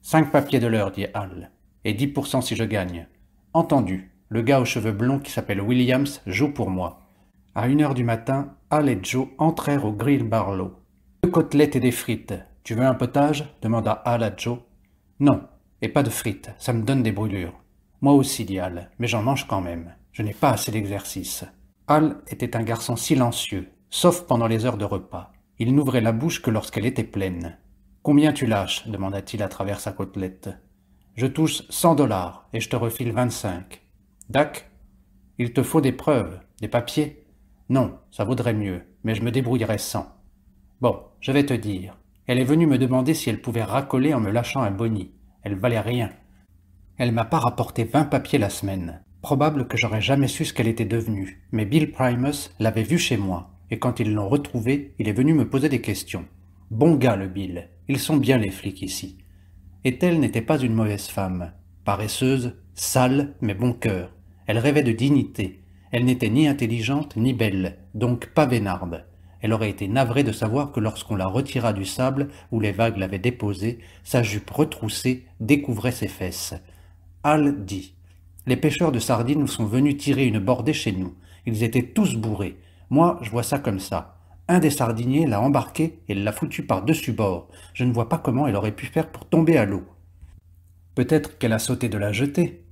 Cinq papiers de l'heure, dit Al, « Et dix cent si je gagne. Entendu. Le gars aux cheveux blonds qui s'appelle Williams joue pour moi. À une heure du matin, Hal et Joe entrèrent au Grill Barlow. Deux côtelettes et des frites. Tu veux un potage demanda Hal à Joe. Non, et pas de frites, ça me donne des brûlures. Moi aussi, dit Al, « mais j'en mange quand même. Je n'ai pas assez d'exercice. Hal était un garçon silencieux, sauf pendant les heures de repas. Il n'ouvrait la bouche que lorsqu'elle était pleine. Combien tu lâches demanda-t-il à travers sa côtelette. Je touche cent dollars et je te refile vingt-cinq. Dac Il te faut des preuves, des papiers Non, ça vaudrait mieux, mais je me débrouillerai sans. Bon, je vais te dire. Elle est venue me demander si elle pouvait racoler en me lâchant un boni. Elle valait rien. Elle m'a pas rapporté vingt papiers la semaine. Probable que j'aurais jamais su ce qu'elle était devenue, mais Bill Primus l'avait vue chez moi, et quand ils l'ont retrouvée, il est venu me poser des questions. Bon gars, le Bill. Ils sont bien les flics ici. Et elle n'était pas une mauvaise femme, paresseuse, sale, mais bon cœur. Elle rêvait de dignité. Elle n'était ni intelligente ni belle, donc pas vénarde. Elle aurait été navrée de savoir que lorsqu'on la retira du sable où les vagues l'avaient déposée, sa jupe retroussée découvrait ses fesses. Al dit Les pêcheurs de sardines sont venus tirer une bordée chez nous. Ils étaient tous bourrés. Moi, je vois ça comme ça. Un des sardiniers l'a embarqué et l'a foutu par-dessus bord. Je ne vois pas comment elle aurait pu faire pour tomber à l'eau. Peut-être qu'elle a sauté de la jetée.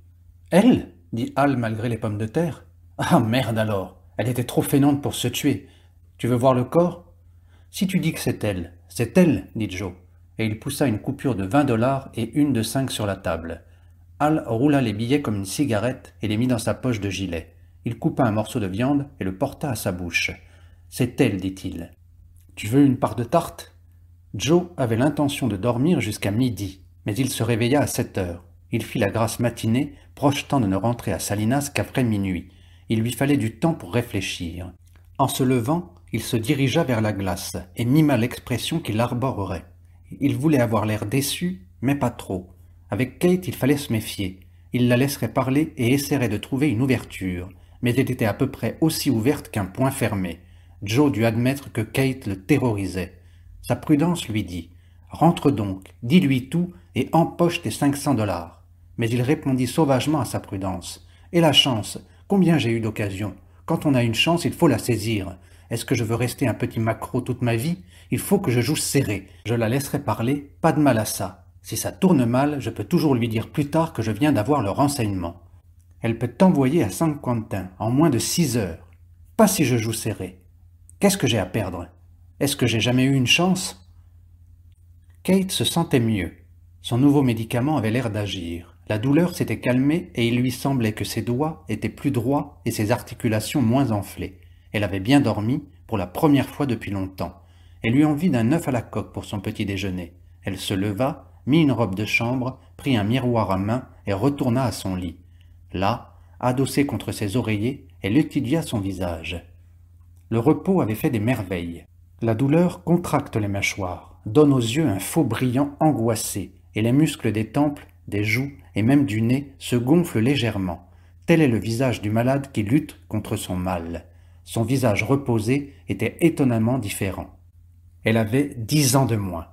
Elle dit Hal malgré les pommes de terre. Ah merde alors Elle était trop fainante pour se tuer. Tu veux voir le corps Si tu dis que c'est elle, c'est elle, dit Joe. Et il poussa une coupure de vingt dollars et une de cinq sur la table. Hal roula les billets comme une cigarette et les mit dans sa poche de gilet. Il coupa un morceau de viande et le porta à sa bouche. C'est elle, dit-il. Tu veux une part de tarte Joe avait l'intention de dormir jusqu'à midi, mais il se réveilla à sept heures. Il fit la grasse matinée, projetant de ne rentrer à Salinas qu'après minuit. Il lui fallait du temps pour réfléchir. En se levant, il se dirigea vers la glace et mima l'expression qu'il arborerait. Il voulait avoir l'air déçu, mais pas trop. Avec Kate, il fallait se méfier. Il la laisserait parler et essaierait de trouver une ouverture, mais elle était à peu près aussi ouverte qu'un point fermé. Joe dut admettre que Kate le terrorisait. Sa prudence lui dit Rentre donc, dis-lui tout et empoche tes 500 dollars. Mais il répondit sauvagement à sa prudence Et la chance Combien j'ai eu d'occasion Quand on a une chance, il faut la saisir. Est-ce que je veux rester un petit macro toute ma vie Il faut que je joue serré. Je la laisserai parler, pas de mal à ça. Si ça tourne mal, je peux toujours lui dire plus tard que je viens d'avoir le renseignement. Elle peut t'envoyer à saint Quentin en moins de six heures. Pas si je joue serré. Qu'est-ce que j'ai à perdre Est-ce que j'ai jamais eu une chance Kate se sentait mieux. Son nouveau médicament avait l'air d'agir. La douleur s'était calmée et il lui semblait que ses doigts étaient plus droits et ses articulations moins enflées. Elle avait bien dormi, pour la première fois depuis longtemps. Elle lui envie d'un œuf à la coque pour son petit déjeuner. Elle se leva, mit une robe de chambre, prit un miroir à main et retourna à son lit. Là, adossée contre ses oreillers, elle étudia son visage. Le repos avait fait des merveilles. La douleur contracte les mâchoires, donne aux yeux un faux brillant angoissé, et les muscles des temples, des joues et même du nez se gonflent légèrement. Tel est le visage du malade qui lutte contre son mal. Son visage reposé était étonnamment différent. Elle avait dix ans de moins.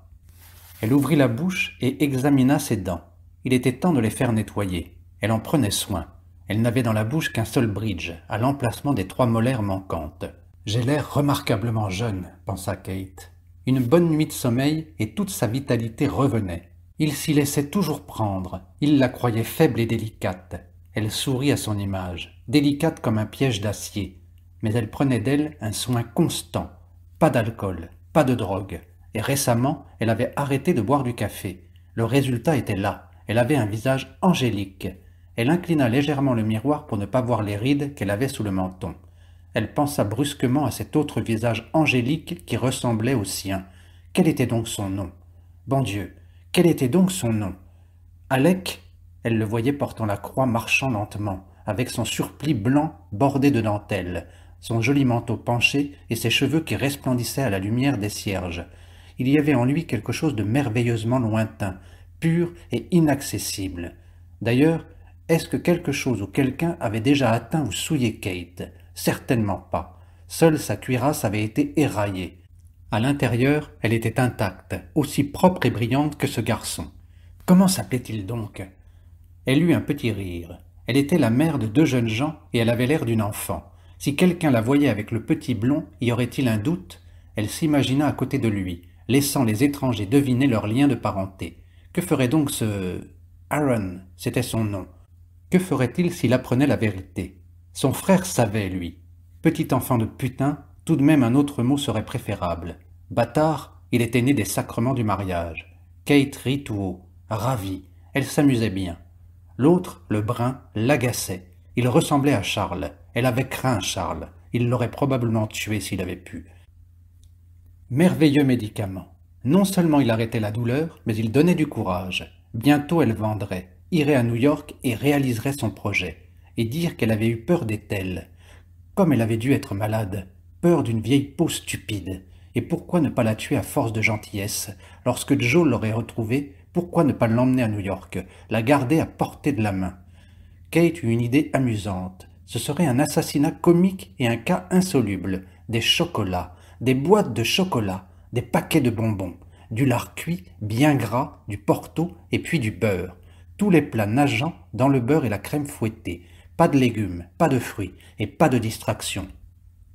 Elle ouvrit la bouche et examina ses dents. Il était temps de les faire nettoyer. Elle en prenait soin. Elle n'avait dans la bouche qu'un seul bridge, à l'emplacement des trois molaires manquantes. J'ai l'air remarquablement jeune, pensa Kate. Une bonne nuit de sommeil et toute sa vitalité revenait. Il s'y laissait toujours prendre, il la croyait faible et délicate. Elle sourit à son image, délicate comme un piège d'acier, mais elle prenait d'elle un soin constant. Pas d'alcool, pas de drogue, et récemment elle avait arrêté de boire du café. Le résultat était là, elle avait un visage angélique. Elle inclina légèrement le miroir pour ne pas voir les rides qu'elle avait sous le menton elle pensa brusquement à cet autre visage angélique qui ressemblait au sien. Quel était donc son nom Bon Dieu, quel était donc son nom Alec, elle le voyait portant la croix marchant lentement, avec son surplis blanc bordé de dentelle, son joli manteau penché et ses cheveux qui resplendissaient à la lumière des cierges. Il y avait en lui quelque chose de merveilleusement lointain, pur et inaccessible. D'ailleurs, est-ce que quelque chose ou quelqu'un avait déjà atteint ou souillé Kate Certainement pas. Seule sa cuirasse avait été éraillée. À l'intérieur, elle était intacte, aussi propre et brillante que ce garçon. Comment s'appelait-il donc Elle eut un petit rire. Elle était la mère de deux jeunes gens et elle avait l'air d'une enfant. Si quelqu'un la voyait avec le petit blond, y aurait-il un doute Elle s'imagina à côté de lui, laissant les étrangers deviner leur lien de parenté. Que ferait donc ce... Aaron, c'était son nom. Que ferait-il s'il apprenait la vérité son frère savait, lui. Petit enfant de putain, tout de même un autre mot serait préférable. Bâtard, il était né des sacrements du mariage. Kate rit tout haut, ravie, elle s'amusait bien. L'autre, le brun, l'agaçait. Il ressemblait à Charles. Elle avait craint Charles. Il l'aurait probablement tué s'il avait pu. Merveilleux médicament. Non seulement il arrêtait la douleur, mais il donnait du courage. Bientôt elle vendrait, irait à New York et réaliserait son projet et dire qu'elle avait eu peur des Comme elle avait dû être malade, peur d'une vieille peau stupide. Et pourquoi ne pas la tuer à force de gentillesse Lorsque Joe l'aurait retrouvée, pourquoi ne pas l'emmener à New York, la garder à portée de la main Kate eut une idée amusante. Ce serait un assassinat comique et un cas insoluble. Des chocolats, des boîtes de chocolat, des paquets de bonbons, du lard cuit, bien gras, du porto et puis du beurre. Tous les plats nageant dans le beurre et la crème fouettée, pas de légumes, pas de fruits et pas de distractions.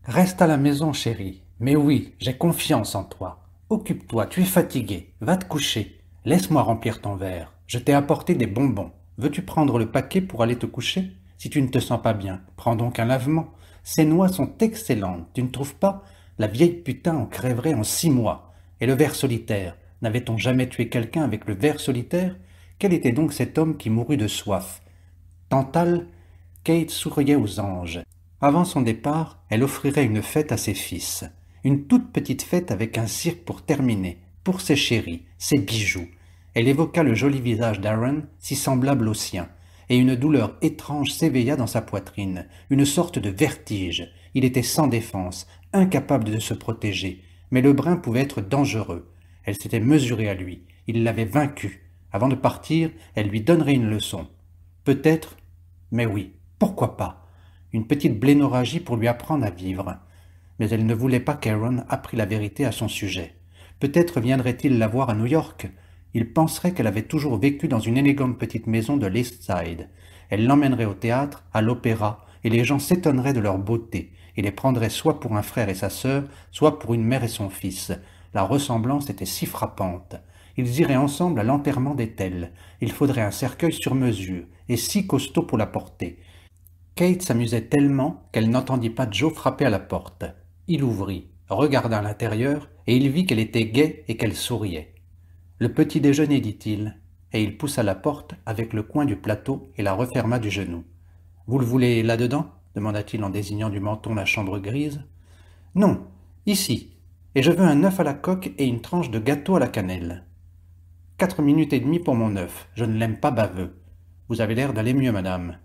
Reste à la maison, chérie. Mais oui, j'ai confiance en toi. Occupe-toi, tu es fatiguée. Va te coucher. Laisse-moi remplir ton verre. Je t'ai apporté des bonbons. Veux-tu prendre le paquet pour aller te coucher Si tu ne te sens pas bien, prends donc un lavement. Ces noix sont excellentes, tu ne trouves pas La vieille putain en crèverait en six mois. Et le verre solitaire N'avait-on jamais tué quelqu'un avec le verre solitaire Quel était donc cet homme qui mourut de soif Tantale Kate souriait aux anges. Avant son départ, elle offrirait une fête à ses fils. Une toute petite fête avec un cirque pour terminer, pour ses chéris, ses bijoux. Elle évoqua le joli visage d'Aaron, si semblable au sien, et une douleur étrange s'éveilla dans sa poitrine, une sorte de vertige. Il était sans défense, incapable de se protéger, mais le brin pouvait être dangereux. Elle s'était mesurée à lui, il l'avait vaincu. Avant de partir, elle lui donnerait une leçon. Peut-être, mais oui, pourquoi pas Une petite blénorragie pour lui apprendre à vivre. Mais elle ne voulait pas qu'Aaron apprît la vérité à son sujet. Peut-être viendrait-il la voir à New York. Il penserait qu'elle avait toujours vécu dans une élégante petite maison de l'East Side. Elle l'emmènerait au théâtre, à l'opéra, et les gens s'étonneraient de leur beauté, et les prendraient soit pour un frère et sa sœur, soit pour une mère et son fils. La ressemblance était si frappante. Ils iraient ensemble à l'enterrement d'Ethel. Il faudrait un cercueil sur mesure, et si costaud pour la porter. Kate s'amusait tellement qu'elle n'entendit pas Joe frapper à la porte. Il ouvrit, regarda à l'intérieur, et il vit qu'elle était gaie et qu'elle souriait. Le petit déjeuner, dit-il, et il poussa la porte avec le coin du plateau et la referma du genou. Vous le voulez là-dedans demanda-t-il en désignant du menton la chambre grise. Non, ici, et je veux un œuf à la coque et une tranche de gâteau à la cannelle. Quatre minutes et demie pour mon œuf, je ne l'aime pas baveux. Vous avez l'air d'aller mieux, madame.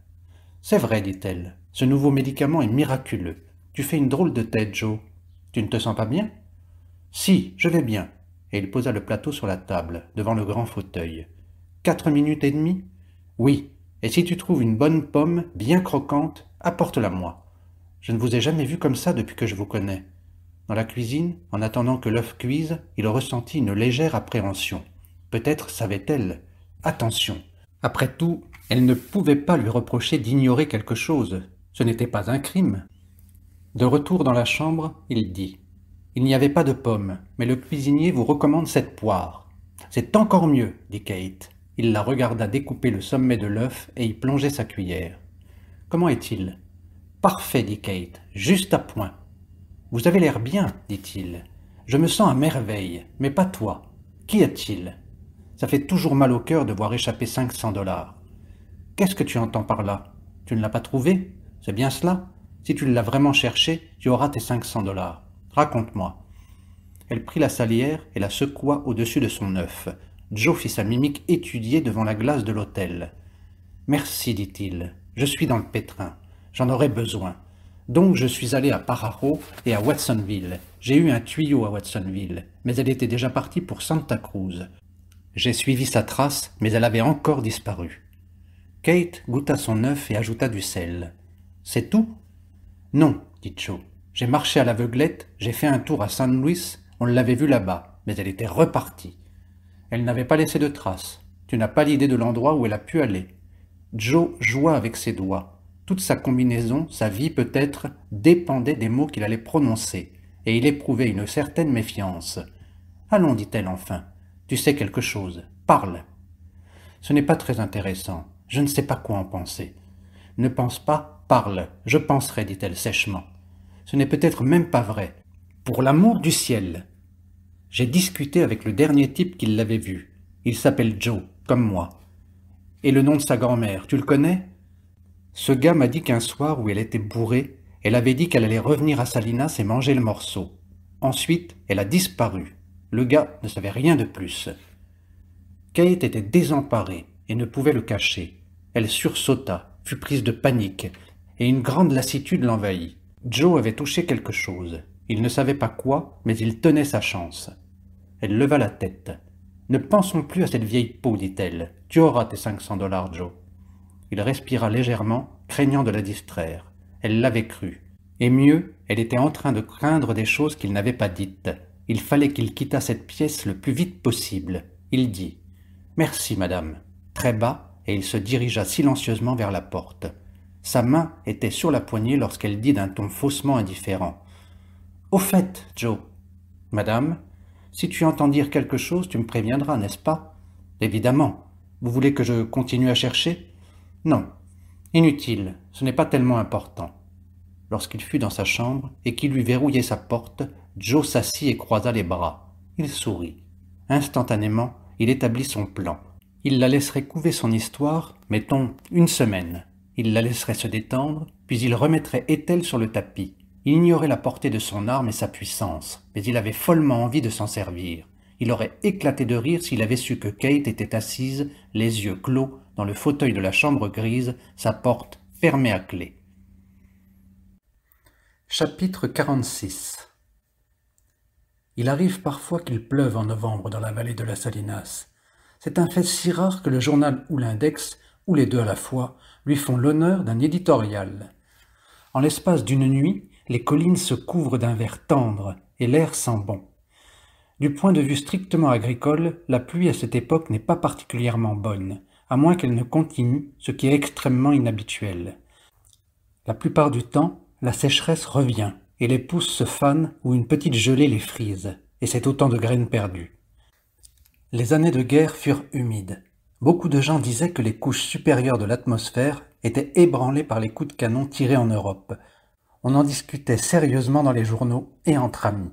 C'est vrai, dit-elle, ce nouveau médicament est miraculeux. Tu fais une drôle de tête, Joe. Tu ne te sens pas bien Si, je vais bien. Et il posa le plateau sur la table, devant le grand fauteuil. Quatre minutes et demie Oui, et si tu trouves une bonne pomme, bien croquante, apporte-la moi. Je ne vous ai jamais vu comme ça depuis que je vous connais. Dans la cuisine, en attendant que l'œuf cuise, il ressentit une légère appréhension. Peut-être savait-elle. Attention. Après tout, elle ne pouvait pas lui reprocher d'ignorer quelque chose. Ce n'était pas un crime. De retour dans la chambre, il dit Il n'y avait pas de pommes, mais le cuisinier vous recommande cette poire. C'est encore mieux, dit Kate. Il la regarda découper le sommet de l'œuf et y plonger sa cuillère. Comment est-il Parfait, dit Kate, juste à point. Vous avez l'air bien, dit-il. Je me sens à merveille, mais pas toi. Qui est-il Ça fait toujours mal au cœur de voir échapper 500 dollars. Qu'est-ce que tu entends par là Tu ne l'as pas trouvé C'est bien cela Si tu l'as vraiment cherché, tu auras tes 500 dollars. Raconte-moi. Elle prit la salière et la secoua au-dessus de son œuf. Joe fit sa mimique étudiée devant la glace de l'hôtel. Merci, dit-il. Je suis dans le pétrin. J'en aurais besoin. Donc je suis allé à Parajo et à Watsonville. J'ai eu un tuyau à Watsonville, mais elle était déjà partie pour Santa Cruz. J'ai suivi sa trace, mais elle avait encore disparu. Kate goûta son œuf et ajouta du sel. C'est tout Non, dit Joe. J'ai marché à l'aveuglette, j'ai fait un tour à San Luis, on l'avait vue là-bas, mais elle était repartie. Elle n'avait pas laissé de traces. Tu n'as pas l'idée de l'endroit où elle a pu aller. Joe joua avec ses doigts. Toute sa combinaison, sa vie peut-être, dépendait des mots qu'il allait prononcer, et il éprouvait une certaine méfiance. Allons, dit-elle enfin, tu sais quelque chose, parle. Ce n'est pas très intéressant. Je ne sais pas quoi en penser. Ne pense pas, parle. Je penserai, dit-elle sèchement. Ce n'est peut-être même pas vrai. Pour l'amour du ciel. J'ai discuté avec le dernier type qui l'avait vu. Il s'appelle Joe, comme moi. Et le nom de sa grand-mère, tu le connais Ce gars m'a dit qu'un soir où elle était bourrée, elle avait dit qu'elle allait revenir à Salinas et manger le morceau. Ensuite, elle a disparu. Le gars ne savait rien de plus. Kate était désemparée et ne pouvait le cacher. Elle sursauta, fut prise de panique, et une grande lassitude l'envahit. Joe avait touché quelque chose. Il ne savait pas quoi, mais il tenait sa chance. Elle leva la tête. Ne pensons plus à cette vieille peau, dit-elle. Tu auras tes 500 dollars, Joe. Il respira légèrement, craignant de la distraire. Elle l'avait cru. Et mieux, elle était en train de craindre des choses qu'il n'avait pas dites. Il fallait qu'il quittât cette pièce le plus vite possible. Il dit Merci, madame. Très bas, et il se dirigea silencieusement vers la porte. Sa main était sur la poignée lorsqu'elle dit d'un ton faussement indifférent. Au fait, Joe. Madame, si tu entends dire quelque chose, tu me préviendras, n'est-ce pas Évidemment. Vous voulez que je continue à chercher Non. Inutile, ce n'est pas tellement important. Lorsqu'il fut dans sa chambre et qu'il lui verrouillait sa porte, Joe s'assit et croisa les bras. Il sourit. Instantanément, il établit son plan il la laisserait couver son histoire, mettons, une semaine. Il la laisserait se détendre, puis il remettrait Ethel sur le tapis. Il ignorait la portée de son arme et sa puissance, mais il avait follement envie de s'en servir. Il aurait éclaté de rire s'il avait su que Kate était assise, les yeux clos, dans le fauteuil de la chambre grise, sa porte fermée à clé. Chapitre 46 Il arrive parfois qu'il pleuve en novembre dans la vallée de la Salinas, c'est un fait si rare que le journal ou l'index, ou les deux à la fois, lui font l'honneur d'un éditorial. En l'espace d'une nuit, les collines se couvrent d'un vert tendre et l'air sent bon. Du point de vue strictement agricole, la pluie à cette époque n'est pas particulièrement bonne, à moins qu'elle ne continue, ce qui est extrêmement inhabituel. La plupart du temps, la sécheresse revient, et les pousses se fanent ou une petite gelée les frise, et c'est autant de graines perdues. Les années de guerre furent humides. Beaucoup de gens disaient que les couches supérieures de l'atmosphère étaient ébranlées par les coups de canon tirés en Europe. On en discutait sérieusement dans les journaux et entre amis.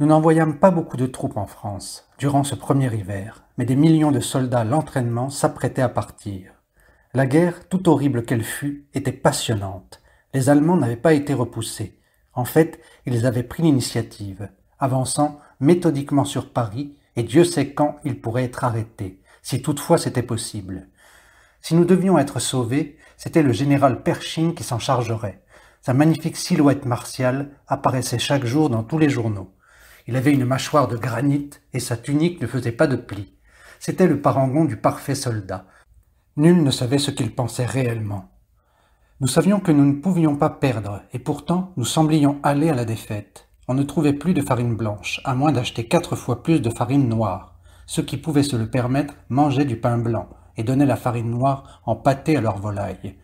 Nous n'envoyâmes pas beaucoup de troupes en France durant ce premier hiver, mais des millions de soldats l'entraînement s'apprêtaient à partir. La guerre, tout horrible qu'elle fût, était passionnante. Les Allemands n'avaient pas été repoussés. En fait, ils avaient pris l'initiative, avançant méthodiquement sur Paris et Dieu sait quand il pourrait être arrêté, si toutefois c'était possible. Si nous devions être sauvés, c'était le général Pershing qui s'en chargerait. Sa magnifique silhouette martiale apparaissait chaque jour dans tous les journaux. Il avait une mâchoire de granit et sa tunique ne faisait pas de plis. C'était le parangon du parfait soldat. Nul ne savait ce qu'il pensait réellement. Nous savions que nous ne pouvions pas perdre, et pourtant nous semblions aller à la défaite. On ne trouvait plus de farine blanche, à moins d'acheter quatre fois plus de farine noire. Ceux qui pouvaient se le permettre mangeaient du pain blanc et donnaient la farine noire en pâté à leurs volailles.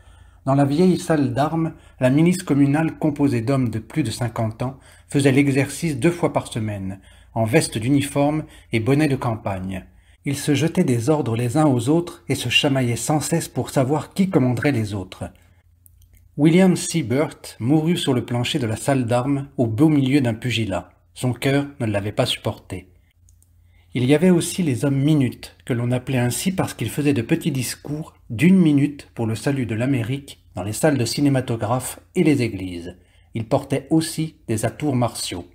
Dans la vieille salle d'armes, la milice communale composée d'hommes de plus de cinquante ans faisait l'exercice deux fois par semaine, en veste d'uniforme et bonnet de campagne. Ils se jetaient des ordres les uns aux autres et se chamaillaient sans cesse pour savoir qui commanderait les autres. William Seabert mourut sur le plancher de la salle d'armes au beau milieu d'un pugilat. Son cœur ne l'avait pas supporté. Il y avait aussi les hommes minutes, que l'on appelait ainsi parce qu'ils faisaient de petits discours d'une minute pour le salut de l'Amérique dans les salles de cinématographes et les églises. Ils portaient aussi des atours martiaux.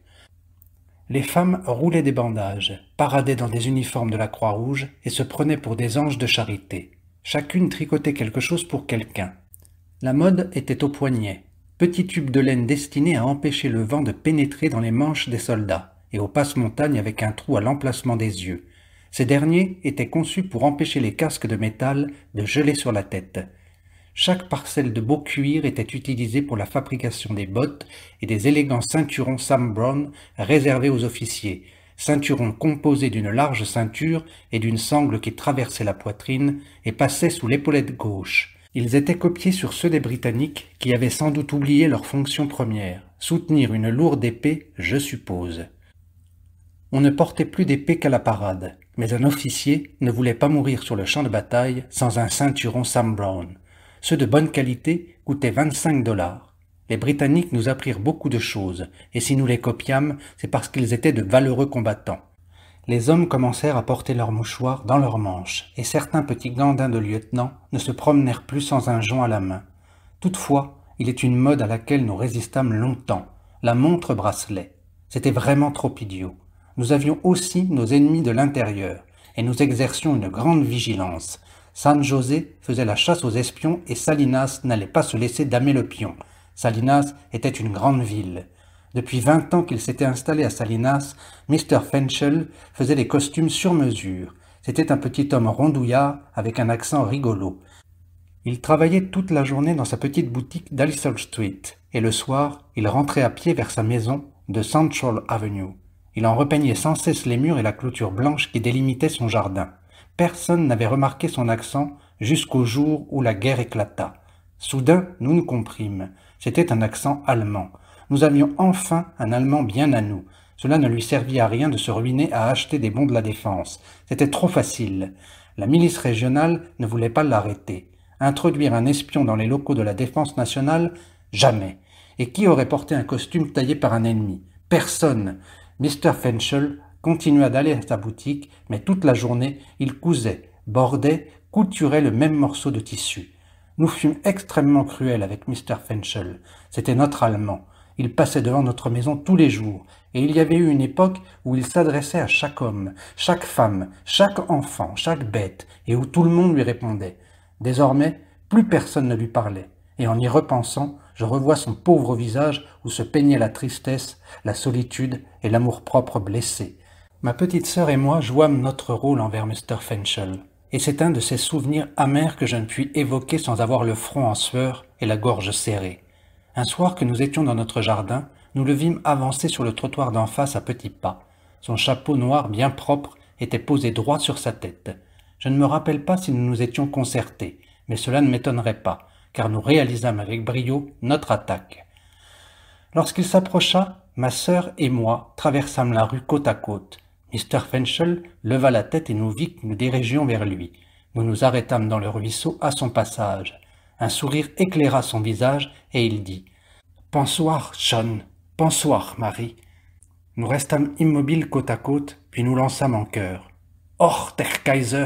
Les femmes roulaient des bandages, paradaient dans des uniformes de la Croix-Rouge et se prenaient pour des anges de charité. Chacune tricotait quelque chose pour quelqu'un. La mode était au poignet, petit tube de laine destiné à empêcher le vent de pénétrer dans les manches des soldats, et au passe-montagne avec un trou à l'emplacement des yeux. Ces derniers étaient conçus pour empêcher les casques de métal de geler sur la tête. Chaque parcelle de beau cuir était utilisée pour la fabrication des bottes et des élégants ceinturons Sam Brown réservés aux officiers, ceinturons composés d'une large ceinture et d'une sangle qui traversait la poitrine et passait sous l'épaulette gauche, ils étaient copiés sur ceux des Britanniques qui avaient sans doute oublié leur fonction première, soutenir une lourde épée, je suppose. On ne portait plus d'épée qu'à la parade, mais un officier ne voulait pas mourir sur le champ de bataille sans un ceinturon Sam Brown. Ceux de bonne qualité coûtaient 25 dollars. Les Britanniques nous apprirent beaucoup de choses, et si nous les copiâmes, c'est parce qu'ils étaient de valeureux combattants les hommes commencèrent à porter leurs mouchoirs dans leurs manches, et certains petits gandins de lieutenants ne se promenèrent plus sans un jonc à la main. Toutefois, il est une mode à laquelle nous résistâmes longtemps, la montre bracelet. C'était vraiment trop idiot. Nous avions aussi nos ennemis de l'intérieur, et nous exercions une grande vigilance. San José faisait la chasse aux espions et Salinas n'allait pas se laisser damer le pion. Salinas était une grande ville. Depuis vingt ans qu'il s'était installé à Salinas, Mr. Fenchel faisait des costumes sur mesure. C'était un petit homme rondouillard avec un accent rigolo. Il travaillait toute la journée dans sa petite boutique d'Aliso Street et le soir, il rentrait à pied vers sa maison de Central Avenue. Il en repeignait sans cesse les murs et la clôture blanche qui délimitait son jardin. Personne n'avait remarqué son accent jusqu'au jour où la guerre éclata. Soudain, nous nous comprîmes. C'était un accent allemand nous avions enfin un Allemand bien à nous. Cela ne lui servit à rien de se ruiner à acheter des bons de la défense. C'était trop facile. La milice régionale ne voulait pas l'arrêter. Introduire un espion dans les locaux de la défense nationale Jamais. Et qui aurait porté un costume taillé par un ennemi Personne. Mr. Fenchel continua d'aller à sa boutique, mais toute la journée, il cousait, bordait, couturait le même morceau de tissu. Nous fûmes extrêmement cruels avec Mr. Fenchel. C'était notre Allemand. Il passait devant notre maison tous les jours, et il y avait eu une époque où il s'adressait à chaque homme, chaque femme, chaque enfant, chaque bête, et où tout le monde lui répondait. Désormais, plus personne ne lui parlait, et en y repensant, je revois son pauvre visage où se peignait la tristesse, la solitude et l'amour-propre blessé. Ma petite sœur et moi jouâmes notre rôle envers Mr. Fenchel, et c'est un de ces souvenirs amers que je ne puis évoquer sans avoir le front en sueur et la gorge serrée. Un soir que nous étions dans notre jardin, nous le vîmes avancer sur le trottoir d'en face à petits pas. Son chapeau noir bien propre était posé droit sur sa tête. Je ne me rappelle pas si nous nous étions concertés, mais cela ne m'étonnerait pas, car nous réalisâmes avec brio notre attaque. Lorsqu'il s'approcha, ma sœur et moi traversâmes la rue côte à côte. Mr. Fenchel leva la tête et nous vit que nous dirigeions vers lui. Nous nous arrêtâmes dans le ruisseau à son passage. Un sourire éclaira son visage et il dit Bonsoir, John. Bonsoir, Marie. Nous restâmes immobiles côte à côte, puis nous lançâmes en chœur. Or, der Kaiser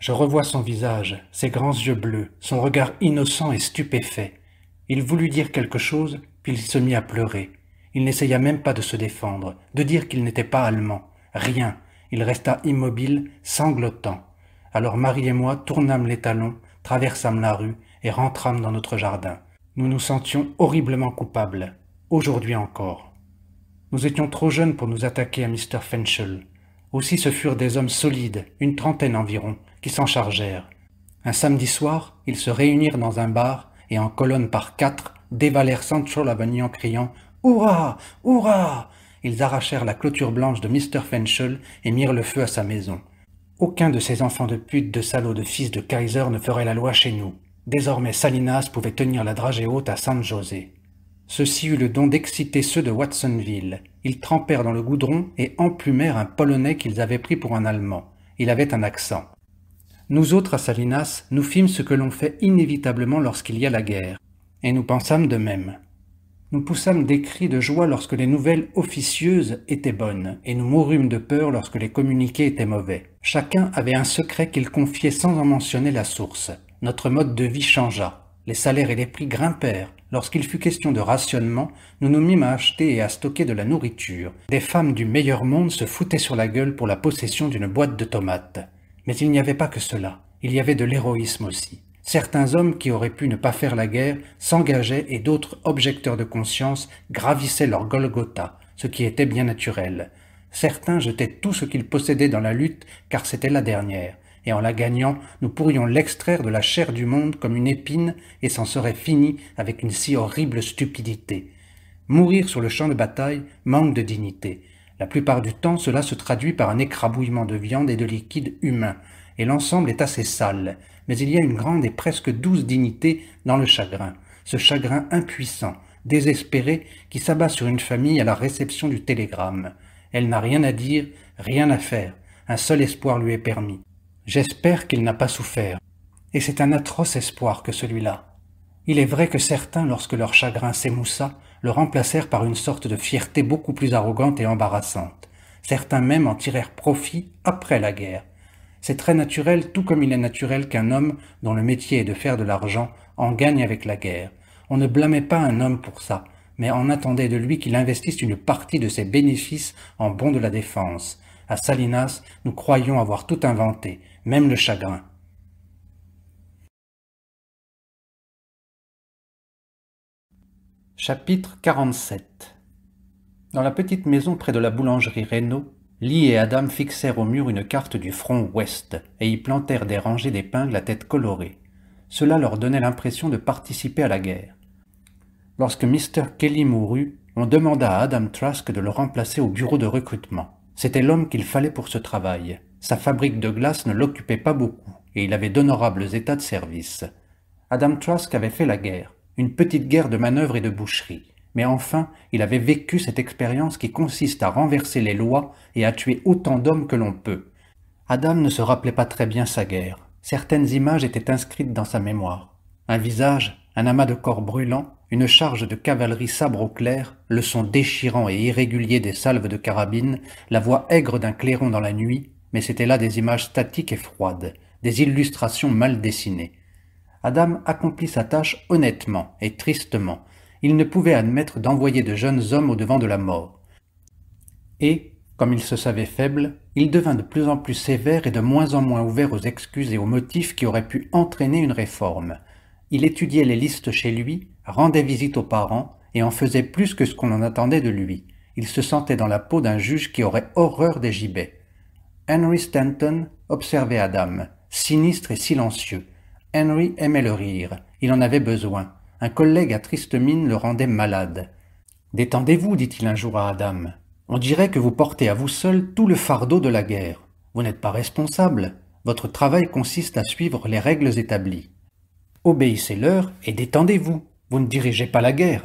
Je revois son visage, ses grands yeux bleus, son regard innocent et stupéfait. Il voulut dire quelque chose, puis il se mit à pleurer. Il n'essaya même pas de se défendre, de dire qu'il n'était pas allemand. Rien. Il resta immobile, sanglotant. Alors Marie et moi tournâmes les talons, traversâmes la rue et rentrâmes dans notre jardin. Nous nous sentions horriblement coupables, aujourd'hui encore. Nous étions trop jeunes pour nous attaquer à Mr. Fenchel. Aussi ce furent des hommes solides, une trentaine environ, qui s'en chargèrent. Un samedi soir, ils se réunirent dans un bar et en colonne par quatre, dévalèrent Sancho Lavenue en criant « Hurrah Hurrah !» Ils arrachèrent la clôture blanche de Mr. Fenchel et mirent le feu à sa maison. Aucun de ces enfants de pute, de salauds, de fils de Kaiser ne ferait la loi chez nous. Désormais, Salinas pouvait tenir la dragée haute à San José. Ceci eut le don d'exciter ceux de Watsonville. Ils trempèrent dans le goudron et emplumèrent un Polonais qu'ils avaient pris pour un Allemand. Il avait un accent. Nous autres à Salinas, nous fîmes ce que l'on fait inévitablement lorsqu'il y a la guerre, et nous pensâmes de même. Nous poussâmes des cris de joie lorsque les nouvelles officieuses étaient bonnes, et nous mourûmes de peur lorsque les communiqués étaient mauvais. Chacun avait un secret qu'il confiait sans en mentionner la source. Notre mode de vie changea. Les salaires et les prix grimpèrent. Lorsqu'il fut question de rationnement, nous nous mîmes à acheter et à stocker de la nourriture. Des femmes du meilleur monde se foutaient sur la gueule pour la possession d'une boîte de tomates. Mais il n'y avait pas que cela, il y avait de l'héroïsme aussi. Certains hommes qui auraient pu ne pas faire la guerre s'engageaient et d'autres objecteurs de conscience gravissaient leur Golgotha, ce qui était bien naturel. Certains jetaient tout ce qu'ils possédaient dans la lutte car c'était la dernière, et en la gagnant, nous pourrions l'extraire de la chair du monde comme une épine et s'en serait fini avec une si horrible stupidité. Mourir sur le champ de bataille manque de dignité. La plupart du temps, cela se traduit par un écrabouillement de viande et de liquide humain, et l'ensemble est assez sale, mais il y a une grande et presque douce dignité dans le chagrin, ce chagrin impuissant, désespéré, qui s'abat sur une famille à la réception du télégramme. Elle n'a rien à dire, rien à faire, un seul espoir lui est permis. J'espère qu'il n'a pas souffert. Et c'est un atroce espoir que celui-là. Il est vrai que certains, lorsque leur chagrin s'émoussa, le remplacèrent par une sorte de fierté beaucoup plus arrogante et embarrassante. Certains même en tirèrent profit après la guerre. C'est très naturel, tout comme il est naturel qu'un homme dont le métier est de faire de l'argent en gagne avec la guerre. On ne blâmait pas un homme pour ça, mais on attendait de lui qu'il investisse une partie de ses bénéfices en bons de la défense. À Salinas, nous croyions avoir tout inventé, même le chagrin. Chapitre 47 Dans la petite maison près de la boulangerie Reynaud, Lee et Adam fixèrent au mur une carte du front ouest et y plantèrent des rangées d'épingles à tête colorée. Cela leur donnait l'impression de participer à la guerre. Lorsque Mr. Kelly mourut, on demanda à Adam Trask de le remplacer au bureau de recrutement. C'était l'homme qu'il fallait pour ce travail. Sa fabrique de glace ne l'occupait pas beaucoup et il avait d'honorables états de service. Adam Trask avait fait la guerre, une petite guerre de manœuvres et de boucherie. Mais enfin, il avait vécu cette expérience qui consiste à renverser les lois et à tuer autant d'hommes que l'on peut. Adam ne se rappelait pas très bien sa guerre. Certaines images étaient inscrites dans sa mémoire. Un visage, un amas de corps brûlant, une charge de cavalerie sabre au clair, le son déchirant et irrégulier des salves de carabine, la voix aigre d'un clairon dans la nuit, mais c'était là des images statiques et froides, des illustrations mal dessinées. Adam accomplit sa tâche honnêtement et tristement, il ne pouvait admettre d'envoyer de jeunes hommes au-devant de la mort. Et, comme il se savait faible, il devint de plus en plus sévère et de moins en moins ouvert aux excuses et aux motifs qui auraient pu entraîner une réforme. Il étudiait les listes chez lui, rendait visite aux parents, et en faisait plus que ce qu'on en attendait de lui. Il se sentait dans la peau d'un juge qui aurait horreur des gibets. Henry Stanton observait Adam, sinistre et silencieux. Henry aimait le rire, il en avait besoin. Un collègue à triste mine le rendait malade. Détendez-vous, dit-il un jour à Adam. On dirait que vous portez à vous seul tout le fardeau de la guerre. Vous n'êtes pas responsable. Votre travail consiste à suivre les règles établies. Obéissez-leur et détendez-vous. Vous ne dirigez pas la guerre.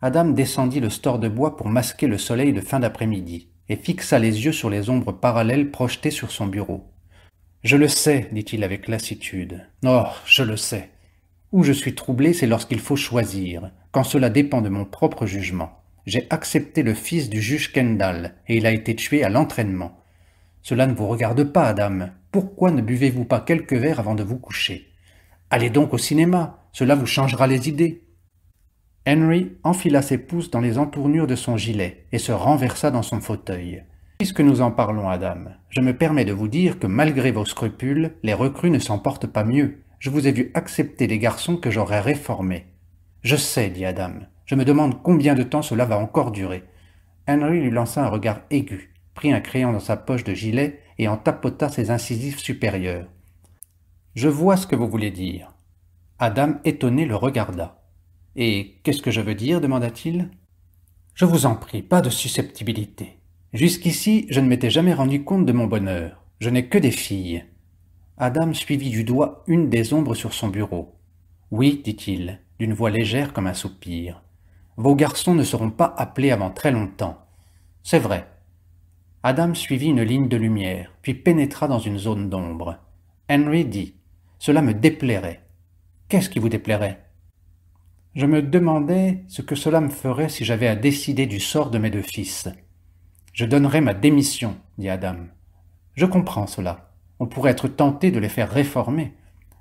Adam descendit le store de bois pour masquer le soleil de fin d'après-midi et fixa les yeux sur les ombres parallèles projetées sur son bureau. Je le sais, dit-il avec lassitude. Oh, je le sais. Où je suis troublé, c'est lorsqu'il faut choisir, quand cela dépend de mon propre jugement. J'ai accepté le fils du juge Kendall, et il a été tué à l'entraînement. Cela ne vous regarde pas, Adam. Pourquoi ne buvez-vous pas quelques verres avant de vous coucher Allez donc au cinéma, cela vous changera les idées. Henry enfila ses pouces dans les entournures de son gilet et se renversa dans son fauteuil. Puisque nous en parlons, Adam, je me permets de vous dire que malgré vos scrupules, les recrues ne s'en portent pas mieux je vous ai vu accepter les garçons que j'aurais réformés. Je sais, dit Adam. Je me demande combien de temps cela va encore durer. Henry lui lança un regard aigu, prit un crayon dans sa poche de gilet et en tapota ses incisifs supérieurs. « Je vois ce que vous voulez dire. Adam, étonné, le regarda. Et qu'est-ce que je veux dire demanda-t-il. Je vous en prie, pas de susceptibilité. Jusqu'ici, je ne m'étais jamais rendu compte de mon bonheur. Je n'ai que des filles. Adam suivit du doigt une des ombres sur son bureau. Oui, dit-il, d'une voix légère comme un soupir. Vos garçons ne seront pas appelés avant très longtemps. C'est vrai. Adam suivit une ligne de lumière, puis pénétra dans une zone d'ombre. Henry dit Cela me déplairait. Qu'est-ce qui vous déplairait Je me demandais ce que cela me ferait si j'avais à décider du sort de mes deux fils. Je donnerais ma démission, dit Adam. Je comprends cela. On pourrait être tenté de les faire réformer.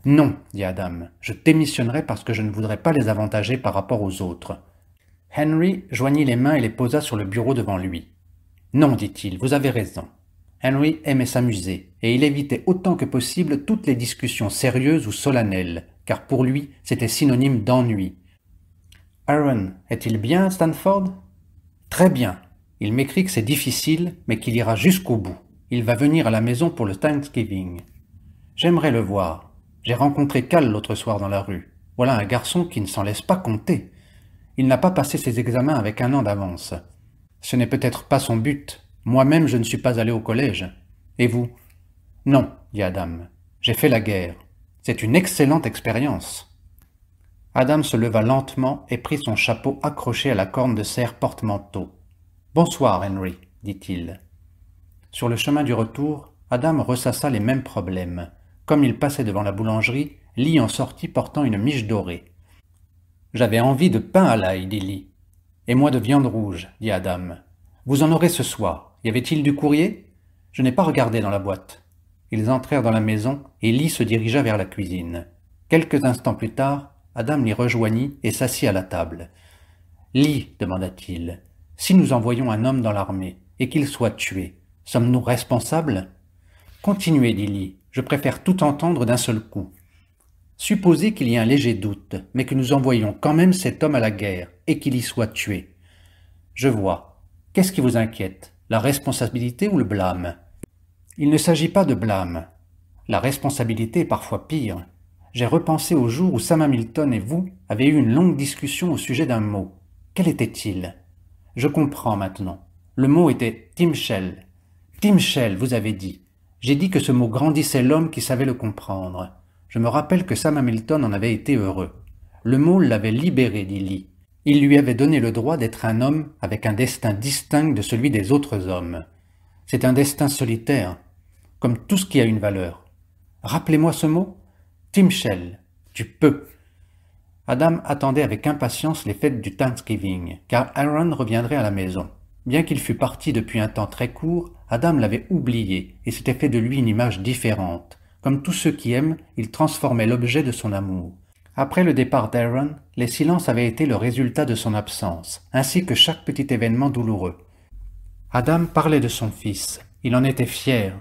Non, dit Adam, je démissionnerai parce que je ne voudrais pas les avantager par rapport aux autres. Henry joignit les mains et les posa sur le bureau devant lui. Non, dit-il, vous avez raison. Henry aimait s'amuser, et il évitait autant que possible toutes les discussions sérieuses ou solennelles, car pour lui c'était synonyme d'ennui. Aaron, est-il bien Stanford Très bien. Il m'écrit que c'est difficile, mais qu'il ira jusqu'au bout. Il va venir à la maison pour le Thanksgiving. J'aimerais le voir. J'ai rencontré Cal l'autre soir dans la rue. Voilà un garçon qui ne s'en laisse pas compter. Il n'a pas passé ses examens avec un an d'avance. Ce n'est peut-être pas son but. Moi-même, je ne suis pas allé au collège. Et vous Non, dit Adam. J'ai fait la guerre. C'est une excellente expérience. Adam se leva lentement et prit son chapeau accroché à la corne de serre porte-manteau. Bonsoir, Henry, dit-il. Sur le chemin du retour, Adam ressassa les mêmes problèmes. Comme il passait devant la boulangerie, Lee en sortit portant une miche dorée. J'avais envie de pain à l'ail, dit Lee. Et moi de viande rouge, dit Adam. Vous en aurez ce soir. Y avait-il du courrier Je n'ai pas regardé dans la boîte. Ils entrèrent dans la maison et Lee se dirigea vers la cuisine. Quelques instants plus tard, Adam les rejoignit et s'assit à la table. Lee, demanda-t-il, si nous envoyons un homme dans l'armée et qu'il soit tué, Sommes-nous responsables Continuez, Lily, je préfère tout entendre d'un seul coup. Supposez qu'il y ait un léger doute, mais que nous envoyons quand même cet homme à la guerre, et qu'il y soit tué. Je vois. Qu'est-ce qui vous inquiète La responsabilité ou le blâme Il ne s'agit pas de blâme. La responsabilité est parfois pire. J'ai repensé au jour où Sam Hamilton et vous avez eu une longue discussion au sujet d'un mot. Quel était-il Je comprends maintenant. Le mot était Tim Shell, Timshel, vous avez dit. J'ai dit que ce mot grandissait l'homme qui savait le comprendre. Je me rappelle que Sam Hamilton en avait été heureux. Le mot l'avait libéré Lily. Il lui avait donné le droit d'être un homme avec un destin distinct de celui des autres hommes. C'est un destin solitaire, comme tout ce qui a une valeur. Rappelez-moi ce mot Timshel, tu peux. Adam attendait avec impatience les fêtes du Thanksgiving, car Aaron reviendrait à la maison. Bien qu'il fût parti depuis un temps très court, Adam l'avait oublié et s'était fait de lui une image différente. Comme tous ceux qui aiment, il transformait l'objet de son amour. Après le départ d'Aaron, les silences avaient été le résultat de son absence, ainsi que chaque petit événement douloureux. Adam parlait de son fils, il en était fier,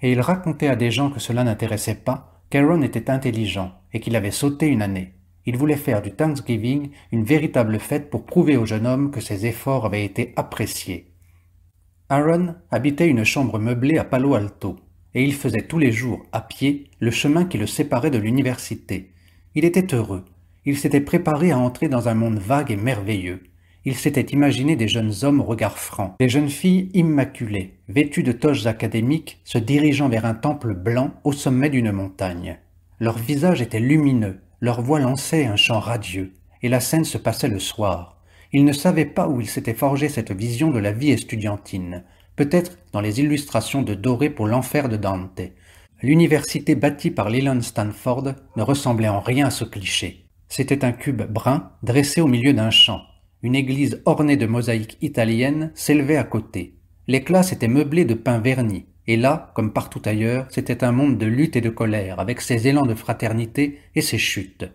et il racontait à des gens que cela n'intéressait pas qu'Aaron était intelligent et qu'il avait sauté une année. Il voulait faire du Thanksgiving une véritable fête pour prouver au jeune homme que ses efforts avaient été appréciés. Aaron habitait une chambre meublée à Palo Alto, et il faisait tous les jours, à pied, le chemin qui le séparait de l'université. Il était heureux. Il s'était préparé à entrer dans un monde vague et merveilleux. Il s'était imaginé des jeunes hommes au regard franc, des jeunes filles immaculées, vêtues de toches académiques, se dirigeant vers un temple blanc au sommet d'une montagne. Leur visage étaient lumineux, leur voix lançait un chant radieux, et la scène se passait le soir. Il ne savait pas où il s'était forgé cette vision de la vie estudiantine, peut-être dans les illustrations de Doré pour l'enfer de Dante. L'université bâtie par Leland Stanford ne ressemblait en rien à ce cliché. C'était un cube brun dressé au milieu d'un champ. Une église ornée de mosaïques italiennes s'élevait à côté. Les classes étaient meublées de pain verni, et là, comme partout ailleurs, c'était un monde de lutte et de colère, avec ses élans de fraternité et ses chutes.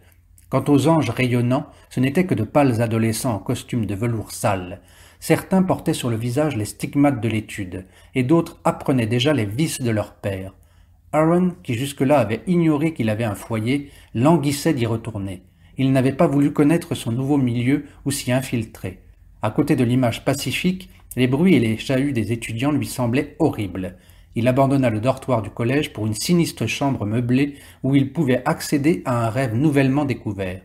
Quant aux anges rayonnants, ce n'étaient que de pâles adolescents en costumes de velours sale. Certains portaient sur le visage les stigmates de l'étude, et d'autres apprenaient déjà les vices de leur père. Aaron, qui jusque-là avait ignoré qu'il avait un foyer, languissait d'y retourner. Il n'avait pas voulu connaître son nouveau milieu ou s'y infiltrer. À côté de l'image pacifique, les bruits et les chahuts des étudiants lui semblaient horribles il abandonna le dortoir du collège pour une sinistre chambre meublée où il pouvait accéder à un rêve nouvellement découvert.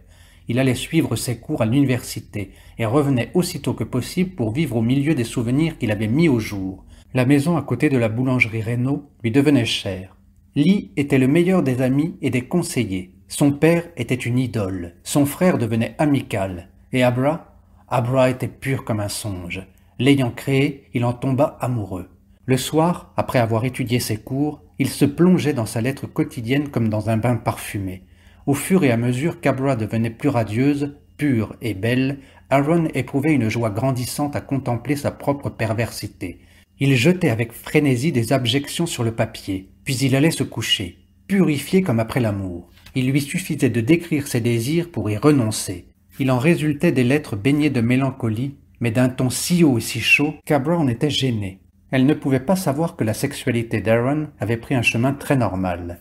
Il allait suivre ses cours à l'université et revenait aussitôt que possible pour vivre au milieu des souvenirs qu'il avait mis au jour. La maison à côté de la boulangerie Reynaud lui devenait chère. Lee était le meilleur des amis et des conseillers. Son père était une idole. Son frère devenait amical. Et Abra Abra était pur comme un songe. L'ayant créé, il en tomba amoureux. Le soir, après avoir étudié ses cours, il se plongeait dans sa lettre quotidienne comme dans un bain parfumé. Au fur et à mesure qu'Abra devenait plus radieuse, pure et belle, Aaron éprouvait une joie grandissante à contempler sa propre perversité. Il jetait avec frénésie des abjections sur le papier, puis il allait se coucher, purifié comme après l'amour. Il lui suffisait de décrire ses désirs pour y renoncer. Il en résultait des lettres baignées de mélancolie, mais d'un ton si haut et si chaud qu'Abra en était gêné elle ne pouvait pas savoir que la sexualité d'Aaron avait pris un chemin très normal.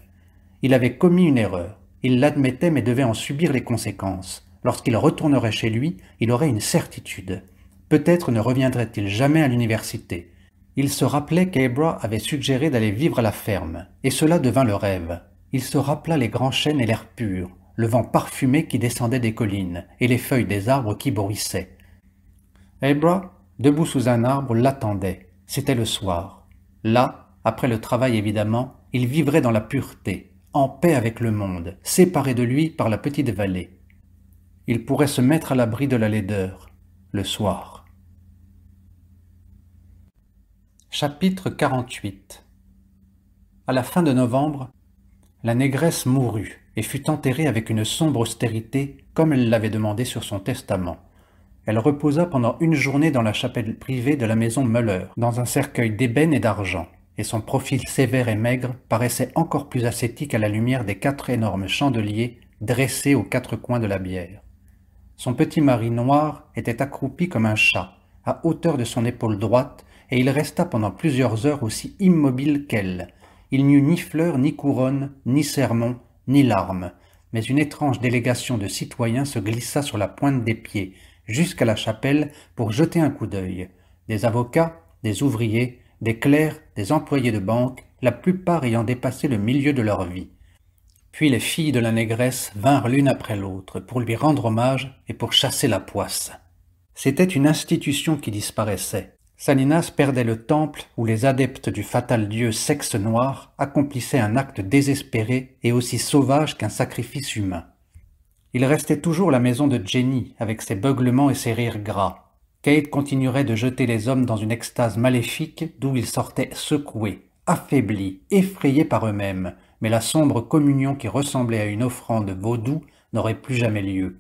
Il avait commis une erreur, il l'admettait mais devait en subir les conséquences. Lorsqu'il retournerait chez lui, il aurait une certitude. Peut-être ne reviendrait-il jamais à l'université. Il se rappelait qu'Ebra avait suggéré d'aller vivre à la ferme, et cela devint le rêve. Il se rappela les grands chênes et l'air pur, le vent parfumé qui descendait des collines, et les feuilles des arbres qui bruissaient. Ebra, debout sous un arbre, l'attendait. C'était le soir. Là, après le travail évidemment, il vivrait dans la pureté, en paix avec le monde, séparé de lui par la petite vallée. Il pourrait se mettre à l'abri de la laideur, le soir. Chapitre 48 À la fin de novembre, la négresse mourut et fut enterrée avec une sombre austérité comme elle l'avait demandé sur son testament. Elle reposa pendant une journée dans la chapelle privée de la maison Müller, dans un cercueil d'ébène et d'argent, et son profil sévère et maigre paraissait encore plus ascétique à la lumière des quatre énormes chandeliers dressés aux quatre coins de la bière. Son petit mari noir était accroupi comme un chat, à hauteur de son épaule droite, et il resta pendant plusieurs heures aussi immobile qu'elle. Il n'y eut ni fleurs, ni couronne, ni sermons, ni larmes, mais une étrange délégation de citoyens se glissa sur la pointe des pieds, jusqu'à la chapelle pour jeter un coup d'œil. Des avocats, des ouvriers, des clercs, des employés de banque, la plupart ayant dépassé le milieu de leur vie. Puis les filles de la négresse vinrent l'une après l'autre pour lui rendre hommage et pour chasser la poisse. C'était une institution qui disparaissait. Saninas perdait le temple où les adeptes du fatal dieu sexe noir accomplissaient un acte désespéré et aussi sauvage qu'un sacrifice humain. Il restait toujours la maison de Jenny, avec ses beuglements et ses rires gras. Kate continuerait de jeter les hommes dans une extase maléfique d'où ils sortaient secoués, affaiblis, effrayés par eux-mêmes, mais la sombre communion qui ressemblait à une offrande vaudou n'aurait plus jamais lieu.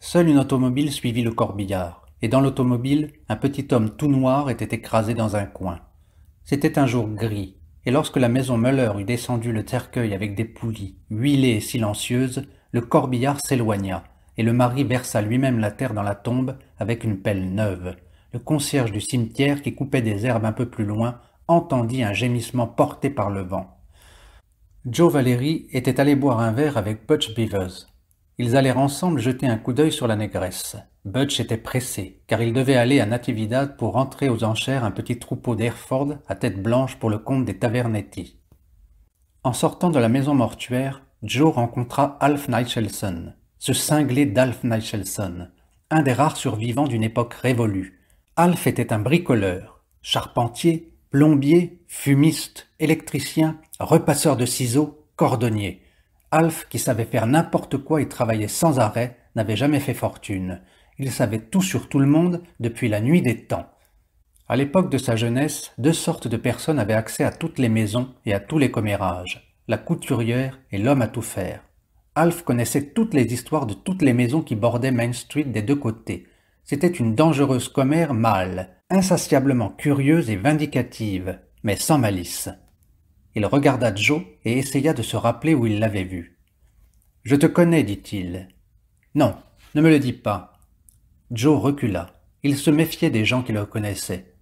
Seule une automobile suivit le corbillard, et dans l'automobile, un petit homme tout noir était écrasé dans un coin. C'était un jour gris, et lorsque la maison Muller eut descendu le cercueil avec des poulies huilées et silencieuses, le corbillard s'éloigna, et le mari versa lui-même la terre dans la tombe avec une pelle neuve. Le concierge du cimetière, qui coupait des herbes un peu plus loin, entendit un gémissement porté par le vent. Joe Valéry était allé boire un verre avec Butch Beavers. Ils allèrent ensemble jeter un coup d'œil sur la négresse. Butch était pressé, car il devait aller à Natividad pour rentrer aux enchères un petit troupeau d'Airford à tête blanche pour le compte des Tavernetti. En sortant de la maison mortuaire, Joe rencontra Alf Nichelson, ce cinglé d'Alf Nichelson, un des rares survivants d'une époque révolue. Alf était un bricoleur, charpentier, plombier, fumiste, électricien, repasseur de ciseaux, cordonnier. Alf, qui savait faire n'importe quoi et travaillait sans arrêt, n'avait jamais fait fortune. Il savait tout sur tout le monde depuis la nuit des temps. À l'époque de sa jeunesse, deux sortes de personnes avaient accès à toutes les maisons et à tous les commérages la couturière et l'homme à tout faire. Alf connaissait toutes les histoires de toutes les maisons qui bordaient Main Street des deux côtés. C'était une dangereuse commère mâle, insatiablement curieuse et vindicative, mais sans malice. Il regarda Joe et essaya de se rappeler où il l'avait vu. Je te connais, dit-il. Non, ne me le dis pas. Joe recula. Il se méfiait des gens qui le connaissaient.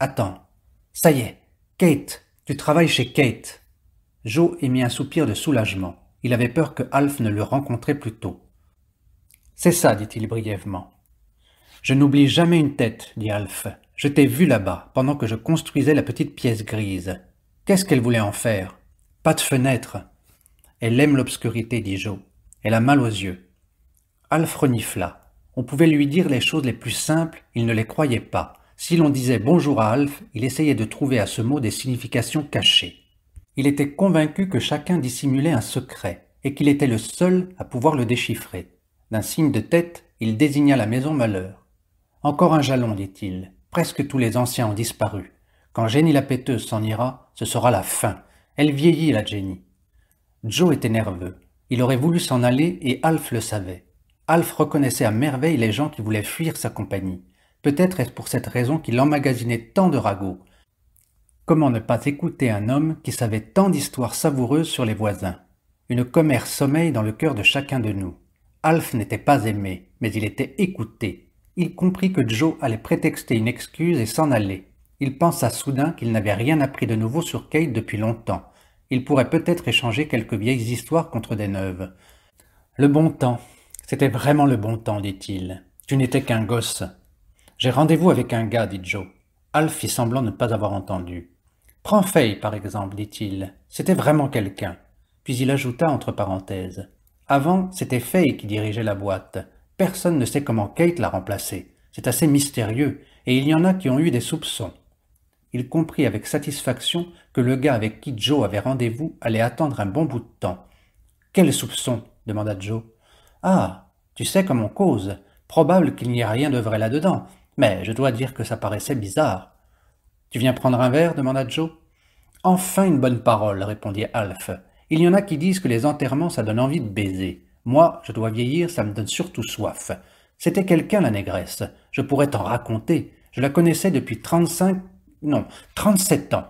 Attends. Ça y est. Kate. Tu travailles chez Kate. Joe émit un soupir de soulagement. Il avait peur que Alf ne le rencontrait plus tôt. C'est ça, dit-il brièvement. Je n'oublie jamais une tête, dit Alf. Je t'ai vu là-bas, pendant que je construisais la petite pièce grise. Qu'est-ce qu'elle voulait en faire Pas de fenêtre. Elle aime l'obscurité, dit Joe. Elle a mal aux yeux. Alf renifla. On pouvait lui dire les choses les plus simples, il ne les croyait pas. Si l'on disait bonjour à Alf, il essayait de trouver à ce mot des significations cachées. Il était convaincu que chacun dissimulait un secret et qu'il était le seul à pouvoir le déchiffrer. D'un signe de tête, il désigna la maison Malheur. Encore un jalon, dit-il. Presque tous les anciens ont disparu. Quand Jenny la péteuse s'en ira, ce sera la fin. Elle vieillit, la Jenny. Joe était nerveux. Il aurait voulu s'en aller et Alf le savait. Alf reconnaissait à merveille les gens qui voulaient fuir sa compagnie. Peut-être est-ce pour cette raison qu'il emmagasinait tant de ragots, Comment ne pas écouter un homme qui savait tant d'histoires savoureuses sur les voisins Une commère sommeille dans le cœur de chacun de nous. Alf n'était pas aimé, mais il était écouté. Il comprit que Joe allait prétexter une excuse et s'en aller. Il pensa soudain qu'il n'avait rien appris de nouveau sur Kate depuis longtemps. Il pourrait peut-être échanger quelques vieilles histoires contre des neuves. Le bon temps. C'était vraiment le bon temps, dit-il. Tu n'étais qu'un gosse. J'ai rendez-vous avec un gars, dit Joe. Alf fit semblant ne pas avoir entendu. Prends Fay, par exemple, dit-il. C'était vraiment quelqu'un. Puis il ajouta entre parenthèses. Avant, c'était Fay qui dirigeait la boîte. Personne ne sait comment Kate l'a remplacée. C'est assez mystérieux, et il y en a qui ont eu des soupçons. Il comprit avec satisfaction que le gars avec qui Joe avait rendez-vous allait attendre un bon bout de temps. Quels soupçons demanda Joe. Ah, tu sais comme on cause. Probable qu'il n'y a rien de vrai là-dedans, mais je dois dire que ça paraissait bizarre. Tu viens prendre un verre demanda Joe. Enfin une bonne parole, répondit Alf. Il y en a qui disent que les enterrements, ça donne envie de baiser. Moi, je dois vieillir, ça me donne surtout soif. C'était quelqu'un, la négresse. Je pourrais t'en raconter. Je la connaissais depuis 35... non, trente-sept ans.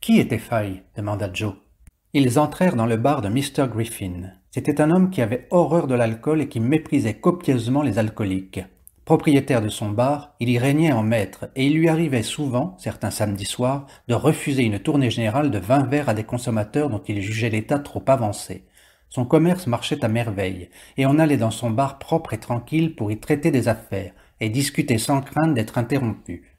Qui était Fay ?» demanda Joe. Ils entrèrent dans le bar de Mr. Griffin. C'était un homme qui avait horreur de l'alcool et qui méprisait copieusement les alcooliques. Propriétaire de son bar, il y régnait en maître et il lui arrivait souvent, certains samedis soirs, de refuser une tournée générale de 20 verres à des consommateurs dont il jugeait l'état trop avancé. Son commerce marchait à merveille et on allait dans son bar propre et tranquille pour y traiter des affaires et discuter sans crainte d'être interrompu.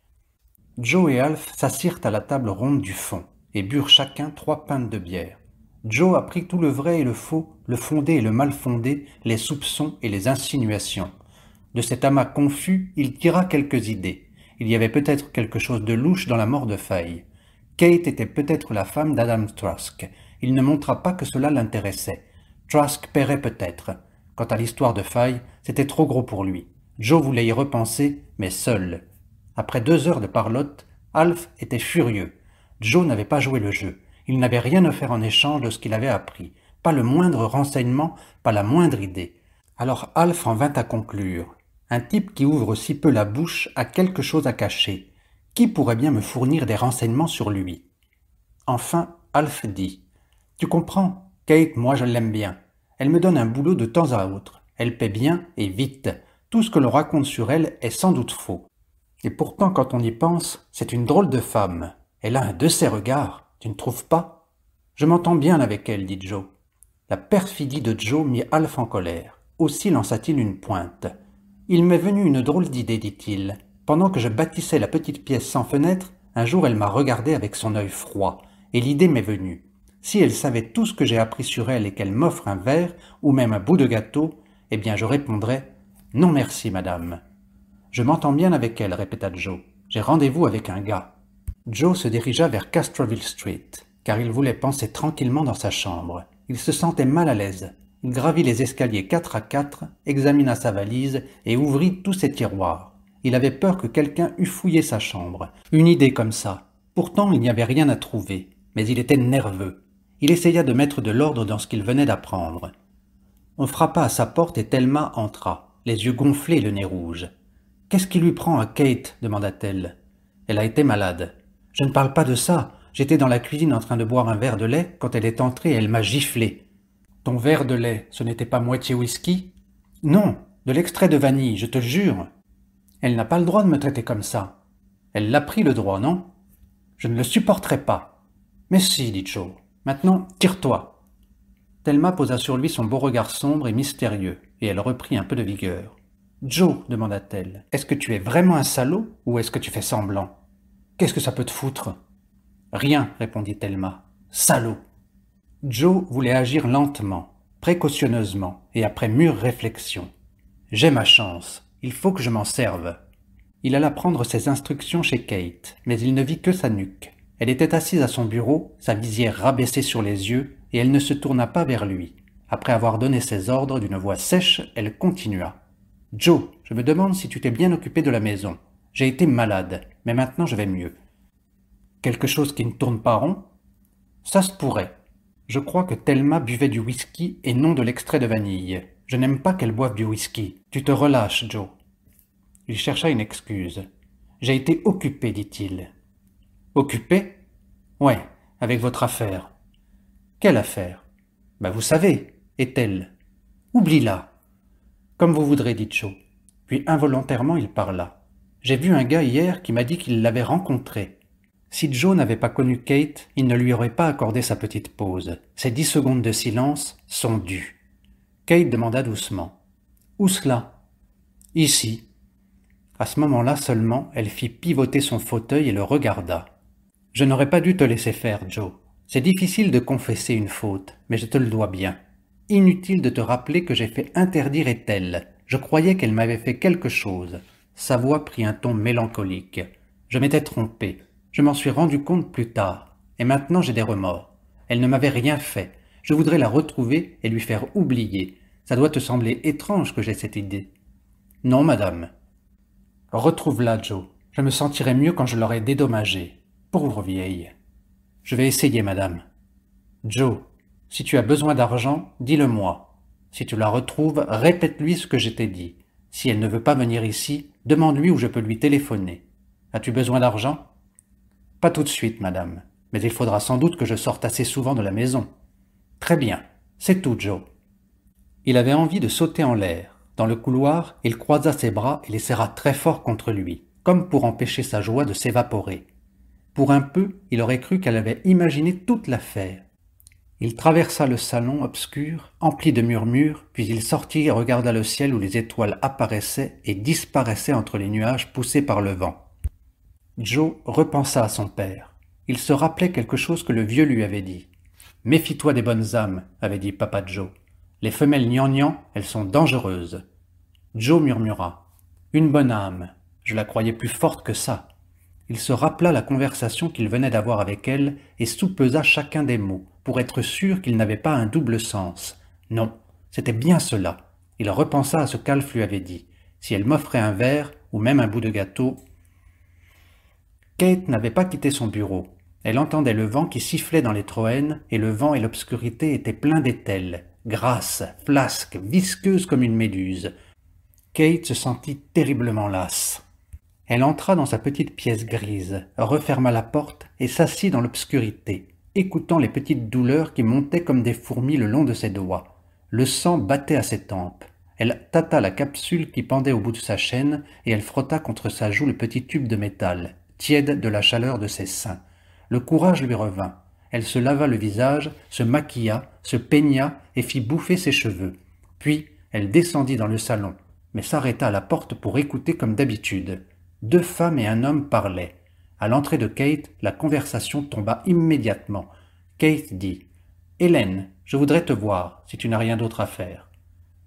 Joe et Alf s'assirent à la table ronde du fond et burent chacun trois pintes de bière. Joe apprit tout le vrai et le faux, le fondé et le mal fondé, les soupçons et les insinuations. De cet amas confus, il tira quelques idées. Il y avait peut-être quelque chose de louche dans la mort de Faye. Kate était peut-être la femme d'Adam Trask. Il ne montra pas que cela l'intéressait. Trask paierait peut-être. Quant à l'histoire de Faye, c'était trop gros pour lui. Joe voulait y repenser, mais seul. Après deux heures de parlotte, Alf était furieux. Joe n'avait pas joué le jeu. Il n'avait rien à faire en échange de ce qu'il avait appris. Pas le moindre renseignement, pas la moindre idée. Alors Alf en vint à conclure. Un type qui ouvre si peu la bouche a quelque chose à cacher. Qui pourrait bien me fournir des renseignements sur lui Enfin, Alf dit Tu comprends Kate, moi je l'aime bien. Elle me donne un boulot de temps à autre. Elle paie bien et vite. Tout ce que l'on raconte sur elle est sans doute faux. Et pourtant, quand on y pense, c'est une drôle de femme. Elle a un de ses regards, tu ne trouves pas Je m'entends bien avec elle, dit Joe. La perfidie de Joe mit Alf en colère. Aussi lança-t-il une pointe. Il m'est venu une drôle d'idée, dit-il. Pendant que je bâtissais la petite pièce sans fenêtre, un jour elle m'a regardé avec son œil froid, et l'idée m'est venue. Si elle savait tout ce que j'ai appris sur elle et qu'elle m'offre un verre, ou même un bout de gâteau, eh bien je répondrais Non merci, madame. Je m'entends bien avec elle, répéta Joe. J'ai rendez-vous avec un gars. Joe se dirigea vers Castroville Street, car il voulait penser tranquillement dans sa chambre. Il se sentait mal à l'aise. Il gravit les escaliers quatre à quatre, examina sa valise et ouvrit tous ses tiroirs. Il avait peur que quelqu'un eût fouillé sa chambre. Une idée comme ça. Pourtant, il n'y avait rien à trouver, mais il était nerveux. Il essaya de mettre de l'ordre dans ce qu'il venait d'apprendre. On frappa à sa porte et Thelma entra, les yeux gonflés le nez rouge. Qu'est-ce qui lui prend à Kate demanda-t-elle. Elle a été malade. Je ne parle pas de ça. J'étais dans la cuisine en train de boire un verre de lait quand elle est entrée elle m'a giflé. Ton verre de lait, ce n'était pas moitié whisky Non, de l'extrait de vanille, je te jure. Elle n'a pas le droit de me traiter comme ça. Elle l'a pris le droit, non Je ne le supporterai pas. Mais si, dit Joe. Maintenant, tire-toi. Thelma posa sur lui son beau regard sombre et mystérieux, et elle reprit un peu de vigueur. Joe, demanda-t-elle, est-ce que tu es vraiment un salaud ou est-ce que tu fais semblant Qu'est-ce que ça peut te foutre Rien, répondit Thelma. Salaud Joe voulait agir lentement, précautionneusement et après mûre réflexion. J'ai ma chance, il faut que je m'en serve. Il alla prendre ses instructions chez Kate, mais il ne vit que sa nuque. Elle était assise à son bureau, sa visière rabaissée sur les yeux, et elle ne se tourna pas vers lui. Après avoir donné ses ordres d'une voix sèche, elle continua. Joe, je me demande si tu t'es bien occupé de la maison. J'ai été malade, mais maintenant je vais mieux. Quelque chose qui ne tourne pas rond Ça se pourrait, je crois que Thelma buvait du whisky et non de l'extrait de vanille. Je n'aime pas qu'elle boive du whisky. Tu te relâches, Joe. Il chercha une excuse. J'ai été occupé, dit-il. Occupé Ouais, avec votre affaire. Quelle affaire Bah vous savez, est-elle. Oublie-la. Comme vous voudrez, dit Joe. Puis involontairement il parla. J'ai vu un gars hier qui m'a dit qu'il l'avait rencontré. Si Joe n'avait pas connu Kate, il ne lui aurait pas accordé sa petite pause. Ces dix secondes de silence sont dues. Kate demanda doucement. Où cela Ici. À ce moment-là seulement, elle fit pivoter son fauteuil et le regarda. Je n'aurais pas dû te laisser faire, Joe. C'est difficile de confesser une faute, mais je te le dois bien. Inutile de te rappeler que j'ai fait interdire Ethel. Je croyais qu'elle m'avait fait quelque chose. Sa voix prit un ton mélancolique. Je m'étais trompé. Je m'en suis rendu compte plus tard, et maintenant j'ai des remords. Elle ne m'avait rien fait. Je voudrais la retrouver et lui faire oublier. Ça doit te sembler étrange que j'ai cette idée. Non, madame. Retrouve-la, Joe. Je me sentirai mieux quand je l'aurai dédommagée. Pauvre vieille. Je vais essayer, madame. Joe, si tu as besoin d'argent, dis-le-moi. Si tu la retrouves, répète-lui ce que je t'ai dit. Si elle ne veut pas venir ici, demande-lui où je peux lui téléphoner. As-tu besoin d'argent pas tout de suite, madame, mais il faudra sans doute que je sorte assez souvent de la maison. Très bien, c'est tout, Joe. Il avait envie de sauter en l'air. Dans le couloir, il croisa ses bras et les serra très fort contre lui, comme pour empêcher sa joie de s'évaporer. Pour un peu, il aurait cru qu'elle avait imaginé toute l'affaire. Il traversa le salon obscur, empli de murmures, puis il sortit et regarda le ciel où les étoiles apparaissaient et disparaissaient entre les nuages poussés par le vent. Joe repensa à son père. Il se rappelait quelque chose que le vieux lui avait dit. Méfie-toi des bonnes âmes, avait dit papa Joe. Les femelles gnangnang, elles sont dangereuses. Joe murmura. Une bonne âme. Je la croyais plus forte que ça. Il se rappela la conversation qu'il venait d'avoir avec elle et soupesa chacun des mots, pour être sûr qu'il n'avait pas un double sens. Non, c'était bien cela. Il repensa à ce qu'Alf lui avait dit. Si elle m'offrait un verre, ou même un bout de gâteau, Kate n'avait pas quitté son bureau. Elle entendait le vent qui sifflait dans les troènes, et le vent et l'obscurité étaient pleins d'ételles, grasses, flasques, visqueuses comme une méduse. Kate se sentit terriblement lasse. Elle entra dans sa petite pièce grise, referma la porte et s'assit dans l'obscurité, écoutant les petites douleurs qui montaient comme des fourmis le long de ses doigts. Le sang battait à ses tempes. Elle tâta la capsule qui pendait au bout de sa chaîne et elle frotta contre sa joue le petit tube de métal tiède de la chaleur de ses seins. Le courage lui revint. Elle se lava le visage, se maquilla, se peigna et fit bouffer ses cheveux. Puis, elle descendit dans le salon, mais s'arrêta à la porte pour écouter comme d'habitude. Deux femmes et un homme parlaient. À l'entrée de Kate, la conversation tomba immédiatement. Kate dit Hélène, je voudrais te voir, si tu n'as rien d'autre à faire.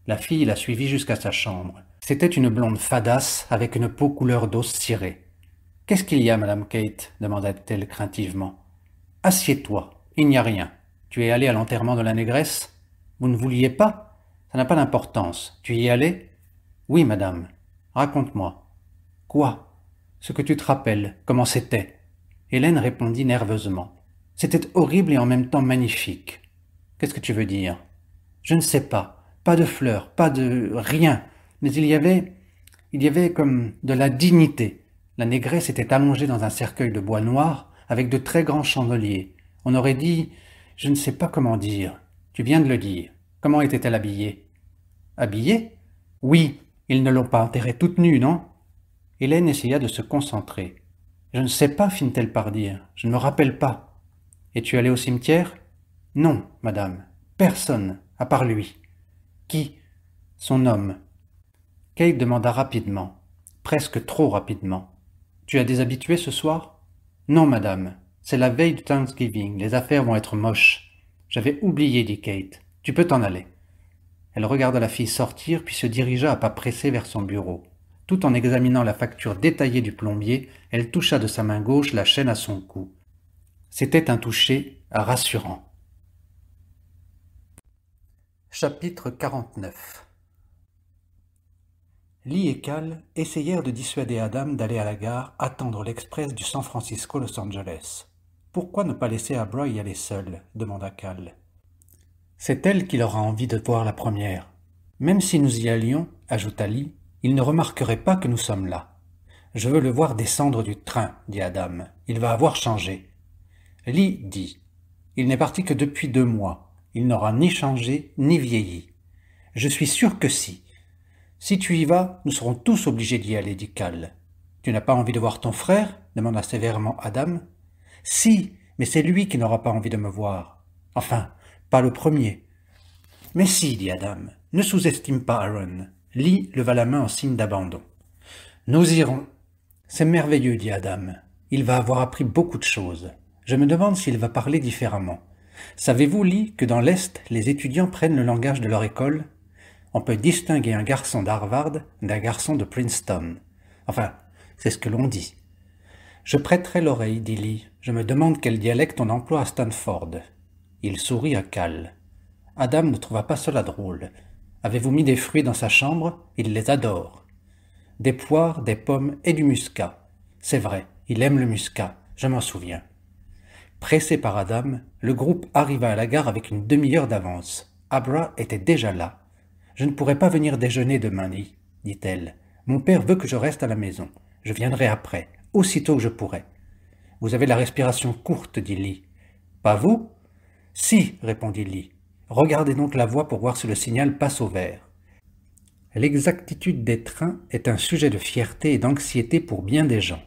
La fille la suivit jusqu'à sa chambre. C'était une blonde fadasse avec une peau couleur d'os cirée. Qu'est-ce qu'il y a, madame Kate demanda-t-elle craintivement. Assieds-toi, il n'y a rien. Tu es allée à l'enterrement de la négresse Vous ne vouliez pas Ça n'a pas d'importance. Tu y es allée ?»« Oui, madame. Raconte-moi. Quoi Ce que tu te rappelles, comment c'était Hélène répondit nerveusement. C'était horrible et en même temps magnifique. Qu'est-ce que tu veux dire Je ne sais pas. Pas de fleurs, pas de rien. Mais il y avait. Il y avait comme de la dignité. La négresse était allongée dans un cercueil de bois noir avec de très grands chandeliers. On aurait dit Je ne sais pas comment dire. Tu viens de le dire. Comment était-elle habillée Habillée Oui, ils ne l'ont pas enterrée toute nue, non Hélène essaya de se concentrer. Je ne sais pas, finit-elle par dire. Je ne me rappelle pas. Es-tu allée au cimetière Non, madame. Personne, à part lui. Qui Son homme. Kate demanda rapidement, presque trop rapidement. Tu as déshabitué ce soir Non, madame. C'est la veille de Thanksgiving. Les affaires vont être moches. J'avais oublié, dit Kate. Tu peux t'en aller. Elle regarda la fille sortir, puis se dirigea à pas pressés vers son bureau. Tout en examinant la facture détaillée du plombier, elle toucha de sa main gauche la chaîne à son cou. C'était un toucher rassurant. Chapitre 49 Lee et Cal essayèrent de dissuader Adam d'aller à la gare attendre l'express du San Francisco-Los Angeles. Pourquoi ne pas laisser Abra y aller seul ?» demanda Cal. C'est elle qui aura envie de voir la première. Même si nous y allions, ajouta Lee, il ne remarquerait pas que nous sommes là. Je veux le voir descendre du train, dit Adam. Il va avoir changé. Lee dit Il n'est parti que depuis deux mois. Il n'aura ni changé ni vieilli. Je suis sûr que si. Si tu y vas, nous serons tous obligés d'y aller, dit Cal. Tu n'as pas envie de voir ton frère demanda sévèrement Adam. Si, mais c'est lui qui n'aura pas envie de me voir. Enfin, pas le premier. Mais si, dit Adam, ne sous-estime pas Aaron. Lee leva la main en signe d'abandon. Nous irons. C'est merveilleux, dit Adam. Il va avoir appris beaucoup de choses. Je me demande s'il va parler différemment. Savez-vous, Lee, que dans l'Est, les étudiants prennent le langage de leur école on peut distinguer un garçon d'Harvard d'un garçon de Princeton. Enfin, c'est ce que l'on dit. Je prêterai l'oreille, dit Lee. Je me demande quel dialecte on emploie à Stanford. Il sourit à Cal. Adam ne trouva pas cela drôle. Avez-vous mis des fruits dans sa chambre Il les adore. Des poires, des pommes et du muscat. C'est vrai, il aime le muscat, je m'en souviens. Pressé par Adam, le groupe arriva à la gare avec une demi-heure d'avance. Abra était déjà là. Je ne pourrai pas venir déjeuner demain, dit-elle. Mon père veut que je reste à la maison. Je viendrai après, aussitôt que je pourrai. Vous avez la respiration courte, dit Lee. Pas vous Si, répondit Lee. Regardez donc la voie pour voir si le signal passe au vert. L'exactitude des trains est un sujet de fierté et d'anxiété pour bien des gens.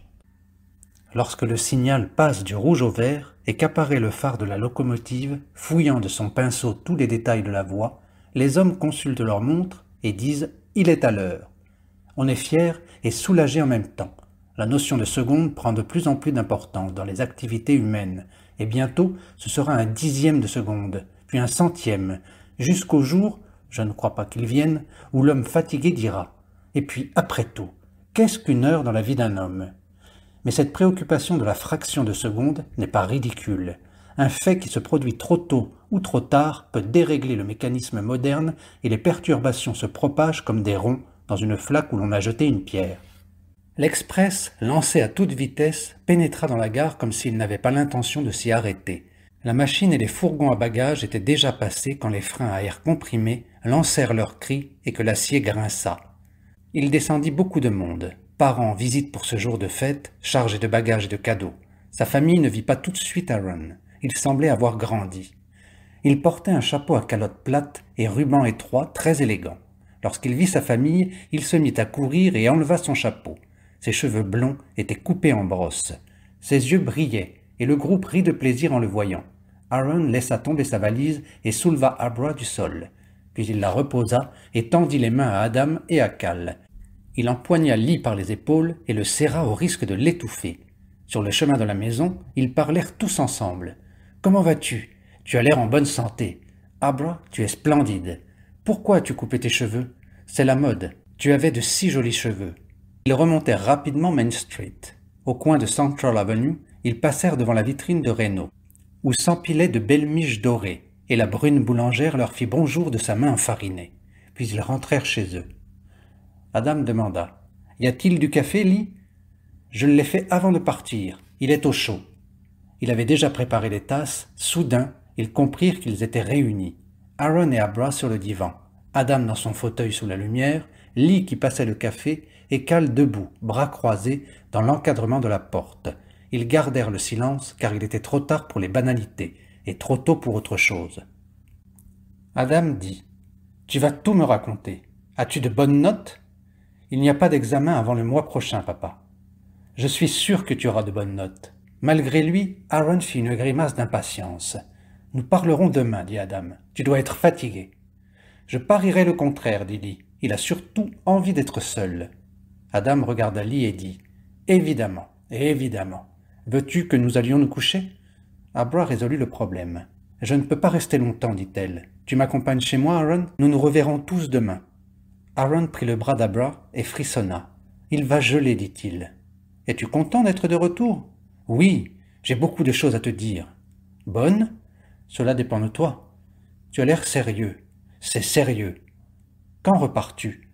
Lorsque le signal passe du rouge au vert et qu'apparaît le phare de la locomotive, fouillant de son pinceau tous les détails de la voie, les hommes consultent leur montre et disent Il est à l'heure. On est fier et soulagé en même temps. La notion de seconde prend de plus en plus d'importance dans les activités humaines, et bientôt ce sera un dixième de seconde, puis un centième, jusqu'au jour, je ne crois pas qu'il vienne, où l'homme fatigué dira Et puis, après tout, qu'est-ce qu'une heure dans la vie d'un homme mais cette préoccupation de la fraction de seconde n'est pas ridicule un fait qui se produit trop tôt ou trop tard peut dérégler le mécanisme moderne et les perturbations se propagent comme des ronds dans une flaque où l'on a jeté une pierre. L'express, lancé à toute vitesse, pénétra dans la gare comme s'il n'avait pas l'intention de s'y arrêter. La machine et les fourgons à bagages étaient déjà passés quand les freins à air comprimé lancèrent leurs cris et que l'acier grinça. Il descendit beaucoup de monde, parents visite pour ce jour de fête, chargés de bagages et de cadeaux. Sa famille ne vit pas tout de suite à Run. Il semblait avoir grandi. Il portait un chapeau à calotte plate et ruban étroit, très élégant. Lorsqu'il vit sa famille, il se mit à courir et enleva son chapeau. Ses cheveux blonds étaient coupés en brosse. Ses yeux brillaient, et le groupe rit de plaisir en le voyant. Aaron laissa tomber sa valise et souleva Abra du sol. Puis il la reposa et tendit les mains à Adam et à Cal. Il empoigna Lee par les épaules et le serra au risque de l'étouffer. Sur le chemin de la maison, ils parlèrent tous ensemble. Comment vas-tu Tu as l'air en bonne santé. Abra, tu es splendide. Pourquoi as tu coupé tes cheveux C'est la mode. Tu avais de si jolis cheveux. Ils remontèrent rapidement Main Street. Au coin de Central Avenue, ils passèrent devant la vitrine de Renault, où s'empilaient de belles miches dorées, et la brune boulangère leur fit bonjour de sa main enfarinée. Puis ils rentrèrent chez eux. Adam demanda Y a-t-il du café, Lee Je l'ai fait avant de partir. Il est au chaud. Il avait déjà préparé les tasses, soudain, ils comprirent qu'ils étaient réunis. Aaron et Abra sur le divan, Adam dans son fauteuil sous la lumière, Lee qui passait le café et Cal debout, bras croisés, dans l'encadrement de la porte. Ils gardèrent le silence car il était trop tard pour les banalités et trop tôt pour autre chose. Adam dit Tu vas tout me raconter. As-tu de bonnes notes Il n'y a pas d'examen avant le mois prochain, papa. Je suis sûr que tu auras de bonnes notes. Malgré lui, Aaron fit une grimace d'impatience. Nous parlerons demain, dit Adam. Tu dois être fatigué. Je parierais le contraire, dit Lee. Il a surtout envie d'être seul. Adam regarda Lee et dit Évidemment, évidemment. Veux-tu que nous allions nous coucher Abra résolut le problème. Je ne peux pas rester longtemps, dit-elle. Tu m'accompagnes chez moi, Aaron Nous nous reverrons tous demain. Aaron prit le bras d'Abra et frissonna. Il va geler, dit-il. Es-tu content d'être de retour oui, j'ai beaucoup de choses à te dire. Bonne Cela dépend de toi. Tu as l'air sérieux. C'est sérieux. Quand repars-tu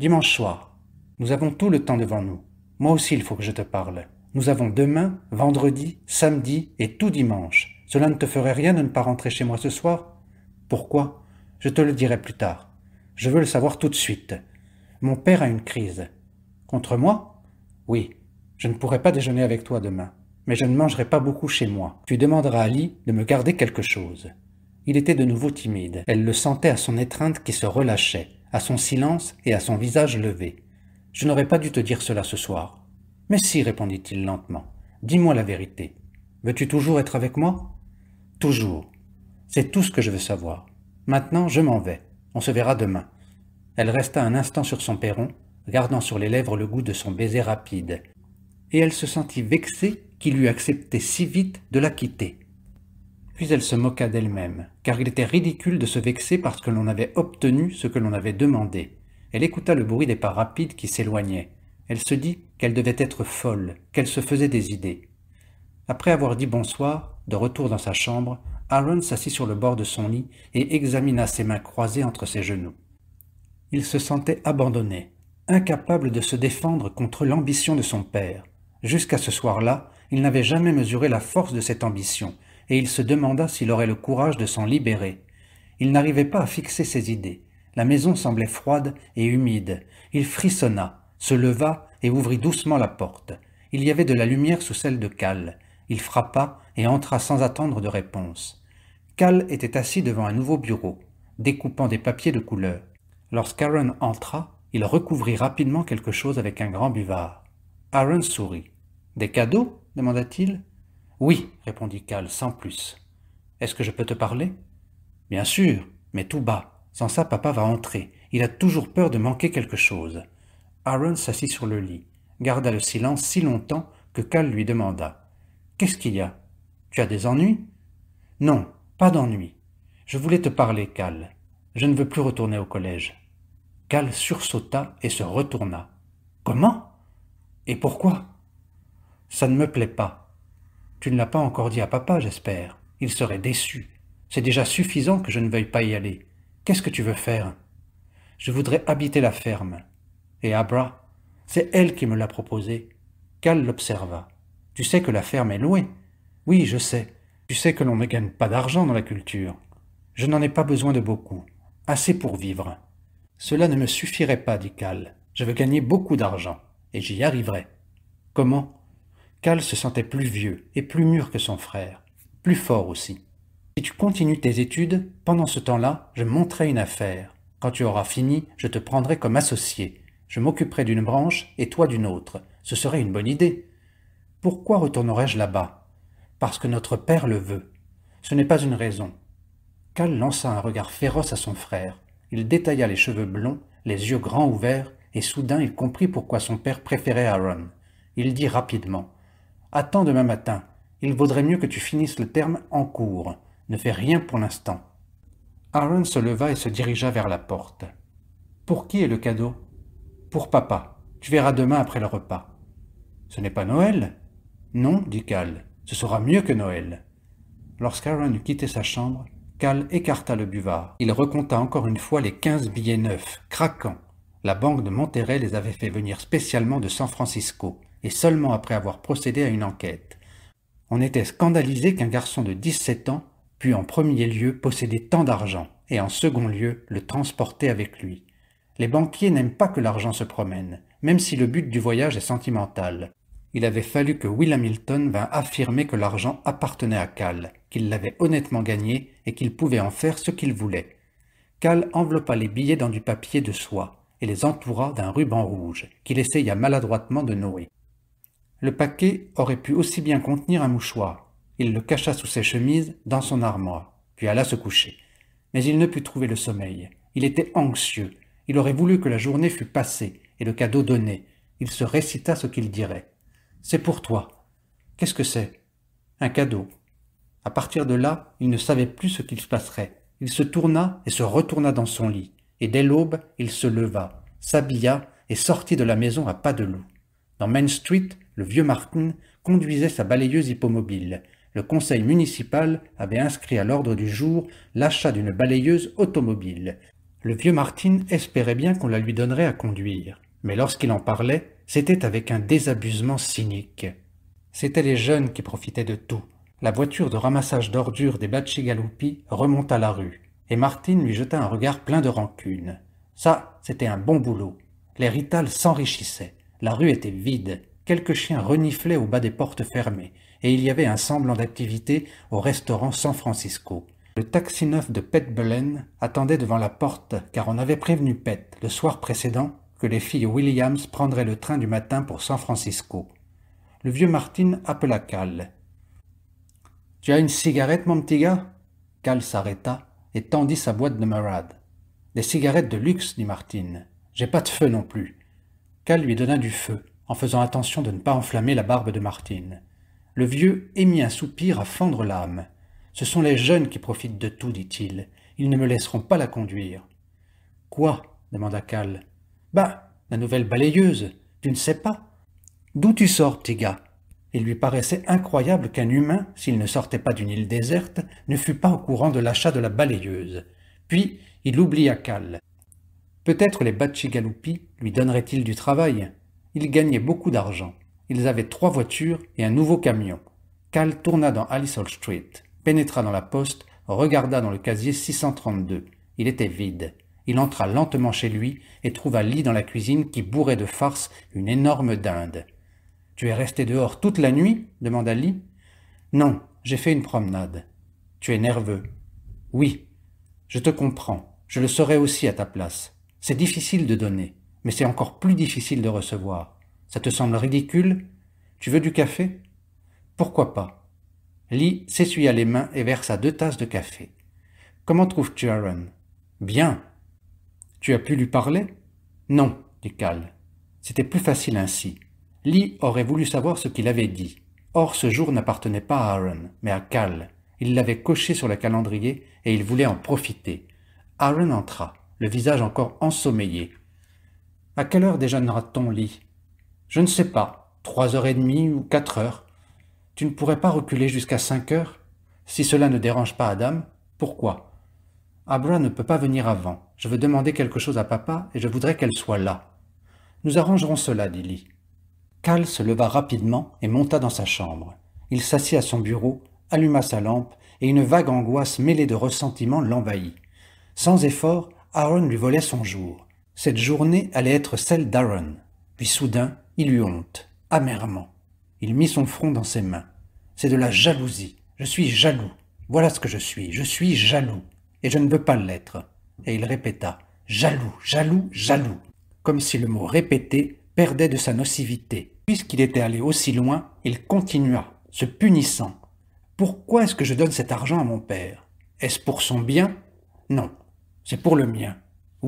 Dimanche soir. Nous avons tout le temps devant nous. Moi aussi, il faut que je te parle. Nous avons demain, vendredi, samedi et tout dimanche. Cela ne te ferait rien de ne pas rentrer chez moi ce soir Pourquoi Je te le dirai plus tard. Je veux le savoir tout de suite. Mon père a une crise. Contre moi Oui. Je ne pourrai pas déjeuner avec toi demain, mais je ne mangerai pas beaucoup chez moi. Tu demanderas à Ali de me garder quelque chose. Il était de nouveau timide. Elle le sentait à son étreinte qui se relâchait, à son silence et à son visage levé. Je n'aurais pas dû te dire cela ce soir. Mais si, répondit-il lentement, dis-moi la vérité. Veux-tu toujours être avec moi Toujours. C'est tout ce que je veux savoir. Maintenant, je m'en vais. On se verra demain. Elle resta un instant sur son perron, gardant sur les lèvres le goût de son baiser rapide, et elle se sentit vexée qu'il eût accepté si vite de la quitter. Puis elle se moqua d'elle-même, car il était ridicule de se vexer parce que l'on avait obtenu ce que l'on avait demandé. Elle écouta le bruit des pas rapides qui s'éloignaient. Elle se dit qu'elle devait être folle, qu'elle se faisait des idées. Après avoir dit bonsoir, de retour dans sa chambre, Aaron s'assit sur le bord de son lit et examina ses mains croisées entre ses genoux. Il se sentait abandonné, incapable de se défendre contre l'ambition de son père, Jusqu'à ce soir-là, il n'avait jamais mesuré la force de cette ambition, et il se demanda s'il aurait le courage de s'en libérer. Il n'arrivait pas à fixer ses idées. La maison semblait froide et humide. Il frissonna, se leva et ouvrit doucement la porte. Il y avait de la lumière sous celle de Cal. Il frappa et entra sans attendre de réponse. Cal était assis devant un nouveau bureau, découpant des papiers de couleur. Lorsqu'Aaron entra, il recouvrit rapidement quelque chose avec un grand buvard. Aaron sourit. Des cadeaux demanda-t-il. Oui, répondit Cal, sans plus. Est-ce que je peux te parler Bien sûr, mais tout bas. Sans ça, papa va entrer. Il a toujours peur de manquer quelque chose. Aaron s'assit sur le lit, garda le silence si longtemps que Cal lui demanda. Qu'est-ce qu'il y a Tu as des ennuis Non, pas d'ennuis. Je voulais te parler, Cal. Je ne veux plus retourner au collège. Cal sursauta et se retourna. Comment Et pourquoi ça ne me plaît pas. Tu ne l'as pas encore dit à papa, j'espère. Il serait déçu. C'est déjà suffisant que je ne veuille pas y aller. Qu'est-ce que tu veux faire Je voudrais habiter la ferme. Et Abra, c'est elle qui me l'a proposé. Cal l'observa. Tu sais que la ferme est louée. Oui, je sais. Tu sais que l'on ne gagne pas d'argent dans la culture. Je n'en ai pas besoin de beaucoup. Assez pour vivre. Cela ne me suffirait pas, dit Cal. Je veux gagner beaucoup d'argent. Et j'y arriverai. Comment Cal se sentait plus vieux et plus mûr que son frère, plus fort aussi. Si tu continues tes études, pendant ce temps-là, je monterai une affaire. Quand tu auras fini, je te prendrai comme associé. Je m'occuperai d'une branche et toi d'une autre. Ce serait une bonne idée. Pourquoi retournerais-je là-bas Parce que notre père le veut. Ce n'est pas une raison. Cal lança un regard féroce à son frère. Il détailla les cheveux blonds, les yeux grands ouverts, et soudain il comprit pourquoi son père préférait Aaron. Il dit rapidement Attends demain matin. Il vaudrait mieux que tu finisses le terme en cours. Ne fais rien pour l'instant. Aaron se leva et se dirigea vers la porte. Pour qui est le cadeau Pour papa. Tu verras demain après le repas. Ce n'est pas Noël Non, dit Cal. Ce sera mieux que Noël. Lorsqu'Aaron eut quitté sa chambre, Cal écarta le buvard. Il recompta encore une fois les quinze billets neufs, craquants. La banque de Monterrey les avait fait venir spécialement de San Francisco et seulement après avoir procédé à une enquête. On était scandalisé qu'un garçon de 17 ans pût en premier lieu posséder tant d'argent et en second lieu le transporter avec lui. Les banquiers n'aiment pas que l'argent se promène, même si le but du voyage est sentimental. Il avait fallu que Will Hamilton vînt affirmer que l'argent appartenait à Cal, qu'il l'avait honnêtement gagné et qu'il pouvait en faire ce qu'il voulait. Cal enveloppa les billets dans du papier de soie et les entoura d'un ruban rouge qu'il essaya maladroitement de nouer. Le paquet aurait pu aussi bien contenir un mouchoir. Il le cacha sous ses chemises, dans son armoire, puis alla se coucher. Mais il ne put trouver le sommeil. Il était anxieux. Il aurait voulu que la journée fût passée et le cadeau donné. Il se récita ce qu'il dirait. C'est pour toi. Qu'est-ce que c'est Un cadeau. À partir de là, il ne savait plus ce qu'il se passerait. Il se tourna et se retourna dans son lit, et dès l'aube, il se leva, s'habilla et sortit de la maison à pas de loup. Dans Main Street, le vieux Martin conduisait sa balayeuse hippomobile. Le conseil municipal avait inscrit à l'ordre du jour l'achat d'une balayeuse automobile. Le vieux Martin espérait bien qu'on la lui donnerait à conduire, mais lorsqu'il en parlait, c'était avec un désabusement cynique. C'étaient les jeunes qui profitaient de tout. La voiture de ramassage d'ordures des Bachigaloupi remonta la rue, et Martine lui jeta un regard plein de rancune. Ça, c'était un bon boulot. Les ritales s'enrichissaient. La rue était vide. Quelques chiens reniflaient au bas des portes fermées, et il y avait un semblant d'activité au restaurant San Francisco. Le taxi neuf de Pet Belen attendait devant la porte car on avait prévenu Pet, le soir précédent, que les filles Williams prendraient le train du matin pour San Francisco. Le vieux Martin appela Cal. Tu as une cigarette, mon petit gars Cal s'arrêta et tendit sa boîte de marade. Des cigarettes de luxe, dit Martin. J'ai pas de feu non plus. Cal lui donna du feu en faisant attention de ne pas enflammer la barbe de Martine. Le vieux émit un soupir à fendre l'âme. Ce sont les jeunes qui profitent de tout, dit-il. Ils ne me laisseront pas la conduire. Quoi demanda Cal. Bah, la nouvelle balayeuse. Tu ne sais pas D'où tu sors, petit gars Il lui paraissait incroyable qu'un humain, s'il ne sortait pas d'une île déserte, ne fût pas au courant de l'achat de la balayeuse. Puis il oublia Cal. Peut-être les Batchigaloupi lui donneraient-ils du travail ils gagnaient beaucoup d'argent. Ils avaient trois voitures et un nouveau camion. Cal tourna dans Hall Street, pénétra dans la poste, regarda dans le casier 632. Il était vide. Il entra lentement chez lui et trouva Lee dans la cuisine qui bourrait de farce une énorme dinde. Tu es resté dehors toute la nuit demanda Lee. Non, j'ai fait une promenade. Tu es nerveux. Oui, je te comprends. Je le serai aussi à ta place. C'est difficile de donner mais c'est encore plus difficile de recevoir. Ça te semble ridicule Tu veux du café Pourquoi pas Lee s'essuya les mains et versa deux tasses de café. Comment trouves-tu Aaron Bien. Tu as pu lui parler Non, dit Cal. C'était plus facile ainsi. Lee aurait voulu savoir ce qu'il avait dit. Or, ce jour n'appartenait pas à Aaron, mais à Cal. Il l'avait coché sur le calendrier et il voulait en profiter. Aaron entra, le visage encore ensommeillé, à quelle heure déjeunera-t-on, Lee Je ne sais pas, trois heures et demie ou quatre heures. Tu ne pourrais pas reculer jusqu'à cinq heures Si cela ne dérange pas Adam, pourquoi Abra ne peut pas venir avant. Je veux demander quelque chose à papa et je voudrais qu'elle soit là. Nous arrangerons cela, dit Lee. Karl se leva rapidement et monta dans sa chambre. Il s'assit à son bureau, alluma sa lampe et une vague angoisse mêlée de ressentiment l'envahit. Sans effort, Aaron lui volait son jour. Cette journée allait être celle d'Aaron. Puis soudain, il eut honte, amèrement. Il mit son front dans ses mains. C'est de la jalousie. Je suis jaloux. Voilà ce que je suis. Je suis jaloux. Et je ne veux pas l'être. Et il répéta Jaloux, jaloux, jaloux. Comme si le mot répété perdait de sa nocivité. Puisqu'il était allé aussi loin, il continua, se punissant. Pourquoi est-ce que je donne cet argent à mon père Est-ce pour son bien Non, c'est pour le mien.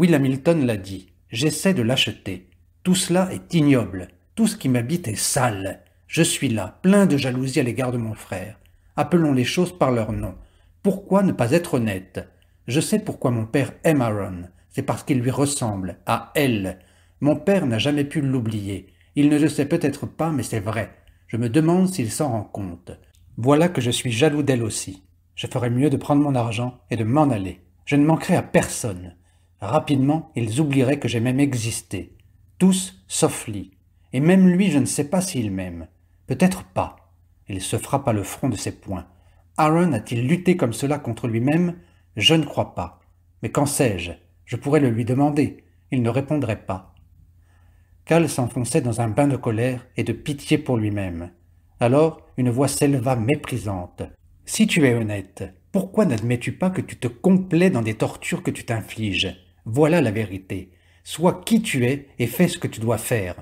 Will Hamilton l'a dit, j'essaie de l'acheter. Tout cela est ignoble, tout ce qui m'habite est sale. Je suis là, plein de jalousie à l'égard de mon frère. Appelons les choses par leur nom. Pourquoi ne pas être honnête Je sais pourquoi mon père aime Aaron. C'est parce qu'il lui ressemble, à elle. Mon père n'a jamais pu l'oublier. Il ne le sait peut-être pas, mais c'est vrai. Je me demande s'il s'en rend compte. Voilà que je suis jaloux d'elle aussi. Je ferais mieux de prendre mon argent et de m'en aller. Je ne manquerai à personne. Rapidement, ils oublieraient que j'ai même existé. Tous, sauf Lee. Et même lui, je ne sais pas s'il m'aime. Peut-être pas. Il se frappa le front de ses poings. Aaron a-t-il lutté comme cela contre lui-même Je ne crois pas. Mais qu'en sais-je Je pourrais le lui demander. Il ne répondrait pas. Cal s'enfonçait dans un bain de colère et de pitié pour lui-même. Alors, une voix s'éleva méprisante. Si tu es honnête, pourquoi n'admets-tu pas que tu te complais dans des tortures que tu t'infliges voilà la vérité. Sois qui tu es et fais ce que tu dois faire.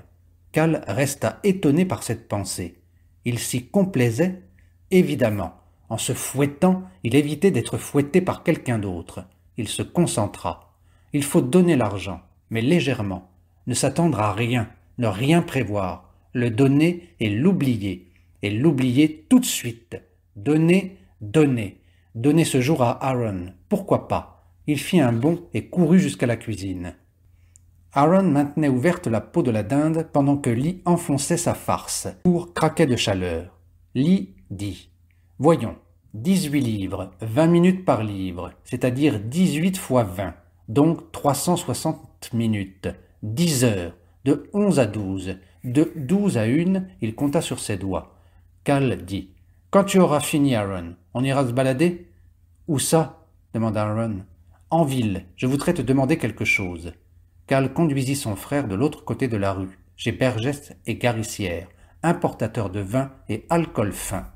Cal resta étonné par cette pensée. Il s'y complaisait, évidemment. En se fouettant, il évitait d'être fouetté par quelqu'un d'autre. Il se concentra. Il faut donner l'argent, mais légèrement. Ne s'attendre à rien, ne rien prévoir. Le donner et l'oublier. Et l'oublier tout de suite. Donner, donner. Donner ce jour à Aaron. Pourquoi pas il fit un bond et courut jusqu'à la cuisine. Aaron maintenait ouverte la peau de la dinde pendant que Lee enfonçait sa farce. Pour craquait de chaleur. Lee dit Voyons, 18 livres, 20 minutes par livre, c'est-à-dire 18 fois 20, donc 360 minutes, 10 heures, de 11 à 12, de 12 à 1, il compta sur ses doigts. Cal dit Quand tu auras fini, Aaron, on ira se balader Où ça demanda Aaron. En ville, je voudrais te demander quelque chose. Karl conduisit son frère de l'autre côté de la rue, chez Bergeste et Garissière, importateurs de vin et alcool fin.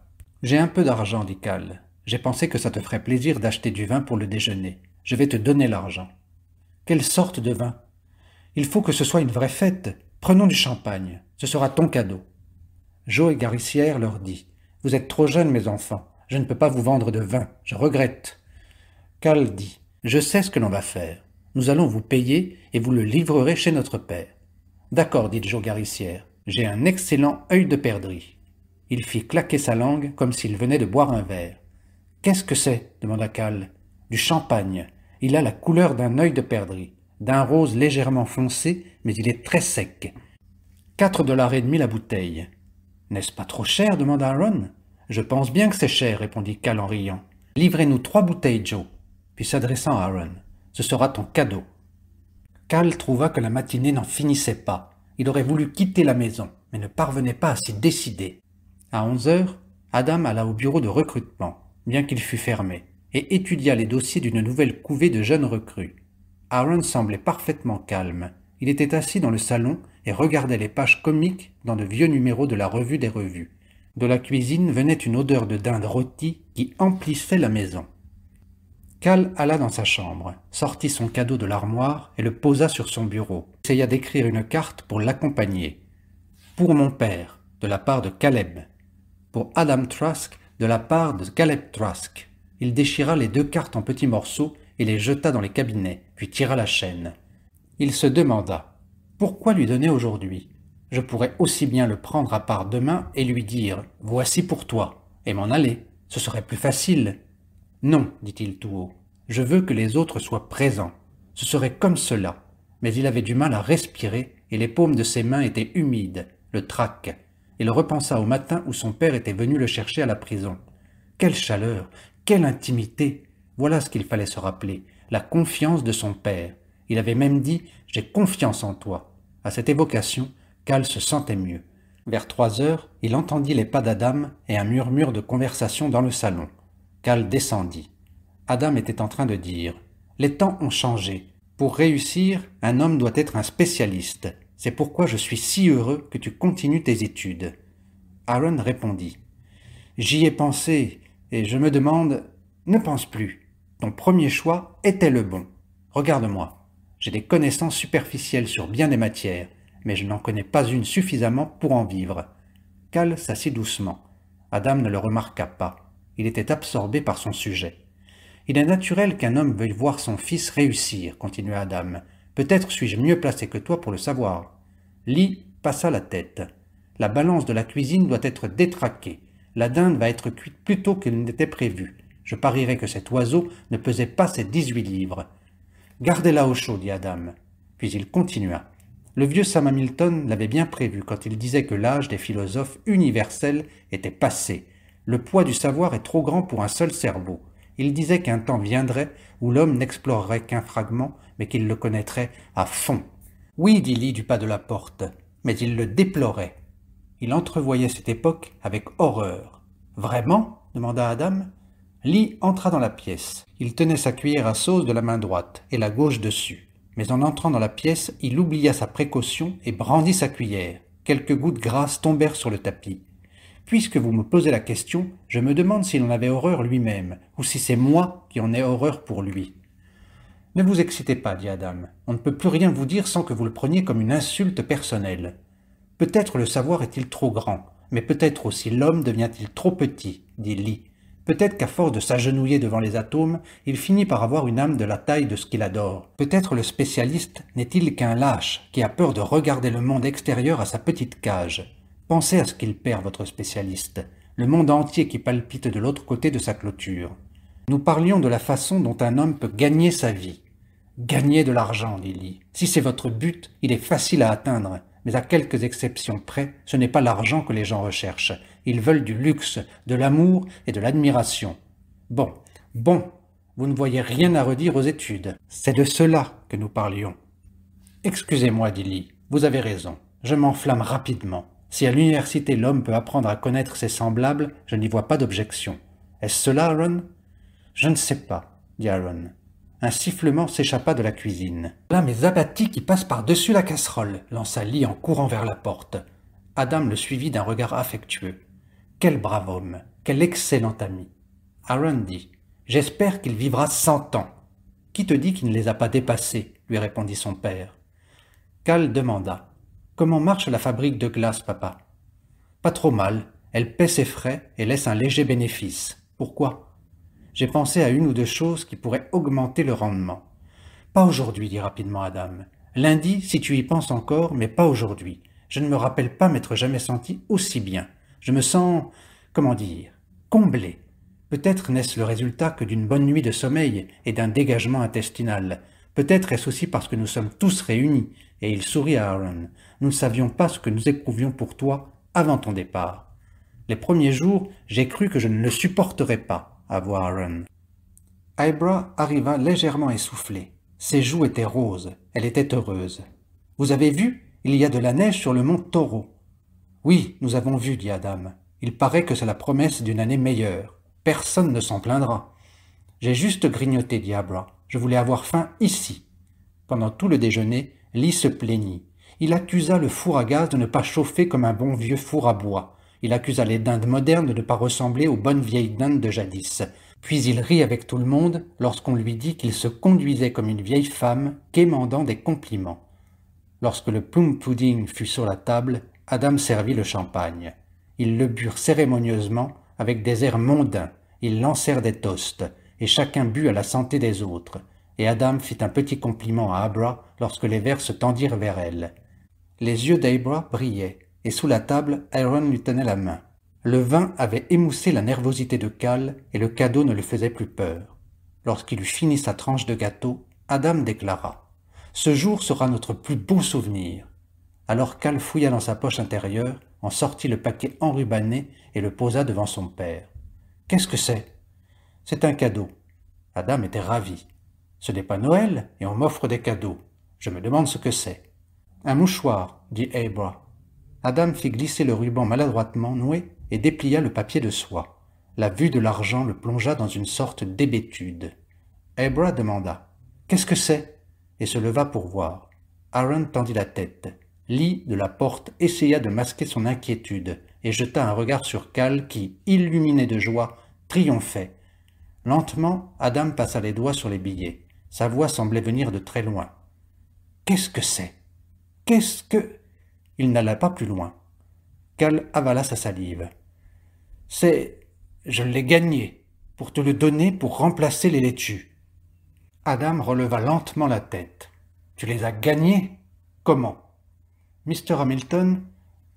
J'ai un peu d'argent, dit Karl. J'ai pensé que ça te ferait plaisir d'acheter du vin pour le déjeuner. Je vais te donner l'argent. Quelle sorte de vin Il faut que ce soit une vraie fête. Prenons du champagne. Ce sera ton cadeau. Jo et Garissière leur dit Vous êtes trop jeunes, mes enfants. Je ne peux pas vous vendre de vin. Je regrette. Cal dit je sais ce que l'on va faire. Nous allons vous payer et vous le livrerez chez notre père. D'accord, dit Joe Garissière. J'ai un excellent œil de perdrix. Il fit claquer sa langue comme s'il venait de boire un verre. Qu'est-ce que c'est demanda Cal. Du champagne. Il a la couleur d'un œil de perdrix, d'un rose légèrement foncé, mais il est très sec. Quatre dollars et demi la bouteille. N'est-ce pas trop cher demanda Aaron. Je pense bien que c'est cher, répondit Cal en riant. Livrez-nous trois bouteilles, Joe s'adressant à Aaron. Ce sera ton cadeau. Cal trouva que la matinée n'en finissait pas. Il aurait voulu quitter la maison, mais ne parvenait pas à s'y décider. À onze heures, Adam alla au bureau de recrutement, bien qu'il fût fermé, et étudia les dossiers d'une nouvelle couvée de jeunes recrues. Aaron semblait parfaitement calme. Il était assis dans le salon et regardait les pages comiques dans le vieux numéro de la revue des revues. De la cuisine venait une odeur de dinde rôtie qui emplissait la maison. Cal alla dans sa chambre, sortit son cadeau de l'armoire et le posa sur son bureau. Essaya d'écrire une carte pour l'accompagner. Pour mon père, de la part de Caleb. Pour Adam Trask, de la part de Caleb Trask. Il déchira les deux cartes en petits morceaux et les jeta dans les cabinets, puis tira la chaîne. Il se demanda Pourquoi lui donner aujourd'hui Je pourrais aussi bien le prendre à part demain et lui dire Voici pour toi, et m'en aller. Ce serait plus facile. Non, dit-il tout haut, je veux que les autres soient présents. Ce serait comme cela. Mais il avait du mal à respirer, et les paumes de ses mains étaient humides, le trac. Il repensa au matin où son père était venu le chercher à la prison. Quelle chaleur, quelle intimité. Voilà ce qu'il fallait se rappeler, la confiance de son père. Il avait même dit ⁇ J'ai confiance en toi ⁇ À cette évocation, Cal se sentait mieux. Vers trois heures, il entendit les pas d'Adam et un murmure de conversation dans le salon. Cal descendit. Adam était en train de dire Les temps ont changé. Pour réussir, un homme doit être un spécialiste. C'est pourquoi je suis si heureux que tu continues tes études. Aaron répondit J'y ai pensé, et je me demande Ne pense plus. Ton premier choix était le bon. Regarde-moi. J'ai des connaissances superficielles sur bien des matières, mais je n'en connais pas une suffisamment pour en vivre. Cal s'assit doucement. Adam ne le remarqua pas. Il était absorbé par son sujet. Il est naturel qu'un homme veuille voir son fils réussir, continua Adam. Peut-être suis-je mieux placé que toi pour le savoir. Lee passa la tête. La balance de la cuisine doit être détraquée. La dinde va être cuite plus tôt qu'il n'était prévu. Je parierais que cet oiseau ne pesait pas ses dix-huit livres. Gardez-la au chaud, dit Adam. Puis il continua. Le vieux Sam Hamilton l'avait bien prévu quand il disait que l'âge des philosophes universels était passé le poids du savoir est trop grand pour un seul cerveau. Il disait qu'un temps viendrait où l'homme n'explorerait qu'un fragment, mais qu'il le connaîtrait à fond. Oui, dit Lee du pas de la porte, mais il le déplorait. Il entrevoyait cette époque avec horreur. Vraiment demanda Adam. Lee entra dans la pièce. Il tenait sa cuillère à sauce de la main droite et la gauche dessus. Mais en entrant dans la pièce, il oublia sa précaution et brandit sa cuillère. Quelques gouttes grasses tombèrent sur le tapis. Puisque vous me posez la question, je me demande s'il en avait horreur lui-même, ou si c'est moi qui en ai horreur pour lui. Ne vous excitez pas, dit Adam. On ne peut plus rien vous dire sans que vous le preniez comme une insulte personnelle. Peut-être le savoir est-il trop grand, mais peut-être aussi l'homme devient-il trop petit, dit Lee. Peut-être qu'à force de s'agenouiller devant les atomes, il finit par avoir une âme de la taille de ce qu'il adore. Peut-être le spécialiste n'est-il qu'un lâche qui a peur de regarder le monde extérieur à sa petite cage. Pensez à ce qu'il perd, votre spécialiste, le monde entier qui palpite de l'autre côté de sa clôture. Nous parlions de la façon dont un homme peut gagner sa vie. Gagner de l'argent, Lily. Si c'est votre but, il est facile à atteindre, mais à quelques exceptions près, ce n'est pas l'argent que les gens recherchent. Ils veulent du luxe, de l'amour et de l'admiration. Bon, bon, vous ne voyez rien à redire aux études. C'est de cela que nous parlions. Excusez-moi, Lily, vous avez raison. Je m'enflamme rapidement. Si à l'université l'homme peut apprendre à connaître ses semblables, je n'y vois pas d'objection. Est-ce cela, Aaron Je ne sais pas, dit Aaron. Un sifflement s'échappa de la cuisine. Là, mes abattis qui passent par-dessus la casserole, lança Lee en courant vers la porte. Adam le suivit d'un regard affectueux. Quel brave homme, quel excellent ami. Aaron dit J'espère qu'il vivra cent ans. Qui te dit qu'il ne les a pas dépassés lui répondit son père. Cal demanda Comment marche la fabrique de glace, papa Pas trop mal. Elle paie ses frais et laisse un léger bénéfice. Pourquoi J'ai pensé à une ou deux choses qui pourraient augmenter le rendement. Pas aujourd'hui, dit rapidement Adam. Lundi, si tu y penses encore, mais pas aujourd'hui. Je ne me rappelle pas m'être jamais senti aussi bien. Je me sens, comment dire, comblé. Peut-être n'est-ce le résultat que d'une bonne nuit de sommeil et d'un dégagement intestinal, Peut-être est-ce aussi parce que nous sommes tous réunis. Et il sourit à Aaron. Nous ne savions pas ce que nous éprouvions pour toi avant ton départ. Les premiers jours, j'ai cru que je ne le supporterais pas, à voir Aaron. Ibra arriva légèrement essoufflée. Ses joues étaient roses. Elle était heureuse. Vous avez vu Il y a de la neige sur le mont Taureau. Oui, nous avons vu, dit Adam. Il paraît que c'est la promesse d'une année meilleure. Personne ne s'en plaindra. J'ai juste grignoté, dit Abra. Je voulais avoir faim ici. Pendant tout le déjeuner, Lee se plaignit. Il accusa le four à gaz de ne pas chauffer comme un bon vieux four à bois. Il accusa les dindes modernes de ne pas ressembler aux bonnes vieilles dindes de jadis. Puis il rit avec tout le monde lorsqu'on lui dit qu'il se conduisait comme une vieille femme, quémandant des compliments. Lorsque le plum pudding fut sur la table, Adam servit le champagne. Ils le burent cérémonieusement, avec des airs mondains. Ils lancèrent des toasts et chacun but à la santé des autres, et Adam fit un petit compliment à Abra lorsque les verres se tendirent vers elle. Les yeux d'Abra brillaient, et sous la table, Aaron lui tenait la main. Le vin avait émoussé la nervosité de Cal, et le cadeau ne le faisait plus peur. Lorsqu'il eut fini sa tranche de gâteau, Adam déclara « Ce jour sera notre plus beau souvenir !» Alors Cal fouilla dans sa poche intérieure, en sortit le paquet enrubanné et le posa devant son père. « Qu'est-ce que c'est ?» C'est un cadeau. Adam était ravi. Ce n'est pas Noël, et on m'offre des cadeaux. Je me demande ce que c'est. Un mouchoir, dit Abra. Adam fit glisser le ruban maladroitement noué et déplia le papier de soie. La vue de l'argent le plongea dans une sorte d'hébétude. Abra demanda Qu'est-ce que c'est et se leva pour voir. Aaron tendit la tête. Lee, de la porte, essaya de masquer son inquiétude et jeta un regard sur Cal qui, illuminé de joie, triomphait Lentement, Adam passa les doigts sur les billets. Sa voix semblait venir de très loin. Qu'est-ce que c'est Qu'est-ce que... Il n'alla pas plus loin. Cal avala sa salive. C'est... Je l'ai gagné, pour te le donner pour remplacer les laitues. Adam releva lentement la tête. Tu les as gagnés Comment Mr. Hamilton,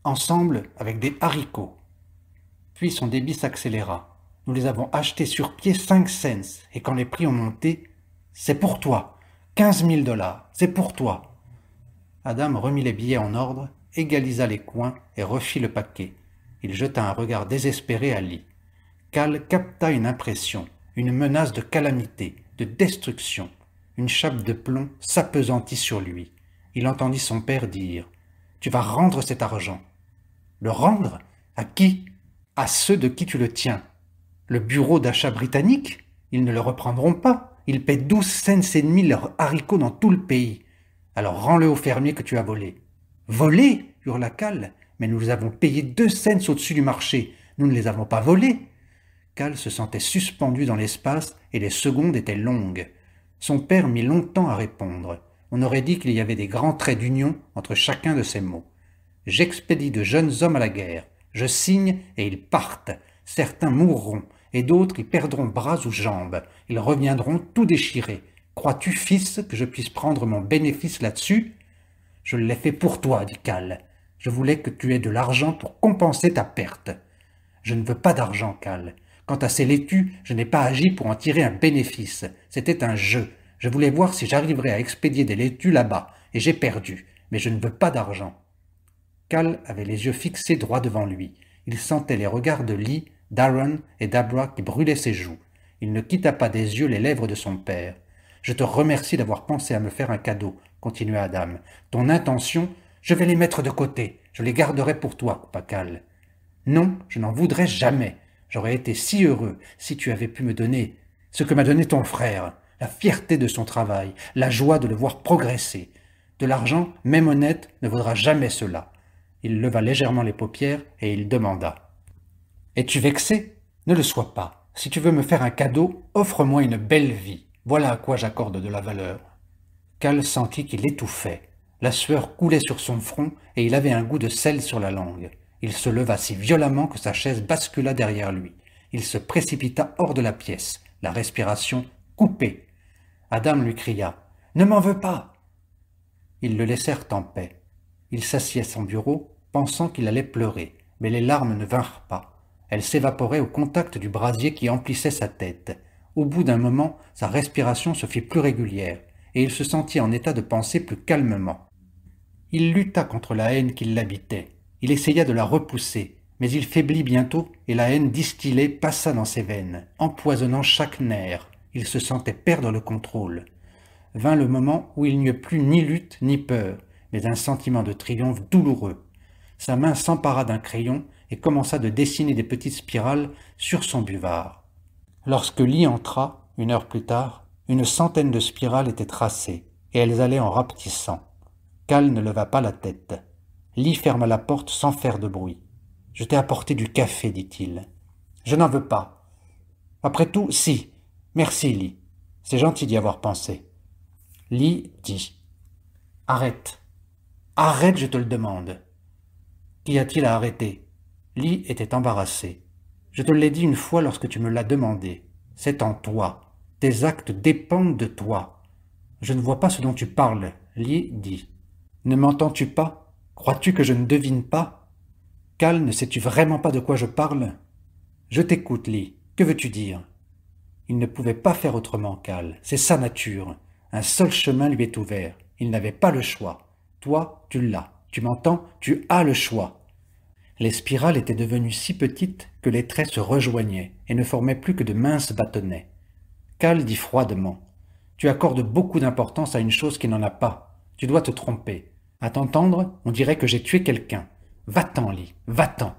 ensemble avec des haricots. Puis son débit s'accéléra. Nous les avons achetés sur pied 5 cents. Et quand les prix ont monté, c'est pour toi. Quinze mille dollars, c'est pour toi. Adam remit les billets en ordre, égalisa les coins et refit le paquet. Il jeta un regard désespéré à Lee. Cal capta une impression, une menace de calamité, de destruction. Une chape de plomb s'appesantit sur lui. Il entendit son père dire Tu vas rendre cet argent. Le rendre À qui À ceux de qui tu le tiens. Le bureau d'achat britannique, ils ne le reprendront pas. Ils paient douze cents et demi leurs haricots dans tout le pays. Alors rends-le au fermier que tu as volé. Volé hurla Cal. Mais nous avons payé deux cents au-dessus du marché. Nous ne les avons pas volés. Cal se sentait suspendu dans l'espace et les secondes étaient longues. Son père mit longtemps à répondre. On aurait dit qu'il y avait des grands traits d'union entre chacun de ces mots. J'expédie de jeunes hommes à la guerre. Je signe et ils partent. Certains mourront, et d'autres y perdront bras ou jambes. Ils reviendront tout déchirés. Crois-tu, fils, que je puisse prendre mon bénéfice là-dessus Je l'ai fait pour toi, dit Cal. Je voulais que tu aies de l'argent pour compenser ta perte. Je ne veux pas d'argent, Cal. Quant à ces laitues, je n'ai pas agi pour en tirer un bénéfice. C'était un jeu. Je voulais voir si j'arriverais à expédier des laitues là-bas, et j'ai perdu. Mais je ne veux pas d'argent. Cal avait les yeux fixés droit devant lui. Il sentait les regards de Lee Darren et Dabra qui brûlaient ses joues. Il ne quitta pas des yeux les lèvres de son père. Je te remercie d'avoir pensé à me faire un cadeau, continua Adam. Ton intention, je vais les mettre de côté. Je les garderai pour toi, Pacal. Non, je n'en voudrais jamais. J'aurais été si heureux si tu avais pu me donner ce que m'a donné ton frère, la fierté de son travail, la joie de le voir progresser. De l'argent, même honnête, ne vaudra jamais cela. Il leva légèrement les paupières et il demanda. Es-tu vexé Ne le sois pas. Si tu veux me faire un cadeau, offre-moi une belle vie. Voilà à quoi j'accorde de la valeur. Cal sentit qu'il étouffait. La sueur coulait sur son front et il avait un goût de sel sur la langue. Il se leva si violemment que sa chaise bascula derrière lui. Il se précipita hors de la pièce, la respiration coupée. Adam lui cria Ne m'en veux pas Ils le laissèrent en paix. Il s'assit à son bureau, pensant qu'il allait pleurer, mais les larmes ne vinrent pas. Elle s'évaporait au contact du brasier qui emplissait sa tête. Au bout d'un moment, sa respiration se fit plus régulière, et il se sentit en état de penser plus calmement. Il lutta contre la haine qui l'habitait. Il essaya de la repousser, mais il faiblit bientôt, et la haine distillée passa dans ses veines, empoisonnant chaque nerf. Il se sentait perdre le contrôle. Vint le moment où il n'y eut plus ni lutte ni peur, mais un sentiment de triomphe douloureux. Sa main s'empara d'un crayon et commença de dessiner des petites spirales sur son buvard. Lorsque Lee entra, une heure plus tard, une centaine de spirales étaient tracées, et elles allaient en rapetissant. Cal ne leva pas la tête. Lee ferma la porte sans faire de bruit. Je t'ai apporté du café, dit-il. Je n'en veux pas. Après tout, si. Merci, Lee. C'est gentil d'y avoir pensé. Lee dit. Arrête. Arrête, je te le demande. Qu'y a-t-il à arrêter Lee était embarrassé. Je te l'ai dit une fois lorsque tu me l'as demandé. C'est en toi. Tes actes dépendent de toi. Je ne vois pas ce dont tu parles, Lee dit. Ne m'entends-tu pas Crois-tu que je ne devine pas Cal, ne sais-tu vraiment pas de quoi je parle Je t'écoute, Lee. Que veux-tu dire Il ne pouvait pas faire autrement, Cal. C'est sa nature. Un seul chemin lui est ouvert. Il n'avait pas le choix. Toi, tu l'as. Tu m'entends Tu as le choix. Les spirales étaient devenues si petites que les traits se rejoignaient et ne formaient plus que de minces bâtonnets. Cal dit froidement Tu accordes beaucoup d'importance à une chose qui n'en a pas. Tu dois te tromper. À t'entendre, on dirait que j'ai tué quelqu'un. Va-t'en, Lee, va-t'en.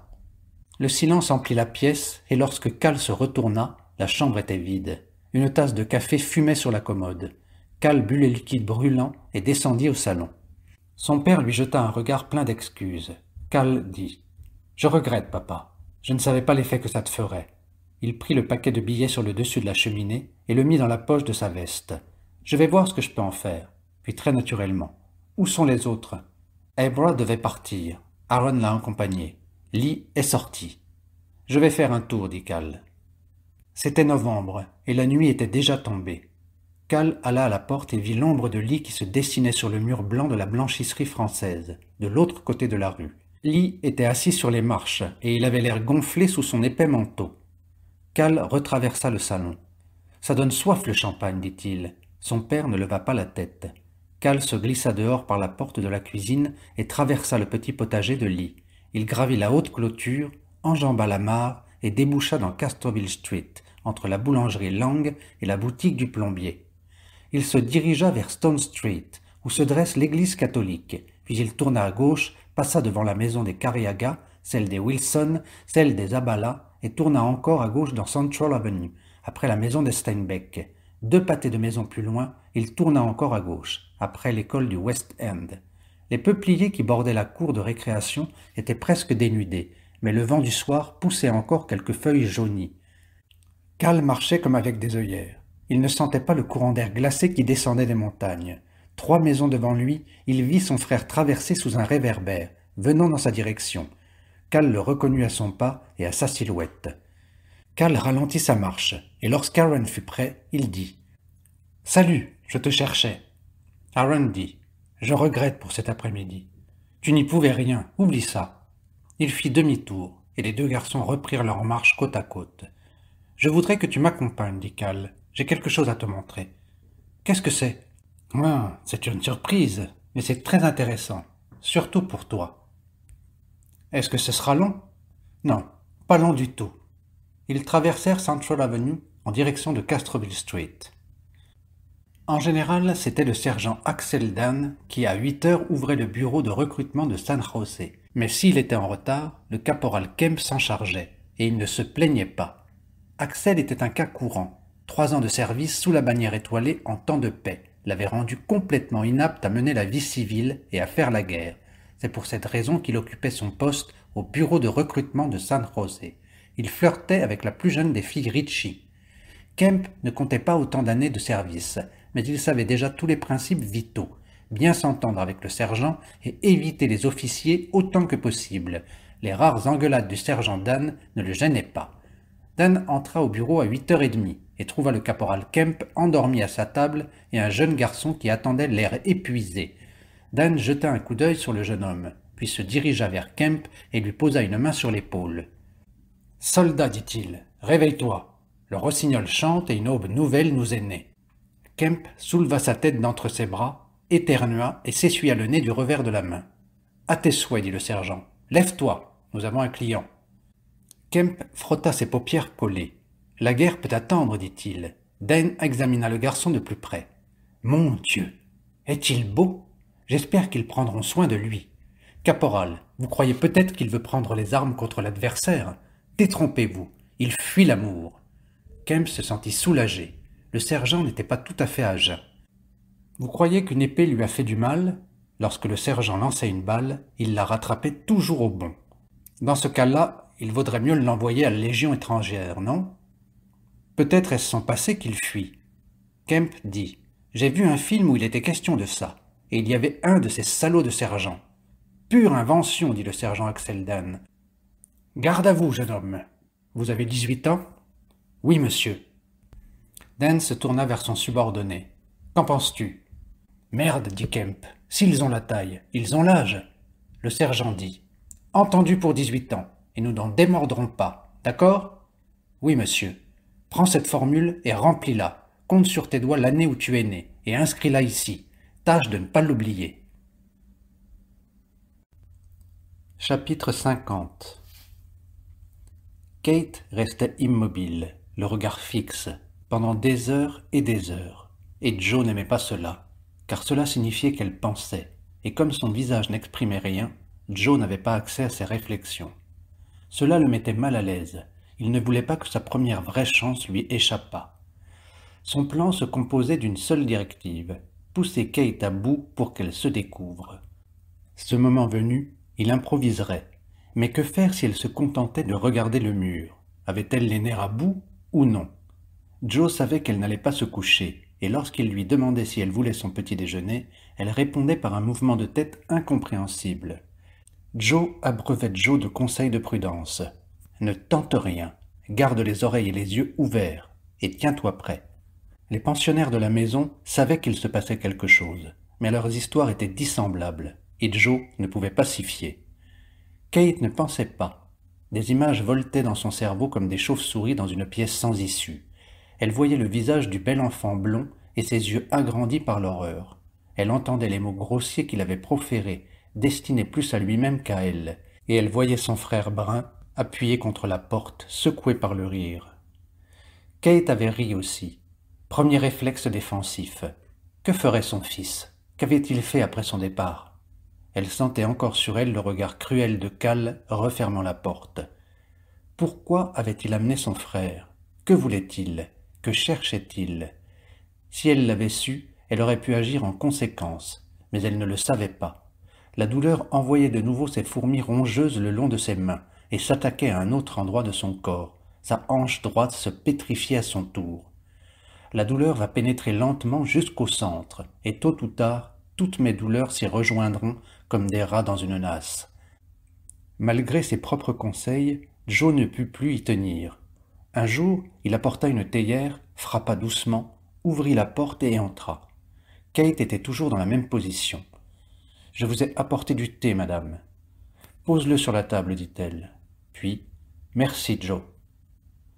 Le silence emplit la pièce, et lorsque Cal se retourna, la chambre était vide. Une tasse de café fumait sur la commode. Cal but le liquide brûlant et descendit au salon. Son père lui jeta un regard plein d'excuses. Cal dit je regrette, papa. Je ne savais pas l'effet que ça te ferait. Il prit le paquet de billets sur le dessus de la cheminée et le mit dans la poche de sa veste. Je vais voir ce que je peux en faire. Puis très naturellement. Où sont les autres Abra devait partir. Aaron l'a accompagné. Lee est sorti. Je vais faire un tour, dit Cal. C'était novembre, et la nuit était déjà tombée. Cal alla à la porte et vit l'ombre de Lee qui se dessinait sur le mur blanc de la blanchisserie française, de l'autre côté de la rue. Lee était assis sur les marches et il avait l'air gonflé sous son épais manteau. Cal retraversa le salon. Ça donne soif le champagne, dit-il. Son père ne leva pas la tête. Cal se glissa dehors par la porte de la cuisine et traversa le petit potager de Lee. Il gravit la haute clôture, enjamba la mare et déboucha dans Castleville Street, entre la boulangerie Lang et la boutique du plombier. Il se dirigea vers Stone Street, où se dresse l'église catholique, puis il tourna à gauche passa devant la maison des Cariaga, celle des Wilson, celle des Abala, et tourna encore à gauche dans Central Avenue, après la maison des Steinbeck. Deux pâtés de maison plus loin, il tourna encore à gauche, après l'école du West End. Les peupliers qui bordaient la cour de récréation étaient presque dénudés, mais le vent du soir poussait encore quelques feuilles jaunies. Cal marchait comme avec des œillères. Il ne sentait pas le courant d'air glacé qui descendait des montagnes. Trois maisons devant lui, il vit son frère traversé sous un réverbère, venant dans sa direction. Cal le reconnut à son pas et à sa silhouette. Cal ralentit sa marche, et lorsqu'Aaron fut prêt, il dit Salut, je te cherchais. Aaron dit Je regrette pour cet après-midi. Tu n'y pouvais rien, oublie ça. Il fit demi-tour, et les deux garçons reprirent leur marche côte à côte. Je voudrais que tu m'accompagnes, dit Cal. J'ai quelque chose à te montrer. Qu'est-ce que c'est ah, c'est une surprise, mais c'est très intéressant, surtout pour toi. Est-ce que ce sera long Non, pas long du tout. Ils traversèrent Central Avenue en direction de Castroville Street. En général, c'était le sergent Axel Dan qui, à 8 heures, ouvrait le bureau de recrutement de San José. Mais s'il était en retard, le caporal Kemp s'en chargeait, et il ne se plaignait pas. Axel était un cas courant, trois ans de service sous la bannière étoilée en temps de paix, l'avait rendu complètement inapte à mener la vie civile et à faire la guerre. C'est pour cette raison qu'il occupait son poste au bureau de recrutement de San José. Il flirtait avec la plus jeune des filles Ritchie. Kemp ne comptait pas autant d'années de service, mais il savait déjà tous les principes vitaux, bien s'entendre avec le sergent et éviter les officiers autant que possible. Les rares engueulades du sergent Dan ne le gênaient pas. Dan entra au bureau à 8h30 et trouva le caporal Kemp endormi à sa table et un jeune garçon qui attendait l'air épuisé. Dan jeta un coup d'œil sur le jeune homme, puis se dirigea vers Kemp et lui posa une main sur l'épaule. Soldat, dit-il, réveille-toi. Le rossignol chante et une aube nouvelle nous est née. Kemp souleva sa tête d'entre ses bras, éternua et s'essuya le nez du revers de la main. À tes souhaits, dit le sergent. Lève-toi, nous avons un client. Kemp frotta ses paupières collées. La guerre peut attendre, dit-il. Dane examina le garçon de plus près. Mon Dieu, est-il beau J'espère qu'ils prendront soin de lui. Caporal, vous croyez peut-être qu'il veut prendre les armes contre l'adversaire Détrompez-vous, il fuit l'amour. Kemp se sentit soulagé. Le sergent n'était pas tout à fait âgé. « Vous croyez qu'une épée lui a fait du mal Lorsque le sergent lançait une balle, il la rattrapait toujours au bon. Dans ce cas-là, il vaudrait mieux l'envoyer à la Légion étrangère, non Peut-être est-ce sans passé qu'il fuit. Kemp dit J'ai vu un film où il était question de ça, et il y avait un de ces salauds de sergents. Pure invention, dit le sergent Axel Dan. Garde à vous, jeune homme. Vous avez 18 ans Oui, monsieur. Dan se tourna vers son subordonné. Qu'en penses-tu Merde, dit Kemp. S'ils ont la taille, ils ont l'âge. Le sergent dit Entendu pour 18 ans, et nous n'en démordrons pas, d'accord Oui, monsieur. Prends cette formule et remplis-la. Compte sur tes doigts l'année où tu es né et inscris-la ici. Tâche de ne pas l'oublier. Chapitre 50 Kate restait immobile, le regard fixe, pendant des heures et des heures. Et Joe n'aimait pas cela, car cela signifiait qu'elle pensait, et comme son visage n'exprimait rien, Joe n'avait pas accès à ses réflexions. Cela le mettait mal à l'aise, il ne voulait pas que sa première vraie chance lui échappât. Son plan se composait d'une seule directive, pousser Kate à bout pour qu'elle se découvre. Ce moment venu, il improviserait. Mais que faire si elle se contentait de regarder le mur Avait-elle les nerfs à bout ou non Joe savait qu'elle n'allait pas se coucher, et lorsqu'il lui demandait si elle voulait son petit déjeuner, elle répondait par un mouvement de tête incompréhensible. Joe abreuvait Joe de conseils de prudence. Ne tente rien, garde les oreilles et les yeux ouverts, et tiens-toi prêt. Les pensionnaires de la maison savaient qu'il se passait quelque chose, mais leurs histoires étaient dissemblables, et Joe ne pouvait pas s'y fier. Kate ne pensait pas. Des images voltaient dans son cerveau comme des chauves-souris dans une pièce sans issue. Elle voyait le visage du bel enfant blond et ses yeux agrandis par l'horreur. Elle entendait les mots grossiers qu'il avait proférés, destinés plus à lui-même qu'à elle, et elle voyait son frère brun appuyée contre la porte, secouée par le rire. Kate avait ri aussi. Premier réflexe défensif. Que ferait son fils Qu'avait-il fait après son départ Elle sentait encore sur elle le regard cruel de Cal refermant la porte. Pourquoi avait-il amené son frère Que voulait-il Que cherchait-il Si elle l'avait su, elle aurait pu agir en conséquence, mais elle ne le savait pas. La douleur envoyait de nouveau ses fourmis rongeuses le long de ses mains, et s'attaquait à un autre endroit de son corps. Sa hanche droite se pétrifiait à son tour. La douleur va pénétrer lentement jusqu'au centre, et tôt ou tard, toutes mes douleurs s'y rejoindront comme des rats dans une nasse. Malgré ses propres conseils, Joe ne put plus y tenir. Un jour, il apporta une théière, frappa doucement, ouvrit la porte et entra. Kate était toujours dans la même position. Je vous ai apporté du thé, madame. Pose-le sur la table, dit-elle. Merci, Joe.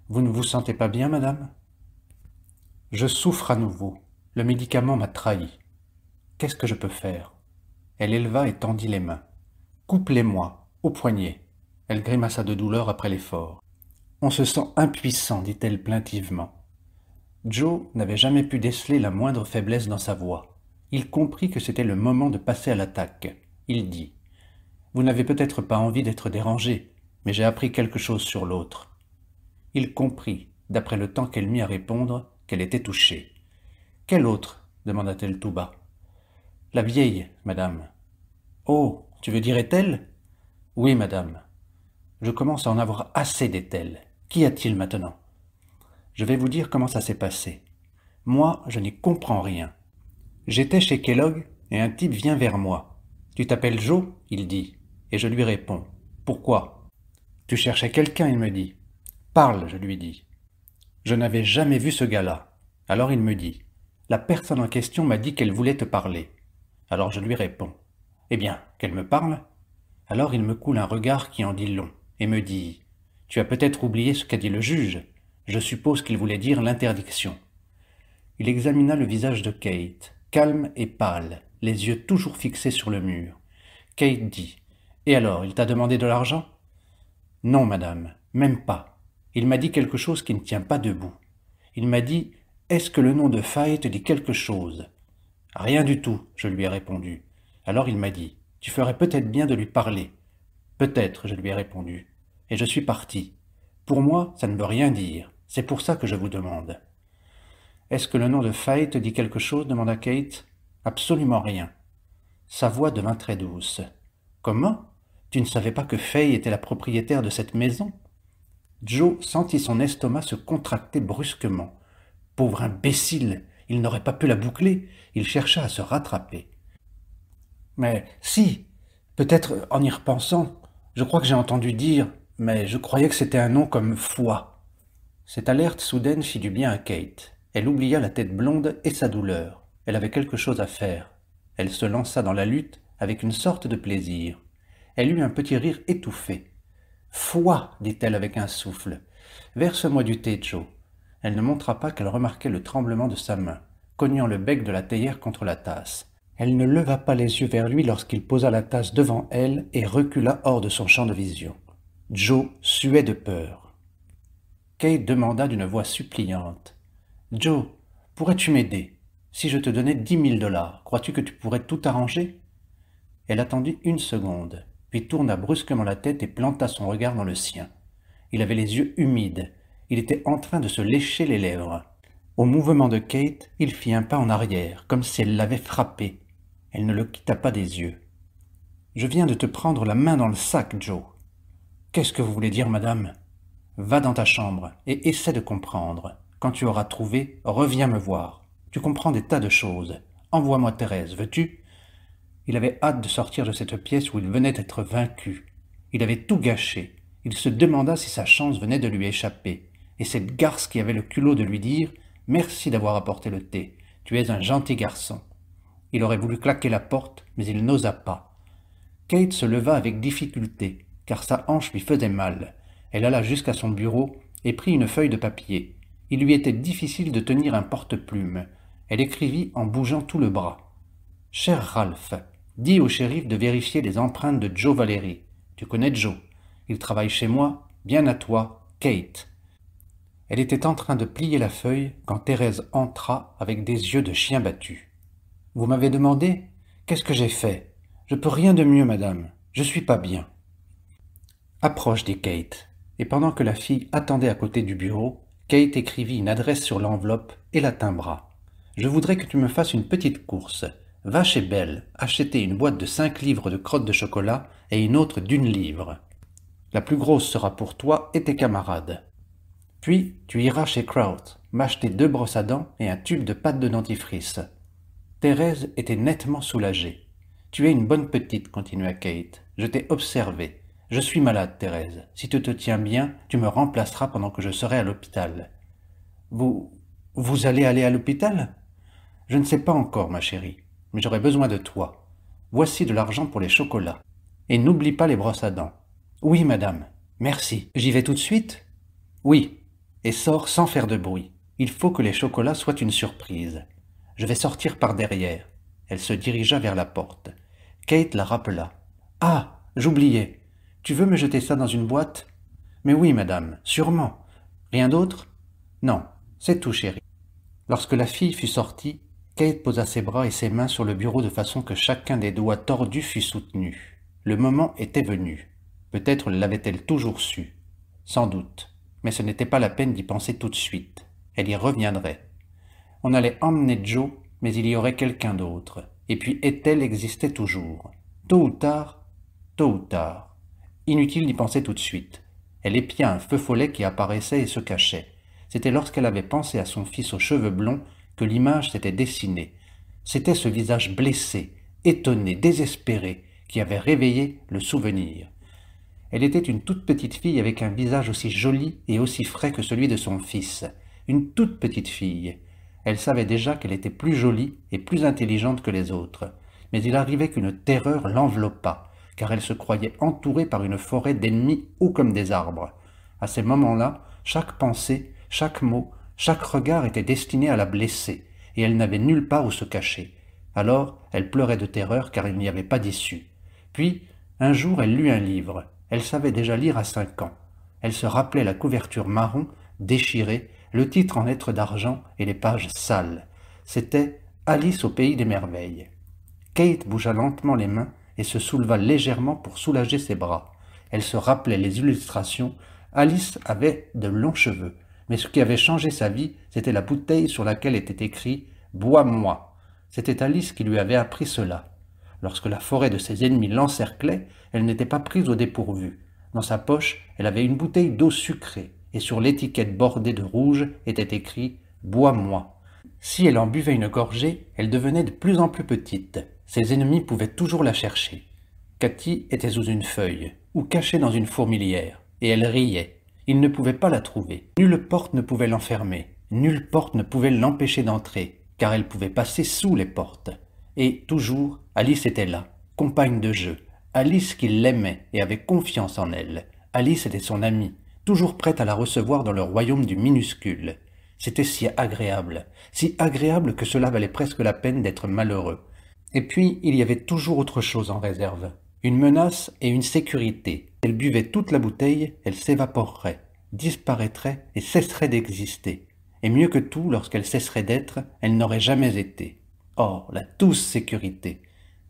Vous ne vous sentez pas bien, madame Je souffre à nouveau. Le médicament m'a trahi. Qu'est-ce que je peux faire Elle éleva et tendit les mains. Couplez-moi, au poignet. Elle grimaça de douleur après l'effort. On se sent impuissant, dit-elle plaintivement. Joe n'avait jamais pu déceler la moindre faiblesse dans sa voix. Il comprit que c'était le moment de passer à l'attaque. Il dit Vous n'avez peut-être pas envie d'être dérangé mais j'ai appris quelque chose sur l'autre. Il comprit, d'après le temps qu'elle mit à répondre, qu'elle était touchée. Quel autre demanda-t-elle tout bas. La vieille, madame. Oh, tu veux dire est-elle Oui, madame. Je commence à en avoir assez des Qui Qu'y a-t-il maintenant Je vais vous dire comment ça s'est passé. Moi, je n'y comprends rien. J'étais chez Kellogg et un type vient vers moi. Tu t'appelles Joe il dit. Et je lui réponds. Pourquoi tu cherchais quelqu'un, il me dit. Parle, je lui dis. Je n'avais jamais vu ce gars-là. Alors il me dit. La personne en question m'a dit qu'elle voulait te parler. Alors je lui réponds. Eh bien, qu'elle me parle Alors il me coule un regard qui en dit long et me dit Tu as peut-être oublié ce qu'a dit le juge. Je suppose qu'il voulait dire l'interdiction. Il examina le visage de Kate, calme et pâle, les yeux toujours fixés sur le mur. Kate dit Et alors, il t'a demandé de l'argent non, madame, même pas. Il m'a dit quelque chose qui ne tient pas debout. Il m'a dit Est-ce que le nom de Faye te dit quelque chose Rien du tout, je lui ai répondu. Alors il m'a dit Tu ferais peut-être bien de lui parler. Peut-être, je lui ai répondu. Et je suis parti. Pour moi, ça ne veut rien dire. C'est pour ça que je vous demande. Est-ce que le nom de Faye te dit quelque chose demanda Kate. Absolument rien. Sa voix devint très douce. Comment tu ne savais pas que Faye était la propriétaire de cette maison Joe sentit son estomac se contracter brusquement. Pauvre imbécile, il n'aurait pas pu la boucler, il chercha à se rattraper. Mais si, peut-être en y repensant, je crois que j'ai entendu dire, mais je croyais que c'était un nom comme foi. Cette alerte soudaine fit du bien à Kate. Elle oublia la tête blonde et sa douleur. Elle avait quelque chose à faire. Elle se lança dans la lutte avec une sorte de plaisir. Elle eut un petit rire étouffé. Foi, dit-elle avec un souffle. Verse-moi du thé, Joe. Elle ne montra pas qu'elle remarquait le tremblement de sa main, cognant le bec de la théière contre la tasse. Elle ne leva pas les yeux vers lui lorsqu'il posa la tasse devant elle et recula hors de son champ de vision. Joe suait de peur. Kay demanda d'une voix suppliante. Joe, pourrais-tu m'aider Si je te donnais dix mille dollars, crois-tu que tu pourrais tout arranger Elle attendit une seconde puis tourna brusquement la tête et planta son regard dans le sien. Il avait les yeux humides, il était en train de se lécher les lèvres. Au mouvement de Kate, il fit un pas en arrière, comme si elle l'avait frappé. Elle ne le quitta pas des yeux. Je viens de te prendre la main dans le sac, Joe. Qu'est-ce que vous voulez dire, madame Va dans ta chambre et essaie de comprendre. Quand tu auras trouvé, reviens me voir. Tu comprends des tas de choses. Envoie-moi Thérèse, veux-tu il avait hâte de sortir de cette pièce où il venait d'être vaincu. Il avait tout gâché. Il se demanda si sa chance venait de lui échapper. Et cette garce qui avait le culot de lui dire « Merci d'avoir apporté le thé. Tu es un gentil garçon. » Il aurait voulu claquer la porte, mais il n'osa pas. Kate se leva avec difficulté, car sa hanche lui faisait mal. Elle alla jusqu'à son bureau et prit une feuille de papier. Il lui était difficile de tenir un porte-plume. Elle écrivit en bougeant tout le bras. « Cher Ralph, Dis au shérif de vérifier les empreintes de Joe Valéry. Tu connais Joe. Il travaille chez moi, bien à toi, Kate. Elle était en train de plier la feuille quand Thérèse entra avec des yeux de chien battu. Vous m'avez demandé Qu'est-ce que j'ai fait Je peux rien de mieux, madame. Je suis pas bien. Approche, dit Kate. Et pendant que la fille attendait à côté du bureau, Kate écrivit une adresse sur l'enveloppe et la timbra. Je voudrais que tu me fasses une petite course. Va chez Belle, acheter une boîte de cinq livres de crottes de chocolat et une autre d'une livre. La plus grosse sera pour toi et tes camarades. Puis tu iras chez Kraut, m'acheter deux brosses à dents et un tube de pâte de dentifrice. Thérèse était nettement soulagée. Tu es une bonne petite, continua Kate. Je t'ai observée. Je suis malade, Thérèse. Si tu te tiens bien, tu me remplaceras pendant que je serai à l'hôpital. Vous. Vous allez aller à l'hôpital Je ne sais pas encore, ma chérie mais j'aurai besoin de toi. Voici de l'argent pour les chocolats. Et n'oublie pas les brosses à dents. Oui, madame. Merci. J'y vais tout de suite Oui. Et sors sans faire de bruit. Il faut que les chocolats soient une surprise. Je vais sortir par derrière. Elle se dirigea vers la porte. Kate la rappela. Ah, j'oubliais. Tu veux me jeter ça dans une boîte Mais oui, madame, sûrement. Rien d'autre Non, c'est tout, chérie. Lorsque la fille fut sortie, Kate posa ses bras et ses mains sur le bureau de façon que chacun des doigts tordus fût soutenu. Le moment était venu. Peut-être l'avait-elle toujours su. Sans doute. Mais ce n'était pas la peine d'y penser tout de suite. Elle y reviendrait. On allait emmener Joe, mais il y aurait quelqu'un d'autre. Et puis Ethel existait toujours. Tôt ou tard, tôt ou tard. Inutile d'y penser tout de suite. Elle épia un feu follet qui apparaissait et se cachait. C'était lorsqu'elle avait pensé à son fils aux cheveux blonds que l'image s'était dessinée. C'était ce visage blessé, étonné, désespéré, qui avait réveillé le souvenir. Elle était une toute petite fille avec un visage aussi joli et aussi frais que celui de son fils. Une toute petite fille. Elle savait déjà qu'elle était plus jolie et plus intelligente que les autres. Mais il arrivait qu'une terreur l'enveloppât, car elle se croyait entourée par une forêt d'ennemis hauts comme des arbres. À ces moments-là, chaque pensée, chaque mot, chaque regard était destiné à la blesser, et elle n'avait nulle part où se cacher. Alors, elle pleurait de terreur car il n'y avait pas d'issue. Puis, un jour, elle lut un livre. Elle savait déjà lire à cinq ans. Elle se rappelait la couverture marron, déchirée, le titre en lettres d'argent et les pages sales. C'était Alice au pays des merveilles. Kate bougea lentement les mains et se souleva légèrement pour soulager ses bras. Elle se rappelait les illustrations. Alice avait de longs cheveux. Mais ce qui avait changé sa vie, c'était la bouteille sur laquelle était écrit Bois-moi. C'était Alice qui lui avait appris cela. Lorsque la forêt de ses ennemis l'encerclait, elle n'était pas prise au dépourvu. Dans sa poche, elle avait une bouteille d'eau sucrée, et sur l'étiquette bordée de rouge était écrit Bois-moi. Si elle en buvait une gorgée, elle devenait de plus en plus petite. Ses ennemis pouvaient toujours la chercher. Cathy était sous une feuille, ou cachée dans une fourmilière, et elle riait il ne pouvait pas la trouver. Nulle porte ne pouvait l'enfermer, nulle porte ne pouvait l'empêcher d'entrer, car elle pouvait passer sous les portes. Et toujours, Alice était là, compagne de jeu, Alice qui l'aimait et avait confiance en elle. Alice était son amie, toujours prête à la recevoir dans le royaume du minuscule. C'était si agréable, si agréable que cela valait presque la peine d'être malheureux. Et puis, il y avait toujours autre chose en réserve, une menace et une sécurité, elle buvait toute la bouteille, elle s'évaporerait, disparaîtrait et cesserait d'exister. Et mieux que tout, lorsqu'elle cesserait d'être, elle n'aurait jamais été. Or, la douce sécurité.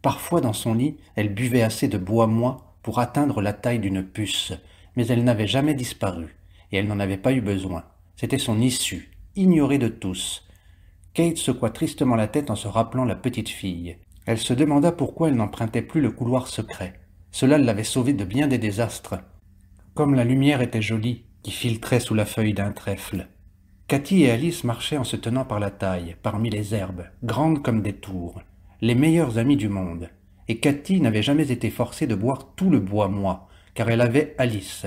Parfois, dans son lit, elle buvait assez de bois mois pour atteindre la taille d'une puce, mais elle n'avait jamais disparu, et elle n'en avait pas eu besoin. C'était son issue, ignorée de tous. Kate secoua tristement la tête en se rappelant la petite fille. Elle se demanda pourquoi elle n'empruntait plus le couloir secret. Cela l'avait sauvé de bien des désastres. Comme la lumière était jolie, qui filtrait sous la feuille d'un trèfle. Cathy et Alice marchaient en se tenant par la taille, parmi les herbes, grandes comme des tours, les meilleures amies du monde. Et Cathy n'avait jamais été forcée de boire tout le bois moi, car elle avait Alice.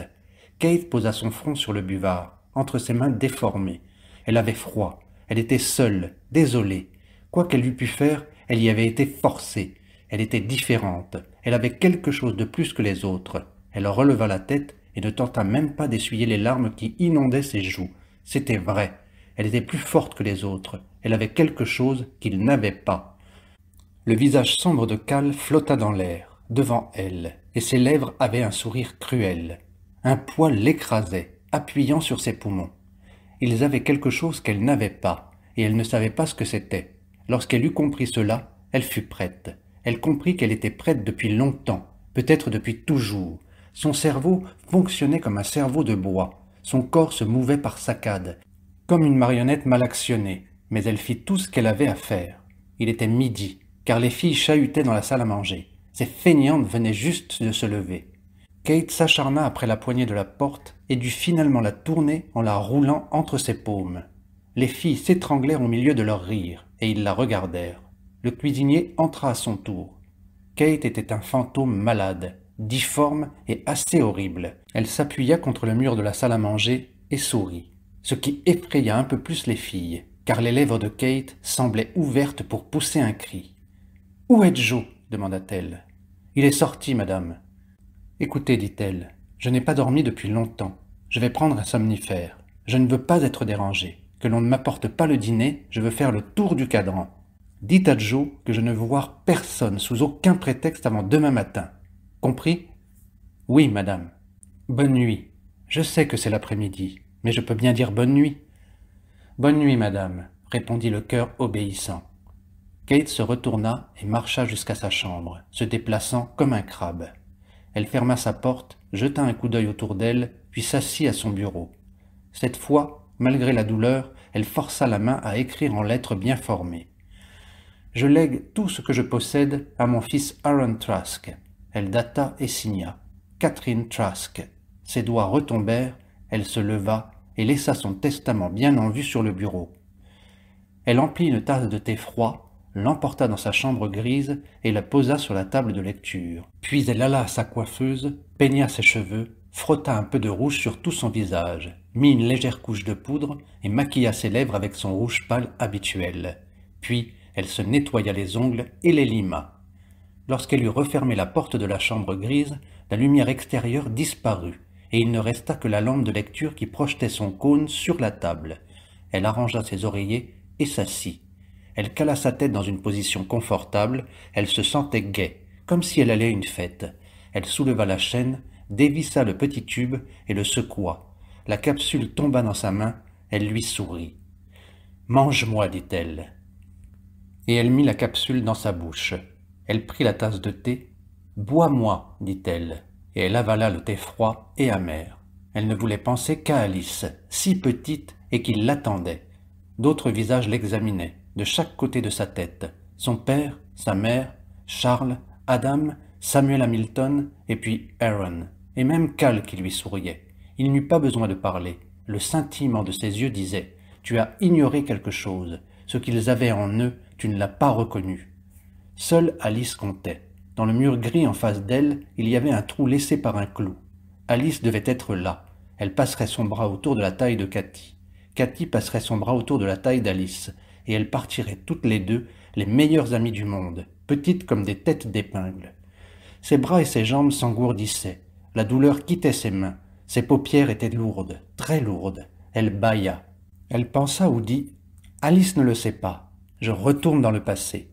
Kate posa son front sur le buvard, entre ses mains déformées. Elle avait froid, elle était seule, désolée. Quoi qu'elle eût pu faire, elle y avait été forcée, elle était différente, elle avait quelque chose de plus que les autres. Elle releva la tête et ne tenta même pas d'essuyer les larmes qui inondaient ses joues. C'était vrai, elle était plus forte que les autres, elle avait quelque chose qu'ils n'avaient pas. Le visage sombre de Cal flotta dans l'air, devant elle, et ses lèvres avaient un sourire cruel. Un poids l'écrasait, appuyant sur ses poumons. Ils avaient quelque chose qu'elle n'avait pas, et elle ne savait pas ce que c'était. Lorsqu'elle eut compris cela, elle fut prête. Elle comprit qu'elle était prête depuis longtemps, peut-être depuis toujours. Son cerveau fonctionnait comme un cerveau de bois. Son corps se mouvait par saccades, comme une marionnette mal actionnée, mais elle fit tout ce qu'elle avait à faire. Il était midi, car les filles chahutaient dans la salle à manger. Ces feignantes venaient juste de se lever. Kate s'acharna après la poignée de la porte et dut finalement la tourner en la roulant entre ses paumes. Les filles s'étranglèrent au milieu de leur rire, et ils la regardèrent. Le cuisinier entra à son tour. Kate était un fantôme malade, difforme et assez horrible. Elle s'appuya contre le mur de la salle à manger et sourit, ce qui effraya un peu plus les filles, car les lèvres de Kate semblaient ouvertes pour pousser un cri. Où est Joe demanda-t-elle. Il est sorti, madame. Écoutez, dit-elle, je n'ai pas dormi depuis longtemps. Je vais prendre un somnifère. Je ne veux pas être dérangée. Que l'on ne m'apporte pas le dîner, je veux faire le tour du cadran. Dites à Joe que je ne veux voir personne sous aucun prétexte avant demain matin. Compris Oui, madame. Bonne nuit. Je sais que c'est l'après-midi, mais je peux bien dire bonne nuit. Bonne nuit, madame, répondit le cœur obéissant. Kate se retourna et marcha jusqu'à sa chambre, se déplaçant comme un crabe. Elle ferma sa porte, jeta un coup d'œil autour d'elle, puis s'assit à son bureau. Cette fois, malgré la douleur, elle força la main à écrire en lettres bien formées je lègue tout ce que je possède à mon fils Aaron Trask. Elle data et signa. Catherine Trask. Ses doigts retombèrent, elle se leva et laissa son testament bien en vue sur le bureau. Elle emplit une tasse de thé froid, l'emporta dans sa chambre grise et la posa sur la table de lecture. Puis elle alla à sa coiffeuse, peigna ses cheveux, frotta un peu de rouge sur tout son visage, mit une légère couche de poudre et maquilla ses lèvres avec son rouge pâle habituel. Puis elle se nettoya les ongles et les lima. Lorsqu'elle eut refermé la porte de la chambre grise, la lumière extérieure disparut, et il ne resta que la lampe de lecture qui projetait son cône sur la table. Elle arrangea ses oreillers et s'assit. Elle cala sa tête dans une position confortable, elle se sentait gaie, comme si elle allait à une fête. Elle souleva la chaîne, dévissa le petit tube et le secoua. La capsule tomba dans sa main, elle lui sourit. Mange-moi, dit-elle et elle mit la capsule dans sa bouche. Elle prit la tasse de thé. Bois-moi, dit-elle, et elle avala le thé froid et amer. Elle ne voulait penser qu'à Alice, si petite et qui l'attendait. D'autres visages l'examinaient, de chaque côté de sa tête. Son père, sa mère, Charles, Adam, Samuel Hamilton, et puis Aaron, et même Cal qui lui souriait. Il n'eut pas besoin de parler. Le scintillement de ses yeux disait Tu as ignoré quelque chose. Ce qu'ils avaient en eux tu ne l'as pas reconnue. Seule Alice comptait. Dans le mur gris en face d'elle, il y avait un trou laissé par un clou. Alice devait être là. Elle passerait son bras autour de la taille de Cathy. Cathy passerait son bras autour de la taille d'Alice, et elles partiraient toutes les deux, les meilleures amies du monde, petites comme des têtes d'épingle. Ses bras et ses jambes s'engourdissaient. La douleur quittait ses mains. Ses paupières étaient lourdes, très lourdes. Elle bâilla. Elle pensa ou dit Alice ne le sait pas. Je retourne dans le passé.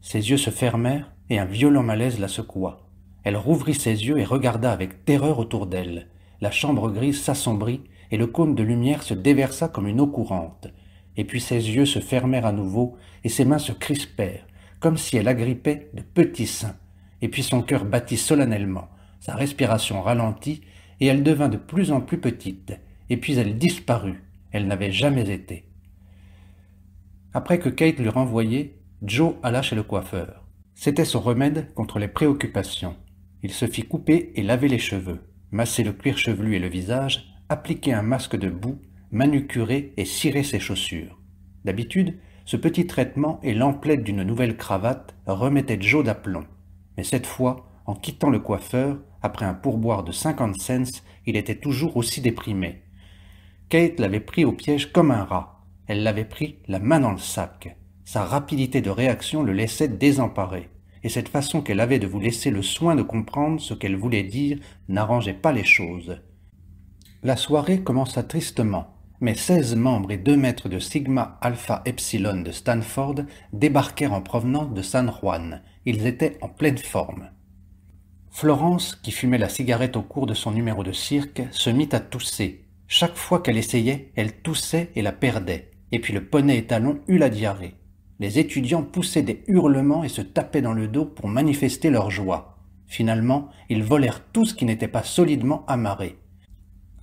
Ses yeux se fermèrent et un violent malaise la secoua. Elle rouvrit ses yeux et regarda avec terreur autour d'elle. La chambre grise s'assombrit et le cône de lumière se déversa comme une eau courante. Et puis ses yeux se fermèrent à nouveau et ses mains se crispèrent, comme si elle agrippait de petits seins. Et puis son cœur battit solennellement, sa respiration ralentit et elle devint de plus en plus petite. Et puis elle disparut, elle n'avait jamais été. Après que Kate l'eut renvoyé, Joe alla chez le coiffeur. C'était son remède contre les préoccupations. Il se fit couper et laver les cheveux, masser le cuir chevelu et le visage, appliquer un masque de boue, manucurer et cirer ses chaussures. D'habitude, ce petit traitement et l'emplette d'une nouvelle cravate remettaient Joe d'aplomb. Mais cette fois, en quittant le coiffeur, après un pourboire de 50 cents, il était toujours aussi déprimé. Kate l'avait pris au piège comme un rat. Elle l'avait pris la main dans le sac. Sa rapidité de réaction le laissait désemparé, et cette façon qu'elle avait de vous laisser le soin de comprendre ce qu'elle voulait dire n'arrangeait pas les choses. La soirée commença tristement, mais 16 membres et 2 maîtres de Sigma Alpha Epsilon de Stanford débarquèrent en provenance de San Juan. Ils étaient en pleine forme. Florence, qui fumait la cigarette au cours de son numéro de cirque, se mit à tousser. Chaque fois qu'elle essayait, elle toussait et la perdait. Et puis le poney étalon eut la diarrhée. Les étudiants poussaient des hurlements et se tapaient dans le dos pour manifester leur joie. Finalement, ils volèrent tout ce qui n'était pas solidement amarré.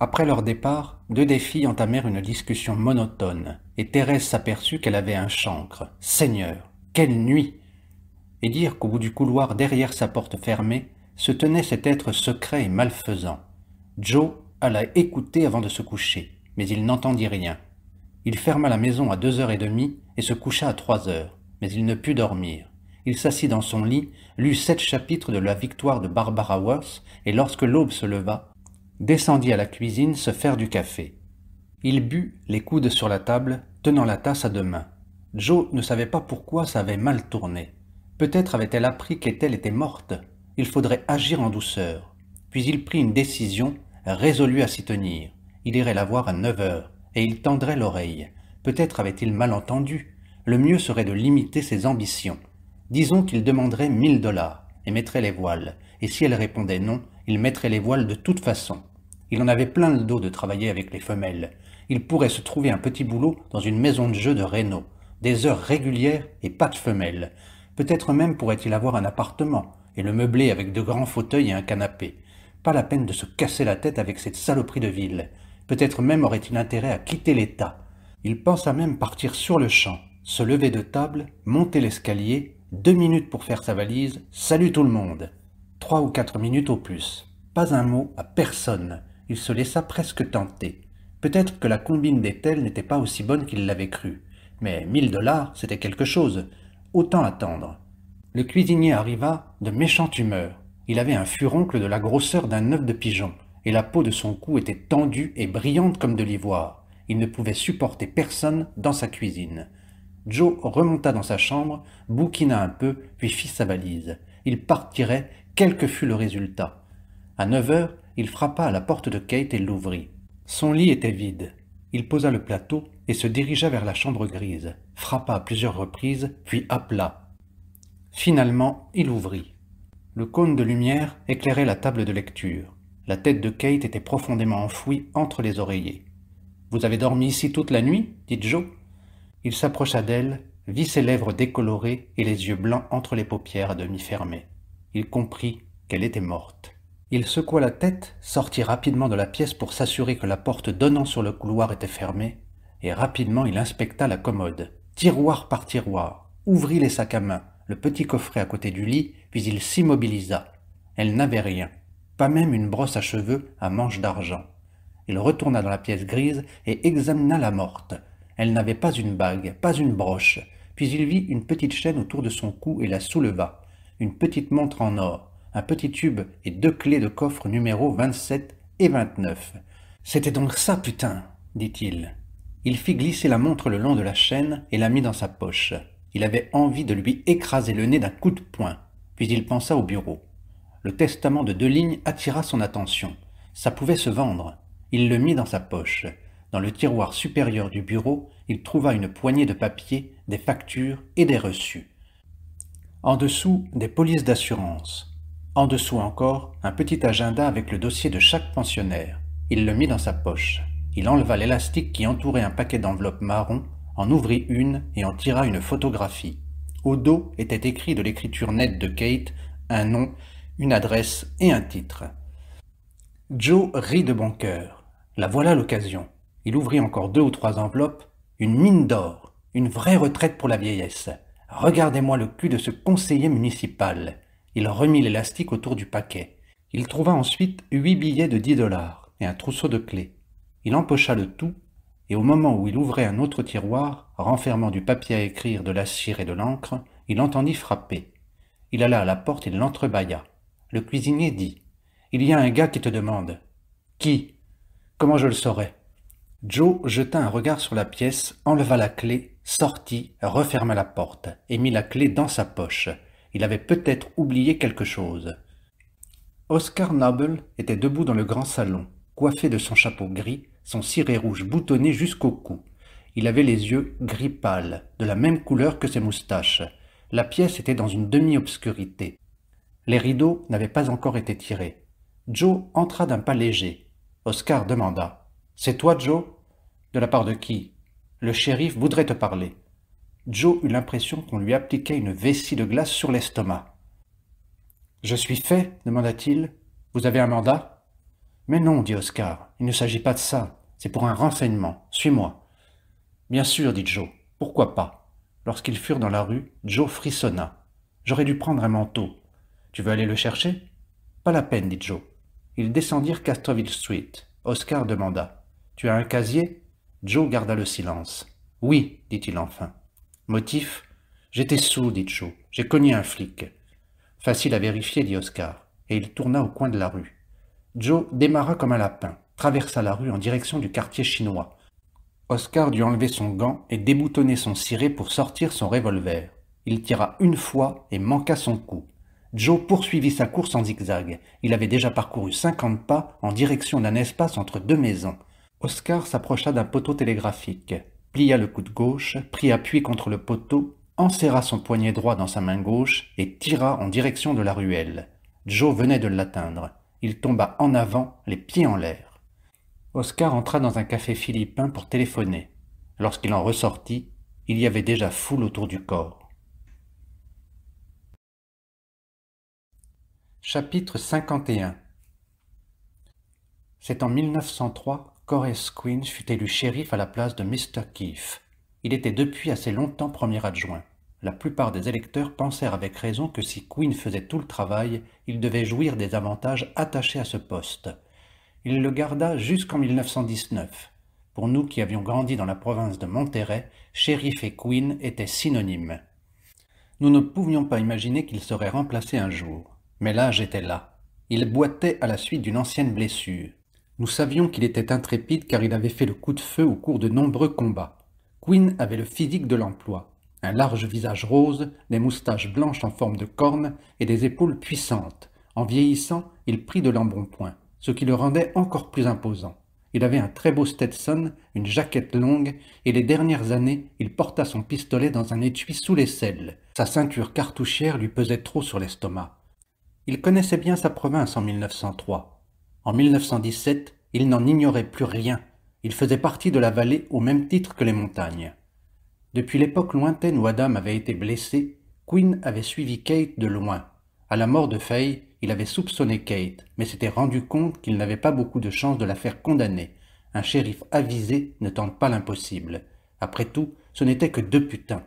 Après leur départ, deux des filles entamèrent une discussion monotone, et Thérèse s'aperçut qu'elle avait un chancre. Seigneur, quelle nuit Et dire qu'au bout du couloir, derrière sa porte fermée, se tenait cet être secret et malfaisant. Joe alla écouter avant de se coucher, mais il n'entendit rien. Il ferma la maison à deux heures et demie et se coucha à trois heures, mais il ne put dormir. Il s'assit dans son lit, lut sept chapitres de la victoire de Barbara Worth, et lorsque l'aube se leva, descendit à la cuisine se faire du café. Il but, les coudes sur la table, tenant la tasse à deux mains. Joe ne savait pas pourquoi ça avait mal tourné. Peut-être avait-elle appris qu'Ethel était morte. Il faudrait agir en douceur. Puis il prit une décision, résolu à s'y tenir. Il irait la voir à neuf heures et il tendrait l'oreille. Peut-être avait-il mal entendu. Le mieux serait de limiter ses ambitions. Disons qu'il demanderait mille dollars et mettrait les voiles, et si elle répondait non, il mettrait les voiles de toute façon. Il en avait plein le dos de travailler avec les femelles. Il pourrait se trouver un petit boulot dans une maison de jeu de Reno, des heures régulières et pas de femelles. Peut-être même pourrait-il avoir un appartement et le meubler avec de grands fauteuils et un canapé. Pas la peine de se casser la tête avec cette saloperie de ville. Peut-être même aurait-il intérêt à quitter l'État. Il pensa même partir sur le champ, se lever de table, monter l'escalier, deux minutes pour faire sa valise, salut tout le monde. Trois ou quatre minutes au plus. Pas un mot à personne. Il se laissa presque tenter. Peut-être que la combine des tels n'était pas aussi bonne qu'il l'avait cru. Mais mille dollars, c'était quelque chose. Autant attendre. Le cuisinier arriva de méchante humeur. Il avait un furoncle de la grosseur d'un œuf de pigeon et la peau de son cou était tendue et brillante comme de l'ivoire. Il ne pouvait supporter personne dans sa cuisine. Joe remonta dans sa chambre, bouquina un peu, puis fit sa valise. Il partirait, quel que fût le résultat. À neuf heures, il frappa à la porte de Kate et l'ouvrit. Son lit était vide. Il posa le plateau et se dirigea vers la chambre grise, frappa à plusieurs reprises, puis appela. Finalement, il ouvrit. Le cône de lumière éclairait la table de lecture. La tête de Kate était profondément enfouie entre les oreillers. Vous avez dormi ici toute la nuit dit Joe. Il s'approcha d'elle, vit ses lèvres décolorées et les yeux blancs entre les paupières à demi fermées. Il comprit qu'elle était morte. Il secoua la tête, sortit rapidement de la pièce pour s'assurer que la porte donnant sur le couloir était fermée, et rapidement il inspecta la commode, tiroir par tiroir, ouvrit les sacs à main, le petit coffret à côté du lit, puis il s'immobilisa. Elle n'avait rien même une brosse à cheveux à manches d'argent. Il retourna dans la pièce grise et examina la morte. Elle n'avait pas une bague, pas une broche, puis il vit une petite chaîne autour de son cou et la souleva, une petite montre en or, un petit tube et deux clés de coffre numéro 27 et 29. C'était donc ça, putain dit-il. Il fit glisser la montre le long de la chaîne et la mit dans sa poche. Il avait envie de lui écraser le nez d'un coup de poing, puis il pensa au bureau le testament de deux lignes attira son attention. Ça pouvait se vendre. Il le mit dans sa poche. Dans le tiroir supérieur du bureau, il trouva une poignée de papiers, des factures et des reçus. En dessous, des polices d'assurance. En dessous encore, un petit agenda avec le dossier de chaque pensionnaire. Il le mit dans sa poche. Il enleva l'élastique qui entourait un paquet d'enveloppes marron, en ouvrit une et en tira une photographie. Au dos était écrit de l'écriture nette de Kate un nom une adresse et un titre. Joe rit de bon cœur. La voilà l'occasion. Il ouvrit encore deux ou trois enveloppes. Une mine d'or. Une vraie retraite pour la vieillesse. Regardez-moi le cul de ce conseiller municipal. Il remit l'élastique autour du paquet. Il trouva ensuite huit billets de dix dollars et un trousseau de clés. Il empocha le tout, et au moment où il ouvrait un autre tiroir, renfermant du papier à écrire, de la cire et de l'encre, il entendit frapper. Il alla à la porte et l'entrebâilla. Le cuisinier dit Il y a un gars qui te demande. Qui Comment je le saurais Joe jeta un regard sur la pièce, enleva la clé, sortit, referma la porte et mit la clé dans sa poche. Il avait peut-être oublié quelque chose. Oscar Noble était debout dans le grand salon, coiffé de son chapeau gris, son ciré rouge boutonné jusqu'au cou. Il avait les yeux gris pâle, de la même couleur que ses moustaches. La pièce était dans une demi-obscurité, les rideaux n'avaient pas encore été tirés. Joe entra d'un pas léger. Oscar demanda C'est toi, Joe De la part de qui Le shérif voudrait te parler. Joe eut l'impression qu'on lui appliquait une vessie de glace sur l'estomac. Je suis fait demanda-t-il. Vous avez un mandat Mais non, dit Oscar, il ne s'agit pas de ça. C'est pour un renseignement. Suis-moi. Bien sûr, dit Joe. Pourquoi pas Lorsqu'ils furent dans la rue, Joe frissonna. J'aurais dû prendre un manteau. Tu veux aller le chercher Pas la peine, dit Joe. Ils descendirent Castroville Street. Oscar demanda. Tu as un casier Joe garda le silence. Oui, dit-il enfin. Motif J'étais saoul, dit Joe. J'ai cogné un flic. Facile à vérifier, dit Oscar, et il tourna au coin de la rue. Joe démarra comme un lapin, traversa la rue en direction du quartier chinois. Oscar dut enlever son gant et déboutonner son ciré pour sortir son revolver. Il tira une fois et manqua son coup. Joe poursuivit sa course en zigzag. Il avait déjà parcouru cinquante pas en direction d'un espace entre deux maisons. Oscar s'approcha d'un poteau télégraphique, plia le coude gauche, prit appui contre le poteau, enserra son poignet droit dans sa main gauche et tira en direction de la ruelle. Joe venait de l'atteindre. Il tomba en avant, les pieds en l'air. Oscar entra dans un café philippin pour téléphoner. Lorsqu'il en ressortit, il y avait déjà foule autour du corps. Chapitre 51 C'est en 1903 qu'Horace Quinn fut élu shérif à la place de Mr. Keefe. Il était depuis assez longtemps premier adjoint. La plupart des électeurs pensèrent avec raison que si Quinn faisait tout le travail, il devait jouir des avantages attachés à ce poste. Il le garda jusqu'en 1919. Pour nous qui avions grandi dans la province de Monterey, shérif et Quinn étaient synonymes. Nous ne pouvions pas imaginer qu'il serait remplacé un jour. Mais l'âge était là. Il boitait à la suite d'une ancienne blessure. Nous savions qu'il était intrépide car il avait fait le coup de feu au cours de nombreux combats. Quinn avait le physique de l'emploi, un large visage rose, des moustaches blanches en forme de corne et des épaules puissantes. En vieillissant, il prit de l'embonpoint, ce qui le rendait encore plus imposant. Il avait un très beau Stetson, une jaquette longue, et les dernières années, il porta son pistolet dans un étui sous l'aisselle. Sa ceinture cartouchière lui pesait trop sur l'estomac. Il connaissait bien sa province en 1903. En 1917, il n'en ignorait plus rien. Il faisait partie de la vallée au même titre que les montagnes. Depuis l'époque lointaine où Adam avait été blessé, Quinn avait suivi Kate de loin. À la mort de Fay, il avait soupçonné Kate, mais s'était rendu compte qu'il n'avait pas beaucoup de chance de la faire condamner. Un shérif avisé ne tente pas l'impossible. Après tout, ce n'était que deux putains.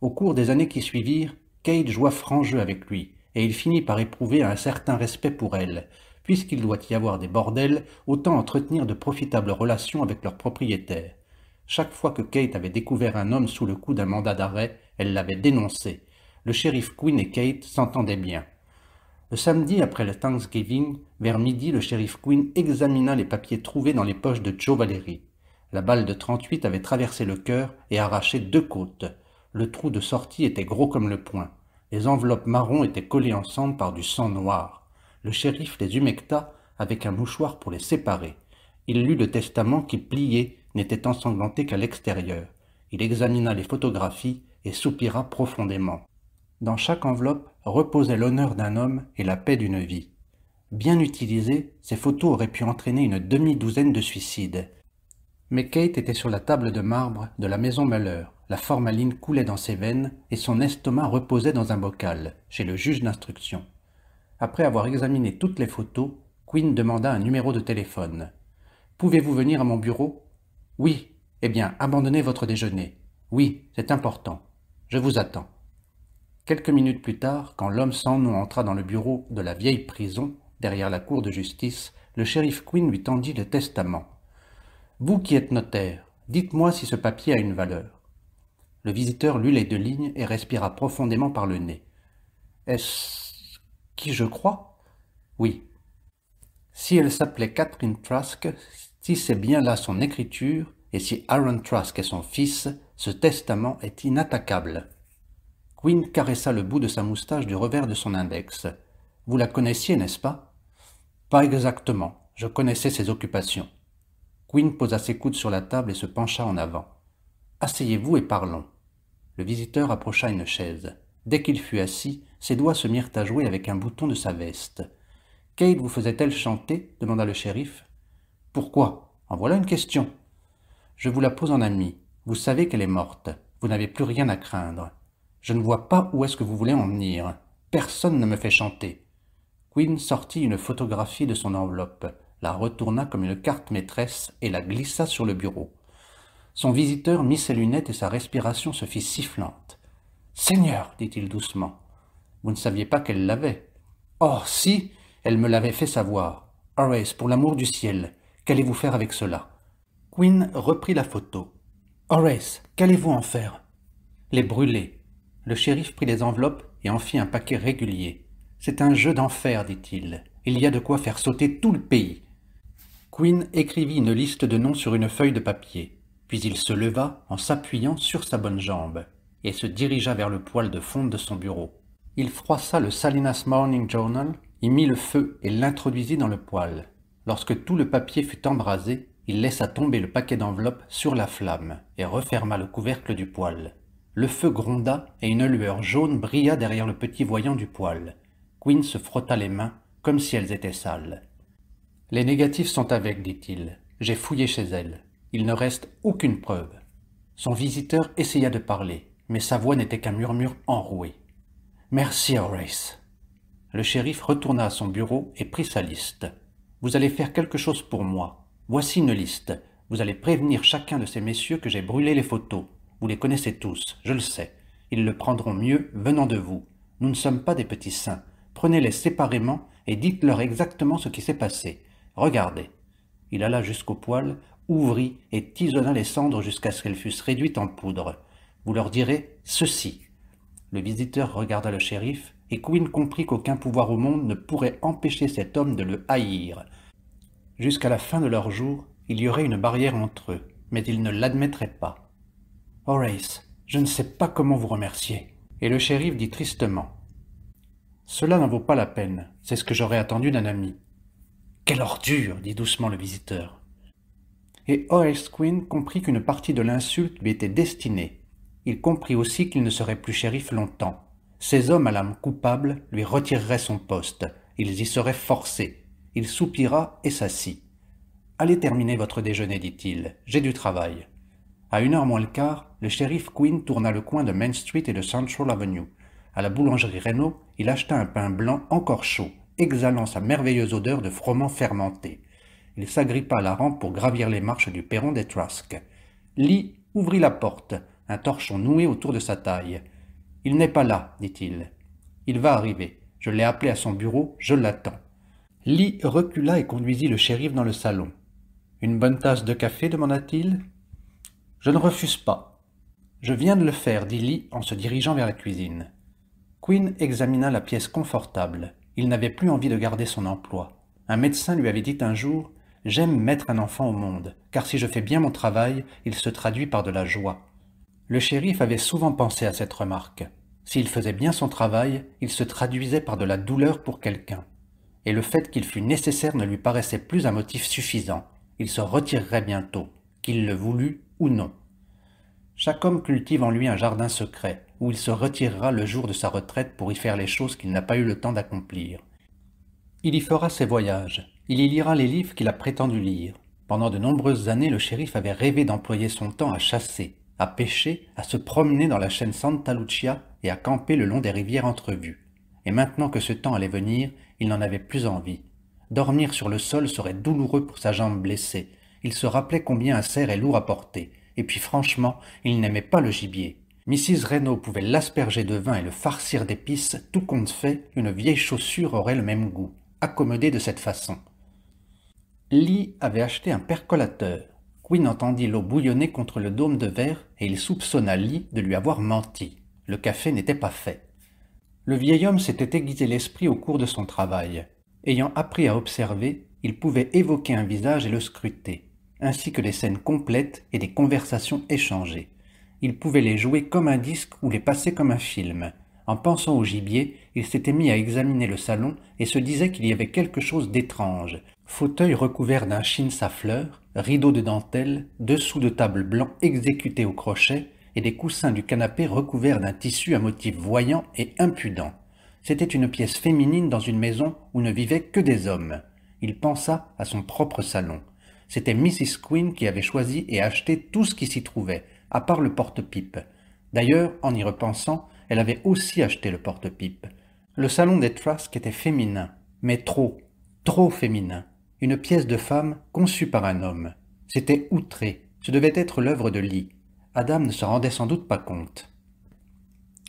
Au cours des années qui suivirent, Kate joua franc jeu avec lui et il finit par éprouver un certain respect pour elle. Puisqu'il doit y avoir des bordels, autant entretenir de profitables relations avec leurs propriétaires. Chaque fois que Kate avait découvert un homme sous le coup d'un mandat d'arrêt, elle l'avait dénoncé. Le shérif Quinn et Kate s'entendaient bien. Le samedi après le Thanksgiving, vers midi, le shérif Quinn examina les papiers trouvés dans les poches de Joe Valery. La balle de 38 avait traversé le cœur et arraché deux côtes. Le trou de sortie était gros comme le poing. Les enveloppes marron étaient collées ensemble par du sang noir. Le shérif les humecta avec un mouchoir pour les séparer. Il lut le testament qui, plié, n'était ensanglanté qu'à l'extérieur. Il examina les photographies et soupira profondément. Dans chaque enveloppe reposait l'honneur d'un homme et la paix d'une vie. Bien utilisées, ces photos auraient pu entraîner une demi-douzaine de suicides. Mais Kate était sur la table de marbre de la maison Malheur. La formaline coulait dans ses veines et son estomac reposait dans un bocal, chez le juge d'instruction. Après avoir examiné toutes les photos, Quinn demanda un numéro de téléphone. Pouvez-vous venir à mon bureau Oui. Eh bien, abandonnez votre déjeuner. Oui, c'est important. Je vous attends. Quelques minutes plus tard, quand l'homme sans nom entra dans le bureau de la vieille prison, derrière la cour de justice, le shérif Quinn lui tendit le testament. Vous qui êtes notaire, dites-moi si ce papier a une valeur. Le visiteur lut les deux lignes et respira profondément par le nez. Est-ce qui je crois Oui. Si elle s'appelait Catherine Trask, si c'est bien là son écriture, et si Aaron Trask est son fils, ce testament est inattaquable. Quinn caressa le bout de sa moustache du revers de son index. Vous la connaissiez, n'est-ce pas Pas exactement. Je connaissais ses occupations. Quinn posa ses coudes sur la table et se pencha en avant. Asseyez-vous et parlons. Le visiteur approcha une chaise. Dès qu'il fut assis, ses doigts se mirent à jouer avec un bouton de sa veste. Kate vous faisait-elle chanter demanda le shérif. Pourquoi En voilà une question. Je vous la pose en ami. Vous savez qu'elle est morte. Vous n'avez plus rien à craindre. Je ne vois pas où est-ce que vous voulez en venir. Personne ne me fait chanter. Quinn sortit une photographie de son enveloppe, la retourna comme une carte maîtresse et la glissa sur le bureau. Son visiteur mit ses lunettes et sa respiration se fit sifflante. Seigneur, dit-il doucement, vous ne saviez pas qu'elle l'avait. Oh, si, elle me l'avait fait savoir. Horace, pour l'amour du ciel, qu'allez-vous faire avec cela Quinn reprit la photo. Horace, qu'allez-vous en faire Les brûler. Le shérif prit les enveloppes et en fit un paquet régulier. C'est un jeu d'enfer, dit-il. Il y a de quoi faire sauter tout le pays. Quinn écrivit une liste de noms sur une feuille de papier. Puis il se leva en s'appuyant sur sa bonne jambe et se dirigea vers le poêle de fond de son bureau. Il froissa le Salinas Morning Journal, y mit le feu et l'introduisit dans le poêle. Lorsque tout le papier fut embrasé, il laissa tomber le paquet d'enveloppes sur la flamme et referma le couvercle du poêle. Le feu gronda et une lueur jaune brilla derrière le petit voyant du poêle. Quinn se frotta les mains comme si elles étaient sales. Les négatifs sont avec, dit-il. J'ai fouillé chez elle. » Il ne reste aucune preuve. Son visiteur essaya de parler, mais sa voix n'était qu'un murmure enroué. Merci, Horace. Le shérif retourna à son bureau et prit sa liste. Vous allez faire quelque chose pour moi. Voici une liste. Vous allez prévenir chacun de ces messieurs que j'ai brûlé les photos. Vous les connaissez tous, je le sais. Ils le prendront mieux venant de vous. Nous ne sommes pas des petits saints. Prenez-les séparément et dites-leur exactement ce qui s'est passé. Regardez. Il alla jusqu'au poêle ouvrit et tisonna les cendres jusqu'à ce qu'elles fussent réduites en poudre. Vous leur direz ceci. Le visiteur regarda le shérif, et Quinn comprit qu'aucun pouvoir au monde ne pourrait empêcher cet homme de le haïr. Jusqu'à la fin de leur jour, il y aurait une barrière entre eux, mais ils ne l'admettraient pas. Horace, je ne sais pas comment vous remercier. Et le shérif dit tristement. Cela n'en vaut pas la peine, c'est ce que j'aurais attendu d'un ami. Quelle ordure dit doucement le visiteur et Horace Quinn comprit qu'une partie de l'insulte lui était destinée. Il comprit aussi qu'il ne serait plus shérif longtemps. Ces hommes à l'âme coupable lui retireraient son poste. Ils y seraient forcés. Il soupira et s'assit. Allez terminer votre déjeuner, dit-il. J'ai du travail. À une heure moins le quart, le shérif Quinn tourna le coin de Main Street et de Central Avenue. À la boulangerie Renault, il acheta un pain blanc encore chaud, exhalant sa merveilleuse odeur de froment fermenté. Il s'agrippa à la rampe pour gravir les marches du perron des Trask. Lee ouvrit la porte, un torchon noué autour de sa taille. Il n'est pas là, dit-il. Il va arriver. Je l'ai appelé à son bureau, je l'attends. Lee recula et conduisit le shérif dans le salon. Une bonne tasse de café demanda-t-il. Je ne refuse pas. Je viens de le faire, dit Lee en se dirigeant vers la cuisine. Quinn examina la pièce confortable. Il n'avait plus envie de garder son emploi. Un médecin lui avait dit un jour J'aime mettre un enfant au monde, car si je fais bien mon travail, il se traduit par de la joie. Le shérif avait souvent pensé à cette remarque. S'il faisait bien son travail, il se traduisait par de la douleur pour quelqu'un. Et le fait qu'il fût nécessaire ne lui paraissait plus un motif suffisant. Il se retirerait bientôt, qu'il le voulût ou non. Chaque homme cultive en lui un jardin secret, où il se retirera le jour de sa retraite pour y faire les choses qu'il n'a pas eu le temps d'accomplir. Il y fera ses voyages, il y lira les livres qu'il a prétendu lire. Pendant de nombreuses années, le shérif avait rêvé d'employer son temps à chasser, à pêcher, à se promener dans la chaîne Santa Lucia et à camper le long des rivières entrevues. Et maintenant que ce temps allait venir, il n'en avait plus envie. Dormir sur le sol serait douloureux pour sa jambe blessée. Il se rappelait combien un cerf est lourd à porter. Et puis franchement, il n'aimait pas le gibier. Mrs. Renault pouvait l'asperger de vin et le farcir d'épices, tout compte fait, une vieille chaussure aurait le même goût, accommodée de cette façon. Lee avait acheté un percolateur. Quinn entendit l'eau bouillonner contre le dôme de verre et il soupçonna Lee de lui avoir menti. Le café n'était pas fait. Le vieil homme s'était aiguisé l'esprit au cours de son travail. Ayant appris à observer, il pouvait évoquer un visage et le scruter, ainsi que les scènes complètes et des conversations échangées. Il pouvait les jouer comme un disque ou les passer comme un film. En pensant au gibier, il s'était mis à examiner le salon et se disait qu'il y avait quelque chose d'étrange, Fauteuil recouvert d'un chine sa fleur, rideau de dentelle, dessous de table blanc exécuté au crochet et des coussins du canapé recouverts d'un tissu à motif voyant et impudent. C'était une pièce féminine dans une maison où ne vivaient que des hommes. Il pensa à son propre salon. C'était Mrs. Quinn qui avait choisi et acheté tout ce qui s'y trouvait, à part le porte-pipe. D'ailleurs, en y repensant, elle avait aussi acheté le porte-pipe. Le salon des Trask était féminin, mais trop, trop féminin une pièce de femme conçue par un homme. C'était outré, ce devait être l'œuvre de Lee. Adam ne se rendait sans doute pas compte.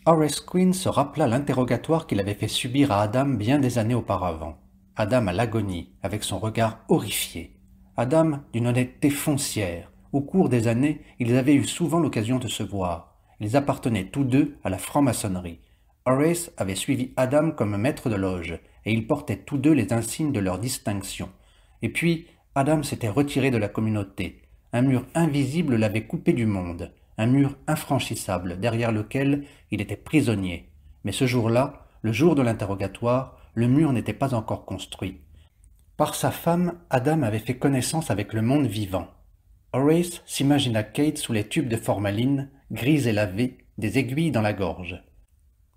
Horace Quinn se rappela l'interrogatoire qu'il avait fait subir à Adam bien des années auparavant. Adam à l'agonie, avec son regard horrifié. Adam d'une honnêteté foncière. Au cours des années, ils avaient eu souvent l'occasion de se voir. Ils appartenaient tous deux à la franc-maçonnerie. Horace avait suivi Adam comme maître de loge, et ils portaient tous deux les insignes de leur distinction. Et puis, Adam s'était retiré de la communauté. Un mur invisible l'avait coupé du monde, un mur infranchissable derrière lequel il était prisonnier. Mais ce jour-là, le jour de l'interrogatoire, le mur n'était pas encore construit. Par sa femme, Adam avait fait connaissance avec le monde vivant. Horace s'imagina Kate sous les tubes de formaline, grise et lavée, des aiguilles dans la gorge.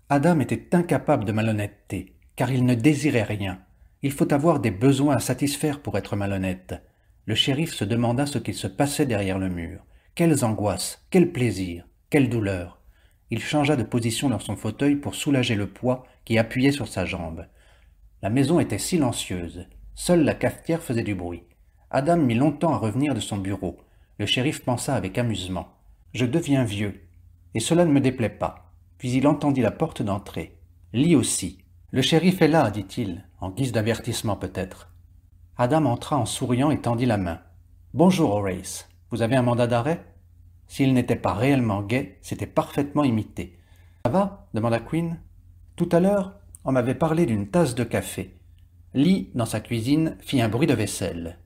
Adam était incapable de malhonnêteté, car il ne désirait rien, il faut avoir des besoins à satisfaire pour être malhonnête. Le shérif se demanda ce qu'il se passait derrière le mur. Quelles angoisses, quel plaisir, quelle douleur. Il changea de position dans son fauteuil pour soulager le poids qui appuyait sur sa jambe. La maison était silencieuse. Seule la cafetière faisait du bruit. Adam mit longtemps à revenir de son bureau. Le shérif pensa avec amusement. Je deviens vieux, et cela ne me déplaît pas. Puis il entendit la porte d'entrée. Lis aussi. Le shérif est là, dit-il en guise d'avertissement peut-être. Adam entra en souriant et tendit la main. Bonjour, Horace. Vous avez un mandat d'arrêt S'il n'était pas réellement gai, c'était parfaitement imité. Ça va demanda Quinn. Tout à l'heure, on m'avait parlé d'une tasse de café. Lee, dans sa cuisine, fit un bruit de vaisselle.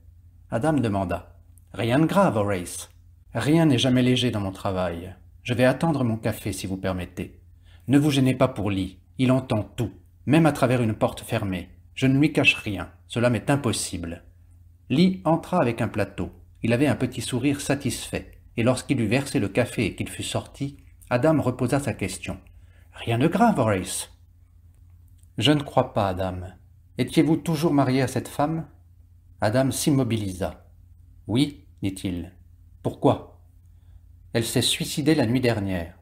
Adam demanda. Rien de grave, Horace. Rien n'est jamais léger dans mon travail. Je vais attendre mon café, si vous permettez. Ne vous gênez pas pour Lee. Il entend tout, même à travers une porte fermée. Je ne lui cache rien, cela m'est impossible. Lee entra avec un plateau. Il avait un petit sourire satisfait, et lorsqu'il eut versé le café et qu'il fut sorti, Adam reposa sa question. Rien de grave, Horace. Je ne crois pas, Adam. Étiez-vous toujours marié à cette femme Adam s'immobilisa. Oui, dit-il. Pourquoi Elle s'est suicidée la nuit dernière.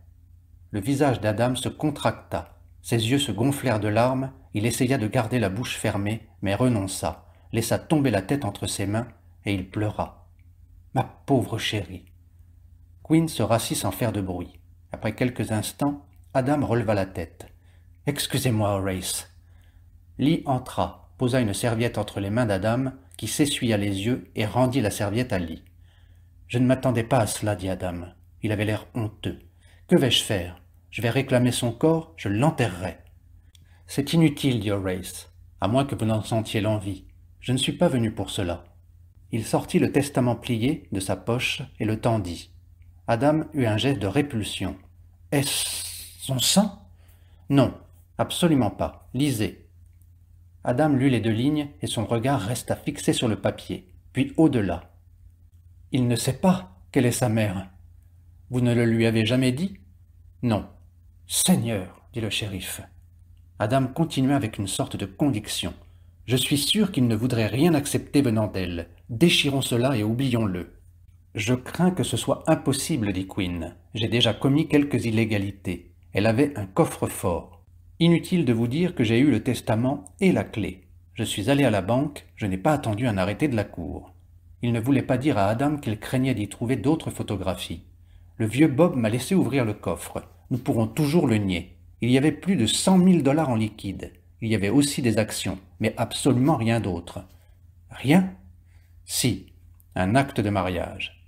Le visage d'Adam se contracta, ses yeux se gonflèrent de larmes, il essaya de garder la bouche fermée, mais renonça, laissa tomber la tête entre ses mains, et il pleura. Ma pauvre chérie. Quinn se rassit sans faire de bruit. Après quelques instants, Adam releva la tête. Excusez-moi, Horace. Lee entra, posa une serviette entre les mains d'Adam, qui s'essuya les yeux et rendit la serviette à Lee. Je ne m'attendais pas à cela, dit Adam. Il avait l'air honteux. Que vais-je faire Je vais réclamer son corps, je l'enterrerai. C'est inutile, dit Horace, à moins que vous n'en sentiez l'envie. Je ne suis pas venu pour cela. Il sortit le testament plié de sa poche et le tendit. Adam eut un geste de répulsion. Est-ce son sang Non, absolument pas. Lisez. Adam lut les deux lignes et son regard resta fixé sur le papier, puis au-delà. Il ne sait pas quelle est sa mère. Vous ne le lui avez jamais dit Non. Seigneur, dit le shérif, Adam continua avec une sorte de conviction. Je suis sûr qu'il ne voudrait rien accepter venant d'elle. Déchirons cela et oublions-le. Je crains que ce soit impossible, dit Quinn. J'ai déjà commis quelques illégalités. Elle avait un coffre-fort. Inutile de vous dire que j'ai eu le testament et la clé. Je suis allé à la banque, je n'ai pas attendu un arrêté de la cour. Il ne voulait pas dire à Adam qu'il craignait d'y trouver d'autres photographies. Le vieux Bob m'a laissé ouvrir le coffre. Nous pourrons toujours le nier. Il y avait plus de cent mille dollars en liquide. Il y avait aussi des actions, mais absolument rien d'autre. Rien Si, un acte de mariage.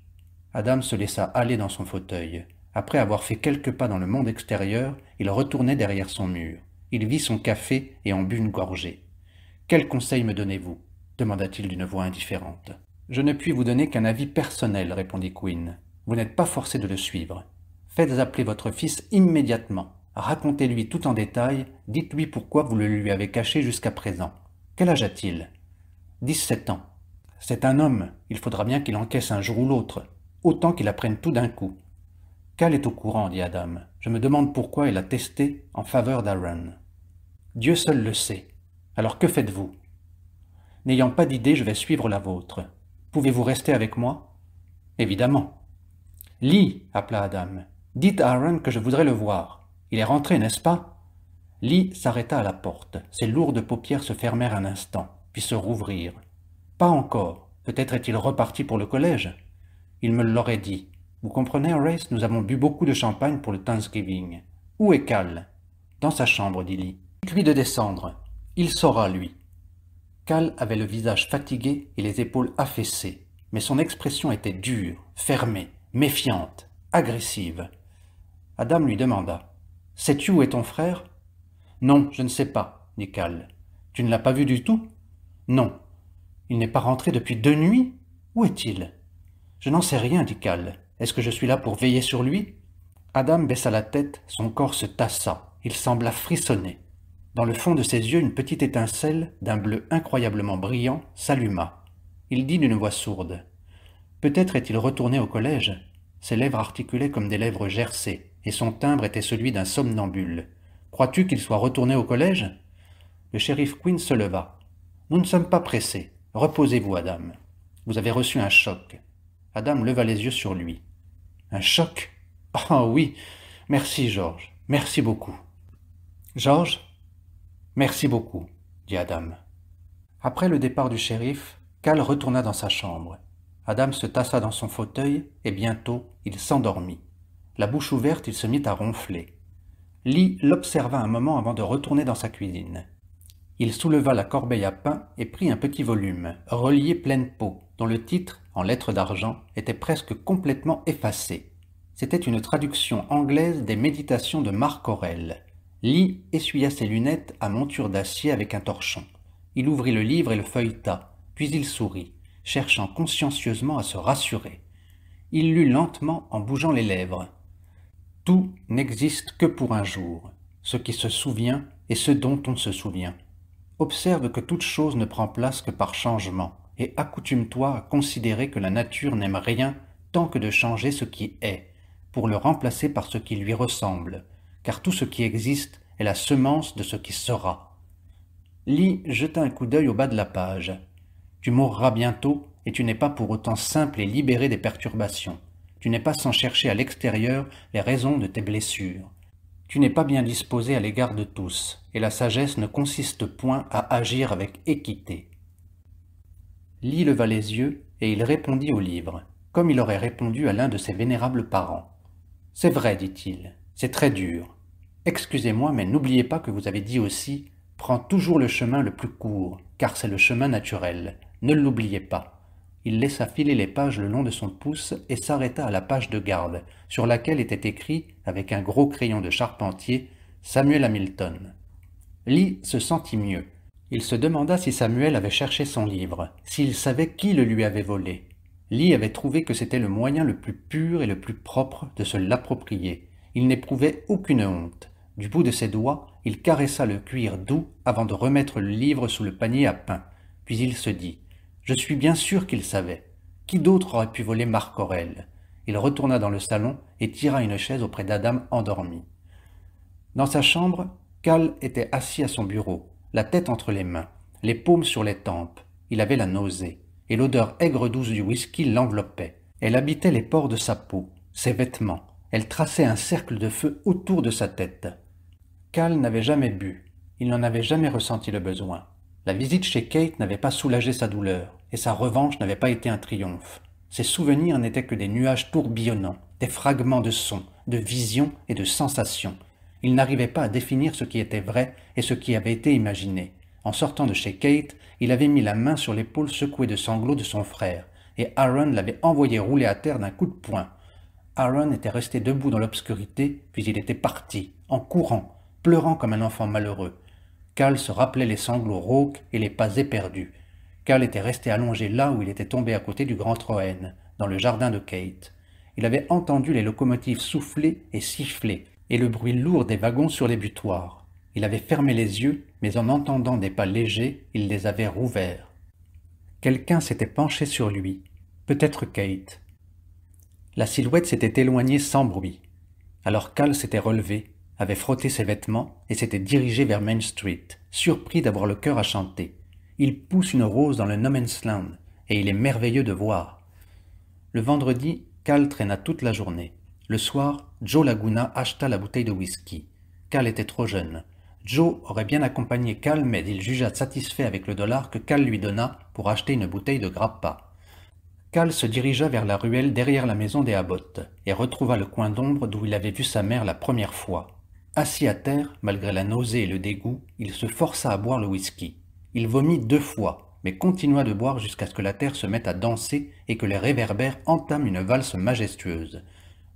Adam se laissa aller dans son fauteuil. Après avoir fait quelques pas dans le monde extérieur, il retournait derrière son mur. Il vit son café et en but une gorgée. Quel conseil me donnez-vous demanda-t-il d'une voix indifférente. Je ne puis vous donner qu'un avis personnel, répondit Quinn. Vous n'êtes pas forcé de le suivre. Faites appeler votre fils immédiatement. Racontez-lui tout en détail, dites-lui pourquoi vous le lui avez caché jusqu'à présent. Quel âge a-t-il 17 ans. C'est un homme, il faudra bien qu'il encaisse un jour ou l'autre, autant qu'il apprenne tout d'un coup. Cal est au courant, dit Adam. Je me demande pourquoi il a testé en faveur d'Aaron. Dieu seul le sait. Alors que faites-vous N'ayant pas d'idée, je vais suivre la vôtre. Pouvez-vous rester avec moi Évidemment. Lis, appela Adam. Dites à Aaron que je voudrais le voir. Il est rentré, n'est-ce pas Lee s'arrêta à la porte. Ses lourdes paupières se fermèrent un instant, puis se rouvrirent. Pas encore. Peut-être est-il reparti pour le collège. Il me l'aurait dit. Vous comprenez, Horace, nous avons bu beaucoup de champagne pour le Thanksgiving. Où est Cal Dans sa chambre, dit Lee. Dites-lui de descendre. Il saura, lui. Cal avait le visage fatigué et les épaules affaissées, mais son expression était dure, fermée, méfiante, agressive. Adam lui demanda Sais-tu où est ton frère Non, je ne sais pas, dit Cal. Tu ne l'as pas vu du tout Non. Il n'est pas rentré depuis deux nuits Où est-il Je n'en sais rien, dit Cal. Est-ce que je suis là pour veiller sur lui Adam baissa la tête, son corps se tassa, il sembla frissonner. Dans le fond de ses yeux, une petite étincelle, d'un bleu incroyablement brillant, s'alluma. Il dit d'une voix sourde. Peut-être est-il retourné au collège. Ses lèvres articulaient comme des lèvres gercées et son timbre était celui d'un somnambule. Crois-tu qu'il soit retourné au collège Le shérif Quinn se leva. Nous ne sommes pas pressés. Reposez-vous, Adam. Vous avez reçu un choc. Adam leva les yeux sur lui. Un choc Ah oui Merci, Georges. Merci beaucoup. Georges Merci beaucoup, dit Adam. Après le départ du shérif, Cal retourna dans sa chambre. Adam se tassa dans son fauteuil et bientôt il s'endormit. La bouche ouverte, il se mit à ronfler. Lee l'observa un moment avant de retourner dans sa cuisine. Il souleva la corbeille à pain et prit un petit volume, relié pleine peau, dont le titre, en lettres d'argent, était presque complètement effacé. C'était une traduction anglaise des méditations de Marc Aurèle. Lee essuya ses lunettes à monture d'acier avec un torchon. Il ouvrit le livre et le feuilleta, puis il sourit, cherchant consciencieusement à se rassurer. Il lut lentement en bougeant les lèvres. Tout n'existe que pour un jour, ce qui se souvient et ce dont on se souvient. Observe que toute chose ne prend place que par changement, et accoutume-toi à considérer que la nature n'aime rien tant que de changer ce qui est, pour le remplacer par ce qui lui ressemble, car tout ce qui existe est la semence de ce qui sera. Lis jeta un coup d'œil au bas de la page. Tu mourras bientôt, et tu n'es pas pour autant simple et libéré des perturbations. Tu n'es pas sans chercher à l'extérieur les raisons de tes blessures. Tu n'es pas bien disposé à l'égard de tous, et la sagesse ne consiste point à agir avec équité. Lee leva les yeux, et il répondit au livre, comme il aurait répondu à l'un de ses vénérables parents. C'est vrai, dit-il, c'est très dur. Excusez-moi, mais n'oubliez pas que vous avez dit aussi Prends toujours le chemin le plus court, car c'est le chemin naturel. Ne l'oubliez pas. Il laissa filer les pages le long de son pouce et s'arrêta à la page de garde, sur laquelle était écrit, avec un gros crayon de charpentier, Samuel Hamilton. Lee se sentit mieux. Il se demanda si Samuel avait cherché son livre, s'il savait qui le lui avait volé. Lee avait trouvé que c'était le moyen le plus pur et le plus propre de se l'approprier. Il n'éprouvait aucune honte. Du bout de ses doigts, il caressa le cuir doux avant de remettre le livre sous le panier à pain. Puis il se dit je suis bien sûr qu'il savait. Qui d'autre aurait pu voler Marc Aurel? Il retourna dans le salon et tira une chaise auprès d'Adam endormi. Dans sa chambre, Cal était assis à son bureau, la tête entre les mains, les paumes sur les tempes. Il avait la nausée, et l'odeur aigre-douce du whisky l'enveloppait. Elle habitait les pores de sa peau, ses vêtements. Elle traçait un cercle de feu autour de sa tête. Cal n'avait jamais bu. Il n'en avait jamais ressenti le besoin. La visite chez Kate n'avait pas soulagé sa douleur et sa revanche n'avait pas été un triomphe. Ses souvenirs n'étaient que des nuages tourbillonnants, des fragments de sons, de visions et de sensations. Il n'arrivait pas à définir ce qui était vrai et ce qui avait été imaginé. En sortant de chez Kate, il avait mis la main sur l'épaule secouée de sanglots de son frère, et Aaron l'avait envoyé rouler à terre d'un coup de poing. Aaron était resté debout dans l'obscurité, puis il était parti, en courant, pleurant comme un enfant malheureux. Cal se rappelait les sanglots rauques et les pas éperdus. Cal était resté allongé là où il était tombé à côté du grand Troën, dans le jardin de Kate. Il avait entendu les locomotives souffler et siffler, et le bruit lourd des wagons sur les butoirs. Il avait fermé les yeux, mais en entendant des pas légers, il les avait rouverts. Quelqu'un s'était penché sur lui, peut-être Kate. La silhouette s'était éloignée sans bruit. Alors Cal s'était relevé, avait frotté ses vêtements et s'était dirigé vers Main Street, surpris d'avoir le cœur à chanter il pousse une rose dans le No et il est merveilleux de voir. Le vendredi, Cal traîna toute la journée. Le soir, Joe Laguna acheta la bouteille de whisky. Cal était trop jeune. Joe aurait bien accompagné Cal, mais il jugea satisfait avec le dollar que Cal lui donna pour acheter une bouteille de grappa. Cal se dirigea vers la ruelle derrière la maison des Abbott et retrouva le coin d'ombre d'où il avait vu sa mère la première fois. Assis à terre, malgré la nausée et le dégoût, il se força à boire le whisky. Il vomit deux fois, mais continua de boire jusqu'à ce que la terre se mette à danser et que les réverbères entament une valse majestueuse.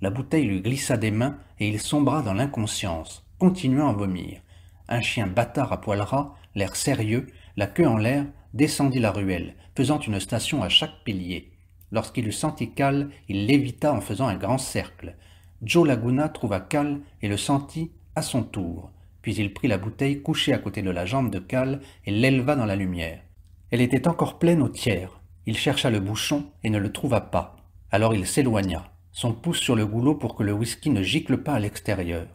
La bouteille lui glissa des mains et il sombra dans l'inconscience, continuant à vomir. Un chien bâtard à poil ras, l'air sérieux, la queue en l'air, descendit la ruelle, faisant une station à chaque pilier. Lorsqu'il eut senti Cal, il l'évita en faisant un grand cercle. Joe Laguna trouva Cal et le sentit à son tour. Puis il prit la bouteille couchée à côté de la jambe de Cal et l'éleva dans la lumière. Elle était encore pleine au tiers. Il chercha le bouchon et ne le trouva pas. Alors il s'éloigna, son pouce sur le goulot pour que le whisky ne gicle pas à l'extérieur.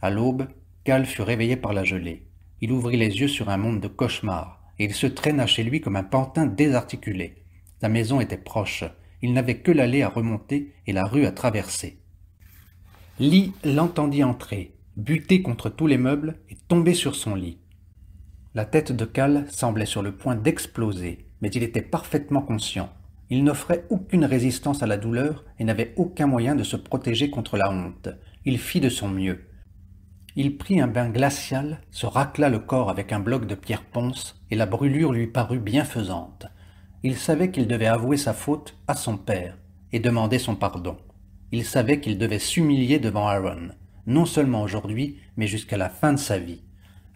À l'aube, Cal fut réveillé par la gelée. Il ouvrit les yeux sur un monde de cauchemars, et il se traîna chez lui comme un pantin désarticulé. La maison était proche, il n'avait que l'allée à remonter et la rue à traverser. Lee l'entendit entrer buté contre tous les meubles et tombé sur son lit. La tête de Cal semblait sur le point d'exploser, mais il était parfaitement conscient. Il n'offrait aucune résistance à la douleur et n'avait aucun moyen de se protéger contre la honte. Il fit de son mieux. Il prit un bain glacial, se racla le corps avec un bloc de pierre ponce, et la brûlure lui parut bienfaisante. Il savait qu'il devait avouer sa faute à son père et demander son pardon. Il savait qu'il devait s'humilier devant Aaron non seulement aujourd'hui, mais jusqu'à la fin de sa vie.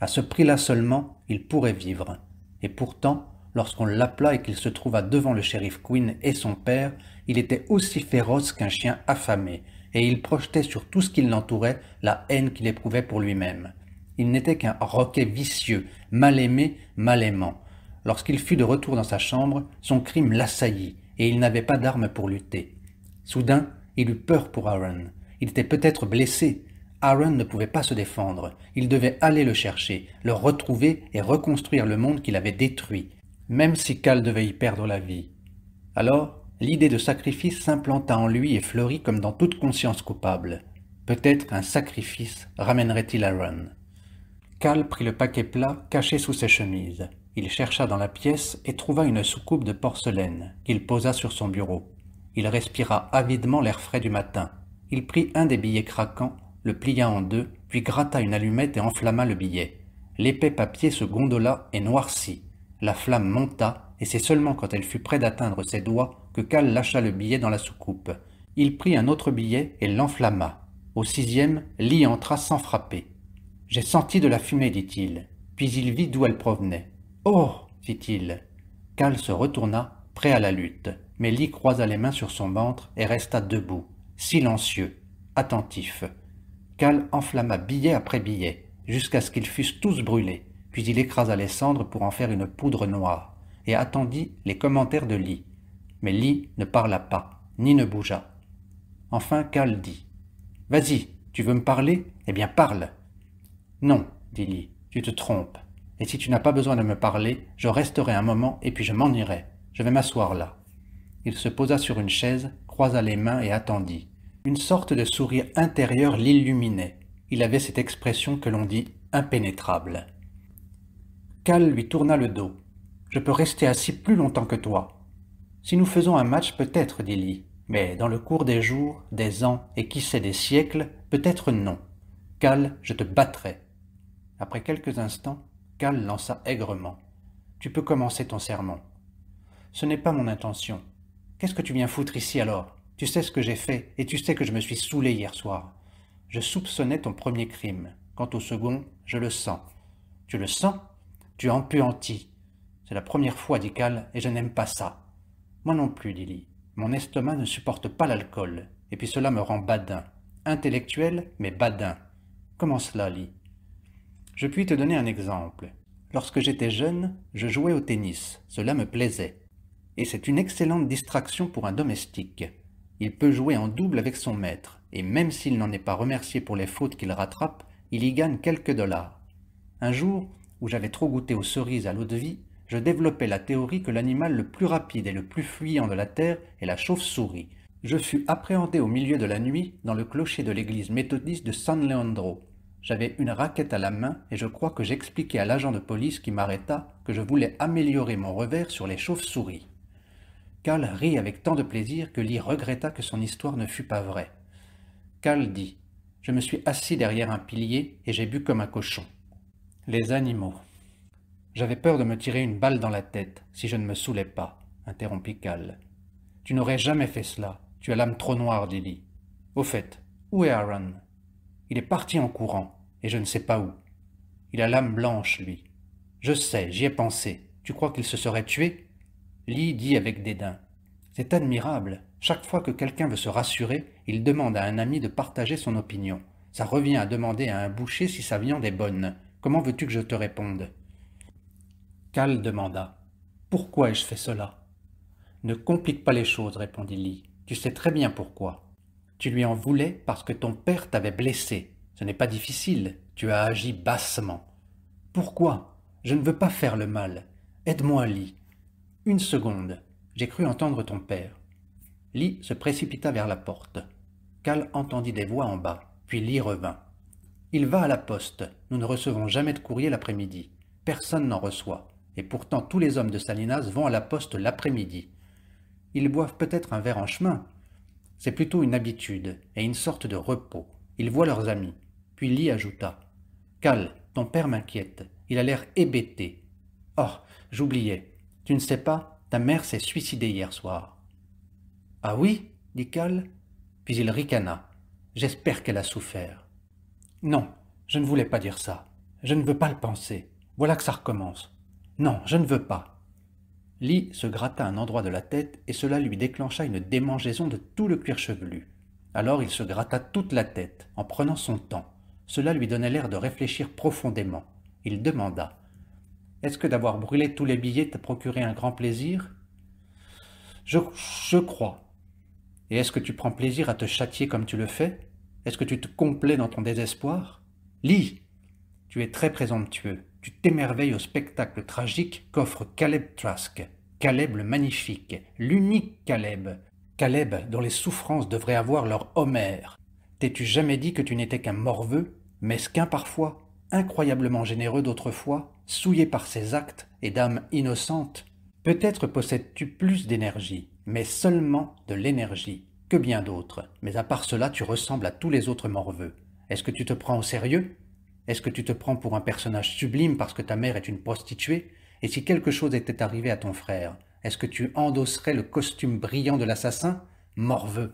À ce prix-là seulement, il pourrait vivre. Et pourtant, lorsqu'on l'appela et qu'il se trouva devant le shérif Quinn et son père, il était aussi féroce qu'un chien affamé, et il projetait sur tout ce qui l'entourait la haine qu'il éprouvait pour lui-même. Il n'était qu'un roquet vicieux, mal aimé, mal aimant. Lorsqu'il fut de retour dans sa chambre, son crime l'assaillit, et il n'avait pas d'armes pour lutter. Soudain, il eut peur pour Aaron. Il était peut-être blessé, Aaron ne pouvait pas se défendre. Il devait aller le chercher, le retrouver et reconstruire le monde qu'il avait détruit, même si Cal devait y perdre la vie. Alors, l'idée de sacrifice s'implanta en lui et fleurit comme dans toute conscience coupable. Peut-être un sacrifice ramènerait-il Aaron. Cal prit le paquet plat caché sous ses chemises. Il chercha dans la pièce et trouva une soucoupe de porcelaine qu'il posa sur son bureau. Il respira avidement l'air frais du matin. Il prit un des billets craquants le plia en deux, puis gratta une allumette et enflamma le billet. L'épais papier se gondola et noircit. La flamme monta, et c'est seulement quand elle fut près d'atteindre ses doigts que Cal lâcha le billet dans la soucoupe. Il prit un autre billet et l'enflamma. Au sixième, Lee entra sans frapper. J'ai senti de la fumée, dit-il, puis il vit d'où elle provenait. Oh fit-il. Cal se retourna, prêt à la lutte, mais Lee croisa les mains sur son ventre et resta debout, silencieux, attentif. Cal enflamma billet après billet, jusqu'à ce qu'ils fussent tous brûlés, puis il écrasa les cendres pour en faire une poudre noire, et attendit les commentaires de Lee. Mais Lee ne parla pas, ni ne bougea. Enfin, Cal dit Vas-y, tu veux me parler Eh bien, parle Non, dit Lee, tu te trompes. Et si tu n'as pas besoin de me parler, je resterai un moment et puis je m'en irai. Je vais m'asseoir là. Il se posa sur une chaise, croisa les mains et attendit. Une sorte de sourire intérieur l'illuminait. Il avait cette expression que l'on dit impénétrable. Cal lui tourna le dos. Je peux rester assis plus longtemps que toi. Si nous faisons un match, peut-être, dit Lee. Mais dans le cours des jours, des ans et qui sait des siècles, peut-être non. Cal, je te battrai. Après quelques instants, Cal lança aigrement. Tu peux commencer ton serment. Ce n'est pas mon intention. Qu'est-ce que tu viens foutre ici alors tu sais ce que j'ai fait, et tu sais que je me suis saoulé hier soir. Je soupçonnais ton premier crime. Quant au second, je le sens. Tu le sens Tu as empuanti. C'est la première fois, dit et je n'aime pas ça. Moi non plus, Lily. Mon estomac ne supporte pas l'alcool, et puis cela me rend badin. Intellectuel, mais badin. Comment cela, Lily Je puis te donner un exemple. Lorsque j'étais jeune, je jouais au tennis. Cela me plaisait. Et c'est une excellente distraction pour un domestique. Il peut jouer en double avec son maître, et même s'il n'en est pas remercié pour les fautes qu'il rattrape, il y gagne quelques dollars. Un jour, où j'avais trop goûté aux cerises à l'eau-de-vie, je développais la théorie que l'animal le plus rapide et le plus fuyant de la Terre est la chauve-souris. Je fus appréhendé au milieu de la nuit dans le clocher de l'église méthodiste de San Leandro. J'avais une raquette à la main et je crois que j'expliquais à l'agent de police qui m'arrêta que je voulais améliorer mon revers sur les chauves-souris. Cal rit avec tant de plaisir que Lee regretta que son histoire ne fût pas vraie. Cal dit Je me suis assis derrière un pilier et j'ai bu comme un cochon. Les animaux. J'avais peur de me tirer une balle dans la tête si je ne me saoulais pas, interrompit Cal. Tu n'aurais jamais fait cela. Tu as l'âme trop noire, dit Lee. Au fait, où est Aaron Il est parti en courant, et je ne sais pas où. Il a l'âme blanche, lui. Je sais, j'y ai pensé. Tu crois qu'il se serait tué Lee dit avec dédain C'est admirable. Chaque fois que quelqu'un veut se rassurer, il demande à un ami de partager son opinion. Ça revient à demander à un boucher si sa viande est bonne. Comment veux-tu que je te réponde Cal demanda Pourquoi ai-je fait cela Ne complique pas les choses, répondit Lee. Tu sais très bien pourquoi. Tu lui en voulais parce que ton père t'avait blessé. Ce n'est pas difficile. Tu as agi bassement. Pourquoi Je ne veux pas faire le mal. Aide-moi, Lee. Une seconde. J'ai cru entendre ton père. Lee se précipita vers la porte. Cal entendit des voix en bas, puis Lee revint. Il va à la poste. Nous ne recevons jamais de courrier l'après-midi. Personne n'en reçoit. Et pourtant tous les hommes de Salinas vont à la poste l'après-midi. Ils boivent peut-être un verre en chemin. C'est plutôt une habitude et une sorte de repos. Ils voient leurs amis. Puis Lee ajouta. Cal, ton père m'inquiète. Il a l'air hébété. Oh, j'oubliais. Tu ne sais pas, ta mère s'est suicidée hier soir. Ah oui dit Cal. Puis il ricana. J'espère qu'elle a souffert. Non, je ne voulais pas dire ça. Je ne veux pas le penser. Voilà que ça recommence. Non, je ne veux pas. Lee se gratta un endroit de la tête et cela lui déclencha une démangeaison de tout le cuir chevelu. Alors il se gratta toute la tête en prenant son temps. Cela lui donnait l'air de réfléchir profondément. Il demanda est-ce que d'avoir brûlé tous les billets t'a procuré un grand plaisir je, je crois. Et est-ce que tu prends plaisir à te châtier comme tu le fais Est-ce que tu te complais dans ton désespoir Lis Tu es très présomptueux. Tu t'émerveilles au spectacle tragique qu'offre Caleb Trask. Caleb le magnifique, l'unique Caleb. Caleb dont les souffrances devraient avoir leur Homère. T'es-tu jamais dit que tu n'étais qu'un morveux, mesquin parfois, incroyablement généreux d'autrefois souillé par ses actes et d'âme innocente, peut-être possèdes-tu plus d'énergie, mais seulement de l'énergie, que bien d'autres. Mais à part cela, tu ressembles à tous les autres morveux. Est-ce que tu te prends au sérieux Est-ce que tu te prends pour un personnage sublime parce que ta mère est une prostituée Et si quelque chose était arrivé à ton frère, est-ce que tu endosserais le costume brillant de l'assassin Morveux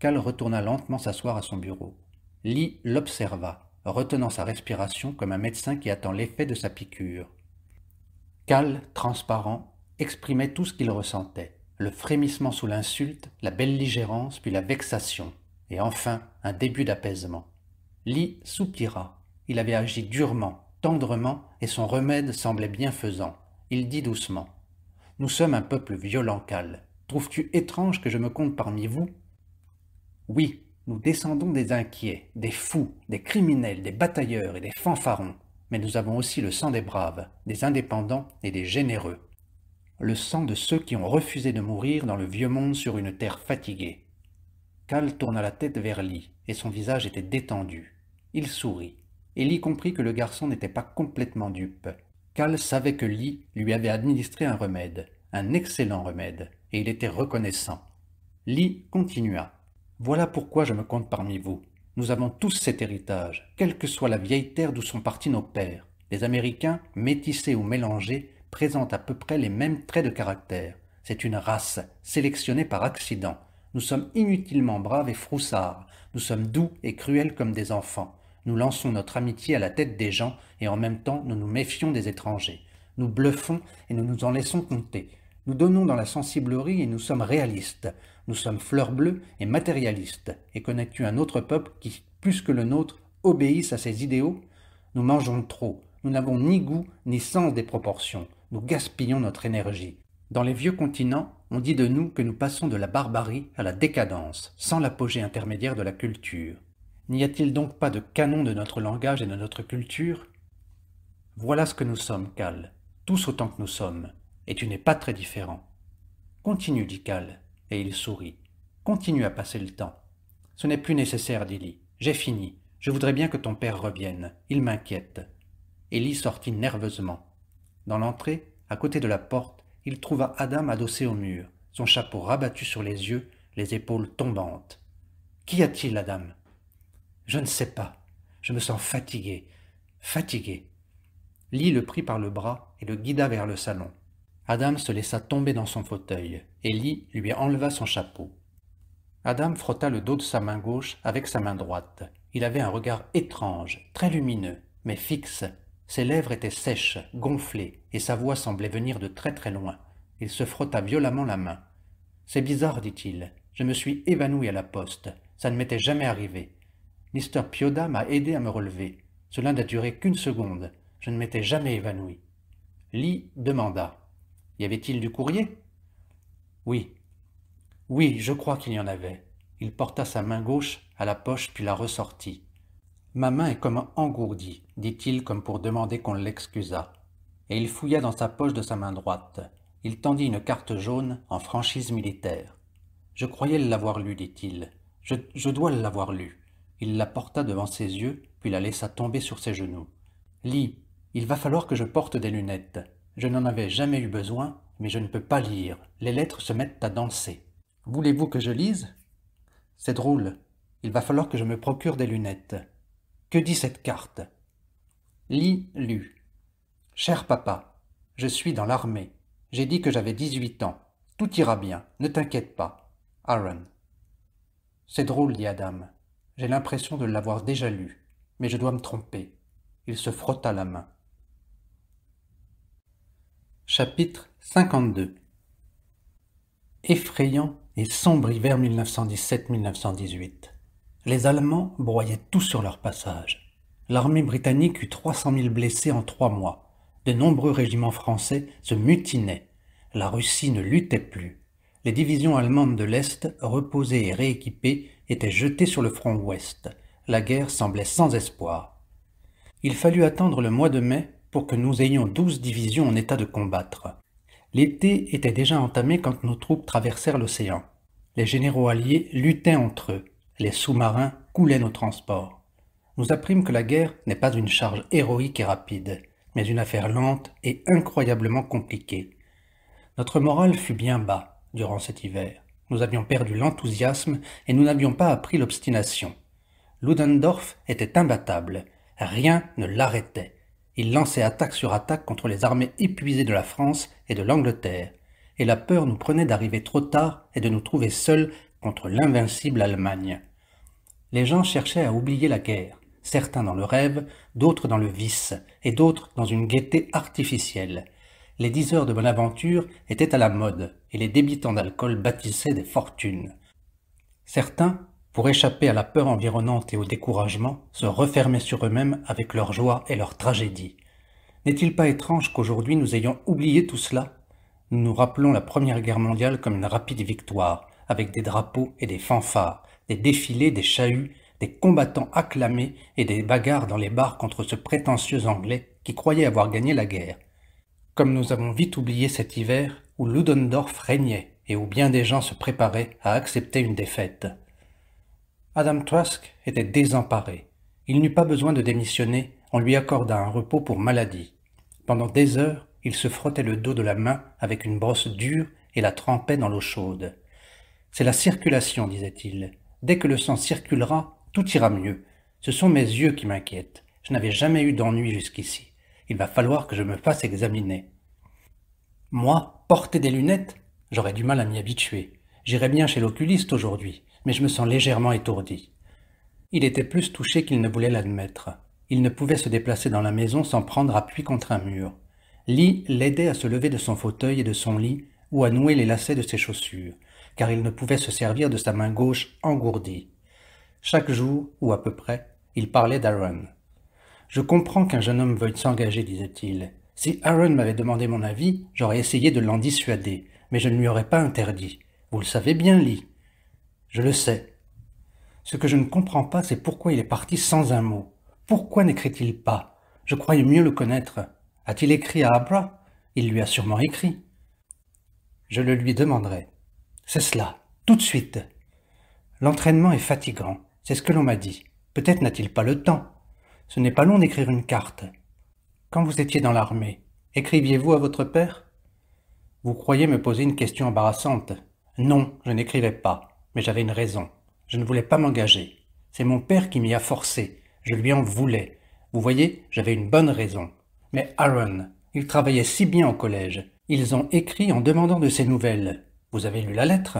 Cal retourna lentement s'asseoir à son bureau. Lee l'observa retenant sa respiration comme un médecin qui attend l'effet de sa piqûre. Cal, transparent, exprimait tout ce qu'il ressentait, le frémissement sous l'insulte, la belligérance, puis la vexation, et enfin un début d'apaisement. Lee soupira. Il avait agi durement, tendrement, et son remède semblait bienfaisant. Il dit doucement Nous sommes un peuple violent, Cal. Trouves-tu étrange que je me compte parmi vous Oui, nous descendons des inquiets, des fous, des criminels, des batailleurs et des fanfarons, mais nous avons aussi le sang des braves, des indépendants et des généreux. Le sang de ceux qui ont refusé de mourir dans le vieux monde sur une terre fatiguée. Cal tourna la tête vers Lee, et son visage était détendu. Il sourit. et Lee comprit que le garçon n'était pas complètement dupe. Cal savait que Lee lui avait administré un remède, un excellent remède, et il était reconnaissant. Lee continua. Voilà pourquoi je me compte parmi vous. Nous avons tous cet héritage, quelle que soit la vieille terre d'où sont partis nos pères. Les Américains, métissés ou mélangés, présentent à peu près les mêmes traits de caractère. C'est une race, sélectionnée par accident. Nous sommes inutilement braves et froussards. Nous sommes doux et cruels comme des enfants. Nous lançons notre amitié à la tête des gens et en même temps nous nous méfions des étrangers. Nous bluffons et nous nous en laissons compter. Nous donnons dans la sensiblerie et nous sommes réalistes. Nous sommes fleurs bleues et matérialistes. Et connais-tu un autre peuple qui, plus que le nôtre, obéisse à ses idéaux Nous mangeons trop. Nous n'avons ni goût ni sens des proportions. Nous gaspillons notre énergie. Dans les vieux continents, on dit de nous que nous passons de la barbarie à la décadence, sans l'apogée intermédiaire de la culture. N'y a-t-il donc pas de canon de notre langage et de notre culture Voilà ce que nous sommes, Cal, tous autant que nous sommes, et tu n'es pas très différent. Continue, dit Cal, et il sourit. Continue à passer le temps. Ce n'est plus nécessaire, Dilly. J'ai fini. Je voudrais bien que ton père revienne. Il m'inquiète. Ellie sortit nerveusement. Dans l'entrée, à côté de la porte, il trouva Adam adossé au mur, son chapeau rabattu sur les yeux, les épaules tombantes. Qu'y a-t-il, Adam Je ne sais pas. Je me sens fatigué. Fatigué. Lee le prit par le bras et le guida vers le salon. Adam se laissa tomber dans son fauteuil. et Lee lui enleva son chapeau. Adam frotta le dos de sa main gauche avec sa main droite. Il avait un regard étrange, très lumineux, mais fixe. Ses lèvres étaient sèches, gonflées, et sa voix semblait venir de très très loin. Il se frotta violemment la main. C'est bizarre, dit-il. Je me suis évanoui à la poste. Ça ne m'était jamais arrivé. Mr. Pioda m'a aidé à me relever. Cela n'a duré qu'une seconde. Je ne m'étais jamais évanoui. Lee demanda. Y avait-il du courrier Oui. Oui, je crois qu'il y en avait. Il porta sa main gauche à la poche puis la ressortit. Ma main est comme engourdie, dit-il comme pour demander qu'on l'excusât. Et il fouilla dans sa poche de sa main droite. Il tendit une carte jaune en franchise militaire. Je croyais l'avoir lue, dit-il. Je, je dois l'avoir lue. Il la porta devant ses yeux, puis la laissa tomber sur ses genoux. Lis, il va falloir que je porte des lunettes. Je n'en avais jamais eu besoin, mais je ne peux pas lire. Les lettres se mettent à danser. Voulez-vous que je lise C'est drôle. Il va falloir que je me procure des lunettes. Que dit cette carte Lis, lu. Cher papa, je suis dans l'armée. J'ai dit que j'avais 18 ans. Tout ira bien, ne t'inquiète pas. Aaron. C'est drôle, dit Adam. J'ai l'impression de l'avoir déjà lu, mais je dois me tromper. Il se frotta la main. Chapitre 52 Effrayant et sombre hiver 1917-1918. Les Allemands broyaient tout sur leur passage. L'armée britannique eut 300 000 blessés en trois mois. De nombreux régiments français se mutinaient. La Russie ne luttait plus. Les divisions allemandes de l'Est, reposées et rééquipées, étaient jetées sur le front ouest. La guerre semblait sans espoir. Il fallut attendre le mois de mai pour que nous ayons douze divisions en état de combattre. L'été était déjà entamé quand nos troupes traversèrent l'océan. Les généraux alliés luttaient entre eux. Les sous-marins coulaient nos transports. Nous apprîmes que la guerre n'est pas une charge héroïque et rapide, mais une affaire lente et incroyablement compliquée. Notre morale fut bien bas durant cet hiver. Nous avions perdu l'enthousiasme et nous n'avions pas appris l'obstination. Ludendorff était imbattable. Rien ne l'arrêtait. Il lançait attaque sur attaque contre les armées épuisées de la France et de l'Angleterre, et la peur nous prenait d'arriver trop tard et de nous trouver seuls contre l'invincible Allemagne. Les gens cherchaient à oublier la guerre, certains dans le rêve, d'autres dans le vice, et d'autres dans une gaieté artificielle. Les dix heures de aventure étaient à la mode, et les débitants d'alcool bâtissaient des fortunes. Certains pour échapper à la peur environnante et au découragement, se refermer sur eux-mêmes avec leur joie et leur tragédie. N'est-il pas étrange qu'aujourd'hui nous ayons oublié tout cela Nous nous rappelons la Première Guerre mondiale comme une rapide victoire, avec des drapeaux et des fanfares, des défilés, des chahuts, des combattants acclamés et des bagarres dans les bars contre ce prétentieux Anglais qui croyait avoir gagné la guerre. Comme nous avons vite oublié cet hiver où Ludendorff régnait et où bien des gens se préparaient à accepter une défaite. Adam Trask était désemparé. Il n'eut pas besoin de démissionner, on lui accorda un repos pour maladie. Pendant des heures, il se frottait le dos de la main avec une brosse dure et la trempait dans l'eau chaude. C'est la circulation, disait-il. Dès que le sang circulera, tout ira mieux. Ce sont mes yeux qui m'inquiètent. Je n'avais jamais eu d'ennui jusqu'ici. Il va falloir que je me fasse examiner. Moi, porter des lunettes J'aurais du mal à m'y habituer. J'irai bien chez l'oculiste aujourd'hui mais je me sens légèrement étourdi. Il était plus touché qu'il ne voulait l'admettre. Il ne pouvait se déplacer dans la maison sans prendre appui contre un mur. Lee l'aidait à se lever de son fauteuil et de son lit, ou à nouer les lacets de ses chaussures, car il ne pouvait se servir de sa main gauche engourdie. Chaque jour, ou à peu près, il parlait d'Aaron. Je comprends qu'un jeune homme veuille s'engager, disait-il. Si Aaron m'avait demandé mon avis, j'aurais essayé de l'en dissuader, mais je ne lui aurais pas interdit. Vous le savez bien, Lee, je le sais. Ce que je ne comprends pas, c'est pourquoi il est parti sans un mot. Pourquoi n'écrit-il pas Je croyais mieux le connaître. A-t-il écrit à Abra Il lui a sûrement écrit. Je le lui demanderai. C'est cela, tout de suite. L'entraînement est fatigant, c'est ce que l'on m'a dit. Peut-être n'a-t-il pas le temps. Ce n'est pas long d'écrire une carte. Quand vous étiez dans l'armée, écriviez-vous à votre père Vous croyez me poser une question embarrassante. Non, je n'écrivais pas mais j'avais une raison. Je ne voulais pas m'engager. C'est mon père qui m'y a forcé. Je lui en voulais. Vous voyez, j'avais une bonne raison. Mais Aaron, il travaillait si bien au collège. Ils ont écrit en demandant de ses nouvelles. Vous avez lu la lettre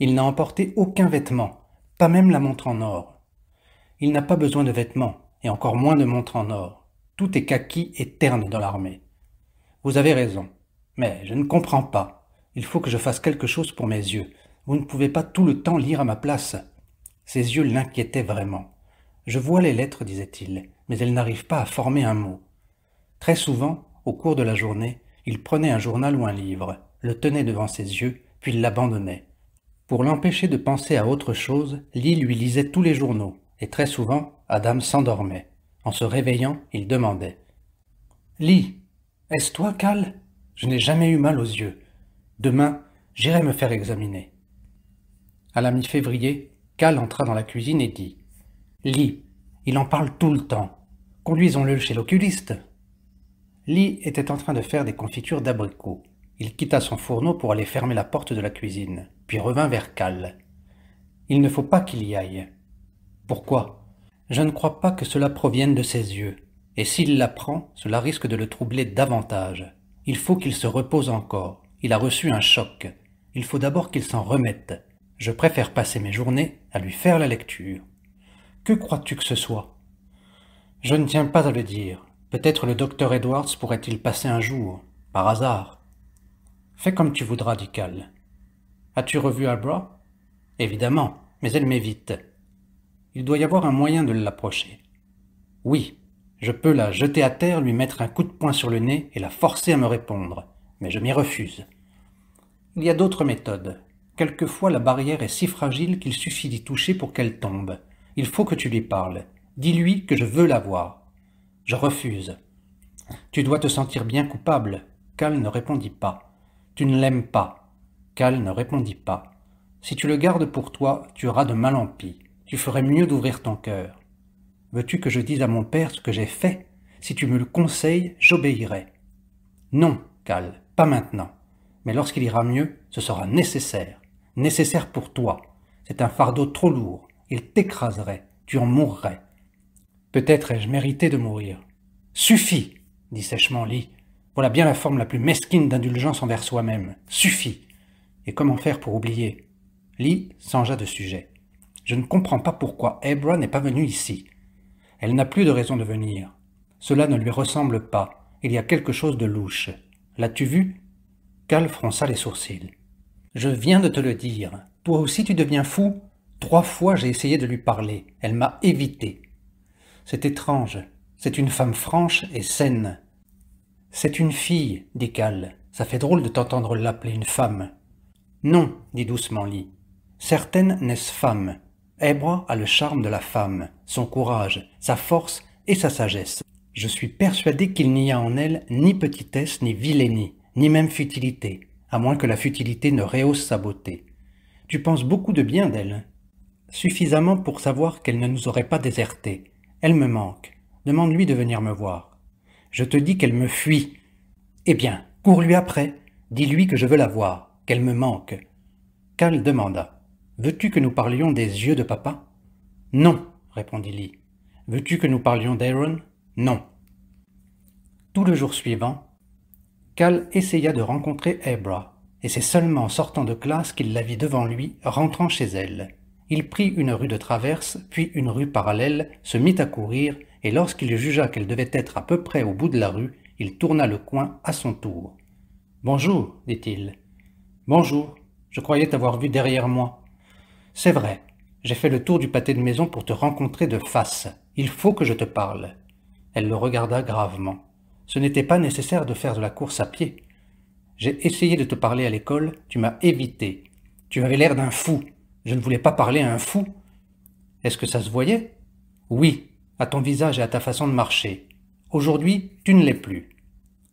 Il n'a emporté aucun vêtement, pas même la montre en or. Il n'a pas besoin de vêtements, et encore moins de montre en or. Tout est kaki et terne dans l'armée. Vous avez raison. Mais je ne comprends pas. Il faut que je fasse quelque chose pour mes yeux. Vous ne pouvez pas tout le temps lire à ma place. Ses yeux l'inquiétaient vraiment. Je vois les lettres, disait-il, mais elles n'arrivent pas à former un mot. Très souvent, au cours de la journée, il prenait un journal ou un livre, le tenait devant ses yeux, puis l'abandonnait. Pour l'empêcher de penser à autre chose, Lee lui lisait tous les journaux, et très souvent, Adam s'endormait. En se réveillant, il demandait Lee, est-ce toi, Cal Je n'ai jamais eu mal aux yeux. Demain, j'irai me faire examiner. À la mi-février, Cal entra dans la cuisine et dit Lee, il en parle tout le temps. Conduisons-le chez l'oculiste. Lee était en train de faire des confitures d'abricots. Il quitta son fourneau pour aller fermer la porte de la cuisine, puis revint vers Cal. Il ne faut pas qu'il y aille. Pourquoi Je ne crois pas que cela provienne de ses yeux, et s'il l'apprend, cela risque de le troubler davantage. Il faut qu'il se repose encore. Il a reçu un choc. Il faut d'abord qu'il s'en remette. Je préfère passer mes journées à lui faire la lecture. Que crois-tu que ce soit Je ne tiens pas à le dire. Peut-être le docteur Edwards pourrait-il passer un jour, par hasard. Fais comme tu voudras, dit Cal. As-tu revu Albra Évidemment, mais elle m'évite. Il doit y avoir un moyen de l'approcher. Oui, je peux la jeter à terre, lui mettre un coup de poing sur le nez et la forcer à me répondre, mais je m'y refuse. Il y a d'autres méthodes. Quelquefois la barrière est si fragile qu'il suffit d'y toucher pour qu'elle tombe. Il faut que tu lui parles. Dis-lui que je veux la voir. Je refuse. Tu dois te sentir bien coupable. Cal ne répondit pas. Tu ne l'aimes pas. Cal ne répondit pas. Si tu le gardes pour toi, tu auras de mal en pis. Tu ferais mieux d'ouvrir ton cœur. Veux-tu que je dise à mon père ce que j'ai fait Si tu me le conseilles, j'obéirai. Non, Cal, pas maintenant. Mais lorsqu'il ira mieux, ce sera nécessaire nécessaire pour toi. C'est un fardeau trop lourd. Il t'écraserait. Tu en mourrais. Peut-être ai-je mérité de mourir. Suffit, dit sèchement Lee. Voilà bien la forme la plus mesquine d'indulgence envers soi-même. Suffit. Et comment faire pour oublier Lee changea de sujet. Je ne comprends pas pourquoi Ebra n'est pas venue ici. Elle n'a plus de raison de venir. Cela ne lui ressemble pas. Il y a quelque chose de louche. L'as-tu vu Cal fronça les sourcils. Je viens de te le dire. Toi aussi tu deviens fou. Trois fois j'ai essayé de lui parler. Elle m'a évité. C'est étrange. C'est une femme franche et saine. C'est une fille, dit Cal. Ça fait drôle de t'entendre l'appeler une femme. Non, dit doucement Lee. Certaines naissent femmes. Ebra a le charme de la femme, son courage, sa force et sa sagesse. Je suis persuadé qu'il n'y a en elle ni petitesse, ni vilainie, ni même futilité à moins que la futilité ne rehausse sa beauté. Tu penses beaucoup de bien d'elle, suffisamment pour savoir qu'elle ne nous aurait pas désertés. Elle me manque. Demande-lui de venir me voir. Je te dis qu'elle me fuit. Eh bien, cours-lui après. Dis-lui que je veux la voir, qu'elle me manque. Cal demanda. Veux-tu que nous parlions des yeux de papa Non, répondit répondit-il. Veux-tu que nous parlions d'Aaron Non. Tout le jour suivant, Cal essaya de rencontrer Ebra, et c'est seulement en sortant de classe qu'il la vit devant lui, rentrant chez elle. Il prit une rue de traverse, puis une rue parallèle, se mit à courir, et lorsqu'il jugea qu'elle devait être à peu près au bout de la rue, il tourna le coin à son tour. Bonjour, dit-il. Bonjour, je croyais t'avoir vu derrière moi. C'est vrai, j'ai fait le tour du pâté de maison pour te rencontrer de face. Il faut que je te parle. Elle le regarda gravement. Ce n'était pas nécessaire de faire de la course à pied. J'ai essayé de te parler à l'école, tu m'as évité. Tu avais l'air d'un fou. Je ne voulais pas parler à un fou. Est-ce que ça se voyait Oui, à ton visage et à ta façon de marcher. Aujourd'hui, tu ne l'es plus.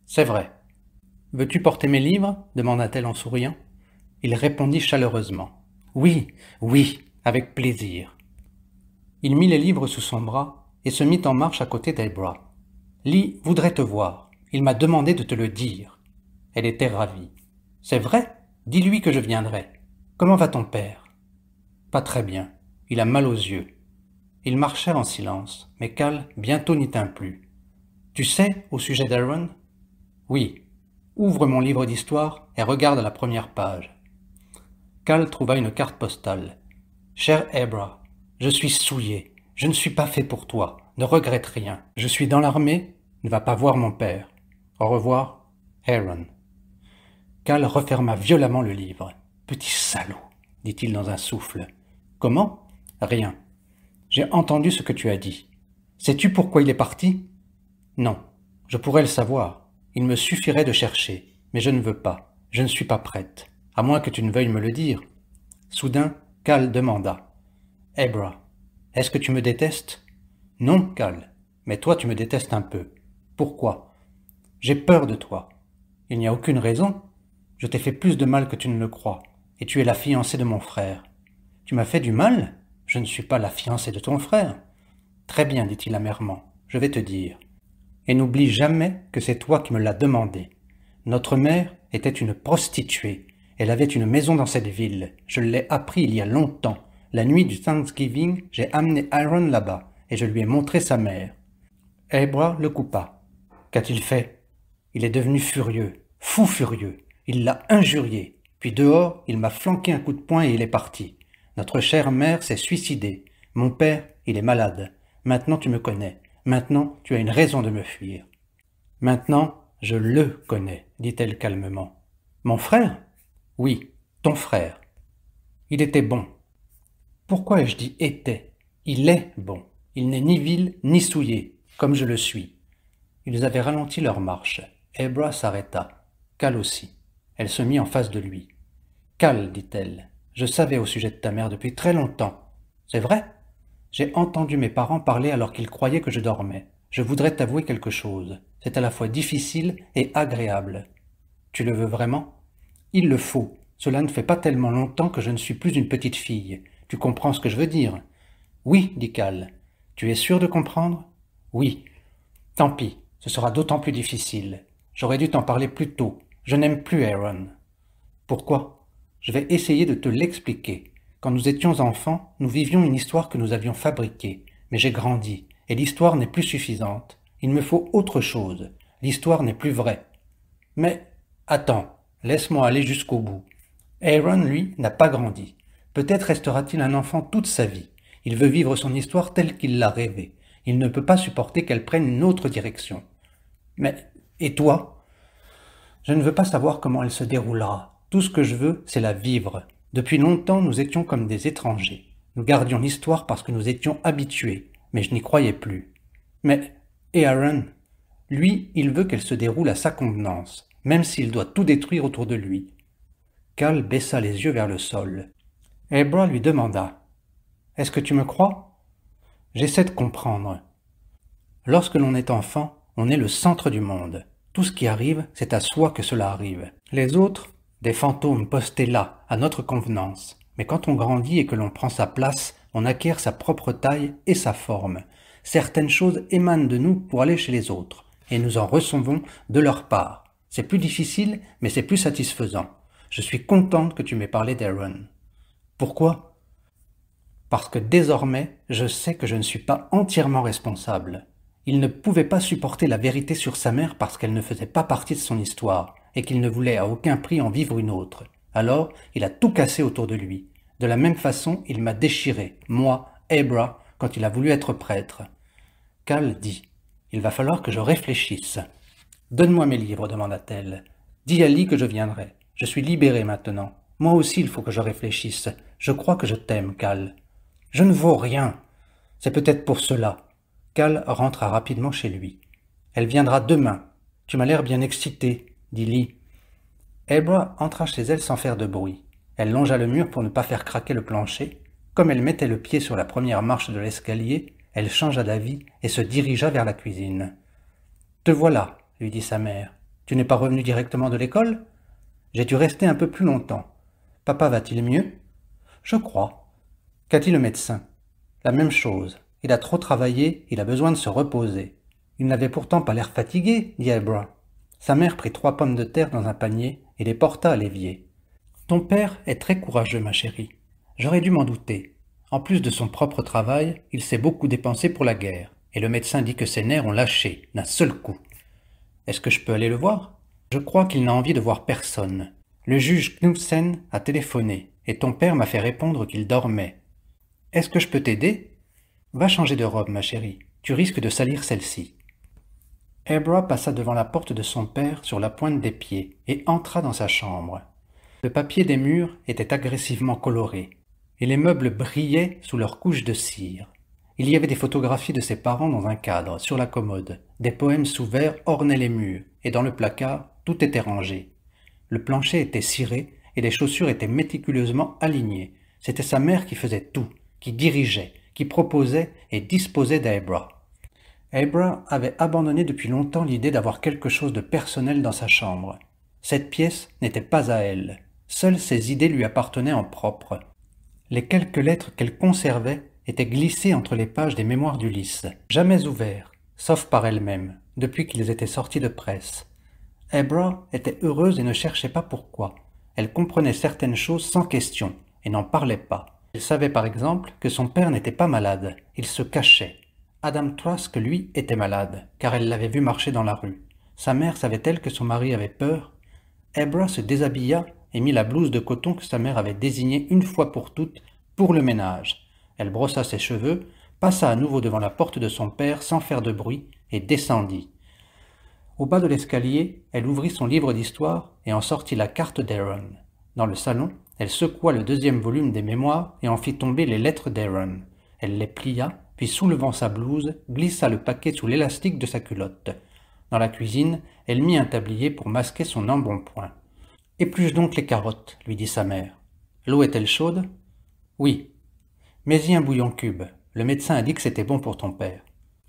C'est vrai. Veux-tu porter mes livres demanda-t-elle en souriant. Il répondit chaleureusement. Oui, oui, avec plaisir. Il mit les livres sous son bras et se mit en marche à côté d'Elbra. Lee voudrait te voir. Il m'a demandé de te le dire. Elle était ravie. C'est vrai Dis-lui que je viendrai. Comment va ton père Pas très bien. Il a mal aux yeux. Ils marchèrent en silence, mais Cal bientôt n'y tint plus. Tu sais, au sujet d'Aaron Oui. Ouvre mon livre d'histoire et regarde la première page. Cal trouva une carte postale. Cher Ebra, je suis souillé. Je ne suis pas fait pour toi. Ne regrette rien. Je suis dans l'armée ne va pas voir mon père. Au revoir, Aaron. Cal referma violemment le livre. Petit salaud, dit-il dans un souffle. Comment Rien. J'ai entendu ce que tu as dit. Sais-tu pourquoi il est parti Non, je pourrais le savoir. Il me suffirait de chercher, mais je ne veux pas. Je ne suis pas prête, à moins que tu ne veuilles me le dire. Soudain, Cal demanda. Ebra, est-ce que tu me détestes Non, Cal, mais toi tu me détestes un peu. Pourquoi J'ai peur de toi. Il n'y a aucune raison. Je t'ai fait plus de mal que tu ne le crois, et tu es la fiancée de mon frère. Tu m'as fait du mal Je ne suis pas la fiancée de ton frère. Très bien, dit-il amèrement, je vais te dire. Et n'oublie jamais que c'est toi qui me l'as demandé. Notre mère était une prostituée. Elle avait une maison dans cette ville. Je l'ai appris il y a longtemps. La nuit du Thanksgiving, j'ai amené Aaron là-bas et je lui ai montré sa mère. Ebra le coupa. Qu'a-t-il fait Il est devenu furieux, fou furieux. Il l'a injurié. Puis dehors, il m'a flanqué un coup de poing et il est parti. Notre chère mère s'est suicidée. Mon père, il est malade. Maintenant tu me connais. Maintenant tu as une raison de me fuir. Maintenant je le connais, dit-elle calmement. Mon frère Oui, ton frère. Il était bon. Pourquoi ai-je dit était Il est bon. Il n'est ni vil ni souillé, comme je le suis. Ils avaient ralenti leur marche. Ebra s'arrêta. Cal aussi. Elle se mit en face de lui. Cal, dit-elle, je savais au sujet de ta mère depuis très longtemps. C'est vrai J'ai entendu mes parents parler alors qu'ils croyaient que je dormais. Je voudrais t'avouer quelque chose. C'est à la fois difficile et agréable. Tu le veux vraiment Il le faut. Cela ne fait pas tellement longtemps que je ne suis plus une petite fille. Tu comprends ce que je veux dire Oui, dit Cal. Tu es sûr de comprendre Oui. Tant pis. Ce sera d'autant plus difficile. J'aurais dû t'en parler plus tôt. Je n'aime plus Aaron. Pourquoi Je vais essayer de te l'expliquer. Quand nous étions enfants, nous vivions une histoire que nous avions fabriquée, mais j'ai grandi, et l'histoire n'est plus suffisante. Il me faut autre chose. L'histoire n'est plus vraie. Mais attends, laisse-moi aller jusqu'au bout. Aaron, lui, n'a pas grandi. Peut-être restera-t-il un enfant toute sa vie. Il veut vivre son histoire telle qu'il l'a rêvée. Il ne peut pas supporter qu'elle prenne une autre direction. Mais, et toi Je ne veux pas savoir comment elle se déroulera. Tout ce que je veux, c'est la vivre. Depuis longtemps, nous étions comme des étrangers. Nous gardions l'histoire parce que nous étions habitués, mais je n'y croyais plus. Mais, et Aaron Lui, il veut qu'elle se déroule à sa convenance, même s'il doit tout détruire autour de lui. Cal baissa les yeux vers le sol. Ebra lui demanda Est-ce que tu me crois J'essaie de comprendre. Lorsque l'on est enfant, on est le centre du monde. Tout ce qui arrive, c'est à soi que cela arrive. Les autres, des fantômes postés là, à notre convenance. Mais quand on grandit et que l'on prend sa place, on acquiert sa propre taille et sa forme. Certaines choses émanent de nous pour aller chez les autres, et nous en recevons de leur part. C'est plus difficile, mais c'est plus satisfaisant. Je suis contente que tu m'aies parlé d'Aaron. Pourquoi parce que désormais je sais que je ne suis pas entièrement responsable. Il ne pouvait pas supporter la vérité sur sa mère parce qu'elle ne faisait pas partie de son histoire, et qu'il ne voulait à aucun prix en vivre une autre. Alors il a tout cassé autour de lui. De la même façon, il m'a déchiré, moi, Abra, quand il a voulu être prêtre. Cal dit Il va falloir que je réfléchisse. Donne-moi mes livres, demanda-t-elle. Dis à Lee que je viendrai. Je suis libérée maintenant. Moi aussi, il faut que je réfléchisse. Je crois que je t'aime, Cal. Je ne vaux rien. C'est peut-être pour cela. Cal rentra rapidement chez lui. Elle viendra demain. Tu m'as l'air bien excité, dit Lee. Ebra entra chez elle sans faire de bruit. Elle longea le mur pour ne pas faire craquer le plancher. Comme elle mettait le pied sur la première marche de l'escalier, elle changea d'avis et se dirigea vers la cuisine. Te voilà, lui dit sa mère. Tu n'es pas revenu directement de l'école J'ai dû rester un peu plus longtemps. Papa va-t-il mieux Je crois. Qu'a dit le médecin La même chose. Il a trop travaillé, il a besoin de se reposer. Il n'avait pourtant pas l'air fatigué, dit Abra. Sa mère prit trois pommes de terre dans un panier et les porta à l'évier. Ton père est très courageux, ma chérie. J'aurais dû m'en douter. En plus de son propre travail, il s'est beaucoup dépensé pour la guerre, et le médecin dit que ses nerfs ont lâché, d'un seul coup. Est-ce que je peux aller le voir Je crois qu'il n'a envie de voir personne. Le juge Knudsen a téléphoné, et ton père m'a fait répondre qu'il dormait, est-ce que je peux t'aider Va changer de robe, ma chérie. Tu risques de salir celle-ci. Abra passa devant la porte de son père sur la pointe des pieds et entra dans sa chambre. Le papier des murs était agressivement coloré et les meubles brillaient sous leurs couches de cire. Il y avait des photographies de ses parents dans un cadre, sur la commode. Des poèmes sous verre ornaient les murs, et dans le placard, tout était rangé. Le plancher était ciré, et les chaussures étaient méticuleusement alignées. C'était sa mère qui faisait tout qui dirigeait, qui proposait et disposait d'Ebra. Ebra avait abandonné depuis longtemps l'idée d'avoir quelque chose de personnel dans sa chambre. Cette pièce n'était pas à elle. Seules ses idées lui appartenaient en propre. Les quelques lettres qu'elle conservait étaient glissées entre les pages des mémoires d'Ulysse, jamais ouvertes, sauf par elle-même, depuis qu'ils étaient sortis de presse. Ebra était heureuse et ne cherchait pas pourquoi. Elle comprenait certaines choses sans question et n'en parlait pas. Elle savait par exemple que son père n'était pas malade, il se cachait. Adam Trask, lui, était malade, car elle l'avait vu marcher dans la rue. Sa mère savait-elle que son mari avait peur Ebra se déshabilla et mit la blouse de coton que sa mère avait désignée une fois pour toutes pour le ménage. Elle brossa ses cheveux, passa à nouveau devant la porte de son père sans faire de bruit et descendit. Au bas de l'escalier, elle ouvrit son livre d'histoire et en sortit la carte d'Aaron. Dans le salon, elle secoua le deuxième volume des Mémoires et en fit tomber les lettres d'Aaron. Elle les plia, puis soulevant sa blouse, glissa le paquet sous l'élastique de sa culotte. Dans la cuisine, elle mit un tablier pour masquer son embonpoint. Épluche donc les carottes, lui dit sa mère. L'eau est-elle chaude Oui. Mets-y un bouillon cube. Le médecin a dit que c'était bon pour ton père.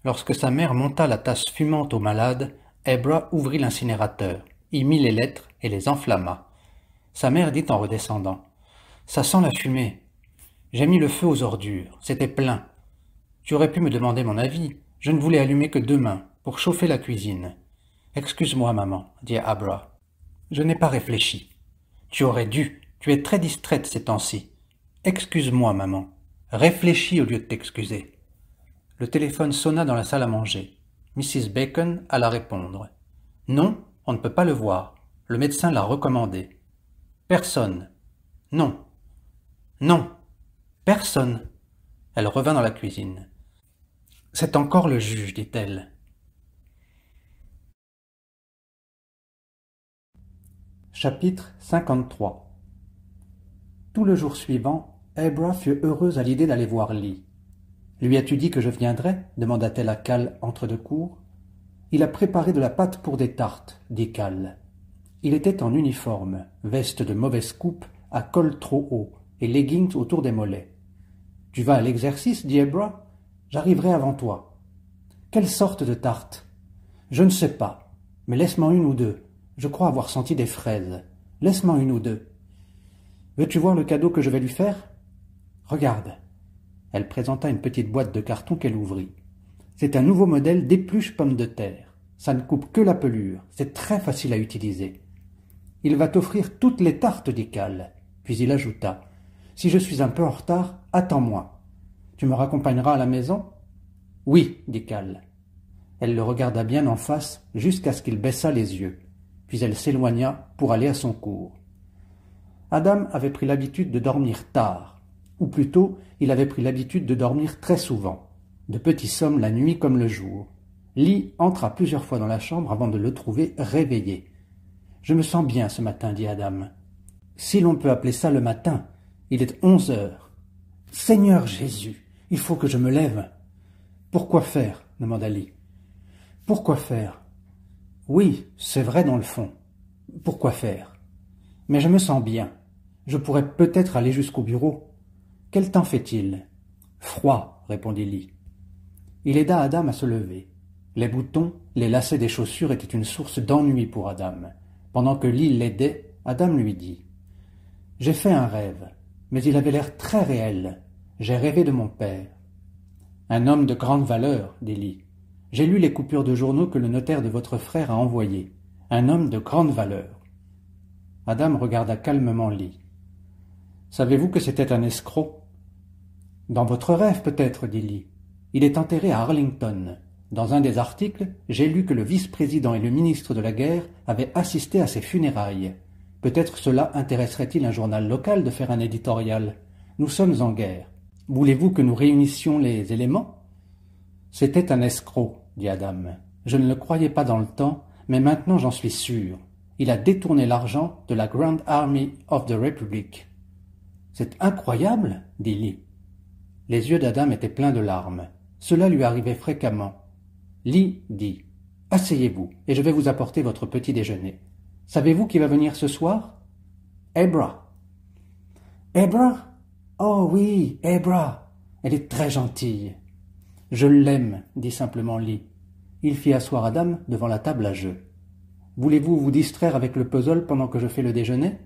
Lorsque sa mère monta la tasse fumante au malade, Ebra ouvrit l'incinérateur, y mit les lettres et les enflamma. Sa mère dit en redescendant Ça sent la fumée. J'ai mis le feu aux ordures. C'était plein. Tu aurais pu me demander mon avis. Je ne voulais allumer que demain pour chauffer la cuisine. Excuse-moi, maman, dit Abra. Je n'ai pas réfléchi. Tu aurais dû. Tu es très distraite ces temps-ci. Excuse-moi, maman. Réfléchis au lieu de t'excuser. Le téléphone sonna dans la salle à manger. Mrs. Bacon alla répondre. Non, on ne peut pas le voir. Le médecin l'a recommandé. Personne. Non. Non. Personne. Elle revint dans la cuisine. C'est encore le juge, dit-elle. Chapitre 53 Tout le jour suivant, Abra fut heureuse à l'idée d'aller voir Lee. Lui as-tu dit que je viendrais demanda-t-elle à Cal entre deux cours. Il a préparé de la pâte pour des tartes, dit Cal. Il était en uniforme, veste de mauvaise coupe, à col trop haut, et leggings autour des mollets. Tu vas à l'exercice, dit J'arriverai avant toi. Quelle sorte de tarte Je ne sais pas, mais laisse-moi une ou deux. Je crois avoir senti des fraises. Laisse-moi une ou deux. Veux-tu voir le cadeau que je vais lui faire Regarde. Elle présenta une petite boîte de carton qu'elle ouvrit. C'est un nouveau modèle d'épluche pomme de terre. Ça ne coupe que la pelure. C'est très facile à utiliser. Il va t'offrir toutes les tartes, dit Cal. Puis il ajouta Si je suis un peu en retard, attends-moi. Tu me raccompagneras à la maison Oui, dit Cal. Elle le regarda bien en face jusqu'à ce qu'il baissa les yeux. Puis elle s'éloigna pour aller à son cours. Adam avait pris l'habitude de dormir tard, ou plutôt il avait pris l'habitude de dormir très souvent, de petits sommes la nuit comme le jour. Lee entra plusieurs fois dans la chambre avant de le trouver réveillé. Je me sens bien ce matin, dit Adam. Si l'on peut appeler ça le matin, il est onze heures. Seigneur Jésus, il faut que je me lève. Pourquoi faire demanda Lee. Pourquoi faire Oui, c'est vrai dans le fond. Pourquoi faire Mais je me sens bien. Je pourrais peut-être aller jusqu'au bureau. Quel temps fait-il Froid, répondit Lee. Il aida Adam à se lever. Les boutons, les lacets des chaussures étaient une source d'ennui pour Adam. Pendant que l'île l'aidait, Adam lui dit J'ai fait un rêve, mais il avait l'air très réel. J'ai rêvé de mon père. Un homme de grande valeur, dit Lee. « J'ai lu les coupures de journaux que le notaire de votre frère a envoyées. Un homme de grande valeur. Adam regarda calmement Lee. Savez-vous que c'était un escroc Dans votre rêve, peut-être, dit Lee. Il est enterré à Arlington. Dans un des articles, j'ai lu que le vice-président et le ministre de la Guerre avaient assisté à ses funérailles. Peut-être cela intéresserait-il un journal local de faire un éditorial. Nous sommes en guerre. Voulez-vous que nous réunissions les éléments C'était un escroc, dit Adam. Je ne le croyais pas dans le temps, mais maintenant j'en suis sûr. Il a détourné l'argent de la Grand Army of the Republic. C'est incroyable, dit Lee. Les yeux d'Adam étaient pleins de larmes. Cela lui arrivait fréquemment. Lee dit Asseyez-vous, et je vais vous apporter votre petit déjeuner. Savez-vous qui va venir ce soir Ebra. Ebra Oh oui, Ebra Elle est très gentille. Je l'aime, dit simplement Lee. Il fit asseoir Adam devant la table à jeu. Voulez-vous vous distraire avec le puzzle pendant que je fais le déjeuner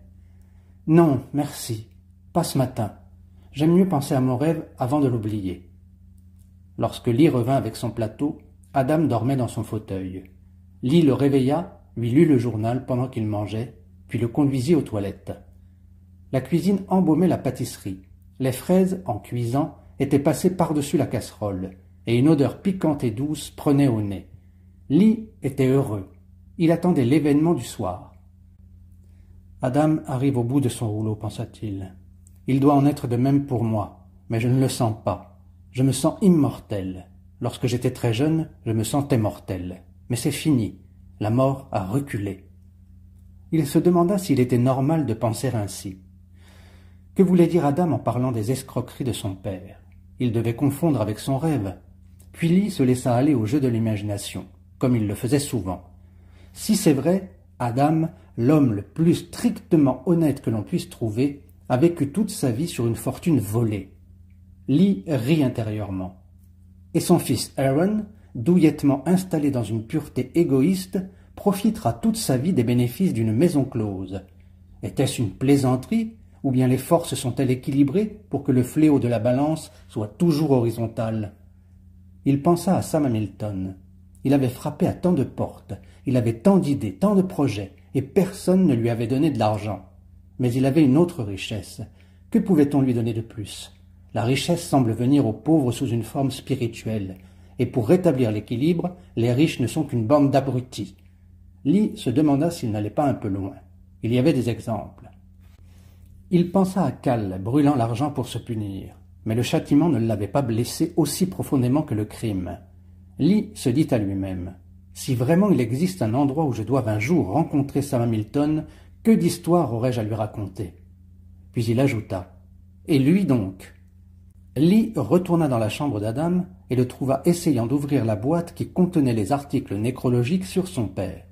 Non, merci. Pas ce matin. J'aime mieux penser à mon rêve avant de l'oublier. Lorsque Lee revint avec son plateau, Adam dormait dans son fauteuil. Lee le réveilla, lui lut le journal pendant qu'il mangeait, puis le conduisit aux toilettes. La cuisine embaumait la pâtisserie. Les fraises, en cuisant, étaient passées par-dessus la casserole, et une odeur piquante et douce prenait au nez. Lee était heureux. Il attendait l'événement du soir. Adam arrive au bout de son rouleau, pensa-t-il. Il doit en être de même pour moi, mais je ne le sens pas. Je me sens immortel. Lorsque j'étais très jeune, je me sentais mortel. Mais c'est fini. La mort a reculé. Il se demanda s'il était normal de penser ainsi. Que voulait dire Adam en parlant des escroqueries de son père Il devait confondre avec son rêve. Puis Lee se laissa aller au jeu de l'imagination, comme il le faisait souvent. Si c'est vrai, Adam, l'homme le plus strictement honnête que l'on puisse trouver, a vécu toute sa vie sur une fortune volée. Lee rit intérieurement et son fils Aaron, douillettement installé dans une pureté égoïste, profitera toute sa vie des bénéfices d'une maison close. Était-ce une plaisanterie, ou bien les forces sont-elles équilibrées pour que le fléau de la balance soit toujours horizontal Il pensa à Sam Hamilton. Il avait frappé à tant de portes, il avait tant d'idées, tant de projets, et personne ne lui avait donné de l'argent. Mais il avait une autre richesse. Que pouvait-on lui donner de plus la richesse semble venir aux pauvres sous une forme spirituelle, et pour rétablir l'équilibre, les riches ne sont qu'une bande d'abrutis. Lee se demanda s'il n'allait pas un peu loin. Il y avait des exemples. Il pensa à Cal, brûlant l'argent pour se punir, mais le châtiment ne l'avait pas blessé aussi profondément que le crime. Lee se dit à lui-même Si vraiment il existe un endroit où je doive un jour rencontrer Sam Hamilton, que d'histoires aurais-je à lui raconter Puis il ajouta Et lui donc Lee retourna dans la chambre d'Adam et le trouva essayant d'ouvrir la boîte qui contenait les articles nécrologiques sur son père.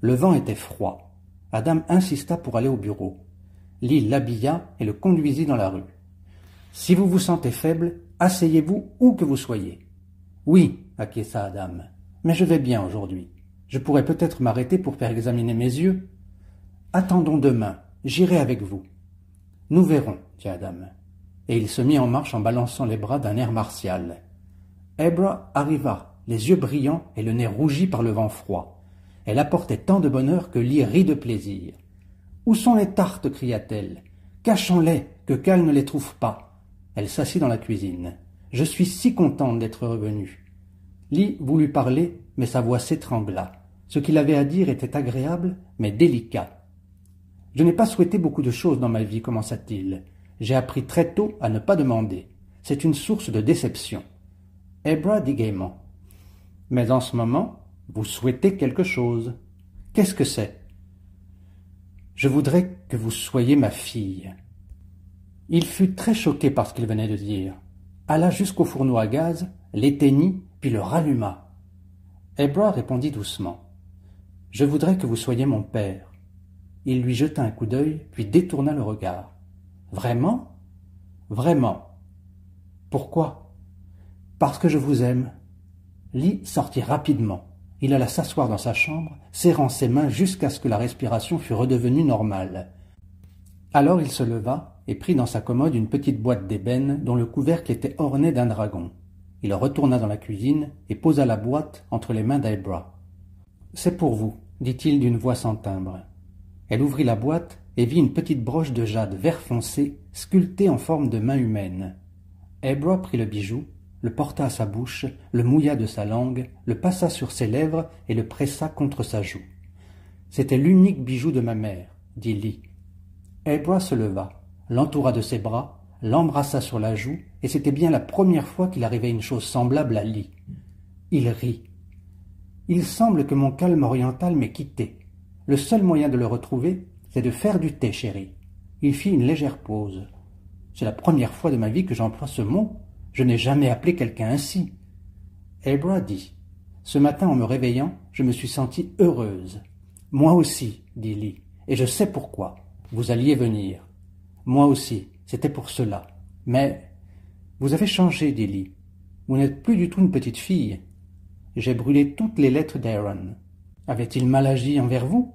Le vent était froid. Adam insista pour aller au bureau. Lee l'habilla et le conduisit dans la rue. Si vous vous sentez faible, asseyez-vous où que vous soyez. Oui, acquiesça Adam, mais je vais bien aujourd'hui. Je pourrais peut-être m'arrêter pour faire examiner mes yeux. Attendons demain, j'irai avec vous. Nous verrons, dit Adam et il se mit en marche en balançant les bras d'un air martial. Ebra arriva, les yeux brillants et le nez rougi par le vent froid. Elle apportait tant de bonheur que Lee rit de plaisir. Où sont les tartes cria-t-elle. Cachons-les, que Cal ne les trouve pas. Elle s'assit dans la cuisine. Je suis si contente d'être revenue. Lee voulut parler, mais sa voix s'étrangla. Ce qu'il avait à dire était agréable, mais délicat. Je n'ai pas souhaité beaucoup de choses dans ma vie, commença-t-il. J'ai appris très tôt à ne pas demander. C'est une source de déception. Ebra dit gaiement. Mais en ce moment, vous souhaitez quelque chose. Qu'est-ce que c'est Je voudrais que vous soyez ma fille. Il fut très choqué par ce qu'il venait de dire, alla jusqu'au fourneau à gaz, l'éteignit, puis le ralluma. Ebra répondit doucement. Je voudrais que vous soyez mon père. Il lui jeta un coup d'œil, puis détourna le regard. Vraiment Vraiment. Pourquoi Parce que je vous aime. Lee sortit rapidement. Il alla s'asseoir dans sa chambre, serrant ses mains jusqu'à ce que la respiration fût redevenue normale. Alors il se leva et prit dans sa commode une petite boîte d'ébène dont le couvercle était orné d'un dragon. Il retourna dans la cuisine et posa la boîte entre les mains d'Ebra. C'est pour vous, dit-il d'une voix sans timbre. Elle ouvrit la boîte et vit une petite broche de jade vert foncé sculptée en forme de main humaine. Ebra prit le bijou, le porta à sa bouche, le mouilla de sa langue, le passa sur ses lèvres et le pressa contre sa joue. C'était l'unique bijou de ma mère, dit Lee. Ebra se leva, l'entoura de ses bras, l'embrassa sur la joue, et c'était bien la première fois qu'il arrivait une chose semblable à Lee. Il rit. Il semble que mon calme oriental m'ait quitté. Le seul moyen de le retrouver, c'est de faire du thé, chérie. Il fit une légère pause. C'est la première fois de ma vie que j'emploie ce mot. Je n'ai jamais appelé quelqu'un ainsi. Elbra dit Ce matin, en me réveillant, je me suis sentie heureuse. Moi aussi, dit Lee, et je sais pourquoi. Vous alliez venir. Moi aussi, c'était pour cela. Mais. Vous avez changé, dit Lee. Vous n'êtes plus du tout une petite fille. J'ai brûlé toutes les lettres d'Aaron. Avait-il mal agi envers vous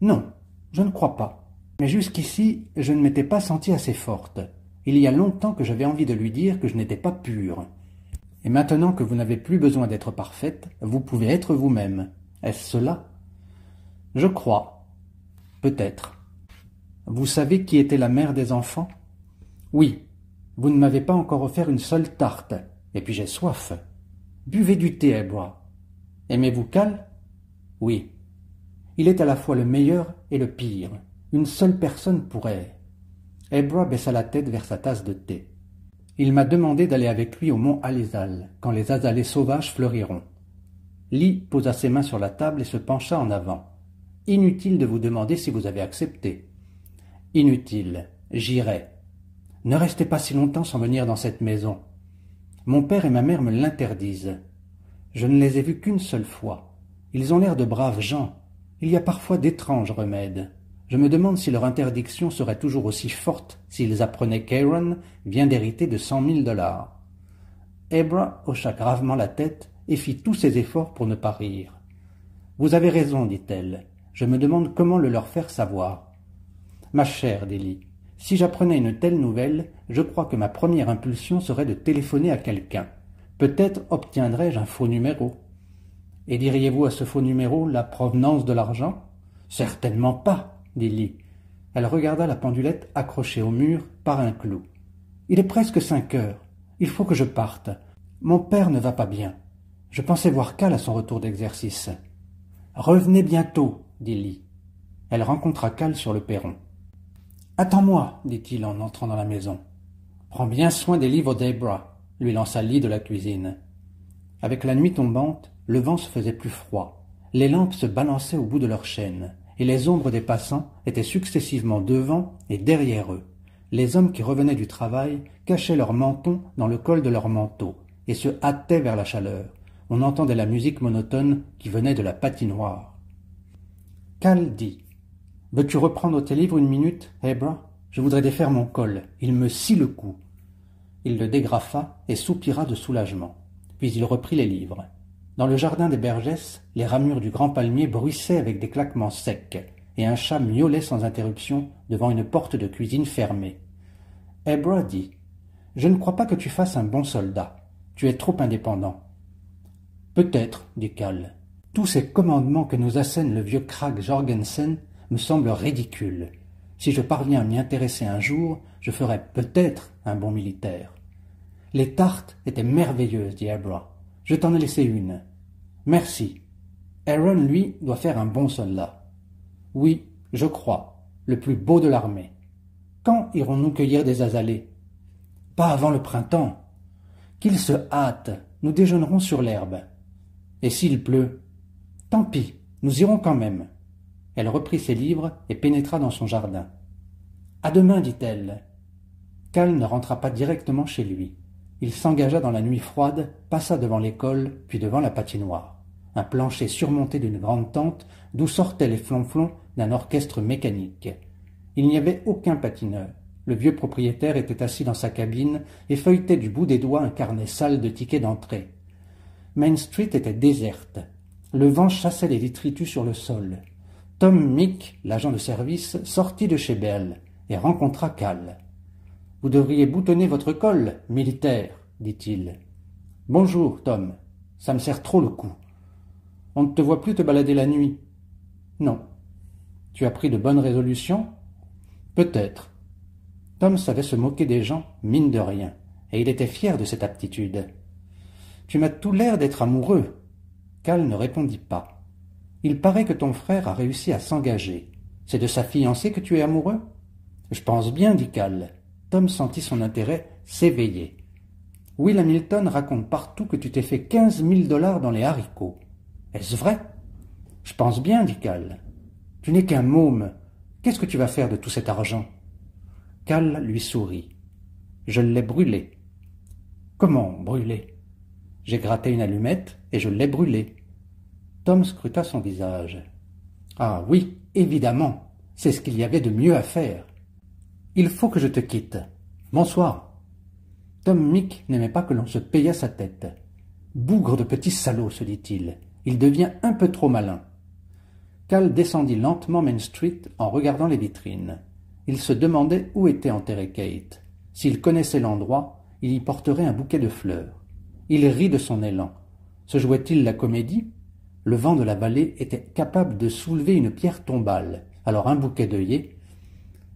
Non, je ne crois pas. Mais jusqu'ici, je ne m'étais pas sentie assez forte. Il y a longtemps que j'avais envie de lui dire que je n'étais pas pure. Et maintenant que vous n'avez plus besoin d'être parfaite, vous pouvez être vous-même. Est-ce cela Je crois. Peut-être. Vous savez qui était la mère des enfants Oui. Vous ne m'avez pas encore offert une seule tarte. Et puis j'ai soif. Buvez du thé, bois. Aimez-vous Cal Oui. Il est à la fois le meilleur « Et le pire. Une seule personne pourrait. Ebra baissa la tête vers sa tasse de thé. Il m'a demandé d'aller avec lui au mont Alézal, quand les azalées sauvages fleuriront. Lee posa ses mains sur la table et se pencha en avant. Inutile de vous demander si vous avez accepté. Inutile. J'irai. Ne restez pas si longtemps sans venir dans cette maison. Mon père et ma mère me l'interdisent. Je ne les ai vus qu'une seule fois. Ils ont l'air de braves gens, il y a parfois d'étranges remèdes. Je me demande si leur interdiction serait toujours aussi forte s'ils apprenaient qu'Aaron vient d'hériter de cent mille dollars. Ebra hocha gravement la tête et fit tous ses efforts pour ne pas rire. Vous avez raison, dit-elle. Je me demande comment le leur faire savoir. Ma chère Délie, si j'apprenais une telle nouvelle, je crois que ma première impulsion serait de téléphoner à quelqu'un. Peut-être obtiendrais-je un faux numéro. Et diriez-vous à ce faux numéro la provenance de l'argent Certainement pas, dit Lee. Elle regarda la pendulette accrochée au mur par un clou. Il est presque cinq heures. Il faut que je parte. Mon père ne va pas bien. Je pensais voir Cal à son retour d'exercice. Revenez bientôt, dit Lee. Elle rencontra Cal sur le perron. Attends-moi, dit-il en entrant dans la maison. Prends bien soin des livres d'Ebra, lui lança Lee de la cuisine. Avec la nuit tombante, le vent se faisait plus froid, les lampes se balançaient au bout de leurs chaînes, et les ombres des passants étaient successivement devant et derrière eux. Les hommes qui revenaient du travail cachaient leur menton dans le col de leur manteau et se hâtaient vers la chaleur. On entendait la musique monotone qui venait de la patinoire. Cal dit Veux-tu reprendre tes livres une minute, Hebra Je voudrais défaire mon col. Il me scie le cou. Il le dégrafa et soupira de soulagement. Puis il reprit les livres. Dans le jardin des Bergesses, les ramures du grand palmier bruissaient avec des claquements secs, et un chat miaulait sans interruption devant une porte de cuisine fermée. Ebra dit « je ne crois pas que tu fasses un bon soldat. Tu es trop indépendant. Peut-être, dit Cal. Tous ces commandements que nous assène le vieux Krag Jorgensen me semblent ridicules. Si je parviens à m'y intéresser un jour, je ferai peut-être un bon militaire. Les tartes étaient merveilleuses, dit je t'en ai laissé une. Merci. Aaron, lui, doit faire un bon soldat. Oui, je crois, le plus beau de l'armée. Quand irons-nous cueillir des azalées Pas avant le printemps. Qu'il se hâte, nous déjeunerons sur l'herbe. Et s'il pleut Tant pis, nous irons quand même. Elle reprit ses livres et pénétra dans son jardin. À demain, dit-elle. Cal ne rentra pas directement chez lui. Il s'engagea dans la nuit froide, passa devant l'école, puis devant la patinoire. Un plancher surmonté d'une grande tente, d'où sortaient les flonflons d'un orchestre mécanique. Il n'y avait aucun patineur. Le vieux propriétaire était assis dans sa cabine et feuilletait du bout des doigts un carnet sale de tickets d'entrée. Main Street était déserte. Le vent chassait les détritus sur le sol. Tom Mick, l'agent de service, sortit de chez Bell et rencontra Cal. Vous devriez boutonner votre col, militaire, dit-il. Bonjour, Tom. Ça me sert trop le coup. On ne te voit plus te balader la nuit. Non. Tu as pris de bonnes résolutions Peut-être. Tom savait se moquer des gens, mine de rien, et il était fier de cette aptitude. Tu m'as tout l'air d'être amoureux. Cal ne répondit pas. Il paraît que ton frère a réussi à s'engager. C'est de sa fiancée que tu es amoureux Je pense bien, dit Cal. Tom sentit son intérêt s'éveiller. Will Hamilton raconte partout que tu t'es fait quinze mille dollars dans les haricots. Est-ce vrai Je pense bien, dit Cal. Tu n'es qu'un môme. Qu'est-ce que tu vas faire de tout cet argent Cal lui sourit. Je l'ai brûlé. Comment brûlé J'ai gratté une allumette et je l'ai brûlé. Tom scruta son visage. Ah oui, évidemment, c'est ce qu'il y avait de mieux à faire. Il faut que je te quitte. Bonsoir. Tom Mick n'aimait pas que l'on se payât sa tête. Bougre de petit salaud, se dit-il. Il devient un peu trop malin. Cal descendit lentement Main Street en regardant les vitrines. Il se demandait où était enterré Kate. S'il connaissait l'endroit, il y porterait un bouquet de fleurs. Il rit de son élan. Se jouait-il la comédie Le vent de la vallée était capable de soulever une pierre tombale. Alors un bouquet d'œillets,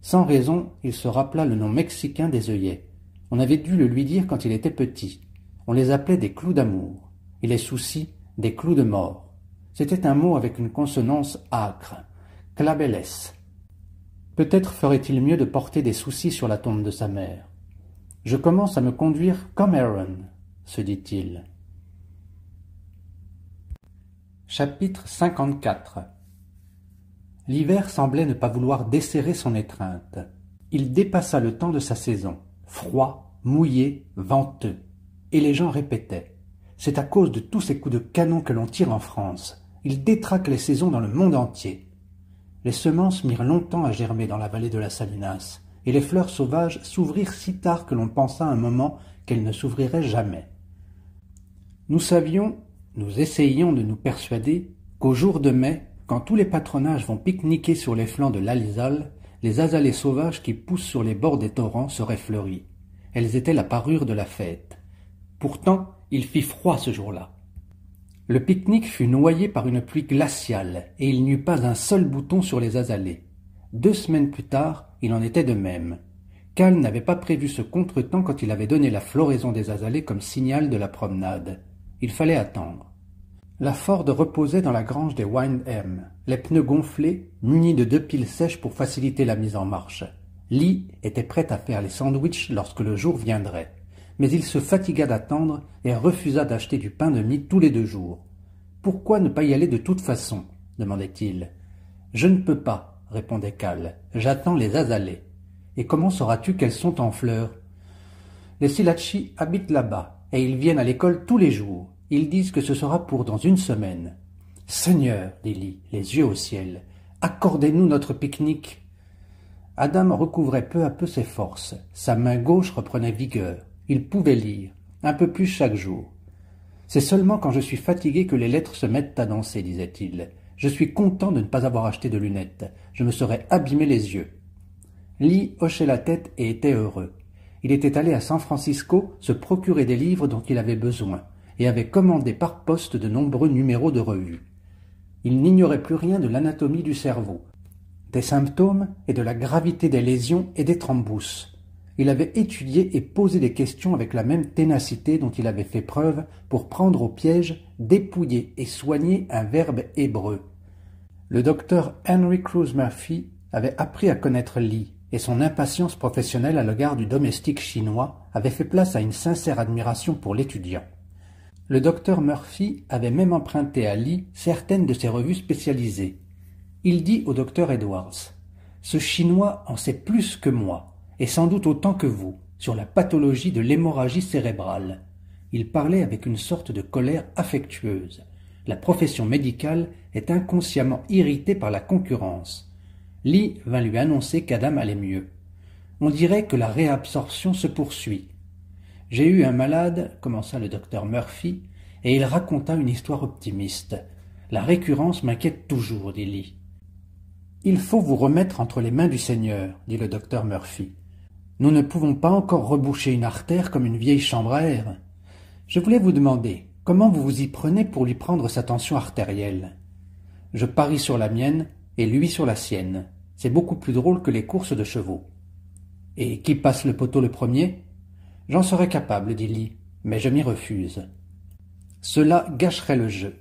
sans raison, il se rappela le nom mexicain des œillets. On avait dû le lui dire quand il était petit. On les appelait des clous d'amour, et les soucis des clous de mort. C'était un mot avec une consonance âcre, clabelles. Peut-être ferait-il mieux de porter des soucis sur la tombe de sa mère. Je commence à me conduire comme Aaron, se dit-il. Chapitre L'hiver semblait ne pas vouloir desserrer son étreinte. Il dépassa le temps de sa saison, froid, mouillé, venteux. Et les gens répétaient C'est à cause de tous ces coups de canon que l'on tire en France. Ils détraquent les saisons dans le monde entier. Les semences mirent longtemps à germer dans la vallée de la Salinas, et les fleurs sauvages s'ouvrirent si tard que l'on pensa un moment qu'elles ne s'ouvriraient jamais. Nous savions, nous essayions de nous persuader qu'au jour de mai, quand tous les patronages vont pique-niquer sur les flancs de l'Alizal, les azalées sauvages qui poussent sur les bords des torrents seraient fleuries. Elles étaient la parure de la fête. Pourtant, il fit froid ce jour-là. Le pique-nique fut noyé par une pluie glaciale, et il n'y eut pas un seul bouton sur les azalées. Deux semaines plus tard, il en était de même. Cal n'avait pas prévu ce contretemps quand il avait donné la floraison des azalées comme signal de la promenade. Il fallait attendre. La Ford reposait dans la grange des Windham, les pneus gonflés, munis de deux piles sèches pour faciliter la mise en marche. Lee était prêt à faire les sandwichs lorsque le jour viendrait, mais il se fatigua d'attendre et refusa d'acheter du pain de mie tous les deux jours. Pourquoi ne pas y aller de toute façon demandait-il. Je ne peux pas, répondait Cal. J'attends les azalées. Et comment sauras-tu qu'elles sont en fleurs Les Silachi habitent là-bas et ils viennent à l'école tous les jours. Ils disent que ce sera pour dans une semaine. Seigneur, dit Lee, les yeux au ciel, accordez-nous notre pique-nique. Adam recouvrait peu à peu ses forces. Sa main gauche reprenait vigueur. Il pouvait lire, un peu plus chaque jour. C'est seulement quand je suis fatigué que les lettres se mettent à danser, disait-il. Je suis content de ne pas avoir acheté de lunettes. Je me serais abîmé les yeux. Lee hochait la tête et était heureux. Il était allé à San Francisco se procurer des livres dont il avait besoin et avait commandé par poste de nombreux numéros de revues. Il n'ignorait plus rien de l'anatomie du cerveau, des symptômes et de la gravité des lésions et des trembousses. Il avait étudié et posé des questions avec la même ténacité dont il avait fait preuve pour prendre au piège, dépouiller et soigner un verbe hébreu. Le docteur Henry Cruz Murphy avait appris à connaître Lee, et son impatience professionnelle à l'égard du domestique chinois avait fait place à une sincère admiration pour l'étudiant. Le docteur Murphy avait même emprunté à Lee certaines de ses revues spécialisées. Il dit au docteur Edwards Ce Chinois en sait plus que moi, et sans doute autant que vous, sur la pathologie de l'hémorragie cérébrale. Il parlait avec une sorte de colère affectueuse. La profession médicale est inconsciemment irritée par la concurrence. Lee vint lui annoncer qu'Adam allait mieux. On dirait que la réabsorption se poursuit. J'ai eu un malade, commença le docteur Murphy, et il raconta une histoire optimiste. La récurrence m'inquiète toujours, » dit-il. « Il faut vous remettre entre les mains du Seigneur, dit le docteur Murphy. Nous ne pouvons pas encore reboucher une artère comme une vieille chambre à air. Je voulais vous demander comment vous vous y prenez pour lui prendre sa tension artérielle. Je parie sur la mienne et lui sur la sienne. C'est beaucoup plus drôle que les courses de chevaux. Et qui passe le poteau le premier J'en serais capable, dit Lee, mais je m'y refuse. Cela gâcherait le jeu.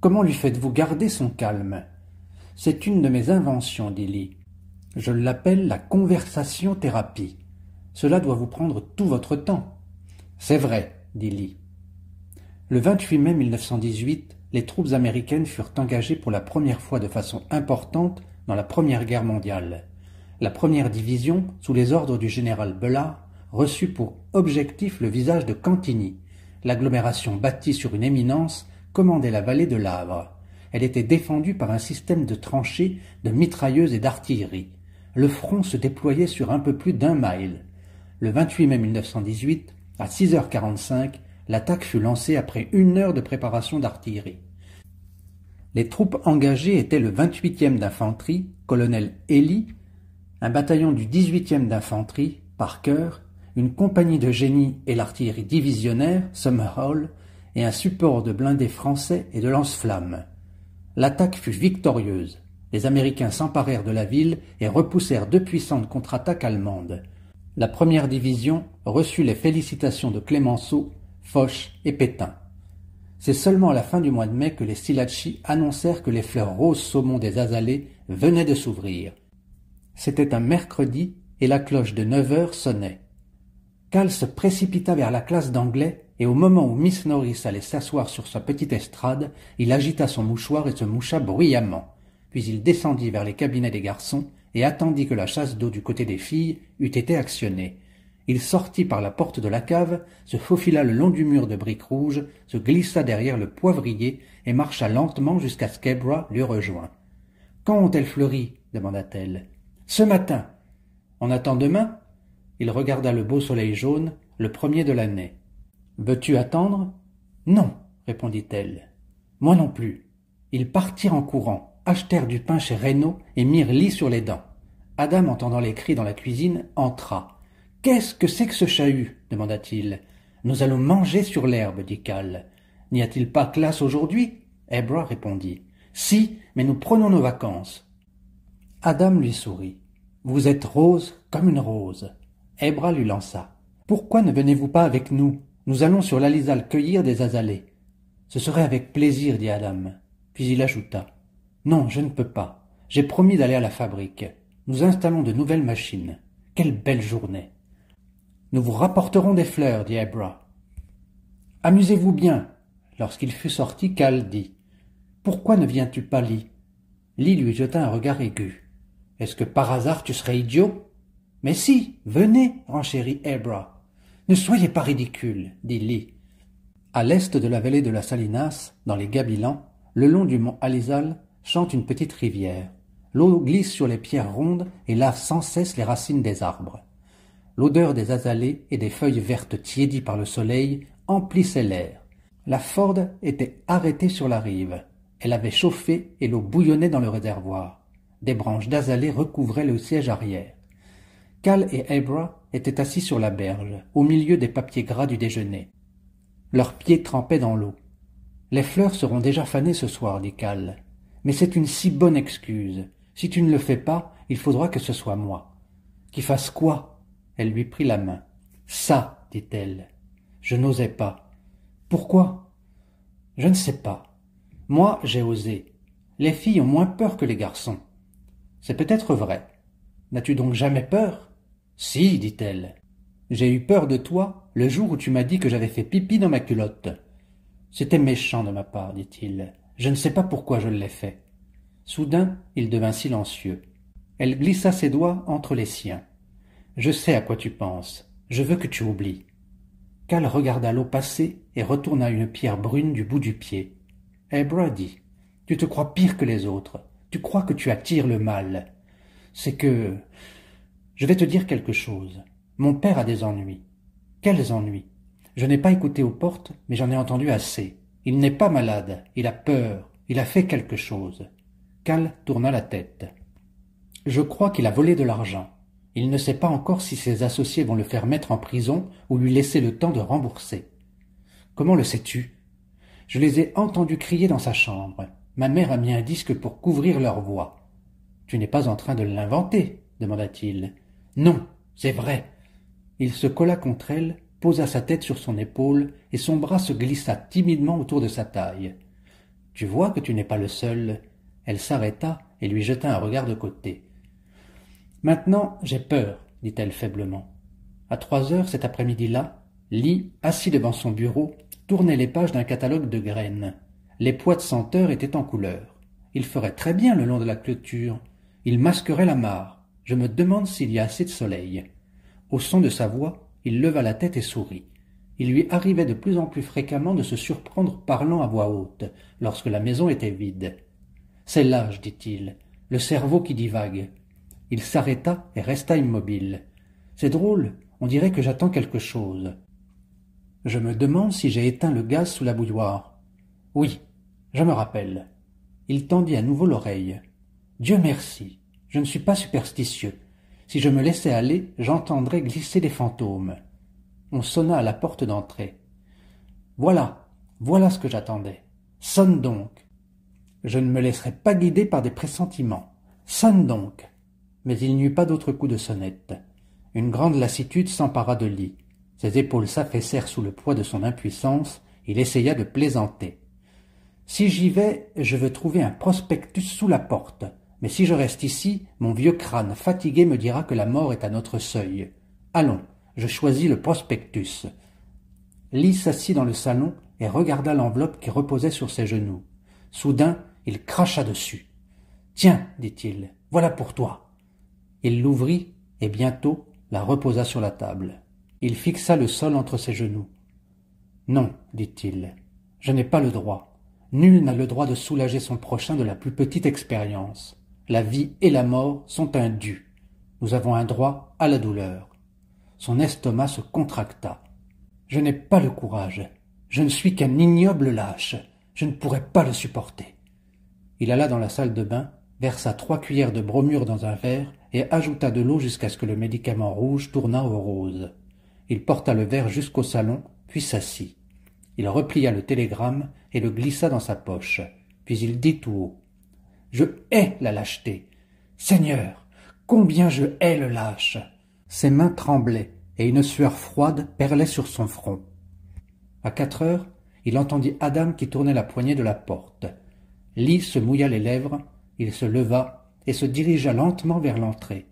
Comment lui faites-vous garder son calme C'est une de mes inventions, dit Lee. Je l'appelle la conversation thérapie. Cela doit vous prendre tout votre temps. C'est vrai, dit Lee. Le 28 mai 1918, les troupes américaines furent engagées pour la première fois de façon importante dans la Première Guerre mondiale. La première division, sous les ordres du général Bellard, reçut pour objectif le visage de Cantigny. L'agglomération bâtie sur une éminence commandait la vallée de l'Avre. Elle était défendue par un système de tranchées, de mitrailleuses et d'artillerie. Le front se déployait sur un peu plus d'un mile. Le 28 mai 1918, à 6h45, l'attaque fut lancée après une heure de préparation d'artillerie. Les troupes engagées étaient le 28e d'infanterie, colonel Ely, un bataillon du 18e d'infanterie, Parker, une compagnie de génie et l'artillerie divisionnaire, Summerhall, et un support de blindés français et de lance-flammes. L'attaque fut victorieuse. Les Américains s'emparèrent de la ville et repoussèrent deux puissantes contre-attaques allemandes. La première division reçut les félicitations de Clémenceau, Foch et Pétain. C'est seulement à la fin du mois de mai que les Silachi annoncèrent que les fleurs roses saumon des azalées venaient de s'ouvrir. C'était un mercredi et la cloche de neuf heures sonnait. Cal se précipita vers la classe d'anglais, et au moment où Miss Norris allait s'asseoir sur sa petite estrade, il agita son mouchoir et se moucha bruyamment. Puis il descendit vers les cabinets des garçons et attendit que la chasse d'eau du côté des filles eût été actionnée. Il sortit par la porte de la cave, se faufila le long du mur de briques rouges, se glissa derrière le poivrier et marcha lentement jusqu'à ce qu'Ebra l'eût rejoint. Quand ont-elles fleuri demanda-t-elle. Ce matin. On attend demain il regarda le beau soleil jaune, le premier de l'année. Veux-tu attendre Non, répondit-elle. Moi non plus. Ils partirent en courant, achetèrent du pain chez Reynaud et mirent lit sur les dents. Adam, entendant les cris dans la cuisine, entra. Qu'est-ce que c'est que ce chahut demanda-t-il. Nous allons manger sur l'herbe, dit Cal. N'y a-t-il pas classe aujourd'hui Ebra répondit. Si, mais nous prenons nos vacances. Adam lui sourit. Vous êtes rose comme une rose. Ebra lui lança. Pourquoi ne venez-vous pas avec nous Nous allons sur l'Alizal cueillir des azalées. Ce serait avec plaisir, dit Adam. Puis il ajouta. Non, je ne peux pas. J'ai promis d'aller à la fabrique. Nous installons de nouvelles machines. Quelle belle journée. Nous vous rapporterons des fleurs, dit Ebra. Amusez-vous bien. Lorsqu'il fut sorti, Cal dit. Pourquoi ne viens-tu pas, Lee Lee lui jeta un regard aigu. Est-ce que par hasard tu serais idiot mais si, venez, renchérit Ebra. Ne soyez pas ridicule, dit Lee. À l'est de la vallée de la Salinas, dans les Gabilans, le long du mont Alizal, chante une petite rivière. L'eau glisse sur les pierres rondes et lave sans cesse les racines des arbres. L'odeur des azalées et des feuilles vertes tiédies par le soleil emplissait l'air. La Ford était arrêtée sur la rive. Elle avait chauffé et l'eau bouillonnait dans le réservoir. Des branches d'azalées recouvraient le siège arrière. Cal et Abra étaient assis sur la berge, au milieu des papiers gras du déjeuner. Leurs pieds trempaient dans l'eau. Les fleurs seront déjà fanées ce soir, dit Cal. Mais c'est une si bonne excuse. Si tu ne le fais pas, il faudra que ce soit moi. Qui fasse quoi Elle lui prit la main. Ça, dit-elle. Je n'osais pas. Pourquoi Je ne sais pas. Moi, j'ai osé. Les filles ont moins peur que les garçons. C'est peut-être vrai. N'as-tu donc jamais peur si, dit-elle. J'ai eu peur de toi le jour où tu m'as dit que j'avais fait pipi dans ma culotte. C'était méchant de ma part, dit-il. Je ne sais pas pourquoi je l'ai fait. Soudain, il devint silencieux. Elle glissa ses doigts entre les siens. Je sais à quoi tu penses. Je veux que tu oublies. Cal regarda l'eau passer et retourna une pierre brune du bout du pied. Eh Brady, tu te crois pire que les autres. Tu crois que tu attires le mal. C'est que je vais te dire quelque chose. Mon père a des ennuis. Quels ennuis Je n'ai pas écouté aux portes, mais j'en ai entendu assez. Il n'est pas malade, il a peur, il a fait quelque chose. Cal tourna la tête. Je crois qu'il a volé de l'argent. Il ne sait pas encore si ses associés vont le faire mettre en prison ou lui laisser le temps de rembourser. Comment le sais-tu Je les ai entendus crier dans sa chambre. Ma mère a mis un disque pour couvrir leur voix. Tu n'es pas en train de l'inventer demanda-t-il. Non, c'est vrai. Il se colla contre elle, posa sa tête sur son épaule, et son bras se glissa timidement autour de sa taille. Tu vois que tu n'es pas le seul. Elle s'arrêta et lui jeta un regard de côté. Maintenant, j'ai peur, dit-elle faiblement. À trois heures cet après-midi-là, Lee, assis devant son bureau, tournait les pages d'un catalogue de graines. Les poids de senteur étaient en couleur. Il ferait très bien le long de la clôture. Il masquerait la mare. Je me demande s'il y a assez de soleil. Au son de sa voix, il leva la tête et sourit. Il lui arrivait de plus en plus fréquemment de se surprendre parlant à voix haute, lorsque la maison était vide. C'est l'âge, dit-il, le cerveau qui divague. Il s'arrêta et resta immobile. C'est drôle, on dirait que j'attends quelque chose. Je me demande si j'ai éteint le gaz sous la bouilloire. Oui, je me rappelle. Il tendit à nouveau l'oreille. Dieu merci. Je ne suis pas superstitieux. Si je me laissais aller, j'entendrais glisser des fantômes. On sonna à la porte d'entrée. Voilà, voilà ce que j'attendais. Sonne donc. Je ne me laisserai pas guider par des pressentiments. Sonne donc. Mais il n'y eut pas d'autre coup de sonnette. Une grande lassitude s'empara de lui. Ses épaules s'affaissèrent sous le poids de son impuissance. Il essaya de plaisanter. Si j'y vais, je veux trouver un prospectus sous la porte. Mais si je reste ici, mon vieux crâne fatigué me dira que la mort est à notre seuil. Allons, je choisis le prospectus. Lee s'assit dans le salon et regarda l'enveloppe qui reposait sur ses genoux. Soudain, il cracha dessus. Tiens, dit-il, voilà pour toi. Il l'ouvrit et bientôt la reposa sur la table. Il fixa le sol entre ses genoux. Non, dit-il, je n'ai pas le droit. Nul n'a le droit de soulager son prochain de la plus petite expérience la vie et la mort sont un dû. Nous avons un droit à la douleur. Son estomac se contracta. Je n'ai pas le courage. Je ne suis qu'un ignoble lâche. Je ne pourrais pas le supporter. Il alla dans la salle de bain, versa trois cuillères de bromure dans un verre et ajouta de l'eau jusqu'à ce que le médicament rouge tournât au rose. Il porta le verre jusqu'au salon, puis s'assit. Il replia le télégramme et le glissa dans sa poche. Puis il dit tout haut je hais la lâcheté. Seigneur, combien je hais le lâche. Ses mains tremblaient, et une sueur froide perlait sur son front. À quatre heures, il entendit Adam qui tournait la poignée de la porte. Lee se mouilla les lèvres, il se leva et se dirigea lentement vers l'entrée.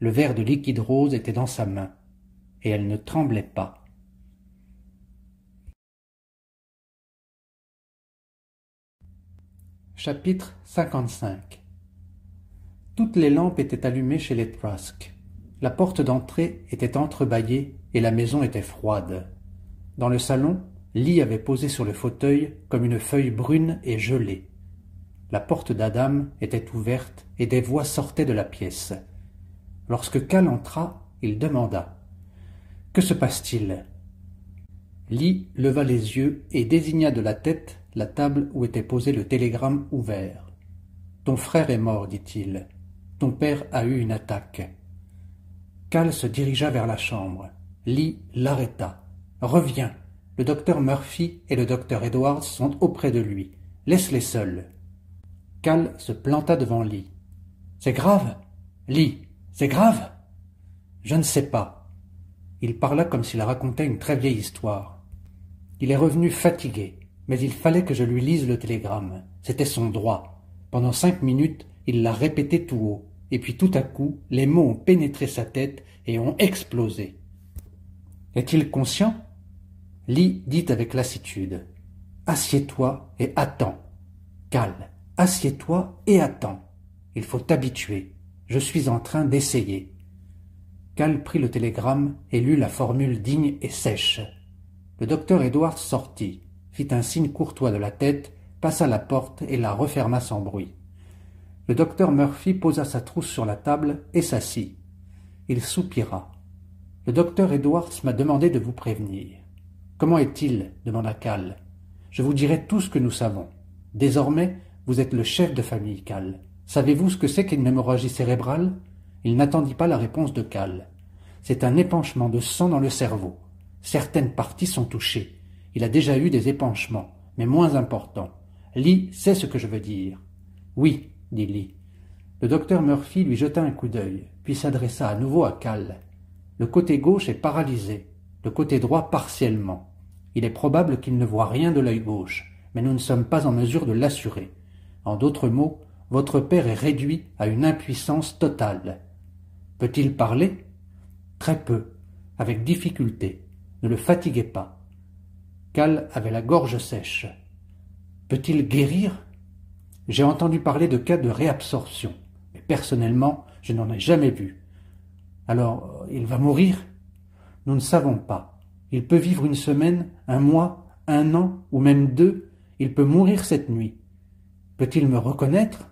Le verre de liquide rose était dans sa main, et elle ne tremblait pas. Chapitre 55 Toutes les lampes étaient allumées chez les Trask. La porte d'entrée était entrebâillée et la maison était froide. Dans le salon, Lee avait posé sur le fauteuil comme une feuille brune et gelée. La porte d'Adam était ouverte et des voix sortaient de la pièce. Lorsque Cal entra, il demanda Que se passe-t-il Lee leva les yeux et désigna de la tête la table où était posé le télégramme ouvert. Ton frère est mort, dit-il. Ton père a eu une attaque. Cal se dirigea vers la chambre. Lee l'arrêta. Reviens. Le docteur Murphy et le docteur Edwards sont auprès de lui. Laisse-les seuls. Cal se planta devant Lee. C'est grave Lee, c'est grave Je ne sais pas. Il parla comme s'il racontait une très vieille histoire. Il est revenu fatigué mais il fallait que je lui lise le télégramme. C'était son droit. Pendant cinq minutes, il l'a répété tout haut, et puis tout à coup, les mots ont pénétré sa tête et ont explosé. Est-il conscient Lee dit avec lassitude Assieds-toi et attends. Cal, assieds-toi et attends. Il faut t'habituer. Je suis en train d'essayer. Cal prit le télégramme et lut la formule digne et sèche. Le docteur Edwards sortit fit un signe courtois de la tête, passa la porte et la referma sans bruit. Le docteur Murphy posa sa trousse sur la table et s'assit. Il soupira. Le docteur Edwards m'a demandé de vous prévenir. Comment est-il demanda Cal. Je vous dirai tout ce que nous savons. Désormais, vous êtes le chef de famille, Cal. Savez-vous ce que c'est qu'une hémorragie cérébrale Il n'attendit pas la réponse de Cal. C'est un épanchement de sang dans le cerveau. Certaines parties sont touchées. Il a déjà eu des épanchements, mais moins importants. Lee sait ce que je veux dire. Oui, dit Lee. Le docteur Murphy lui jeta un coup d'œil, puis s'adressa à nouveau à Cal. Le côté gauche est paralysé, le côté droit partiellement. Il est probable qu'il ne voit rien de l'œil gauche, mais nous ne sommes pas en mesure de l'assurer. En d'autres mots, votre père est réduit à une impuissance totale. Peut-il parler Très peu, avec difficulté. Ne le fatiguez pas. Cal avait la gorge sèche. Peut-il guérir J'ai entendu parler de cas de réabsorption, mais personnellement, je n'en ai jamais vu. Alors, il va mourir Nous ne savons pas. Il peut vivre une semaine, un mois, un an, ou même deux. Il peut mourir cette nuit. Peut-il me reconnaître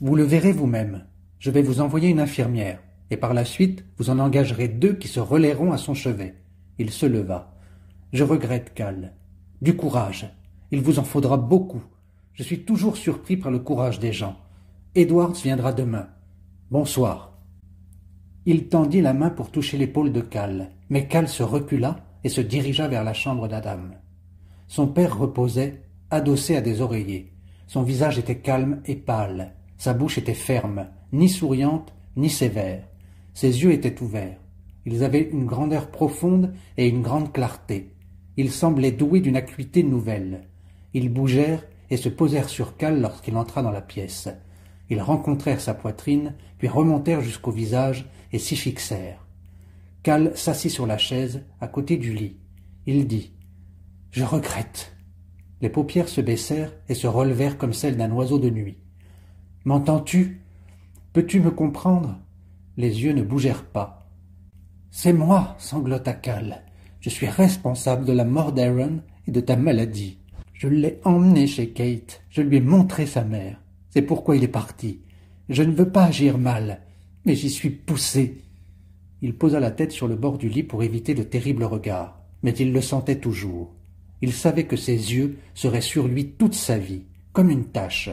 Vous le verrez vous-même. Je vais vous envoyer une infirmière, et par la suite, vous en engagerez deux qui se relaieront à son chevet. Il se leva. Je regrette, Cal. Du courage. Il vous en faudra beaucoup. Je suis toujours surpris par le courage des gens. Edwards viendra demain. Bonsoir. Il tendit la main pour toucher l'épaule de Cal, mais Cal se recula et se dirigea vers la chambre d'Adam. Son père reposait, adossé à des oreillers. Son visage était calme et pâle, sa bouche était ferme, ni souriante, ni sévère. Ses yeux étaient ouverts. Ils avaient une grandeur profonde et une grande clarté. Il semblait doués d'une acuité nouvelle. Ils bougèrent et se posèrent sur Cal lorsqu'il entra dans la pièce. Ils rencontrèrent sa poitrine, puis remontèrent jusqu'au visage et s'y fixèrent. Cal s'assit sur la chaise, à côté du lit. Il dit Je regrette. Les paupières se baissèrent et se relevèrent comme celles d'un oiseau de nuit. M'entends-tu Peux-tu me comprendre Les yeux ne bougèrent pas. C'est moi, sanglota Cal. Je suis responsable de la mort d'Aaron et de ta maladie. Je l'ai emmené chez Kate. Je lui ai montré sa mère. C'est pourquoi il est parti. Je ne veux pas agir mal, mais j'y suis poussé. Il posa la tête sur le bord du lit pour éviter le terrible regard, mais il le sentait toujours. Il savait que ses yeux seraient sur lui toute sa vie, comme une tache.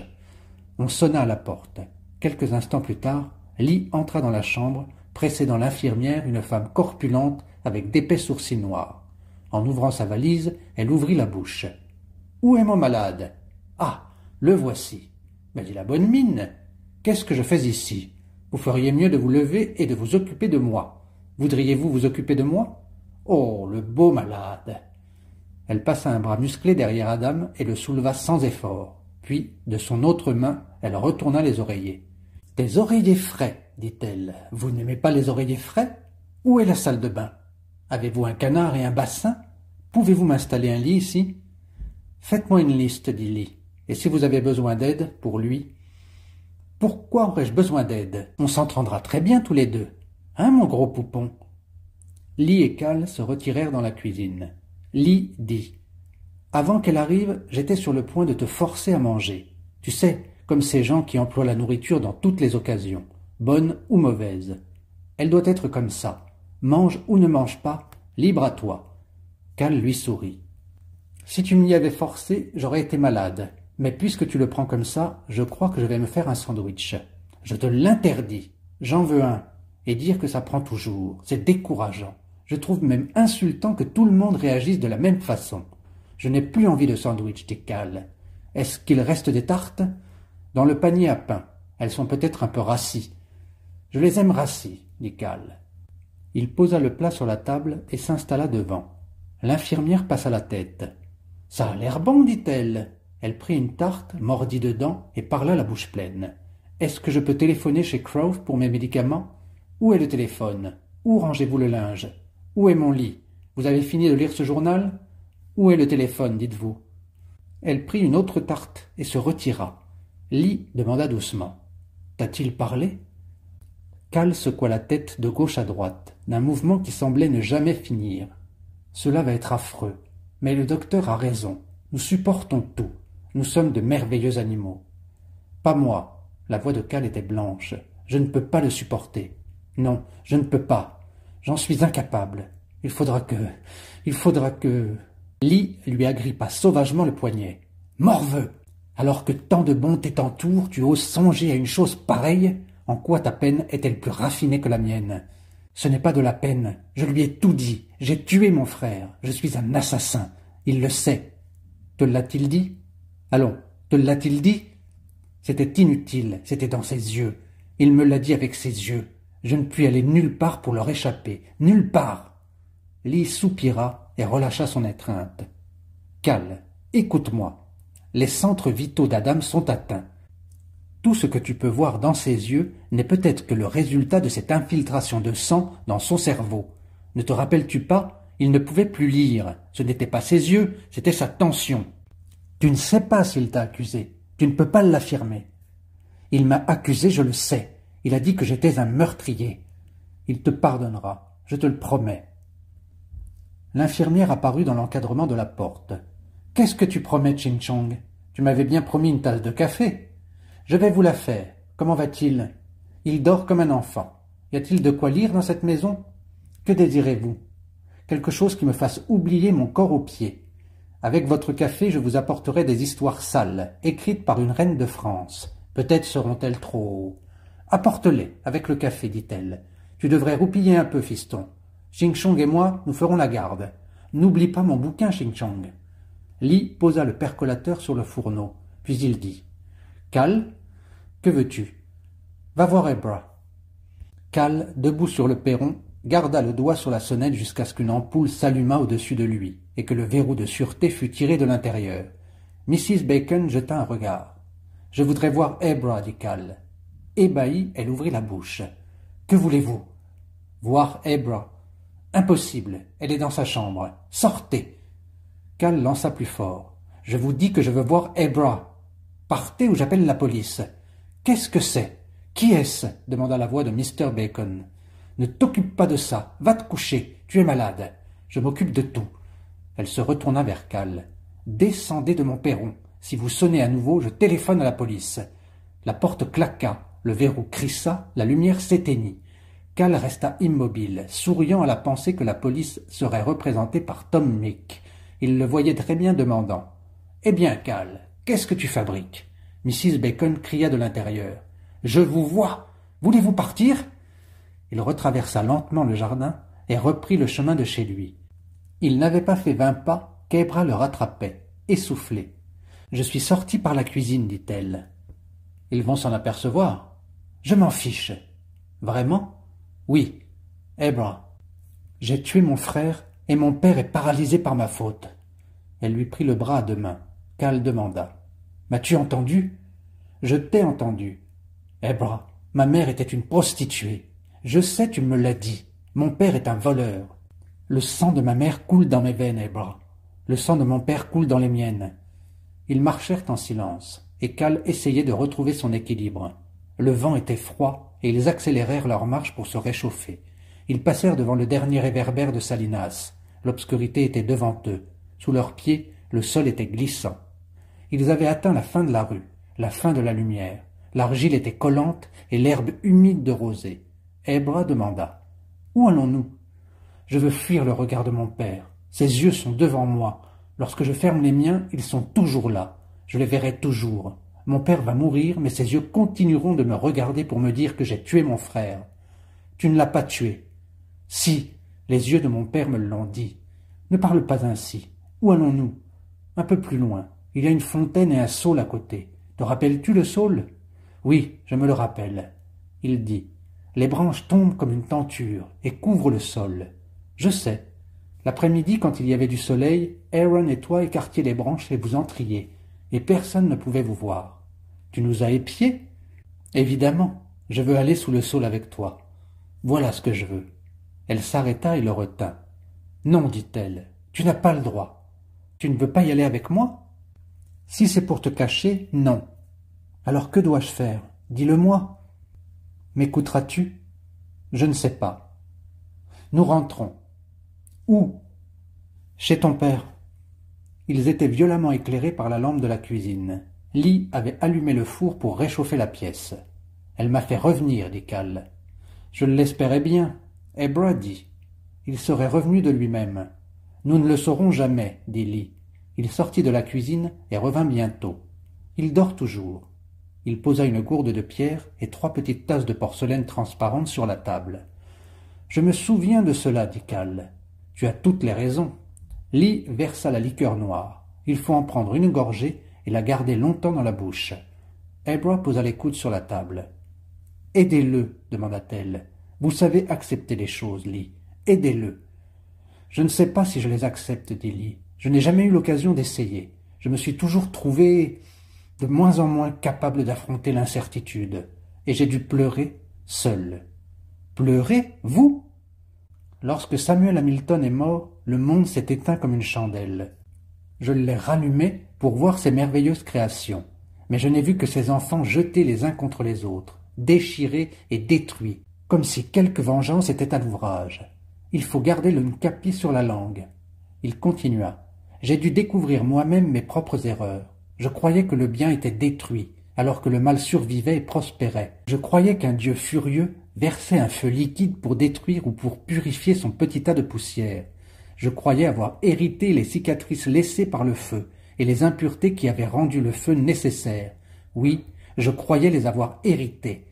On sonna à la porte. Quelques instants plus tard, Lee entra dans la chambre, précédant l'infirmière une femme corpulente avec d'épais sourcils noirs. En ouvrant sa valise, elle ouvrit la bouche. Où est mon malade Ah, le voici. Mais bah, il a bonne mine. Qu'est-ce que je fais ici Vous feriez mieux de vous lever et de vous occuper de moi. Voudriez-vous vous occuper de moi Oh, le beau malade Elle passa un bras musclé derrière Adam et le souleva sans effort. Puis, de son autre main, elle retourna les oreillers. Des oreillers frais, dit-elle. Vous n'aimez pas les oreillers frais Où est la salle de bain Avez-vous un canard et un bassin Pouvez-vous m'installer un lit ici Faites-moi une liste, dit Lee, et si vous avez besoin d'aide pour lui. Pourquoi aurais-je besoin d'aide On s'entendra très bien tous les deux. Hein, mon gros poupon Lee et Cal se retirèrent dans la cuisine. Lee dit Avant qu'elle arrive, j'étais sur le point de te forcer à manger. Tu sais, comme ces gens qui emploient la nourriture dans toutes les occasions, bonnes ou mauvaises. Elle doit être comme ça mange ou ne mange pas, libre à toi. Cal lui sourit. Si tu m'y avais forcé, j'aurais été malade. Mais puisque tu le prends comme ça, je crois que je vais me faire un sandwich. Je te l'interdis. J'en veux un. Et dire que ça prend toujours, c'est décourageant. Je trouve même insultant que tout le monde réagisse de la même façon. Je n'ai plus envie de sandwich, dit Cal. Est-ce qu'il reste des tartes Dans le panier à pain. Elles sont peut-être un peu rassis. Je les aime rassis, dit Cal. Il posa le plat sur la table et s'installa devant. L'infirmière passa la tête. Ça a l'air bon, dit-elle. Elle prit une tarte, mordit dedans et parla la bouche pleine. Est-ce que je peux téléphoner chez Crowe pour mes médicaments Où est le téléphone Où rangez-vous le linge Où est mon lit Vous avez fini de lire ce journal Où est le téléphone, dites-vous Elle prit une autre tarte et se retira. Lee demanda doucement T'a-t-il parlé Cal secoua la tête de gauche à droite d'un mouvement qui semblait ne jamais finir. Cela va être affreux. Mais le docteur a raison. Nous supportons tout. Nous sommes de merveilleux animaux. Pas moi. La voix de Cal était blanche. Je ne peux pas le supporter. Non, je ne peux pas. J'en suis incapable. Il faudra que. Il faudra que. Lee lui agrippa sauvagement le poignet. Morveux Alors que tant de bonté t'entoure, tu oses songer à une chose pareille En quoi ta peine est-elle plus raffinée que la mienne ce n'est pas de la peine. Je lui ai tout dit. J'ai tué mon frère. Je suis un assassin. Il le sait. Te l'a-t-il dit Allons, te l'a-t-il dit C'était inutile. C'était dans ses yeux. Il me l'a dit avec ses yeux. Je ne puis aller nulle part pour leur échapper. Nulle part Lee soupira et relâcha son étreinte. Cal, écoute-moi. Les centres vitaux d'Adam sont atteints. Tout ce que tu peux voir dans ses yeux n'est peut-être que le résultat de cette infiltration de sang dans son cerveau. Ne te rappelles-tu pas Il ne pouvait plus lire. Ce n'était pas ses yeux, c'était sa tension. Tu ne sais pas s'il t'a accusé. Tu ne peux pas l'affirmer. Il m'a accusé, je le sais. Il a dit que j'étais un meurtrier. Il te pardonnera, je te le promets. L'infirmière apparut dans l'encadrement de la porte. Qu'est-ce que tu promets, Ching Chong Tu m'avais bien promis une tasse de café. Je vais vous la faire. Comment va-t-il Il dort comme un enfant. Y a-t-il de quoi lire dans cette maison Que désirez-vous Quelque chose qui me fasse oublier mon corps aux pieds. Avec votre café, je vous apporterai des histoires sales, écrites par une reine de France. Peut-être seront-elles trop. Apporte-les, avec le café, dit-elle. Tu devrais roupiller un peu, fiston. Ching et moi, nous ferons la garde. N'oublie pas mon bouquin, Ching Li posa le percolateur sur le fourneau, puis il dit Cal, que veux-tu Va voir Ebra. Cal, debout sur le perron, garda le doigt sur la sonnette jusqu'à ce qu'une ampoule s'allumât au-dessus de lui et que le verrou de sûreté fût tiré de l'intérieur. Mrs. Bacon jeta un regard. Je voudrais voir Ebra, dit Cal. Ébahie, elle ouvrit la bouche. Que voulez-vous Voir Ebra. Impossible, elle est dans sa chambre. Sortez Cal lança plus fort. Je vous dis que je veux voir Ebra. Partez ou j'appelle la police. Qu'est-ce que c'est Qui est-ce demanda la voix de Mr. Bacon. Ne t'occupe pas de ça. Va te coucher. Tu es malade. Je m'occupe de tout. Elle se retourna vers Cal. Descendez de mon perron. Si vous sonnez à nouveau, je téléphone à la police. La porte claqua, le verrou crissa, la lumière s'éteignit. Cal resta immobile, souriant à la pensée que la police serait représentée par Tom Mick. Il le voyait très bien demandant. Eh bien, Cal, qu'est-ce que tu fabriques Mrs. Bacon cria de l'intérieur. Je vous vois. Voulez-vous partir Il retraversa lentement le jardin et reprit le chemin de chez lui. Il n'avait pas fait vingt pas qu'Ebra le rattrapait, essoufflé. Je suis sorti par la cuisine, dit-elle. Ils vont s'en apercevoir. Je m'en fiche. Vraiment Oui. Ebra. J'ai tué mon frère et mon père est paralysé par ma faute. Elle lui prit le bras à deux mains. Cal demanda. M'as-tu entendu je t'ai entendu. Ebra, eh ben, ma mère était une prostituée. Je sais, tu me l'as dit. Mon père est un voleur. Le sang de ma mère coule dans mes veines, Ebra. Eh ben. Le sang de mon père coule dans les miennes. Ils marchèrent en silence, et Cal essayait de retrouver son équilibre. Le vent était froid, et ils accélérèrent leur marche pour se réchauffer. Ils passèrent devant le dernier réverbère de Salinas. L'obscurité était devant eux. Sous leurs pieds, le sol était glissant. Ils avaient atteint la fin de la rue la fin de la lumière. L'argile était collante et l'herbe humide de rosée. Ebra demanda Où allons-nous Je veux fuir le regard de mon père. Ses yeux sont devant moi. Lorsque je ferme les miens, ils sont toujours là. Je les verrai toujours. Mon père va mourir, mais ses yeux continueront de me regarder pour me dire que j'ai tué mon frère. Tu ne l'as pas tué. Si, les yeux de mon père me l'ont dit. Ne parle pas ainsi. Où allons-nous Un peu plus loin. Il y a une fontaine et un saule à côté. Te rappelles-tu le saule Oui, je me le rappelle. Il dit Les branches tombent comme une tenture et couvrent le sol. Je sais. L'après-midi, quand il y avait du soleil, Aaron et toi écartiez les branches et vous entriez, et personne ne pouvait vous voir. Tu nous as épiés Évidemment, je veux aller sous le saule avec toi. Voilà ce que je veux. Elle s'arrêta et le retint. Non, dit-elle, tu n'as pas le droit. Tu ne veux pas y aller avec moi si c'est pour te cacher, non. Alors que dois-je faire Dis-le-moi. M'écouteras-tu Je ne sais pas. Nous rentrons. Où Chez ton père. Ils étaient violemment éclairés par la lampe de la cuisine. Lee avait allumé le four pour réchauffer la pièce. Elle m'a fait revenir, dit Cal. Je l'espérais bien. Et eh, Brady Il serait revenu de lui-même. Nous ne le saurons jamais, dit Lee. Il sortit de la cuisine et revint bientôt. Il dort toujours. Il posa une gourde de pierre et trois petites tasses de porcelaine transparente sur la table. Je me souviens de cela, dit Cal. Tu as toutes les raisons. Lee versa la liqueur noire. Il faut en prendre une gorgée et la garder longtemps dans la bouche. Ebra posa les coudes sur la table. Aidez-le, demanda-t-elle. Vous savez accepter les choses, Lee. Aidez-le. Je ne sais pas si je les accepte, dit Lee. Je n'ai jamais eu l'occasion d'essayer. Je me suis toujours trouvé de moins en moins capable d'affronter l'incertitude, et j'ai dû pleurer seul. Pleurer, vous Lorsque Samuel Hamilton est mort, le monde s'est éteint comme une chandelle. Je l'ai rallumé pour voir ses merveilleuses créations, mais je n'ai vu que ses enfants jetés les uns contre les autres, déchirés et détruits, comme si quelque vengeance était à l'ouvrage. Il faut garder le capi sur la langue. Il continua j'ai dû découvrir moi-même mes propres erreurs. Je croyais que le bien était détruit, alors que le mal survivait et prospérait. Je croyais qu'un Dieu furieux versait un feu liquide pour détruire ou pour purifier son petit tas de poussière. Je croyais avoir hérité les cicatrices laissées par le feu et les impuretés qui avaient rendu le feu nécessaire. Oui, je croyais les avoir héritées.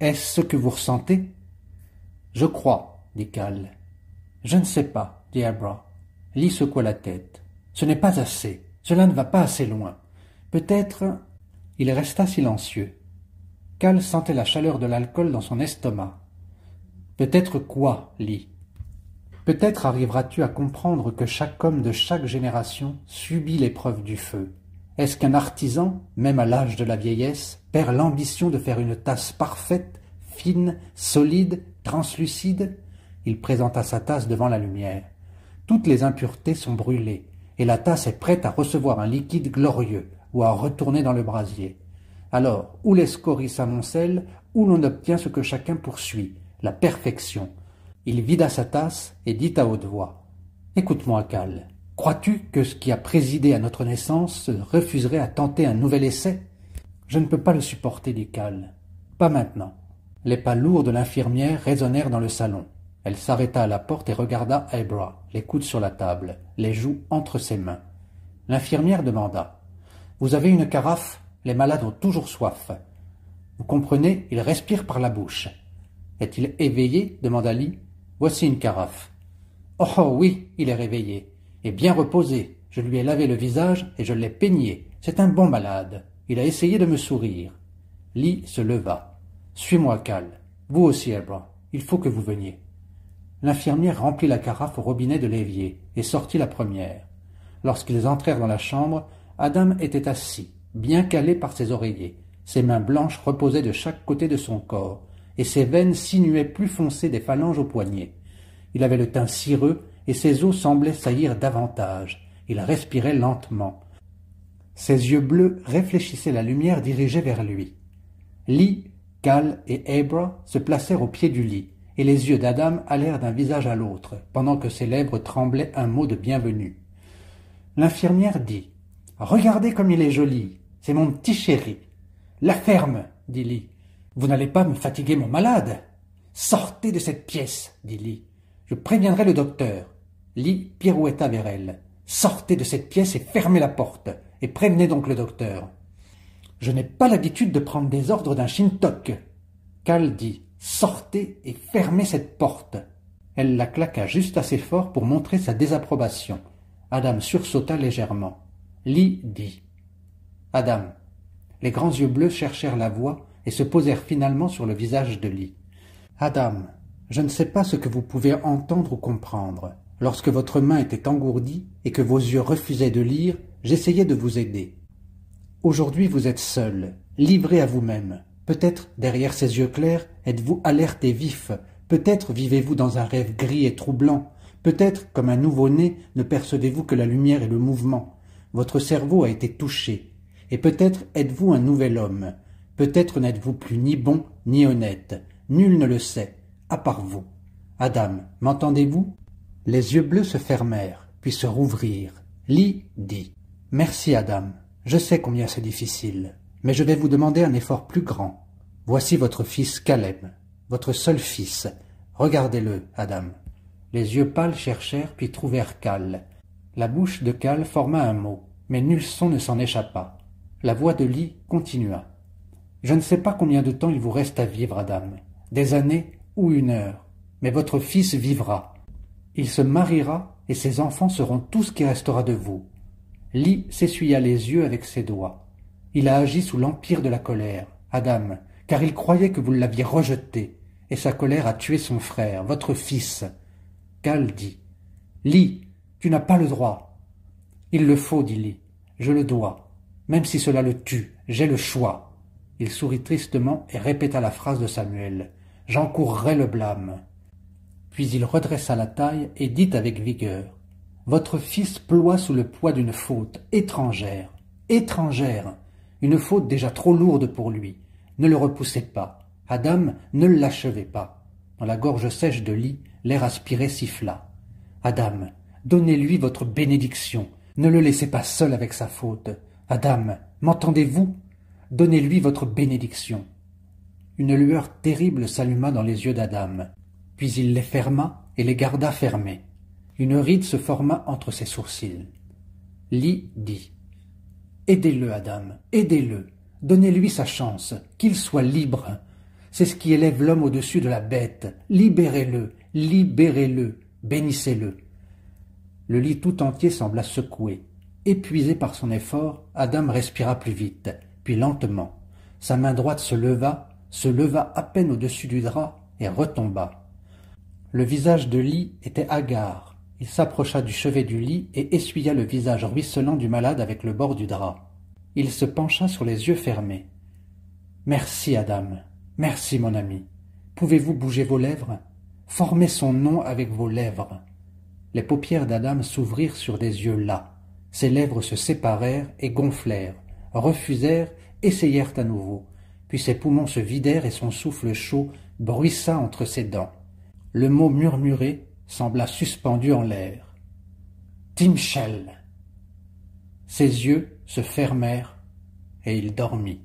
Est-ce ce que vous ressentez Je crois, dit Cal. Je ne sais pas, dit Abra. Lee secoua la tête. Ce n'est pas assez, cela ne va pas assez loin. Peut-être. Il resta silencieux. Cal sentait la chaleur de l'alcool dans son estomac. Peut-être quoi, Lee Peut-être arriveras-tu à comprendre que chaque homme de chaque génération subit l'épreuve du feu. Est-ce qu'un artisan, même à l'âge de la vieillesse, perd l'ambition de faire une tasse parfaite, fine, solide, translucide Il présenta sa tasse devant la lumière. Toutes les impuretés sont brûlées, et la tasse est prête à recevoir un liquide glorieux ou à retourner dans le brasier. Alors, où l'escorie s'amoncelle, où l'on obtient ce que chacun poursuit, la perfection. Il vida sa tasse et dit à haute voix Écoute-moi, Cal. Crois-tu que ce qui a présidé à notre naissance refuserait à tenter un nouvel essai Je ne peux pas le supporter, dit Cal. Pas maintenant. Les pas lourds de l'infirmière résonnèrent dans le salon. Elle s'arrêta à la porte et regarda les coudes sur la table, les joues entre ses mains. L'infirmière demanda Vous avez une carafe Les malades ont toujours soif. Vous comprenez, ils respirent par la bouche. Est-il éveillé demanda Lee. Voici une carafe. Oh, oh, oui, il est réveillé. Et bien reposé. Je lui ai lavé le visage et je l'ai peigné. C'est un bon malade. Il a essayé de me sourire. Lee se leva. Suis-moi, Cal. Vous aussi, Abraham. Il faut que vous veniez. L'infirmière remplit la carafe au robinet de l'évier, et sortit la première. Lorsqu'ils entrèrent dans la chambre, Adam était assis, bien calé par ses oreillers. Ses mains blanches reposaient de chaque côté de son corps, et ses veines sinuaient plus foncées des phalanges aux poignets. Il avait le teint cireux, et ses os semblaient saillir davantage. Il respirait lentement. Ses yeux bleus réfléchissaient la lumière dirigée vers lui. Lee, Cal et Abra se placèrent au pied du lit, et les yeux d'Adam allèrent d'un visage à l'autre, pendant que ses lèvres tremblaient un mot de bienvenue. L'infirmière dit Regardez comme il est joli C'est mon petit chéri La ferme dit Lee. Vous n'allez pas me fatiguer mon malade Sortez de cette pièce dit Lee. Je préviendrai le docteur. Lee pirouetta vers elle. Sortez de cette pièce et fermez la porte, et prévenez donc le docteur. Je n'ai pas l'habitude de prendre des ordres d'un Shintok. Cal dit Sortez et fermez cette porte. Elle la claqua juste assez fort pour montrer sa désapprobation. Adam sursauta légèrement. Lee dit. Adam. Les grands yeux bleus cherchèrent la voix et se posèrent finalement sur le visage de Lee. Adam, je ne sais pas ce que vous pouvez entendre ou comprendre. Lorsque votre main était engourdie et que vos yeux refusaient de lire, j'essayais de vous aider. Aujourd'hui vous êtes seul, livré à vous-même. Peut-être, derrière ces yeux clairs, êtes-vous alerte et vif. Peut-être vivez-vous dans un rêve gris et troublant. Peut-être, comme un nouveau-né, ne percevez-vous que la lumière et le mouvement. Votre cerveau a été touché. Et peut-être êtes-vous un nouvel homme. Peut-être n'êtes-vous plus ni bon ni honnête. Nul ne le sait, à part vous. Adam, m'entendez-vous Les yeux bleus se fermèrent, puis se rouvrirent. Lee dit Merci, Adam. Je sais combien c'est difficile. Mais je vais vous demander un effort plus grand. Voici votre fils Caleb, votre seul fils. Regardez-le, Adam. Les yeux pâles cherchèrent puis trouvèrent Cal. La bouche de Cal forma un mot, mais nul son ne s'en échappa. La voix de Lee continua. Je ne sais pas combien de temps il vous reste à vivre, Adam. Des années ou une heure. Mais votre fils vivra. Il se mariera et ses enfants seront tout ce qui restera de vous. Lee s'essuya les yeux avec ses doigts. Il a agi sous l'empire de la colère, Adam, car il croyait que vous l'aviez rejeté, et sa colère a tué son frère, votre fils. Cal dit Lis, tu n'as pas le droit. Il le faut, dit Li. Je le dois. Même si cela le tue, j'ai le choix. Il sourit tristement et répéta la phrase de Samuel J'encourrai le blâme. Puis il redressa la taille et dit avec vigueur Votre fils ploie sous le poids d'une faute étrangère, étrangère une faute déjà trop lourde pour lui, ne le repoussait pas. Adam ne l'achevait pas. Dans la gorge sèche de Lee, l'air aspiré siffla. Adam, donnez-lui votre bénédiction. Ne le laissez pas seul avec sa faute. Adam, m'entendez-vous Donnez-lui votre bénédiction. Une lueur terrible s'alluma dans les yeux d'Adam. Puis il les ferma et les garda fermés. Une ride se forma entre ses sourcils. Lee dit Aidez-le, Adam, aidez-le. Donnez-lui sa chance, qu'il soit libre. C'est ce qui élève l'homme au-dessus de la bête. Libérez-le, libérez-le, bénissez-le. Le lit tout entier sembla secoué. Épuisé par son effort, Adam respira plus vite, puis lentement. Sa main droite se leva, se leva à peine au-dessus du drap et retomba. Le visage de Lee était hagard, il s'approcha du chevet du lit et essuya le visage ruisselant du malade avec le bord du drap. Il se pencha sur les yeux fermés. Merci, Adam. Merci, mon ami. Pouvez-vous bouger vos lèvres Formez son nom avec vos lèvres. Les paupières d'Adam s'ouvrirent sur des yeux las. Ses lèvres se séparèrent et gonflèrent, refusèrent, essayèrent à nouveau. Puis ses poumons se vidèrent et son souffle chaud bruissa entre ses dents. Le mot murmuré sembla suspendu en l'air. Shell. Ses yeux se fermèrent et il dormit.